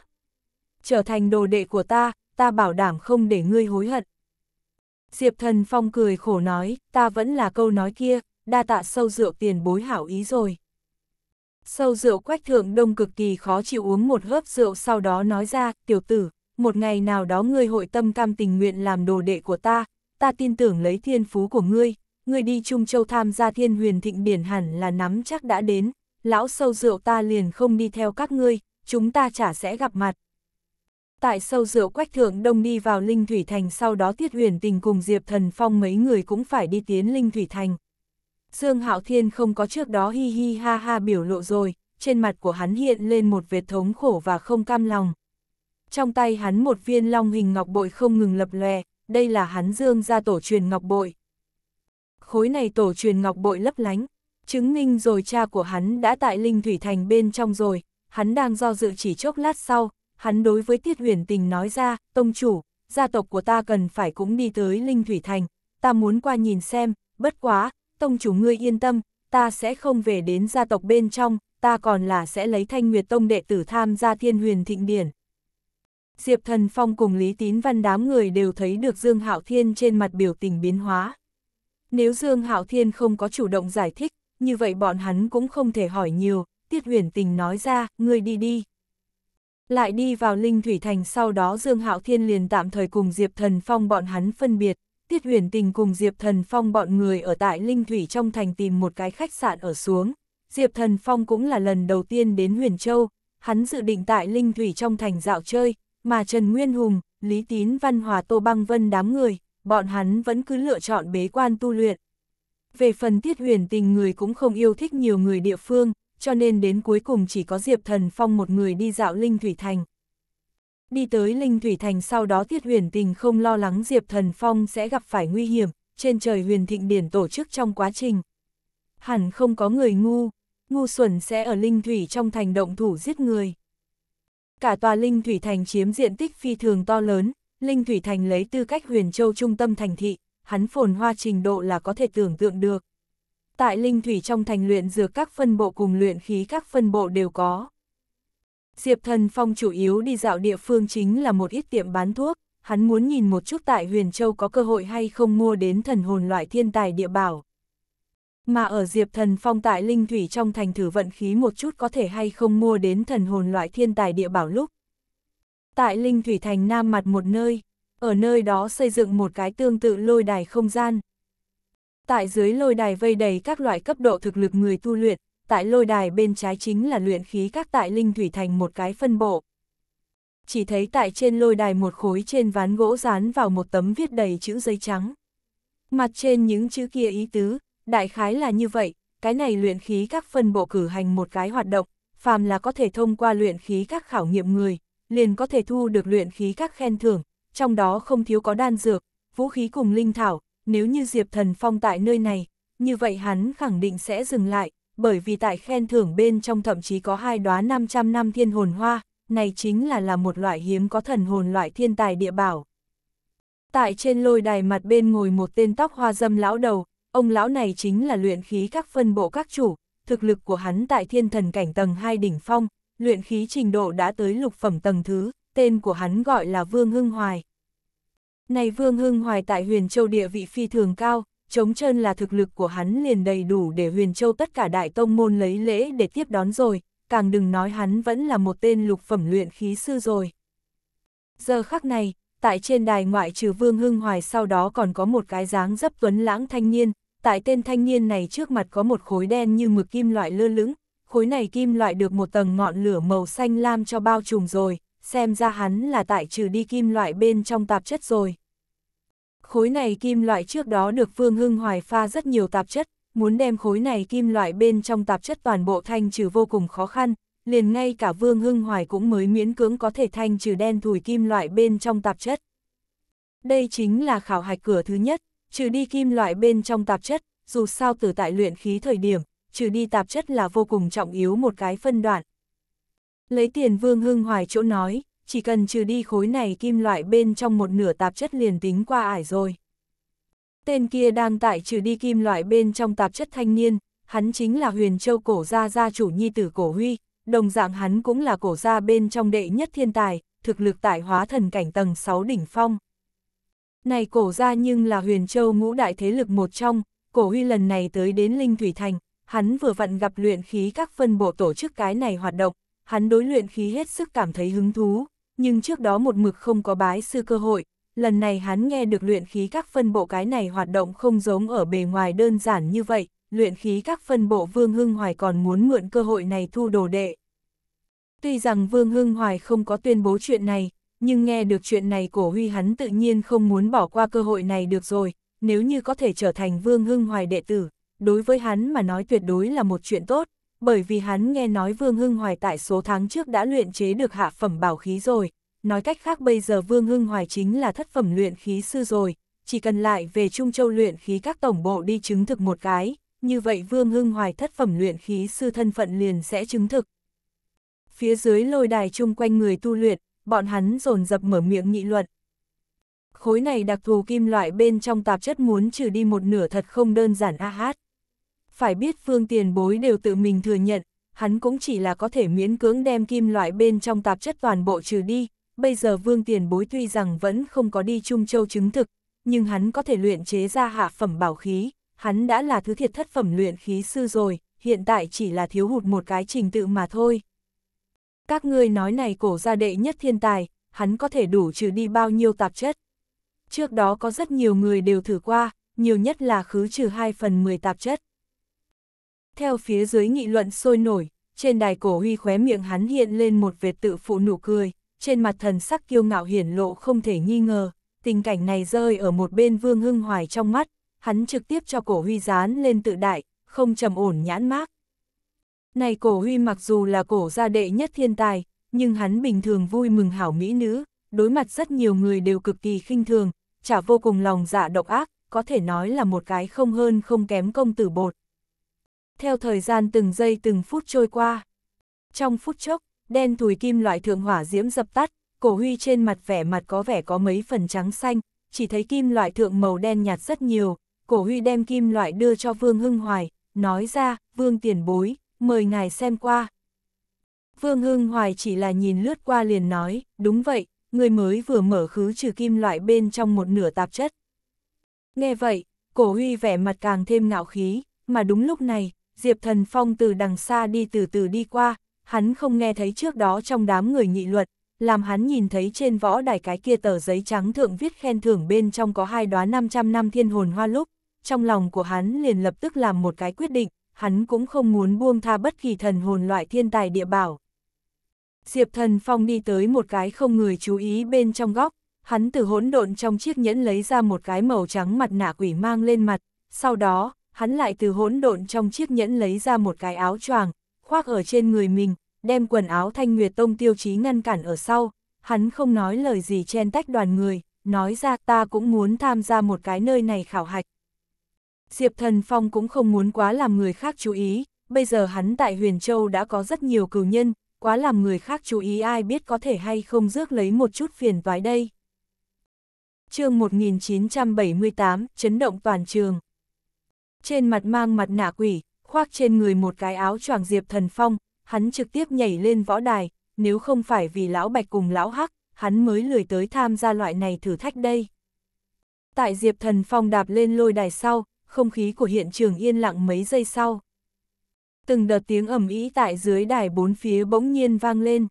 Trở thành đồ đệ của ta, ta bảo đảm không để ngươi hối hận. Diệp Thần Phong cười khổ nói, ta vẫn là câu nói kia, đa tạ sâu rượu tiền bối hảo ý rồi. Sâu rượu quách thượng đông cực kỳ khó chịu uống một hớp rượu sau đó nói ra, tiểu tử, một ngày nào đó ngươi hội tâm cam tình nguyện làm đồ đệ của ta, ta tin tưởng lấy thiên phú của ngươi, ngươi đi Trung Châu tham gia thiên huyền thịnh điển hẳn là nắm chắc đã đến, lão sâu rượu ta liền không đi theo các ngươi, chúng ta chả sẽ gặp mặt. Tại sâu rượu quách thượng đông đi vào Linh Thủy Thành sau đó Tiết Huyền Tình cùng Diệp Thần Phong mấy người cũng phải đi tiến Linh Thủy Thành. Dương Hạo Thiên không có trước đó hi hi ha ha biểu lộ rồi, trên mặt của hắn hiện lên một vệt thống khổ và không cam lòng. Trong tay hắn một viên long hình ngọc bội không ngừng lập lòe, đây là hắn Dương ra tổ truyền ngọc bội. Khối này tổ truyền ngọc bội lấp lánh, chứng minh rồi cha của hắn đã tại Linh Thủy Thành bên trong rồi, hắn đang do dự chỉ chốc lát sau, hắn đối với Tiết Huyền Tình nói ra, tông chủ, gia tộc của ta cần phải cũng đi tới Linh Thủy Thành, ta muốn qua nhìn xem, bất quá, tông chủ ngươi yên tâm, ta sẽ không về đến gia tộc bên trong, ta còn là sẽ lấy thanh nguyệt tông đệ tử tham gia thiên huyền thịnh điển. Diệp Thần Phong cùng Lý Tín Văn đám người đều thấy được Dương Hạo Thiên trên mặt biểu tình biến hóa. Nếu Dương Hạo Thiên không có chủ động giải thích, như vậy bọn hắn cũng không thể hỏi nhiều, Tiết huyền tình nói ra, ngươi đi đi. Lại đi vào Linh Thủy Thành sau đó Dương Hạo Thiên liền tạm thời cùng Diệp Thần Phong bọn hắn phân biệt. Tiết huyền tình cùng Diệp Thần Phong bọn người ở tại Linh Thủy trong thành tìm một cái khách sạn ở xuống. Diệp Thần Phong cũng là lần đầu tiên đến Huyền Châu, hắn dự định tại Linh Thủy trong thành dạo chơi, mà Trần Nguyên Hùng, Lý Tín Văn Hòa Tô Băng Vân đám người, bọn hắn vẫn cứ lựa chọn bế quan tu luyện. Về phần tiết huyền tình người cũng không yêu thích nhiều người địa phương, cho nên đến cuối cùng chỉ có Diệp Thần Phong một người đi dạo Linh Thủy Thành. Đi tới Linh Thủy Thành sau đó Tiết Huyền Tình không lo lắng Diệp Thần Phong sẽ gặp phải nguy hiểm, trên trời huyền thịnh điển tổ chức trong quá trình. Hẳn không có người ngu, ngu xuẩn sẽ ở Linh Thủy trong thành động thủ giết người. Cả tòa Linh Thủy Thành chiếm diện tích phi thường to lớn, Linh Thủy Thành lấy tư cách huyền châu trung tâm thành thị, hắn phồn hoa trình độ là có thể tưởng tượng được. Tại Linh Thủy trong thành luyện dược các phân bộ cùng luyện khí các phân bộ đều có. Diệp Thần Phong chủ yếu đi dạo địa phương chính là một ít tiệm bán thuốc, hắn muốn nhìn một chút tại Huyền Châu có cơ hội hay không mua đến thần hồn loại thiên tài địa bảo. Mà ở Diệp Thần Phong tại Linh Thủy trong thành thử vận khí một chút có thể hay không mua đến thần hồn loại thiên tài địa bảo lúc. Tại Linh Thủy thành Nam mặt một nơi, ở nơi đó xây dựng một cái tương tự lôi đài không gian. Tại dưới lôi đài vây đầy các loại cấp độ thực lực người tu luyện, tại lôi đài bên trái chính là luyện khí các tại Linh Thủy Thành một cái phân bộ. Chỉ thấy tại trên lôi đài một khối trên ván gỗ dán vào một tấm viết đầy chữ giấy trắng. Mặt trên những chữ kia ý tứ, đại khái là như vậy, cái này luyện khí các phân bộ cử hành một cái hoạt động, phàm là có thể thông qua luyện khí các khảo nghiệm người, liền có thể thu được luyện khí các khen thưởng, trong đó không thiếu có đan dược, vũ khí cùng linh thảo, nếu như Diệp Thần Phong tại nơi này, như vậy hắn khẳng định sẽ dừng lại, bởi vì tại khen thưởng bên trong thậm chí có hai đóa 500 năm thiên hồn hoa, này chính là là một loại hiếm có thần hồn loại thiên tài địa bảo. Tại trên lôi đài mặt bên ngồi một tên tóc hoa dâm lão đầu, ông lão này chính là luyện khí các phân bộ các chủ, thực lực của hắn tại thiên thần cảnh tầng 2 đỉnh phong, luyện khí trình độ đã tới lục phẩm tầng thứ, tên của hắn gọi là Vương Hưng Hoài. Này Vương Hưng Hoài tại huyền châu địa vị phi thường cao, chống chân là thực lực của hắn liền đầy đủ để huyền châu tất cả đại tông môn lấy lễ để tiếp đón rồi, càng đừng nói hắn vẫn là một tên lục phẩm luyện khí sư rồi. Giờ khắc này, tại trên đài ngoại trừ Vương Hưng Hoài sau đó còn có một cái dáng dấp tuấn lãng thanh niên, tại tên thanh niên này trước mặt có một khối đen như mực kim loại lơ lửng, khối này kim loại được một tầng ngọn lửa màu xanh lam cho bao trùm rồi, xem ra hắn là tại trừ đi kim loại bên trong tạp chất rồi khối này kim loại trước đó được vương Hưng Hoài pha rất nhiều tạp chất, muốn đem khối này kim loại bên trong tạp chất toàn bộ thanh trừ vô cùng khó khăn, liền ngay cả Vương Hưng Hoài cũng mới miễn cưỡng có thể thanh trừ đen thùi kim loại bên trong tạp chất. Đây chính là khảo hạch cửa thứ nhất, trừ đi kim loại bên trong tạp chất, dù sao từ tại luyện khí thời điểm, trừ đi tạp chất là vô cùng trọng yếu một cái phân đoạn. Lấy tiền Vương Hưng Hoài chỗ nói, chỉ cần trừ đi khối này kim loại bên trong một nửa tạp chất liền tính qua ải rồi. Tên kia đang tại trừ đi kim loại bên trong tạp chất thanh niên, hắn chính là huyền châu cổ gia gia chủ nhi tử cổ huy, đồng dạng hắn cũng là cổ gia bên trong đệ nhất thiên tài, thực lực tại hóa thần cảnh tầng 6 đỉnh phong. Này cổ gia nhưng là huyền châu ngũ đại thế lực một trong, cổ huy lần này tới đến Linh Thủy Thành, hắn vừa vặn gặp luyện khí các phân bộ tổ chức cái này hoạt động, hắn đối luyện khí hết sức cảm thấy hứng thú, nhưng trước đó một mực không có bái sư cơ hội, lần này hắn nghe được luyện khí các phân bộ cái này hoạt động không giống ở bề ngoài đơn giản như vậy, luyện khí các phân bộ Vương Hưng Hoài còn muốn mượn cơ hội này thu đồ đệ. Tuy rằng Vương Hưng Hoài không có tuyên bố chuyện này, nhưng nghe được chuyện này cổ huy hắn tự nhiên không muốn bỏ qua cơ hội này được rồi, nếu như có thể trở thành Vương Hưng Hoài đệ tử, đối với hắn mà nói tuyệt đối là một chuyện tốt bởi vì hắn nghe nói Vương Hưng Hoài tại số tháng trước đã luyện chế được hạ phẩm bảo khí rồi, nói cách khác bây giờ Vương Hưng Hoài chính là thất phẩm luyện khí sư rồi, chỉ cần lại về Trung Châu luyện khí các tổng bộ đi chứng thực một cái, như vậy Vương Hưng Hoài thất phẩm luyện khí sư thân phận liền sẽ chứng thực. Phía dưới lôi đài chung quanh người tu luyện, bọn hắn dồn dập mở miệng nghị luận. Khối này đặc thù kim loại bên trong tạp chất muốn trừ đi một nửa thật không đơn giản a hát phải biết phương tiền bối đều tự mình thừa nhận, hắn cũng chỉ là có thể miễn cưỡng đem kim loại bên trong tạp chất toàn bộ trừ đi, bây giờ vương tiền bối tuy rằng vẫn không có đi Trung Châu chứng thực, nhưng hắn có thể luyện chế ra hạ phẩm bảo khí, hắn đã là thứ thiệt thất phẩm luyện khí sư rồi, hiện tại chỉ là thiếu hụt một cái trình tự mà thôi. Các ngươi nói này cổ gia đệ nhất thiên tài, hắn có thể đủ trừ đi bao nhiêu tạp chất. Trước đó có rất nhiều người đều thử qua, nhiều nhất là khứ trừ 2 phần 10 tạp chất. Theo phía dưới nghị luận sôi nổi, trên đài cổ huy khóe miệng hắn hiện lên một vệt tự phụ nụ cười, trên mặt thần sắc kiêu ngạo hiển lộ không thể nghi ngờ, tình cảnh này rơi ở một bên vương hưng hoài trong mắt, hắn trực tiếp cho cổ huy dán lên tự đại, không trầm ổn nhãn mác. Này cổ huy mặc dù là cổ gia đệ nhất thiên tài, nhưng hắn bình thường vui mừng hảo mỹ nữ, đối mặt rất nhiều người đều cực kỳ khinh thường, chả vô cùng lòng dạ độc ác, có thể nói là một cái không hơn không kém công tử bột theo thời gian từng giây từng phút trôi qua. Trong phút chốc, đen thùi kim loại thượng hỏa diễm dập tắt, cổ huy trên mặt vẻ mặt có vẻ có mấy phần trắng xanh, chỉ thấy kim loại thượng màu đen nhạt rất nhiều, cổ huy đem kim loại đưa cho Vương Hưng Hoài, nói ra, Vương tiền bối, mời ngài xem qua. Vương Hưng Hoài chỉ là nhìn lướt qua liền nói, đúng vậy, người mới vừa mở khứ trừ kim loại bên trong một nửa tạp chất. Nghe vậy, cổ huy vẻ mặt càng thêm ngạo khí, mà đúng lúc này, Diệp Thần Phong từ đằng xa đi từ từ đi qua, hắn không nghe thấy trước đó trong đám người nghị luận, làm hắn nhìn thấy trên võ đài cái kia tờ giấy trắng thượng viết khen thưởng bên trong có hai đóa 500 năm thiên hồn hoa lúc, trong lòng của hắn liền lập tức làm một cái quyết định, hắn cũng không muốn buông tha bất kỳ thần hồn loại thiên tài địa bảo. Diệp Thần Phong đi tới một cái không người chú ý bên trong góc, hắn từ hỗn độn trong chiếc nhẫn lấy ra một cái màu trắng mặt nạ quỷ mang lên mặt, sau đó, hắn lại từ hỗn độn trong chiếc nhẫn lấy ra một cái áo choàng, khoác ở trên người mình, đem quần áo Thanh Nguyệt Tông tiêu chí ngăn cản ở sau, hắn không nói lời gì chen tách đoàn người, nói ra ta cũng muốn tham gia một cái nơi này khảo hạch. Diệp Thần Phong cũng không muốn quá làm người khác chú ý, bây giờ hắn tại Huyền Châu đã có rất nhiều cừu nhân, quá làm người khác chú ý ai biết có thể hay không rước lấy một chút phiền toái đây. chương 1978, chấn động toàn trường trên mặt mang mặt nạ quỷ, khoác trên người một cái áo choàng diệp thần phong, hắn trực tiếp nhảy lên võ đài, nếu không phải vì lão bạch cùng lão hắc, hắn mới lười tới tham gia loại này thử thách đây. Tại diệp thần phong đạp lên lôi đài sau, không khí của hiện trường yên lặng mấy giây sau. Từng đợt tiếng ầm ĩ tại dưới đài bốn phía bỗng nhiên vang lên.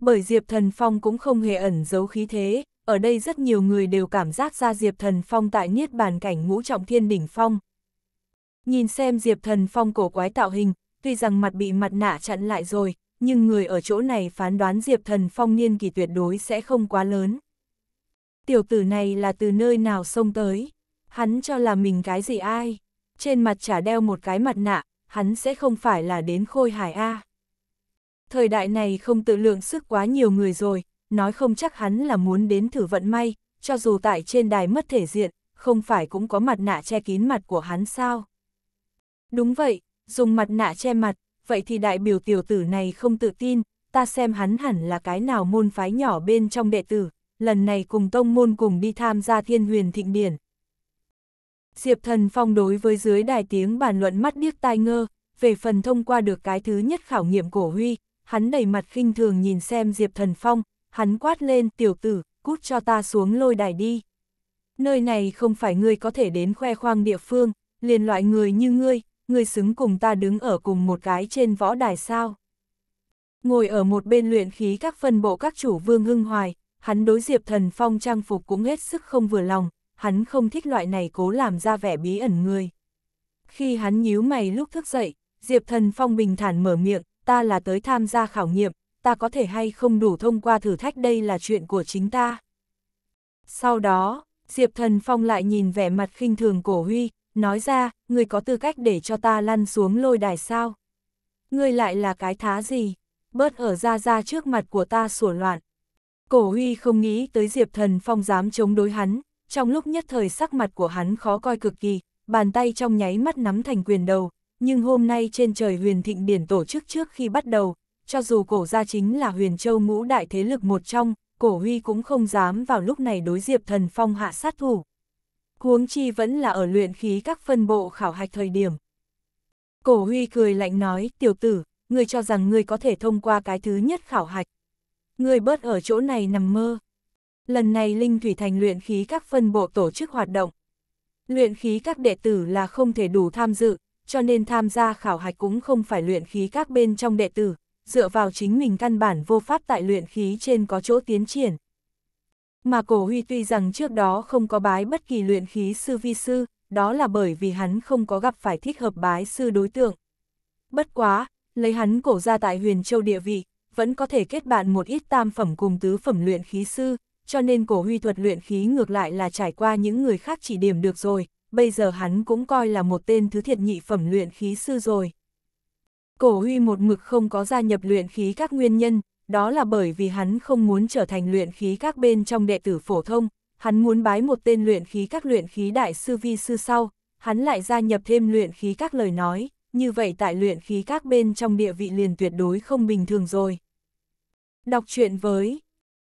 Bởi Diệp Thần Phong cũng không hề ẩn giấu khí thế, ở đây rất nhiều người đều cảm giác ra Diệp Thần Phong tại niết bàn cảnh ngũ trọng thiên đỉnh phong, Nhìn xem Diệp Thần Phong cổ quái tạo hình, tuy rằng mặt bị mặt nạ chặn lại rồi, nhưng người ở chỗ này phán đoán Diệp Thần Phong niên kỳ tuyệt đối sẽ không quá lớn. Tiểu tử này là từ nơi nào xông tới? Hắn cho là mình cái gì ai? Trên mặt chả đeo một cái mặt nạ, hắn sẽ không phải là đến khôi hải A. Thời đại này không tự lượng sức quá nhiều người rồi, nói không chắc hắn là muốn đến thử vận may, cho dù tại trên đài mất thể diện, không phải cũng có mặt nạ che kín mặt của hắn sao? Đúng vậy, dùng mặt nạ che mặt, vậy thì đại biểu tiểu tử này không tự tin, ta xem hắn hẳn là cái nào môn phái nhỏ bên trong đệ tử, lần này cùng tông môn cùng đi tham gia thiên huyền thịnh điển. Diệp thần phong đối với dưới đài tiếng bàn luận mắt điếc tai ngơ, về phần thông qua được cái thứ nhất khảo nghiệm cổ huy, hắn đầy mặt khinh thường nhìn xem Diệp thần phong, hắn quát lên tiểu tử, cút cho ta xuống lôi đài đi. Nơi này không phải ngươi có thể đến khoe khoang địa phương, liền loại người như ngươi, ngươi xứng cùng ta đứng ở cùng một cái trên võ đài sao. Ngồi ở một bên luyện khí các phân bộ các chủ vương hưng hoài, hắn đối diệp thần phong trang phục cũng hết sức không vừa lòng, hắn không thích loại này cố làm ra vẻ bí ẩn người. Khi hắn nhíu mày lúc thức dậy, diệp thần phong bình thản mở miệng, ta là tới tham gia khảo nghiệm, ta có thể hay không đủ thông qua thử thách đây là chuyện của chính ta. Sau đó, Diệp Thần Phong lại nhìn vẻ mặt khinh thường cổ huy, nói ra, người có tư cách để cho ta lăn xuống lôi đài sao? người lại là cái thá gì? Bớt ở ra ra trước mặt của ta sủa loạn. Cổ huy không nghĩ tới Diệp Thần Phong dám chống đối hắn, trong lúc nhất thời sắc mặt của hắn khó coi cực kỳ, bàn tay trong nháy mắt nắm thành quyền đầu, nhưng hôm nay trên trời huyền thịnh điển tổ chức trước khi bắt đầu, cho dù cổ gia chính là huyền châu ngũ đại thế lực một trong, cổ huy cũng không dám vào lúc này đối Diệp Thần Phong hạ sát thủ huống chi vẫn là ở luyện khí các phân bộ khảo hạch thời điểm. Cổ huy cười lạnh nói, tiểu tử, ngươi cho rằng ngươi có thể thông qua cái thứ nhất khảo hạch. Ngươi bớt ở chỗ này nằm mơ. Lần này Linh Thủy Thành luyện khí các phân bộ tổ chức hoạt động. Luyện khí các đệ tử là không thể đủ tham dự, cho nên tham gia khảo hạch cũng không phải luyện khí các bên trong đệ tử, dựa vào chính mình căn bản vô pháp tại luyện khí trên có chỗ tiến triển. Mà cổ huy tuy rằng trước đó không có bái bất kỳ luyện khí sư vi sư, đó là bởi vì hắn không có gặp phải thích hợp bái sư đối tượng. Bất quá, lấy hắn cổ ra tại huyền châu địa vị, vẫn có thể kết bạn một ít tam phẩm cùng tứ phẩm luyện khí sư, cho nên cổ huy thuật luyện khí ngược lại là trải qua những người khác chỉ điểm được rồi, bây giờ hắn cũng coi là một tên thứ thiệt nhị phẩm luyện khí sư rồi. Cổ huy một mực không có gia nhập luyện khí các nguyên nhân, đó là bởi vì hắn không muốn trở thành luyện khí các bên trong đệ tử phổ thông, hắn muốn bái một tên luyện khí các luyện khí đại sư vi sư sau, hắn lại gia nhập thêm luyện khí các lời nói, như vậy tại luyện khí các bên trong địa vị liền tuyệt đối không bình thường rồi. Đọc truyện với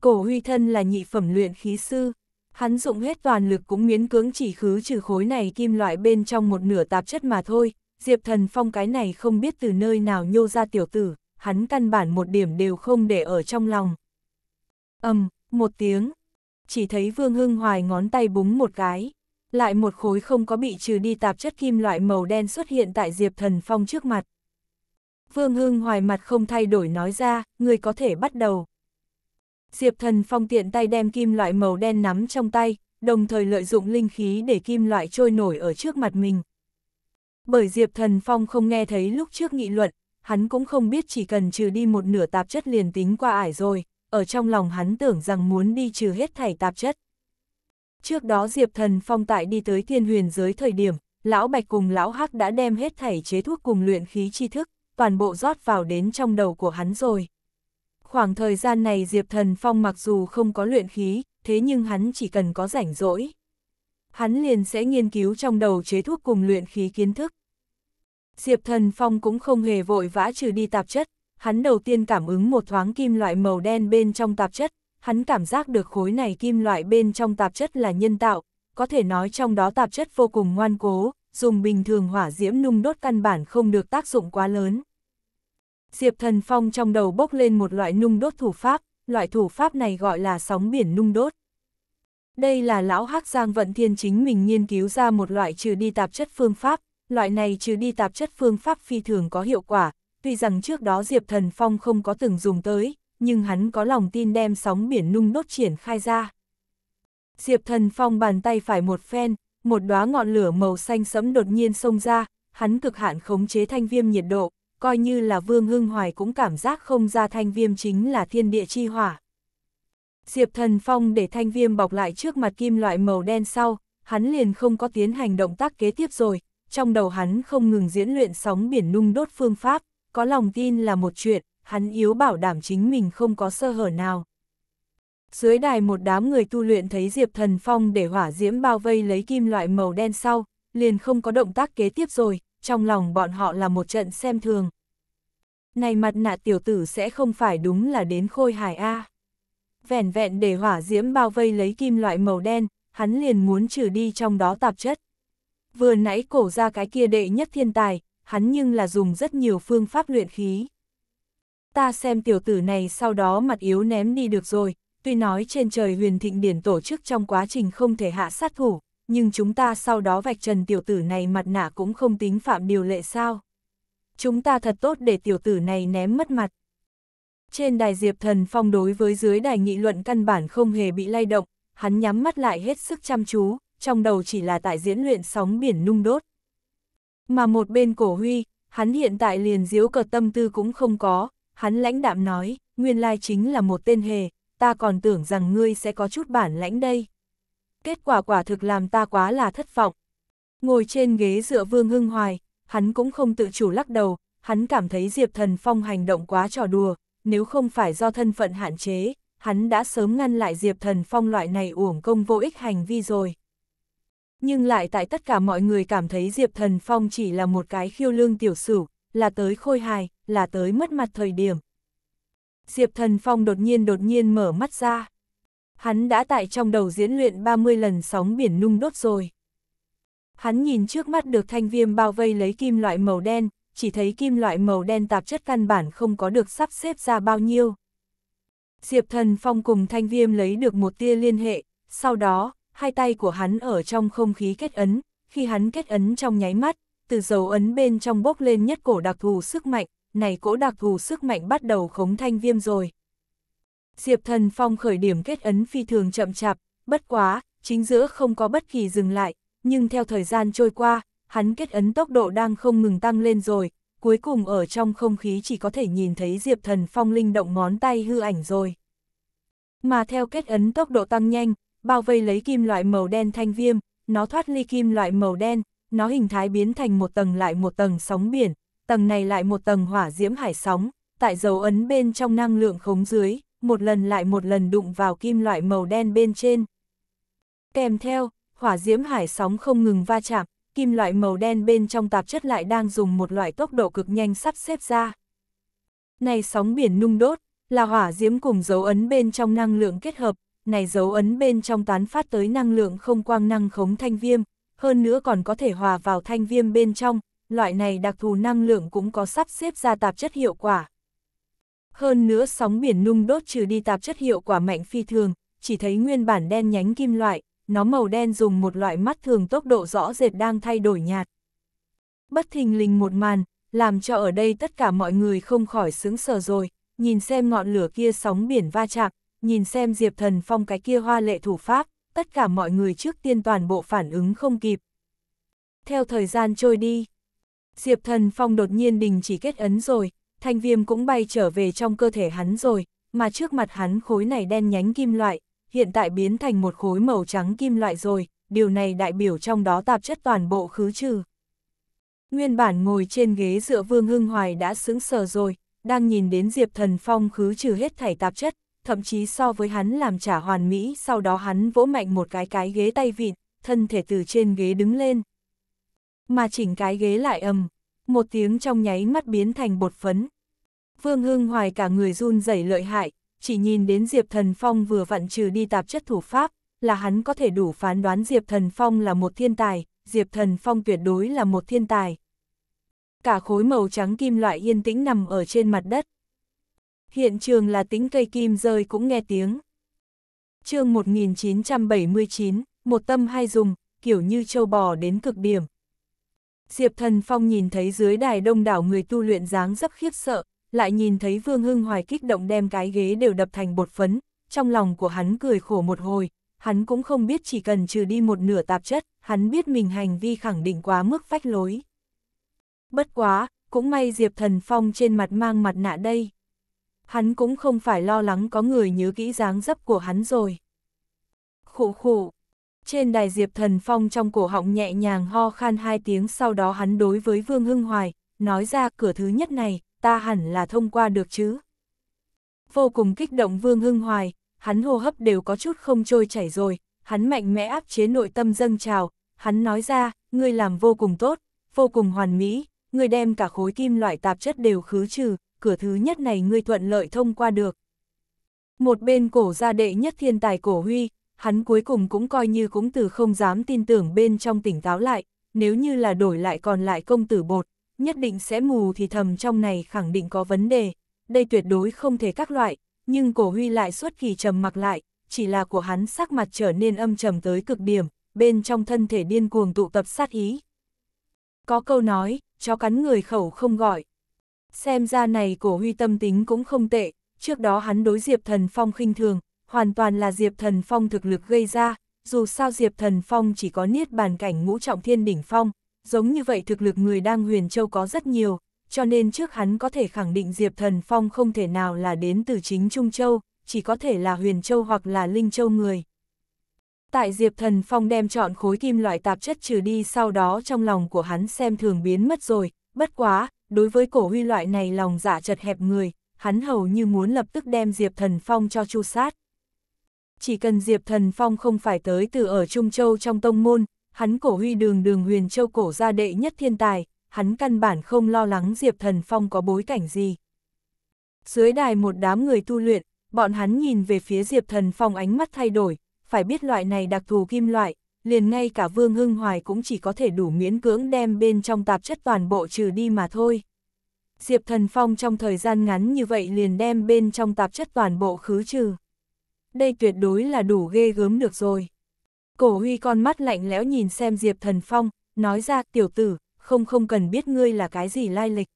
Cổ Huy Thân là nhị phẩm luyện khí sư, hắn dụng hết toàn lực cũng miễn cưỡng chỉ khứ trừ khối này kim loại bên trong một nửa tạp chất mà thôi, Diệp Thần Phong cái này không biết từ nơi nào nhô ra tiểu tử, hắn căn bản một điểm đều không để ở trong lòng. ầm um, một tiếng, chỉ thấy Vương Hưng Hoài ngón tay búng một cái, lại một khối không có bị trừ đi tạp chất kim loại màu đen xuất hiện tại Diệp Thần Phong trước mặt. Vương Hưng Hoài mặt không thay đổi nói ra, người có thể bắt đầu. Diệp Thần Phong tiện tay đem kim loại màu đen nắm trong tay, đồng thời lợi dụng linh khí để kim loại trôi nổi ở trước mặt mình. Bởi Diệp Thần Phong không nghe thấy lúc trước nghị luận, hắn cũng không biết chỉ cần trừ đi một nửa tạp chất liền tính qua ải rồi, ở trong lòng hắn tưởng rằng muốn đi trừ hết thảy tạp chất. Trước đó Diệp Thần Phong tại đi tới thiên huyền giới thời điểm, Lão Bạch cùng Lão Hắc đã đem hết thảy chế thuốc cùng luyện khí chi thức, toàn bộ rót vào đến trong đầu của hắn rồi. Khoảng thời gian này Diệp Thần Phong mặc dù không có luyện khí, thế nhưng hắn chỉ cần có rảnh rỗi. Hắn liền sẽ nghiên cứu trong đầu chế thuốc cùng luyện khí kiến thức. Diệp Thần Phong cũng không hề vội vã trừ đi tạp chất, hắn đầu tiên cảm ứng một thoáng kim loại màu đen bên trong tạp chất, hắn cảm giác được khối này kim loại bên trong tạp chất là nhân tạo, có thể nói trong đó tạp chất vô cùng ngoan cố, dùng bình thường hỏa diễm nung đốt căn bản không được tác dụng quá lớn. Diệp Thần Phong trong đầu bốc lên một loại nung đốt thủ pháp, loại thủ pháp này gọi là sóng biển nung đốt. Đây là lão Hắc Giang Vận Thiên chính mình nghiên cứu ra một loại trừ đi tạp chất phương pháp, loại này trừ đi tạp chất phương pháp phi thường có hiệu quả, tuy rằng trước đó Diệp Thần Phong không có từng dùng tới, nhưng hắn có lòng tin đem sóng biển nung nốt triển khai ra. Diệp Thần Phong bàn tay phải một phen, một đóa ngọn lửa màu xanh sẫm đột nhiên xông ra, hắn cực hạn khống chế thanh viêm nhiệt độ, coi như là Vương Hưng Hoài cũng cảm giác không ra thanh viêm chính là thiên địa chi hỏa. Diệp Thần Phong để thanh viêm bọc lại trước mặt kim loại màu đen sau, hắn liền không có tiến hành động tác kế tiếp rồi, trong đầu hắn không ngừng diễn luyện sóng biển nung đốt phương pháp, có lòng tin là một chuyện, hắn yếu bảo đảm chính mình không có sơ hở nào. Dưới đài một đám người tu luyện thấy Diệp Thần Phong để hỏa diễm bao vây lấy kim loại màu đen sau, liền không có động tác kế tiếp rồi, trong lòng bọn họ là một trận xem thường. Này mặt nạ tiểu tử sẽ không phải đúng là đến khôi hải A. Vẹn vẹn để hỏa diễm bao vây lấy kim loại màu đen, hắn liền muốn trừ đi trong đó tạp chất. Vừa nãy cổ ra cái kia đệ nhất thiên tài, hắn nhưng là dùng rất nhiều phương pháp luyện khí. Ta xem tiểu tử này sau đó mặt yếu ném đi được rồi, tuy nói trên trời huyền thịnh điển tổ chức trong quá trình không thể hạ sát thủ, nhưng chúng ta sau đó vạch trần tiểu tử này mặt nạ cũng không tính phạm điều lệ sao. Chúng ta thật tốt để tiểu tử này ném mất mặt. Trên đài Diệp Thần Phong đối với dưới đài nghị luận căn bản không hề bị lay động, hắn nhắm mắt lại hết sức chăm chú, trong đầu chỉ là tại diễn luyện sóng biển nung đốt. Mà một bên cổ huy, hắn hiện tại liền diếu cờ tâm tư cũng không có, hắn lãnh đạm nói, nguyên lai chính là một tên hề, ta còn tưởng rằng ngươi sẽ có chút bản lãnh đây. Kết quả quả thực làm ta quá là thất vọng. Ngồi trên ghế dựa vương hưng hoài, hắn cũng không tự chủ lắc đầu, hắn cảm thấy Diệp Thần Phong hành động quá trò đùa, nếu không phải do thân phận hạn chế, hắn đã sớm ngăn lại Diệp Thần Phong loại này uổng công vô ích hành vi rồi nhưng lại tại tất cả mọi người cảm thấy Diệp Thần Phong chỉ là một cái khiêu lương tiểu sử, là tới khôi hài, là tới mất mặt thời điểm. Diệp Thần Phong đột nhiên đột nhiên mở mắt ra. Hắn đã tại trong đầu diễn luyện 30 lần sóng biển nung đốt rồi. Hắn nhìn trước mắt được thanh viêm bao vây lấy kim loại màu đen, chỉ thấy kim loại màu đen tạp chất căn bản không có được sắp xếp ra bao nhiêu. Diệp Thần Phong cùng thanh viêm lấy được một tia liên hệ, sau đó, hai tay của hắn ở trong không khí kết ấn, khi hắn kết ấn trong nháy mắt, từ dấu ấn bên trong bốc lên nhất cổ đặc thù sức mạnh, này cỗ đặc thù sức mạnh bắt đầu khống thanh viêm rồi. Diệp thần phong khởi điểm kết ấn phi thường chậm chạp, bất quá, chính giữa không có bất kỳ dừng lại, nhưng theo thời gian trôi qua, hắn kết ấn tốc độ đang không ngừng tăng lên rồi, cuối cùng ở trong không khí chỉ có thể nhìn thấy Diệp thần phong linh động ngón tay hư ảnh rồi. Mà theo kết ấn tốc độ tăng nhanh, bao vây lấy kim loại màu đen thanh viêm, nó thoát ly kim loại màu đen, nó hình thái biến thành một tầng lại một tầng sóng biển, tầng này lại một tầng hỏa diễm hải sóng, tại dấu ấn bên trong năng lượng khống dưới, một lần lại một lần đụng vào kim loại màu đen bên trên. Kèm theo, hỏa diễm hải sóng không ngừng va chạm, kim loại màu đen bên trong tạp chất lại đang dùng một loại tốc độ cực nhanh sắp xếp ra. Này sóng biển nung đốt, là hỏa diễm cùng dấu ấn bên trong năng lượng kết hợp, này dấu ấn bên trong tán phát tới năng lượng không quang năng khống thanh viêm, hơn nữa còn có thể hòa vào thanh viêm bên trong, loại này đặc thù năng lượng cũng có sắp xếp ra tạp chất hiệu quả. Hơn nữa sóng biển nung đốt trừ đi tạp chất hiệu quả mạnh phi thường, chỉ thấy nguyên bản đen nhánh kim loại, nó màu đen dùng một loại mắt thường tốc độ rõ rệt đang thay đổi nhạt. Bất thình lình một màn, làm cho ở đây tất cả mọi người không khỏi sướng sờ rồi, nhìn xem ngọn lửa kia sóng biển va chạm, nhìn xem Diệp Thần Phong cái kia hoa lệ thủ pháp, tất cả mọi người trước tiên toàn bộ phản ứng không kịp. Theo thời gian trôi đi, Diệp Thần Phong đột nhiên đình chỉ kết ấn rồi, thanh viêm cũng bay trở về trong cơ thể hắn rồi, mà trước mặt hắn khối này đen nhánh kim loại, hiện tại biến thành một khối màu trắng kim loại rồi, điều này đại biểu trong đó tạp chất toàn bộ khứ trừ. Nguyên bản ngồi trên ghế dựa Vương Hưng Hoài đã sững sờ rồi, đang nhìn đến Diệp Thần Phong khứ trừ hết thảy tạp chất, thậm chí so với hắn làm trả hoàn mỹ, sau đó hắn vỗ mạnh một cái cái ghế tay vịn, thân thể từ trên ghế đứng lên. Mà chỉnh cái ghế lại ầm, một tiếng trong nháy mắt biến thành bột phấn. Vương Hưng Hoài cả người run rẩy lợi hại, chỉ nhìn đến Diệp Thần Phong vừa vặn trừ đi tạp chất thủ pháp, là hắn có thể đủ phán đoán Diệp Thần Phong là một thiên tài, Diệp Thần Phong tuyệt đối là một thiên tài. Cả khối màu trắng kim loại yên tĩnh nằm ở trên mặt đất, hiện trường là tính cây kim rơi cũng nghe tiếng. chương 1979, một tâm hai dùng, kiểu như châu bò đến cực điểm. Diệp Thần Phong nhìn thấy dưới đài đông đảo người tu luyện dáng dấp khiếp sợ, lại nhìn thấy Vương Hưng Hoài kích động đem cái ghế đều đập thành bột phấn, trong lòng của hắn cười khổ một hồi, hắn cũng không biết chỉ cần trừ đi một nửa tạp chất, hắn biết mình hành vi khẳng định quá mức phách lối. Bất quá, cũng may Diệp Thần Phong trên mặt mang mặt nạ đây hắn cũng không phải lo lắng có người nhớ kỹ dáng dấp của hắn rồi. Khủ khủ, trên đài diệp thần phong trong cổ họng nhẹ nhàng ho khan hai tiếng sau đó hắn đối với Vương Hưng Hoài, nói ra cửa thứ nhất này, ta hẳn là thông qua được chứ. Vô cùng kích động Vương Hưng Hoài, hắn hô hấp đều có chút không trôi chảy rồi, hắn mạnh mẽ áp chế nội tâm dâng trào, hắn nói ra, ngươi làm vô cùng tốt, vô cùng hoàn mỹ, ngươi đem cả khối kim loại tạp chất đều khứ trừ, cửa thứ nhất này ngươi thuận lợi thông qua được. Một bên cổ gia đệ nhất thiên tài cổ huy, hắn cuối cùng cũng coi như cũng từ không dám tin tưởng bên trong tỉnh táo lại, nếu như là đổi lại còn lại công tử bột, nhất định sẽ mù thì thầm trong này khẳng định có vấn đề, đây tuyệt đối không thể các loại, nhưng cổ huy lại suốt kỳ trầm mặc lại, chỉ là của hắn sắc mặt trở nên âm trầm tới cực điểm, bên trong thân thể điên cuồng tụ tập sát ý. Có câu nói, chó cắn người khẩu không gọi xem ra này cổ huy tâm tính cũng không tệ, trước đó hắn đối Diệp Thần Phong khinh thường, hoàn toàn là Diệp Thần Phong thực lực gây ra, dù sao Diệp Thần Phong chỉ có niết bàn cảnh ngũ trọng thiên đỉnh phong, giống như vậy thực lực người đang huyền châu có rất nhiều, cho nên trước hắn có thể khẳng định Diệp Thần Phong không thể nào là đến từ chính Trung Châu, chỉ có thể là huyền châu hoặc là linh châu người. Tại Diệp Thần Phong đem chọn khối kim loại tạp chất trừ đi sau đó trong lòng của hắn xem thường biến mất rồi, bất quá, đối với cổ huy loại này lòng dạ chật hẹp người, hắn hầu như muốn lập tức đem Diệp Thần Phong cho chu sát. Chỉ cần Diệp Thần Phong không phải tới từ ở Trung Châu trong tông môn, hắn cổ huy đường đường huyền châu cổ gia đệ nhất thiên tài, hắn căn bản không lo lắng Diệp Thần Phong có bối cảnh gì. Dưới đài một đám người tu luyện, bọn hắn nhìn về phía Diệp Thần Phong ánh mắt thay đổi, phải biết loại này đặc thù kim loại, liền ngay cả Vương Hưng Hoài cũng chỉ có thể đủ miễn cưỡng đem bên trong tạp chất toàn bộ trừ đi mà thôi. Diệp Thần Phong trong thời gian ngắn như vậy liền đem bên trong tạp chất toàn bộ khứ trừ. Đây tuyệt đối là đủ ghê gớm được rồi. Cổ huy con mắt lạnh lẽo nhìn xem Diệp Thần Phong, nói ra tiểu tử, không không cần biết ngươi là cái gì lai lịch.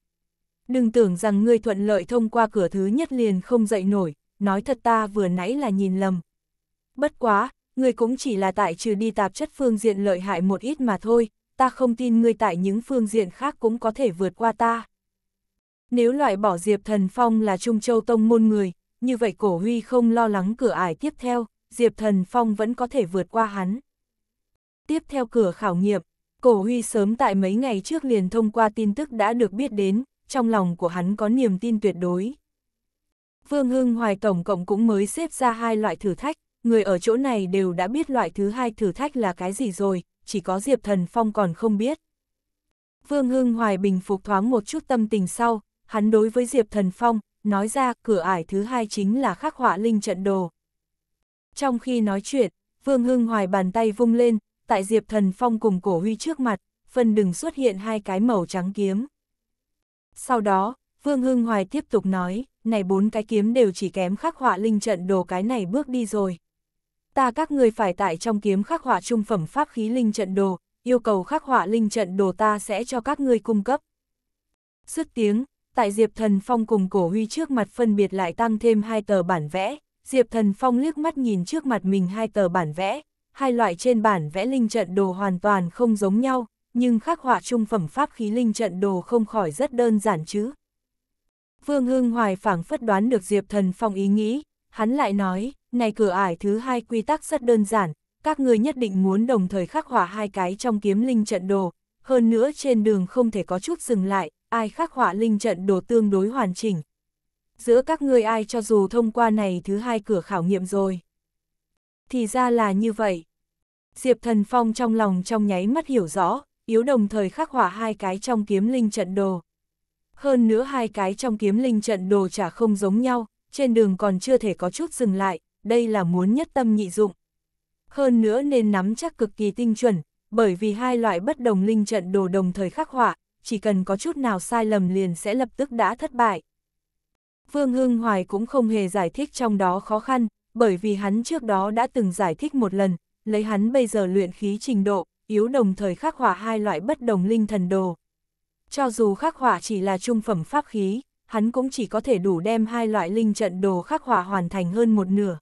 Đừng tưởng rằng ngươi thuận lợi thông qua cửa thứ nhất liền không dậy nổi, nói thật ta vừa nãy là nhìn lầm. Bất quá, ngươi cũng chỉ là tại trừ đi tạp chất phương diện lợi hại một ít mà thôi, ta không tin ngươi tại những phương diện khác cũng có thể vượt qua ta. Nếu loại bỏ Diệp Thần Phong là Trung Châu Tông môn người, như vậy cổ huy không lo lắng cửa ải tiếp theo, Diệp Thần Phong vẫn có thể vượt qua hắn. Tiếp theo cửa khảo nghiệm, cổ huy sớm tại mấy ngày trước liền thông qua tin tức đã được biết đến, trong lòng của hắn có niềm tin tuyệt đối. Vương Hưng Hoài Tổng Cộng cũng mới xếp ra hai loại thử thách, người ở chỗ này đều đã biết loại thứ hai thử thách là cái gì rồi, chỉ có Diệp Thần Phong còn không biết. Vương Hưng Hoài bình phục thoáng một chút tâm tình sau, hắn đối với Diệp Thần Phong, nói ra cửa ải thứ hai chính là khắc họa linh trận đồ. Trong khi nói chuyện, Vương Hưng Hoài bàn tay vung lên, tại Diệp Thần Phong cùng cổ huy trước mặt, phân đừng xuất hiện hai cái màu trắng kiếm. Sau đó, Vương Hưng Hoài tiếp tục nói, này bốn cái kiếm đều chỉ kém khắc họa linh trận đồ cái này bước đi rồi ta các ngươi phải tại trong kiếm khắc họa trung phẩm pháp khí linh trận đồ, yêu cầu khắc họa linh trận đồ ta sẽ cho các ngươi cung cấp. Dứt tiếng, tại Diệp Thần Phong cùng Cổ Huy trước mặt phân biệt lại tăng thêm hai tờ bản vẽ, Diệp Thần Phong liếc mắt nhìn trước mặt mình hai tờ bản vẽ, hai loại trên bản vẽ linh trận đồ hoàn toàn không giống nhau, nhưng khắc họa trung phẩm pháp khí linh trận đồ không khỏi rất đơn giản chứ. Vương Hưng Hoài phảng phất đoán được Diệp Thần Phong ý nghĩ, Hắn lại nói, này cửa ải thứ hai quy tắc rất đơn giản, các ngươi nhất định muốn đồng thời khắc họa hai cái trong kiếm linh trận đồ, hơn nữa trên đường không thể có chút dừng lại, ai khắc họa linh trận đồ tương đối hoàn chỉnh. Giữa các ngươi ai cho dù thông qua này thứ hai cửa khảo nghiệm rồi. Thì ra là như vậy. Diệp Thần Phong trong lòng trong nháy mắt hiểu rõ, yếu đồng thời khắc họa hai cái trong kiếm linh trận đồ. Hơn nữa hai cái trong kiếm linh trận đồ chả không giống nhau, trên đường còn chưa thể có chút dừng lại, đây là muốn nhất tâm nhị dụng. Hơn nữa nên nắm chắc cực kỳ tinh chuẩn, bởi vì hai loại bất đồng linh trận đồ đồng thời khắc họa, chỉ cần có chút nào sai lầm liền sẽ lập tức đã thất bại. Vương Hưng Hoài cũng không hề giải thích trong đó khó khăn, bởi vì hắn trước đó đã từng giải thích một lần, lấy hắn bây giờ luyện khí trình độ, yếu đồng thời khắc họa hai loại bất đồng linh thần đồ. Cho dù khắc họa chỉ là trung phẩm pháp khí, hắn cũng chỉ có thể đủ đem hai loại linh trận đồ khắc họa hoàn thành hơn một nửa.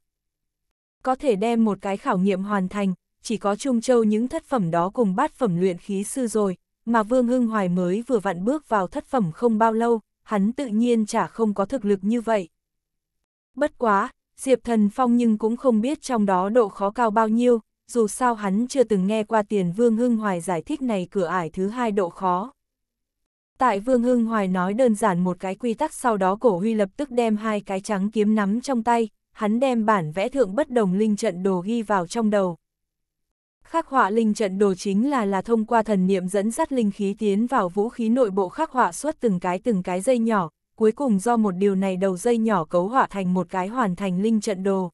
Có thể đem một cái khảo nghiệm hoàn thành, chỉ có Trung Châu những thất phẩm đó cùng bát phẩm luyện khí sư rồi, mà Vương Hưng Hoài mới vừa vặn bước vào thất phẩm không bao lâu, hắn tự nhiên chả không có thực lực như vậy. Bất quá, Diệp Thần Phong nhưng cũng không biết trong đó độ khó cao bao nhiêu, dù sao hắn chưa từng nghe qua tiền Vương Hưng Hoài giải thích này cửa ải thứ hai độ khó. Tại Vương Hưng Hoài nói đơn giản một cái quy tắc sau đó cổ huy lập tức đem hai cái trắng kiếm nắm trong tay, hắn đem bản vẽ thượng bất đồng linh trận đồ ghi vào trong đầu. Khắc họa linh trận đồ chính là là thông qua thần niệm dẫn dắt linh khí tiến vào vũ khí nội bộ khắc họa suốt từng cái từng cái dây nhỏ, cuối cùng do một điều này đầu dây nhỏ cấu họa thành một cái hoàn thành linh trận đồ.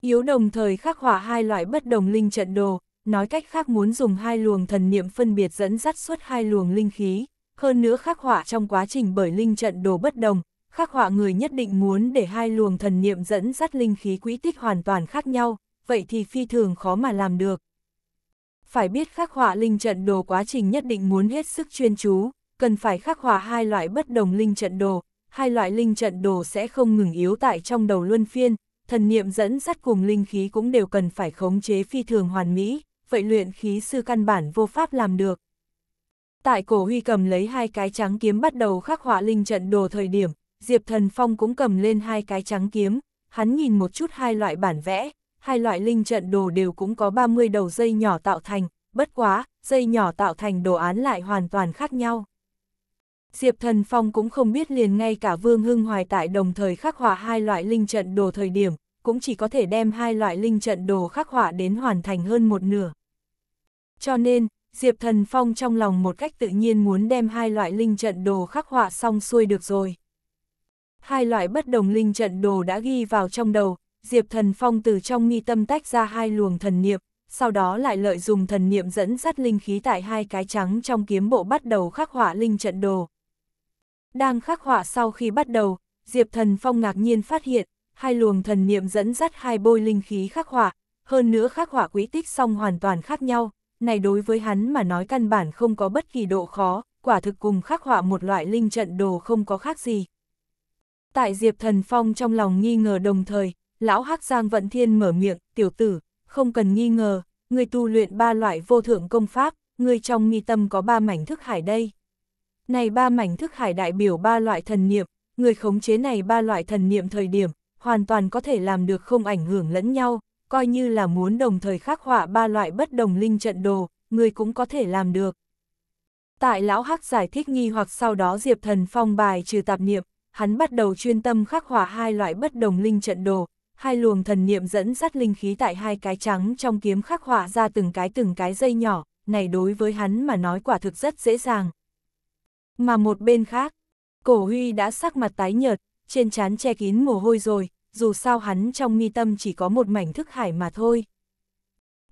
Yếu đồng thời khắc họa hai loại bất đồng linh trận đồ, nói cách khác muốn dùng hai luồng thần niệm phân biệt dẫn dắt suốt hai luồng linh khí hơn nữa khắc họa trong quá trình bởi linh trận đồ bất đồng, khắc họa người nhất định muốn để hai luồng thần niệm dẫn dắt linh khí quỹ tích hoàn toàn khác nhau, vậy thì phi thường khó mà làm được. Phải biết khắc họa linh trận đồ quá trình nhất định muốn hết sức chuyên chú, cần phải khắc họa hai loại bất đồng linh trận đồ, hai loại linh trận đồ sẽ không ngừng yếu tại trong đầu luân phiên, thần niệm dẫn dắt cùng linh khí cũng đều cần phải khống chế phi thường hoàn mỹ, vậy luyện khí sư căn bản vô pháp làm được. Tại cổ huy cầm lấy hai cái trắng kiếm bắt đầu khắc họa linh trận đồ thời điểm, Diệp Thần Phong cũng cầm lên hai cái trắng kiếm, hắn nhìn một chút hai loại bản vẽ, hai loại linh trận đồ đều cũng có 30 đầu dây nhỏ tạo thành, bất quá, dây nhỏ tạo thành đồ án lại hoàn toàn khác nhau. Diệp Thần Phong cũng không biết liền ngay cả Vương Hưng Hoài tại đồng thời khắc họa hai loại linh trận đồ thời điểm, cũng chỉ có thể đem hai loại linh trận đồ khắc họa đến hoàn thành hơn một nửa. Cho nên, Diệp Thần Phong trong lòng một cách tự nhiên muốn đem hai loại linh trận đồ khắc họa xong xuôi được rồi. Hai loại bất đồng linh trận đồ đã ghi vào trong đầu, Diệp Thần Phong từ trong nghi tâm tách ra hai luồng thần niệm, sau đó lại lợi dùng thần niệm dẫn dắt linh khí tại hai cái trắng trong kiếm bộ bắt đầu khắc họa linh trận đồ. Đang khắc họa sau khi bắt đầu, Diệp Thần Phong ngạc nhiên phát hiện, hai luồng thần niệm dẫn dắt hai bôi linh khí khắc họa, hơn nữa khắc họa quỹ tích song hoàn toàn khác nhau, này đối với hắn mà nói căn bản không có bất kỳ độ khó, quả thực cùng khắc họa một loại linh trận đồ không có khác gì. Tại Diệp Thần Phong trong lòng nghi ngờ đồng thời, lão hắc Giang Vận Thiên mở miệng, tiểu tử, không cần nghi ngờ, người tu luyện ba loại vô thượng công pháp, người trong mi tâm có ba mảnh thức hải đây. Này ba mảnh thức hải đại biểu ba loại thần niệm, người khống chế này ba loại thần niệm thời điểm, hoàn toàn có thể làm được không ảnh hưởng lẫn nhau, coi như là muốn đồng thời khắc họa ba loại bất đồng linh trận đồ, người cũng có thể làm được. Tại lão hắc giải thích nghi hoặc sau đó Diệp Thần phong bài trừ tạp niệm, hắn bắt đầu chuyên tâm khắc họa hai loại bất đồng linh trận đồ, hai luồng thần niệm dẫn dắt linh khí tại hai cái trắng trong kiếm khắc họa ra từng cái từng cái dây nhỏ, này đối với hắn mà nói quả thực rất dễ dàng. Mà một bên khác, cổ huy đã sắc mặt tái nhợt, trên trán che kín mồ hôi rồi, dù sao hắn trong mi tâm chỉ có một mảnh thức hải mà thôi.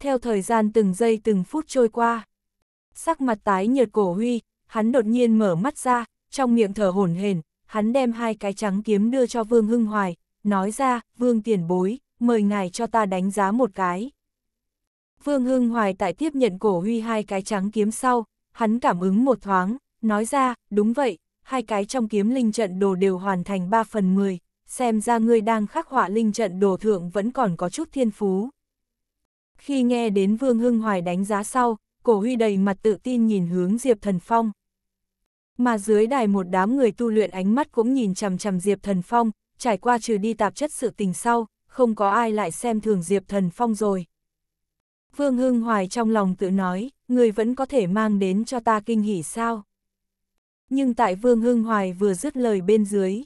Theo thời gian từng giây từng phút trôi qua, sắc mặt tái nhợt cổ huy, hắn đột nhiên mở mắt ra, trong miệng thở hổn hển, hắn đem hai cái trắng kiếm đưa cho Vương Hưng Hoài, nói ra, Vương tiền bối, mời ngài cho ta đánh giá một cái. Vương Hưng Hoài tại tiếp nhận cổ huy hai cái trắng kiếm sau, hắn cảm ứng một thoáng, nói ra, đúng vậy, hai cái trong kiếm linh trận đồ đều hoàn thành 3 phần 10, xem ra ngươi đang khắc họa linh trận đồ thượng vẫn còn có chút thiên phú. Khi nghe đến Vương Hưng Hoài đánh giá sau, cổ huy đầy mặt tự tin nhìn hướng Diệp Thần Phong. Mà dưới đài một đám người tu luyện ánh mắt cũng nhìn chằm chằm Diệp Thần Phong, trải qua trừ đi tạp chất sự tình sau, không có ai lại xem thường Diệp Thần Phong rồi. Vương Hưng Hoài trong lòng tự nói, người vẫn có thể mang đến cho ta kinh hỉ sao. Nhưng tại Vương Hưng Hoài vừa dứt lời bên dưới,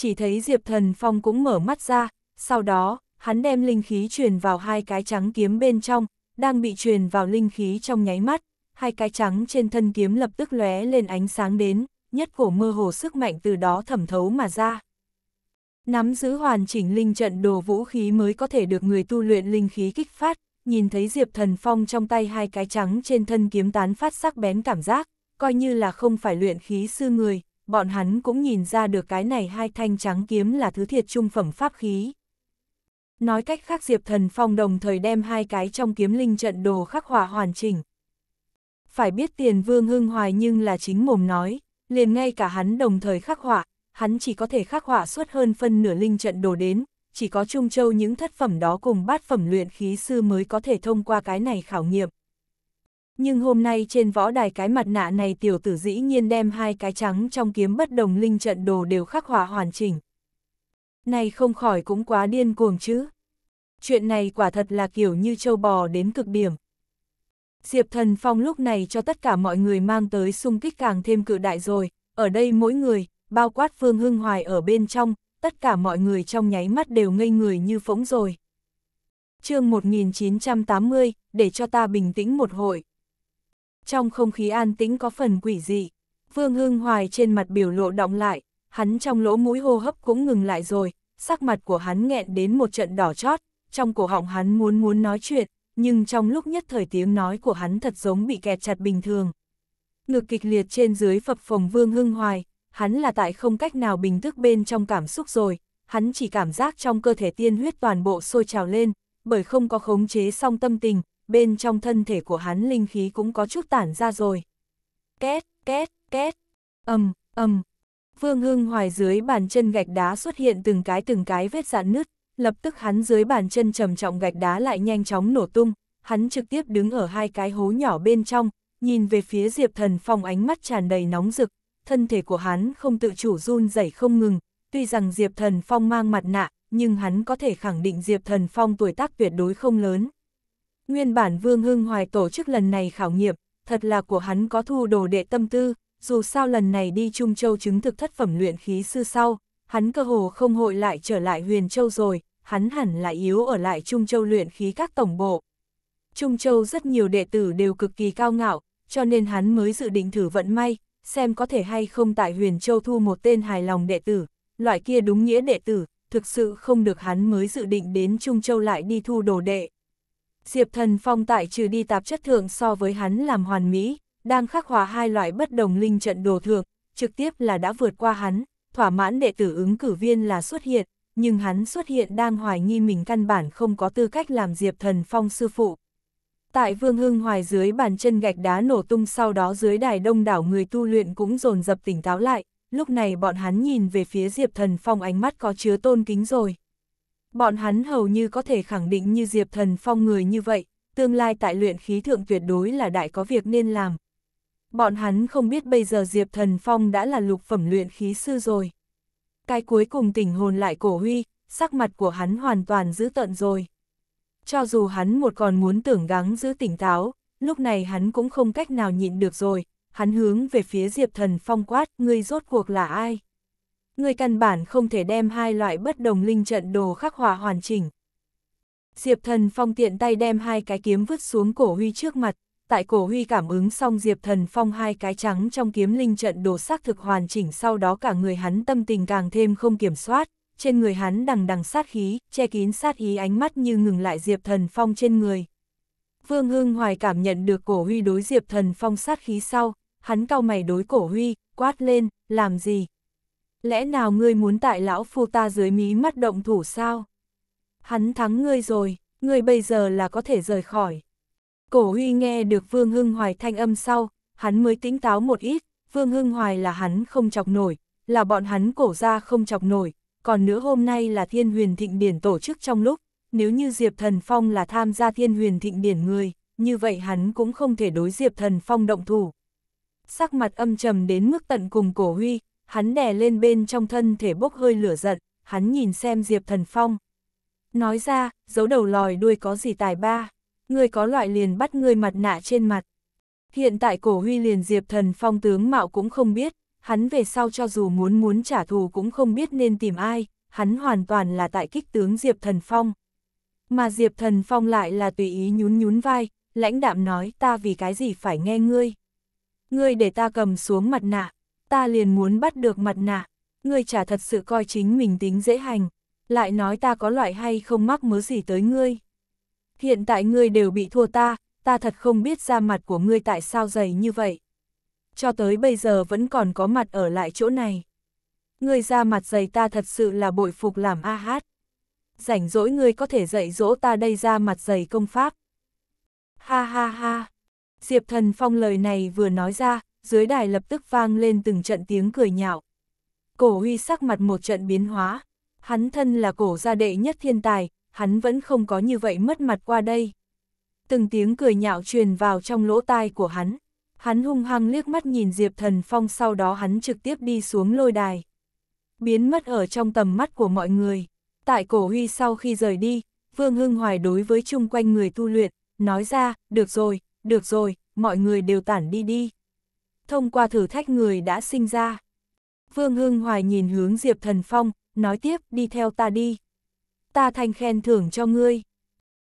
chỉ thấy Diệp Thần Phong cũng mở mắt ra, sau đó, hắn đem linh khí truyền vào hai cái trắng kiếm bên trong, đang bị truyền vào linh khí trong nháy mắt, hai cái trắng trên thân kiếm lập tức lóe lên ánh sáng đến, nhất cổ mơ hồ sức mạnh từ đó thẩm thấu mà ra. Nắm giữ hoàn chỉnh linh trận đồ vũ khí mới có thể được người tu luyện linh khí kích phát, nhìn thấy Diệp Thần Phong trong tay hai cái trắng trên thân kiếm tán phát sắc bén cảm giác, coi như là không phải luyện khí sư người, bọn hắn cũng nhìn ra được cái này hai thanh trắng kiếm là thứ thiệt trung phẩm pháp khí. Nói cách khác Diệp Thần Phong đồng thời đem hai cái trong kiếm linh trận đồ khắc họa hoàn chỉnh. Phải biết tiền vương hưng hoài nhưng là chính mồm nói, liền ngay cả hắn đồng thời khắc họa, hắn chỉ có thể khắc họa suốt hơn phân nửa linh trận đồ đến, chỉ có Trung Châu những thất phẩm đó cùng bát phẩm luyện khí sư mới có thể thông qua cái này khảo nghiệm nhưng hôm nay trên võ đài cái mặt nạ này tiểu tử dĩ nhiên đem hai cái trắng trong kiếm bất đồng linh trận đồ đều khắc họa hoàn chỉnh. Này không khỏi cũng quá điên cuồng chứ. Chuyện này quả thật là kiểu như châu bò đến cực điểm. Diệp Thần Phong lúc này cho tất cả mọi người mang tới sung kích càng thêm cự đại rồi, ở đây mỗi người, bao quát Phương Hưng Hoài ở bên trong, tất cả mọi người trong nháy mắt đều ngây người như phỗng rồi. chương 1980, để cho ta bình tĩnh một hồi trong không khí an tĩnh có phần quỷ dị. Vương Hưng Hoài trên mặt biểu lộ động lại, hắn trong lỗ mũi hô hấp cũng ngừng lại rồi, sắc mặt của hắn nghẹn đến một trận đỏ chót, trong cổ họng hắn muốn muốn nói chuyện, nhưng trong lúc nhất thời tiếng nói của hắn thật giống bị kẹt chặt bình thường. Ngực kịch liệt trên dưới phập phòng Vương Hưng Hoài, hắn là tại không cách nào bình thức bên trong cảm xúc rồi, hắn chỉ cảm giác trong cơ thể tiên huyết toàn bộ sôi trào lên, bởi không có khống chế song tâm tình, bên trong thân thể của hắn linh khí cũng có chút tản ra rồi. Két, két, két, ầm, ầm. Vương Hưng Hoài dưới bàn chân gạch đá xuất hiện từng cái từng cái vết dạn nứt, lập tức hắn dưới bàn chân trầm trọng gạch đá lại nhanh chóng nổ tung, hắn trực tiếp đứng ở hai cái hố nhỏ bên trong, nhìn về phía Diệp Thần Phong ánh mắt tràn đầy nóng rực, thân thể của hắn không tự chủ run rẩy không ngừng, tuy rằng Diệp Thần Phong mang mặt nạ, nhưng hắn có thể khẳng định Diệp Thần Phong tuổi tác tuyệt đối không lớn. Nguyên bản Vương Hưng Hoài tổ chức lần này khảo nghiệm, thật là của hắn có thu đồ đệ tâm tư, dù sao lần này đi Trung Châu chứng thực thất phẩm luyện khí sư sau, hắn cơ hồ không hội lại trở lại Huyền Châu rồi, hắn hẳn là yếu ở lại Trung Châu luyện khí các tổng bộ. Trung Châu rất nhiều đệ tử đều cực kỳ cao ngạo, cho nên hắn mới dự định thử vận may, xem có thể hay không tại Huyền Châu thu một tên hài lòng đệ tử, loại kia đúng nghĩa đệ tử, thực sự không được hắn mới dự định đến Trung Châu lại đi thu đồ đệ. Diệp Thần Phong tại trừ đi tạp chất thượng so với hắn làm hoàn mỹ, đang khắc hòa hai loại bất đồng linh trận đồ thượng, trực tiếp là đã vượt qua hắn, thỏa mãn đệ tử ứng cử viên là xuất hiện, nhưng hắn xuất hiện đang hoài nghi mình căn bản không có tư cách làm Diệp Thần Phong sư phụ. Tại Vương Hưng Hoài dưới bàn chân gạch đá nổ tung sau đó dưới đài đông đảo người tu luyện cũng dồn dập tỉnh táo lại, lúc này bọn hắn nhìn về phía Diệp Thần Phong ánh mắt có chứa tôn kính rồi. Bọn hắn hầu như có thể khẳng định như Diệp Thần Phong người như vậy, tương lai tại luyện khí thượng tuyệt đối là đại có việc nên làm. Bọn hắn không biết bây giờ Diệp Thần Phong đã là lục phẩm luyện khí sư rồi. Cái cuối cùng tỉnh hồn lại cổ huy, sắc mặt của hắn hoàn toàn giữ tận rồi. Cho dù hắn một còn muốn tưởng gắng giữ tỉnh táo, lúc này hắn cũng không cách nào nhịn được rồi, hắn hướng về phía Diệp Thần Phong quát, ngươi rốt cuộc là ai? người căn bản không thể đem hai loại bất đồng linh trận đồ khắc họa hoàn chỉnh. Diệp Thần Phong tiện tay đem hai cái kiếm vứt xuống cổ huy trước mặt, tại cổ huy cảm ứng xong Diệp Thần Phong hai cái trắng trong kiếm linh trận đồ xác thực hoàn chỉnh sau đó cả người hắn tâm tình càng thêm không kiểm soát, trên người hắn đằng đằng sát khí, che kín sát ý ánh mắt như ngừng lại Diệp Thần Phong trên người. Vương Hưng Hoài cảm nhận được cổ huy đối Diệp Thần Phong sát khí sau, hắn cau mày đối cổ huy, quát lên, làm gì, lẽ nào ngươi muốn tại lão phu ta dưới mí mắt động thủ sao? Hắn thắng ngươi rồi, ngươi bây giờ là có thể rời khỏi. Cổ huy nghe được Vương Hưng Hoài thanh âm sau, hắn mới tính táo một ít, Vương Hưng Hoài là hắn không chọc nổi, là bọn hắn cổ ra không chọc nổi, còn nữa hôm nay là thiên huyền thịnh điển tổ chức trong lúc, nếu như Diệp Thần Phong là tham gia thiên huyền thịnh điển người, như vậy hắn cũng không thể đối Diệp Thần Phong động thủ. Sắc mặt âm trầm đến mức tận cùng cổ huy, hắn đè lên bên trong thân thể bốc hơi lửa giận, hắn nhìn xem Diệp Thần Phong. Nói ra, dấu đầu lòi đuôi có gì tài ba, người có loại liền bắt người mặt nạ trên mặt. Hiện tại cổ huy liền Diệp Thần Phong tướng mạo cũng không biết, hắn về sau cho dù muốn muốn trả thù cũng không biết nên tìm ai, hắn hoàn toàn là tại kích tướng Diệp Thần Phong. Mà Diệp Thần Phong lại là tùy ý nhún nhún vai, lãnh đạm nói ta vì cái gì phải nghe ngươi. Ngươi để ta cầm xuống mặt nạ, ta liền muốn bắt được mặt nạ, ngươi chả thật sự coi chính mình tính dễ hành, lại nói ta có loại hay không mắc mớ gì tới ngươi. Hiện tại ngươi đều bị thua ta, ta thật không biết ra mặt của ngươi tại sao dày như vậy. Cho tới bây giờ vẫn còn có mặt ở lại chỗ này. Ngươi ra mặt dày ta thật sự là bội phục làm a hát. Rảnh rỗi ngươi có thể dạy dỗ ta đây ra mặt dày công pháp. Ha ha ha. Diệp Thần Phong lời này vừa nói ra, dưới đài lập tức vang lên từng trận tiếng cười nhạo. Cổ huy sắc mặt một trận biến hóa, hắn thân là cổ gia đệ nhất thiên tài, hắn vẫn không có như vậy mất mặt qua đây. Từng tiếng cười nhạo truyền vào trong lỗ tai của hắn, hắn hung hăng liếc mắt nhìn Diệp Thần Phong sau đó hắn trực tiếp đi xuống lôi đài. Biến mất ở trong tầm mắt của mọi người. Tại cổ huy sau khi rời đi, Vương Hưng Hoài đối với chung quanh người tu luyện, nói ra, được rồi, được rồi, mọi người đều tản đi đi thông qua thử thách người đã sinh ra. Vương Hưng Hoài nhìn hướng Diệp Thần Phong, nói tiếp đi theo ta đi. Ta thành khen thưởng cho ngươi.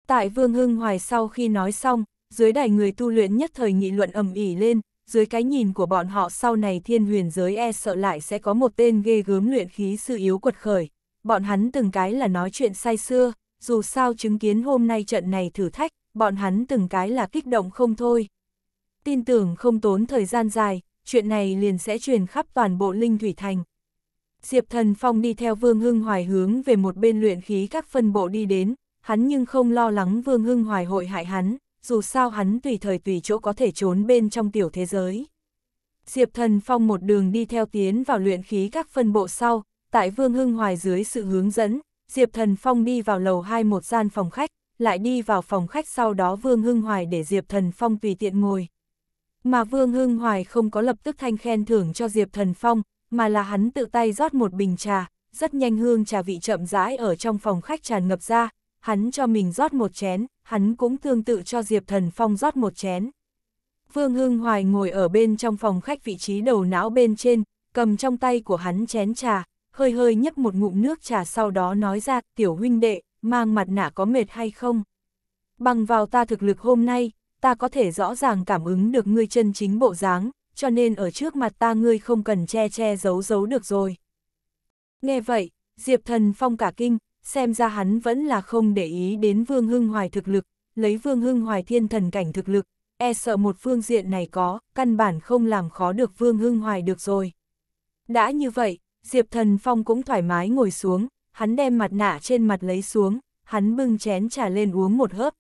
Tại Vương Hưng Hoài sau khi nói xong, dưới đài người tu luyện nhất thời nghị luận ầm ỉ lên, dưới cái nhìn của bọn họ sau này thiên huyền giới e sợ lại sẽ có một tên ghê gớm luyện khí sự yếu quật khởi. Bọn hắn từng cái là nói chuyện say xưa, dù sao chứng kiến hôm nay trận này thử thách, bọn hắn từng cái là kích động không thôi tin tưởng không tốn thời gian dài, chuyện này liền sẽ truyền khắp toàn bộ Linh Thủy Thành. Diệp Thần Phong đi theo Vương Hưng Hoài hướng về một bên luyện khí các phân bộ đi đến, hắn nhưng không lo lắng Vương Hưng Hoài hội hại hắn, dù sao hắn tùy thời tùy chỗ có thể trốn bên trong tiểu thế giới. Diệp Thần Phong một đường đi theo tiến vào luyện khí các phân bộ sau, tại Vương Hưng Hoài dưới sự hướng dẫn, Diệp Thần Phong đi vào lầu 2 một gian phòng khách, lại đi vào phòng khách sau đó Vương Hưng Hoài để Diệp Thần Phong tùy tiện ngồi. Mà Vương Hưng Hoài không có lập tức thanh khen thưởng cho Diệp Thần Phong, mà là hắn tự tay rót một bình trà, rất nhanh hương trà vị chậm rãi ở trong phòng khách tràn ngập ra, hắn cho mình rót một chén, hắn cũng tương tự cho Diệp Thần Phong rót một chén. Vương Hưng Hoài ngồi ở bên trong phòng khách vị trí đầu não bên trên, cầm trong tay của hắn chén trà, hơi hơi nhấp một ngụm nước trà sau đó nói ra, tiểu huynh đệ, mang mặt nạ có mệt hay không? Bằng vào ta thực lực hôm nay, ta có thể rõ ràng cảm ứng được ngươi chân chính bộ dáng, cho nên ở trước mặt ta ngươi không cần che che giấu giấu được rồi. Nghe vậy, Diệp Thần Phong cả kinh, xem ra hắn vẫn là không để ý đến Vương Hưng Hoài thực lực, lấy Vương Hưng Hoài thiên thần cảnh thực lực, e sợ một phương diện này có, căn bản không làm khó được Vương Hưng Hoài được rồi. Đã như vậy, Diệp Thần Phong cũng thoải mái ngồi xuống, hắn đem mặt nạ trên mặt lấy xuống, hắn bưng chén trà lên uống một hớp,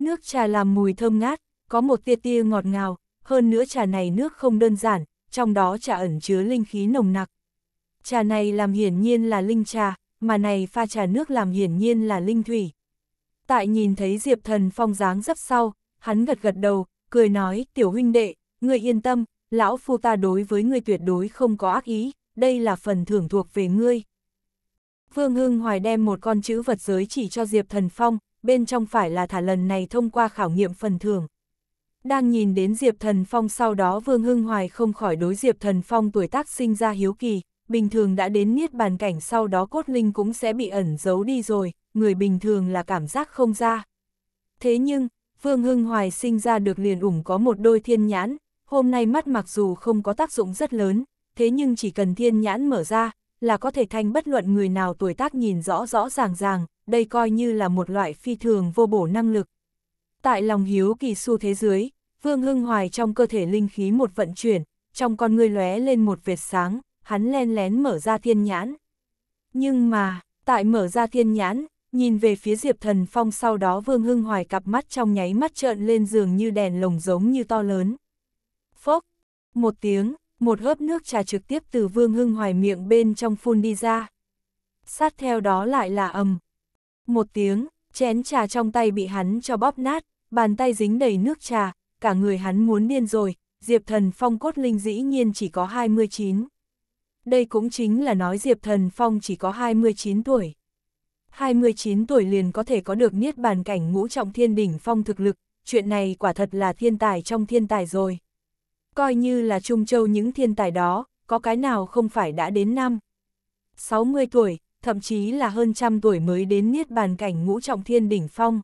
Nước trà làm mùi thơm ngát, có một tia tia ngọt ngào, hơn nữa trà này nước không đơn giản, trong đó trà ẩn chứa linh khí nồng nặc. Trà này làm hiển nhiên là linh trà, mà này pha trà nước làm hiển nhiên là linh thủy. Tại nhìn thấy Diệp Thần Phong dáng dấp sau, hắn gật gật đầu, cười nói, tiểu huynh đệ, người yên tâm, lão phu ta đối với người tuyệt đối không có ác ý, đây là phần thưởng thuộc về ngươi. Vương Hưng Hoài đem một con chữ vật giới chỉ cho Diệp Thần Phong, bên trong phải là thả lần này thông qua khảo nghiệm phần thưởng. Đang nhìn đến Diệp Thần Phong sau đó Vương Hưng Hoài không khỏi đối Diệp Thần Phong tuổi tác sinh ra hiếu kỳ, bình thường đã đến niết bàn cảnh sau đó cốt linh cũng sẽ bị ẩn giấu đi rồi, người bình thường là cảm giác không ra. Thế nhưng, Vương Hưng Hoài sinh ra được liền ủng có một đôi thiên nhãn, hôm nay mắt mặc dù không có tác dụng rất lớn, thế nhưng chỉ cần thiên nhãn mở ra, là có thể thanh bất luận người nào tuổi tác nhìn rõ rõ ràng ràng, đây coi như là một loại phi thường vô bổ năng lực. Tại lòng hiếu kỳ xu thế dưới, Vương Hưng Hoài trong cơ thể linh khí một vận chuyển, trong con ngươi lóe lên một vệt sáng, hắn len lén mở ra thiên nhãn. Nhưng mà, tại mở ra thiên nhãn, nhìn về phía Diệp Thần Phong sau đó Vương Hưng Hoài cặp mắt trong nháy mắt trợn lên giường như đèn lồng giống như to lớn. Phốc, một tiếng, một hớp nước trà trực tiếp từ Vương Hưng Hoài miệng bên trong phun đi ra. Sát theo đó lại là ầm, một tiếng, chén trà trong tay bị hắn cho bóp nát, bàn tay dính đầy nước trà, cả người hắn muốn điên rồi, Diệp Thần Phong cốt linh dĩ nhiên chỉ có 29. Đây cũng chính là nói Diệp Thần Phong chỉ có 29 tuổi. 29 tuổi liền có thể có được niết bàn cảnh ngũ trọng thiên đỉnh phong thực lực, chuyện này quả thật là thiên tài trong thiên tài rồi. Coi như là Trung Châu những thiên tài đó, có cái nào không phải đã đến năm 60 tuổi, thậm chí là hơn trăm tuổi mới đến niết bàn cảnh ngũ trọng thiên đỉnh phong.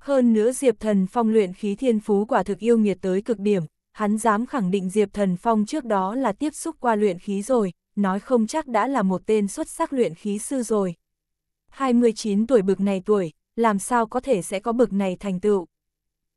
Hơn nữa Diệp Thần Phong luyện khí thiên phú quả thực yêu nghiệt tới cực điểm, hắn dám khẳng định Diệp Thần Phong trước đó là tiếp xúc qua luyện khí rồi, nói không chắc đã là một tên xuất sắc luyện khí sư rồi. 29 tuổi bực này tuổi, làm sao có thể sẽ có bực này thành tựu.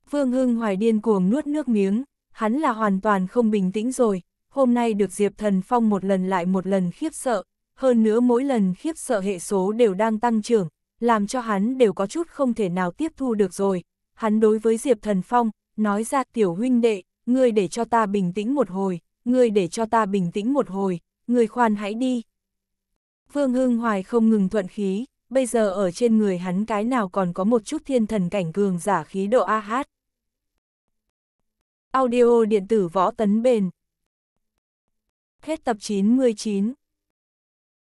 Vương Hưng Hoài điên cuồng nuốt nước miếng, hắn là hoàn toàn không bình tĩnh rồi, hôm nay được Diệp Thần Phong một lần lại một lần khiếp sợ, hơn nữa mỗi lần khiếp sợ hệ số đều đang tăng trưởng, làm cho hắn đều có chút không thể nào tiếp thu được rồi. Hắn đối với Diệp Thần Phong, nói ra tiểu huynh đệ, ngươi để cho ta bình tĩnh một hồi, ngươi để cho ta bình tĩnh một hồi, ngươi khoan hãy đi. Vương Hưng Hoài không ngừng thuận khí, bây giờ ở trên người hắn cái nào còn có một chút thiên thần cảnh cường giả khí độ AH. Audio điện tử võ tấn bền. Hết tập 99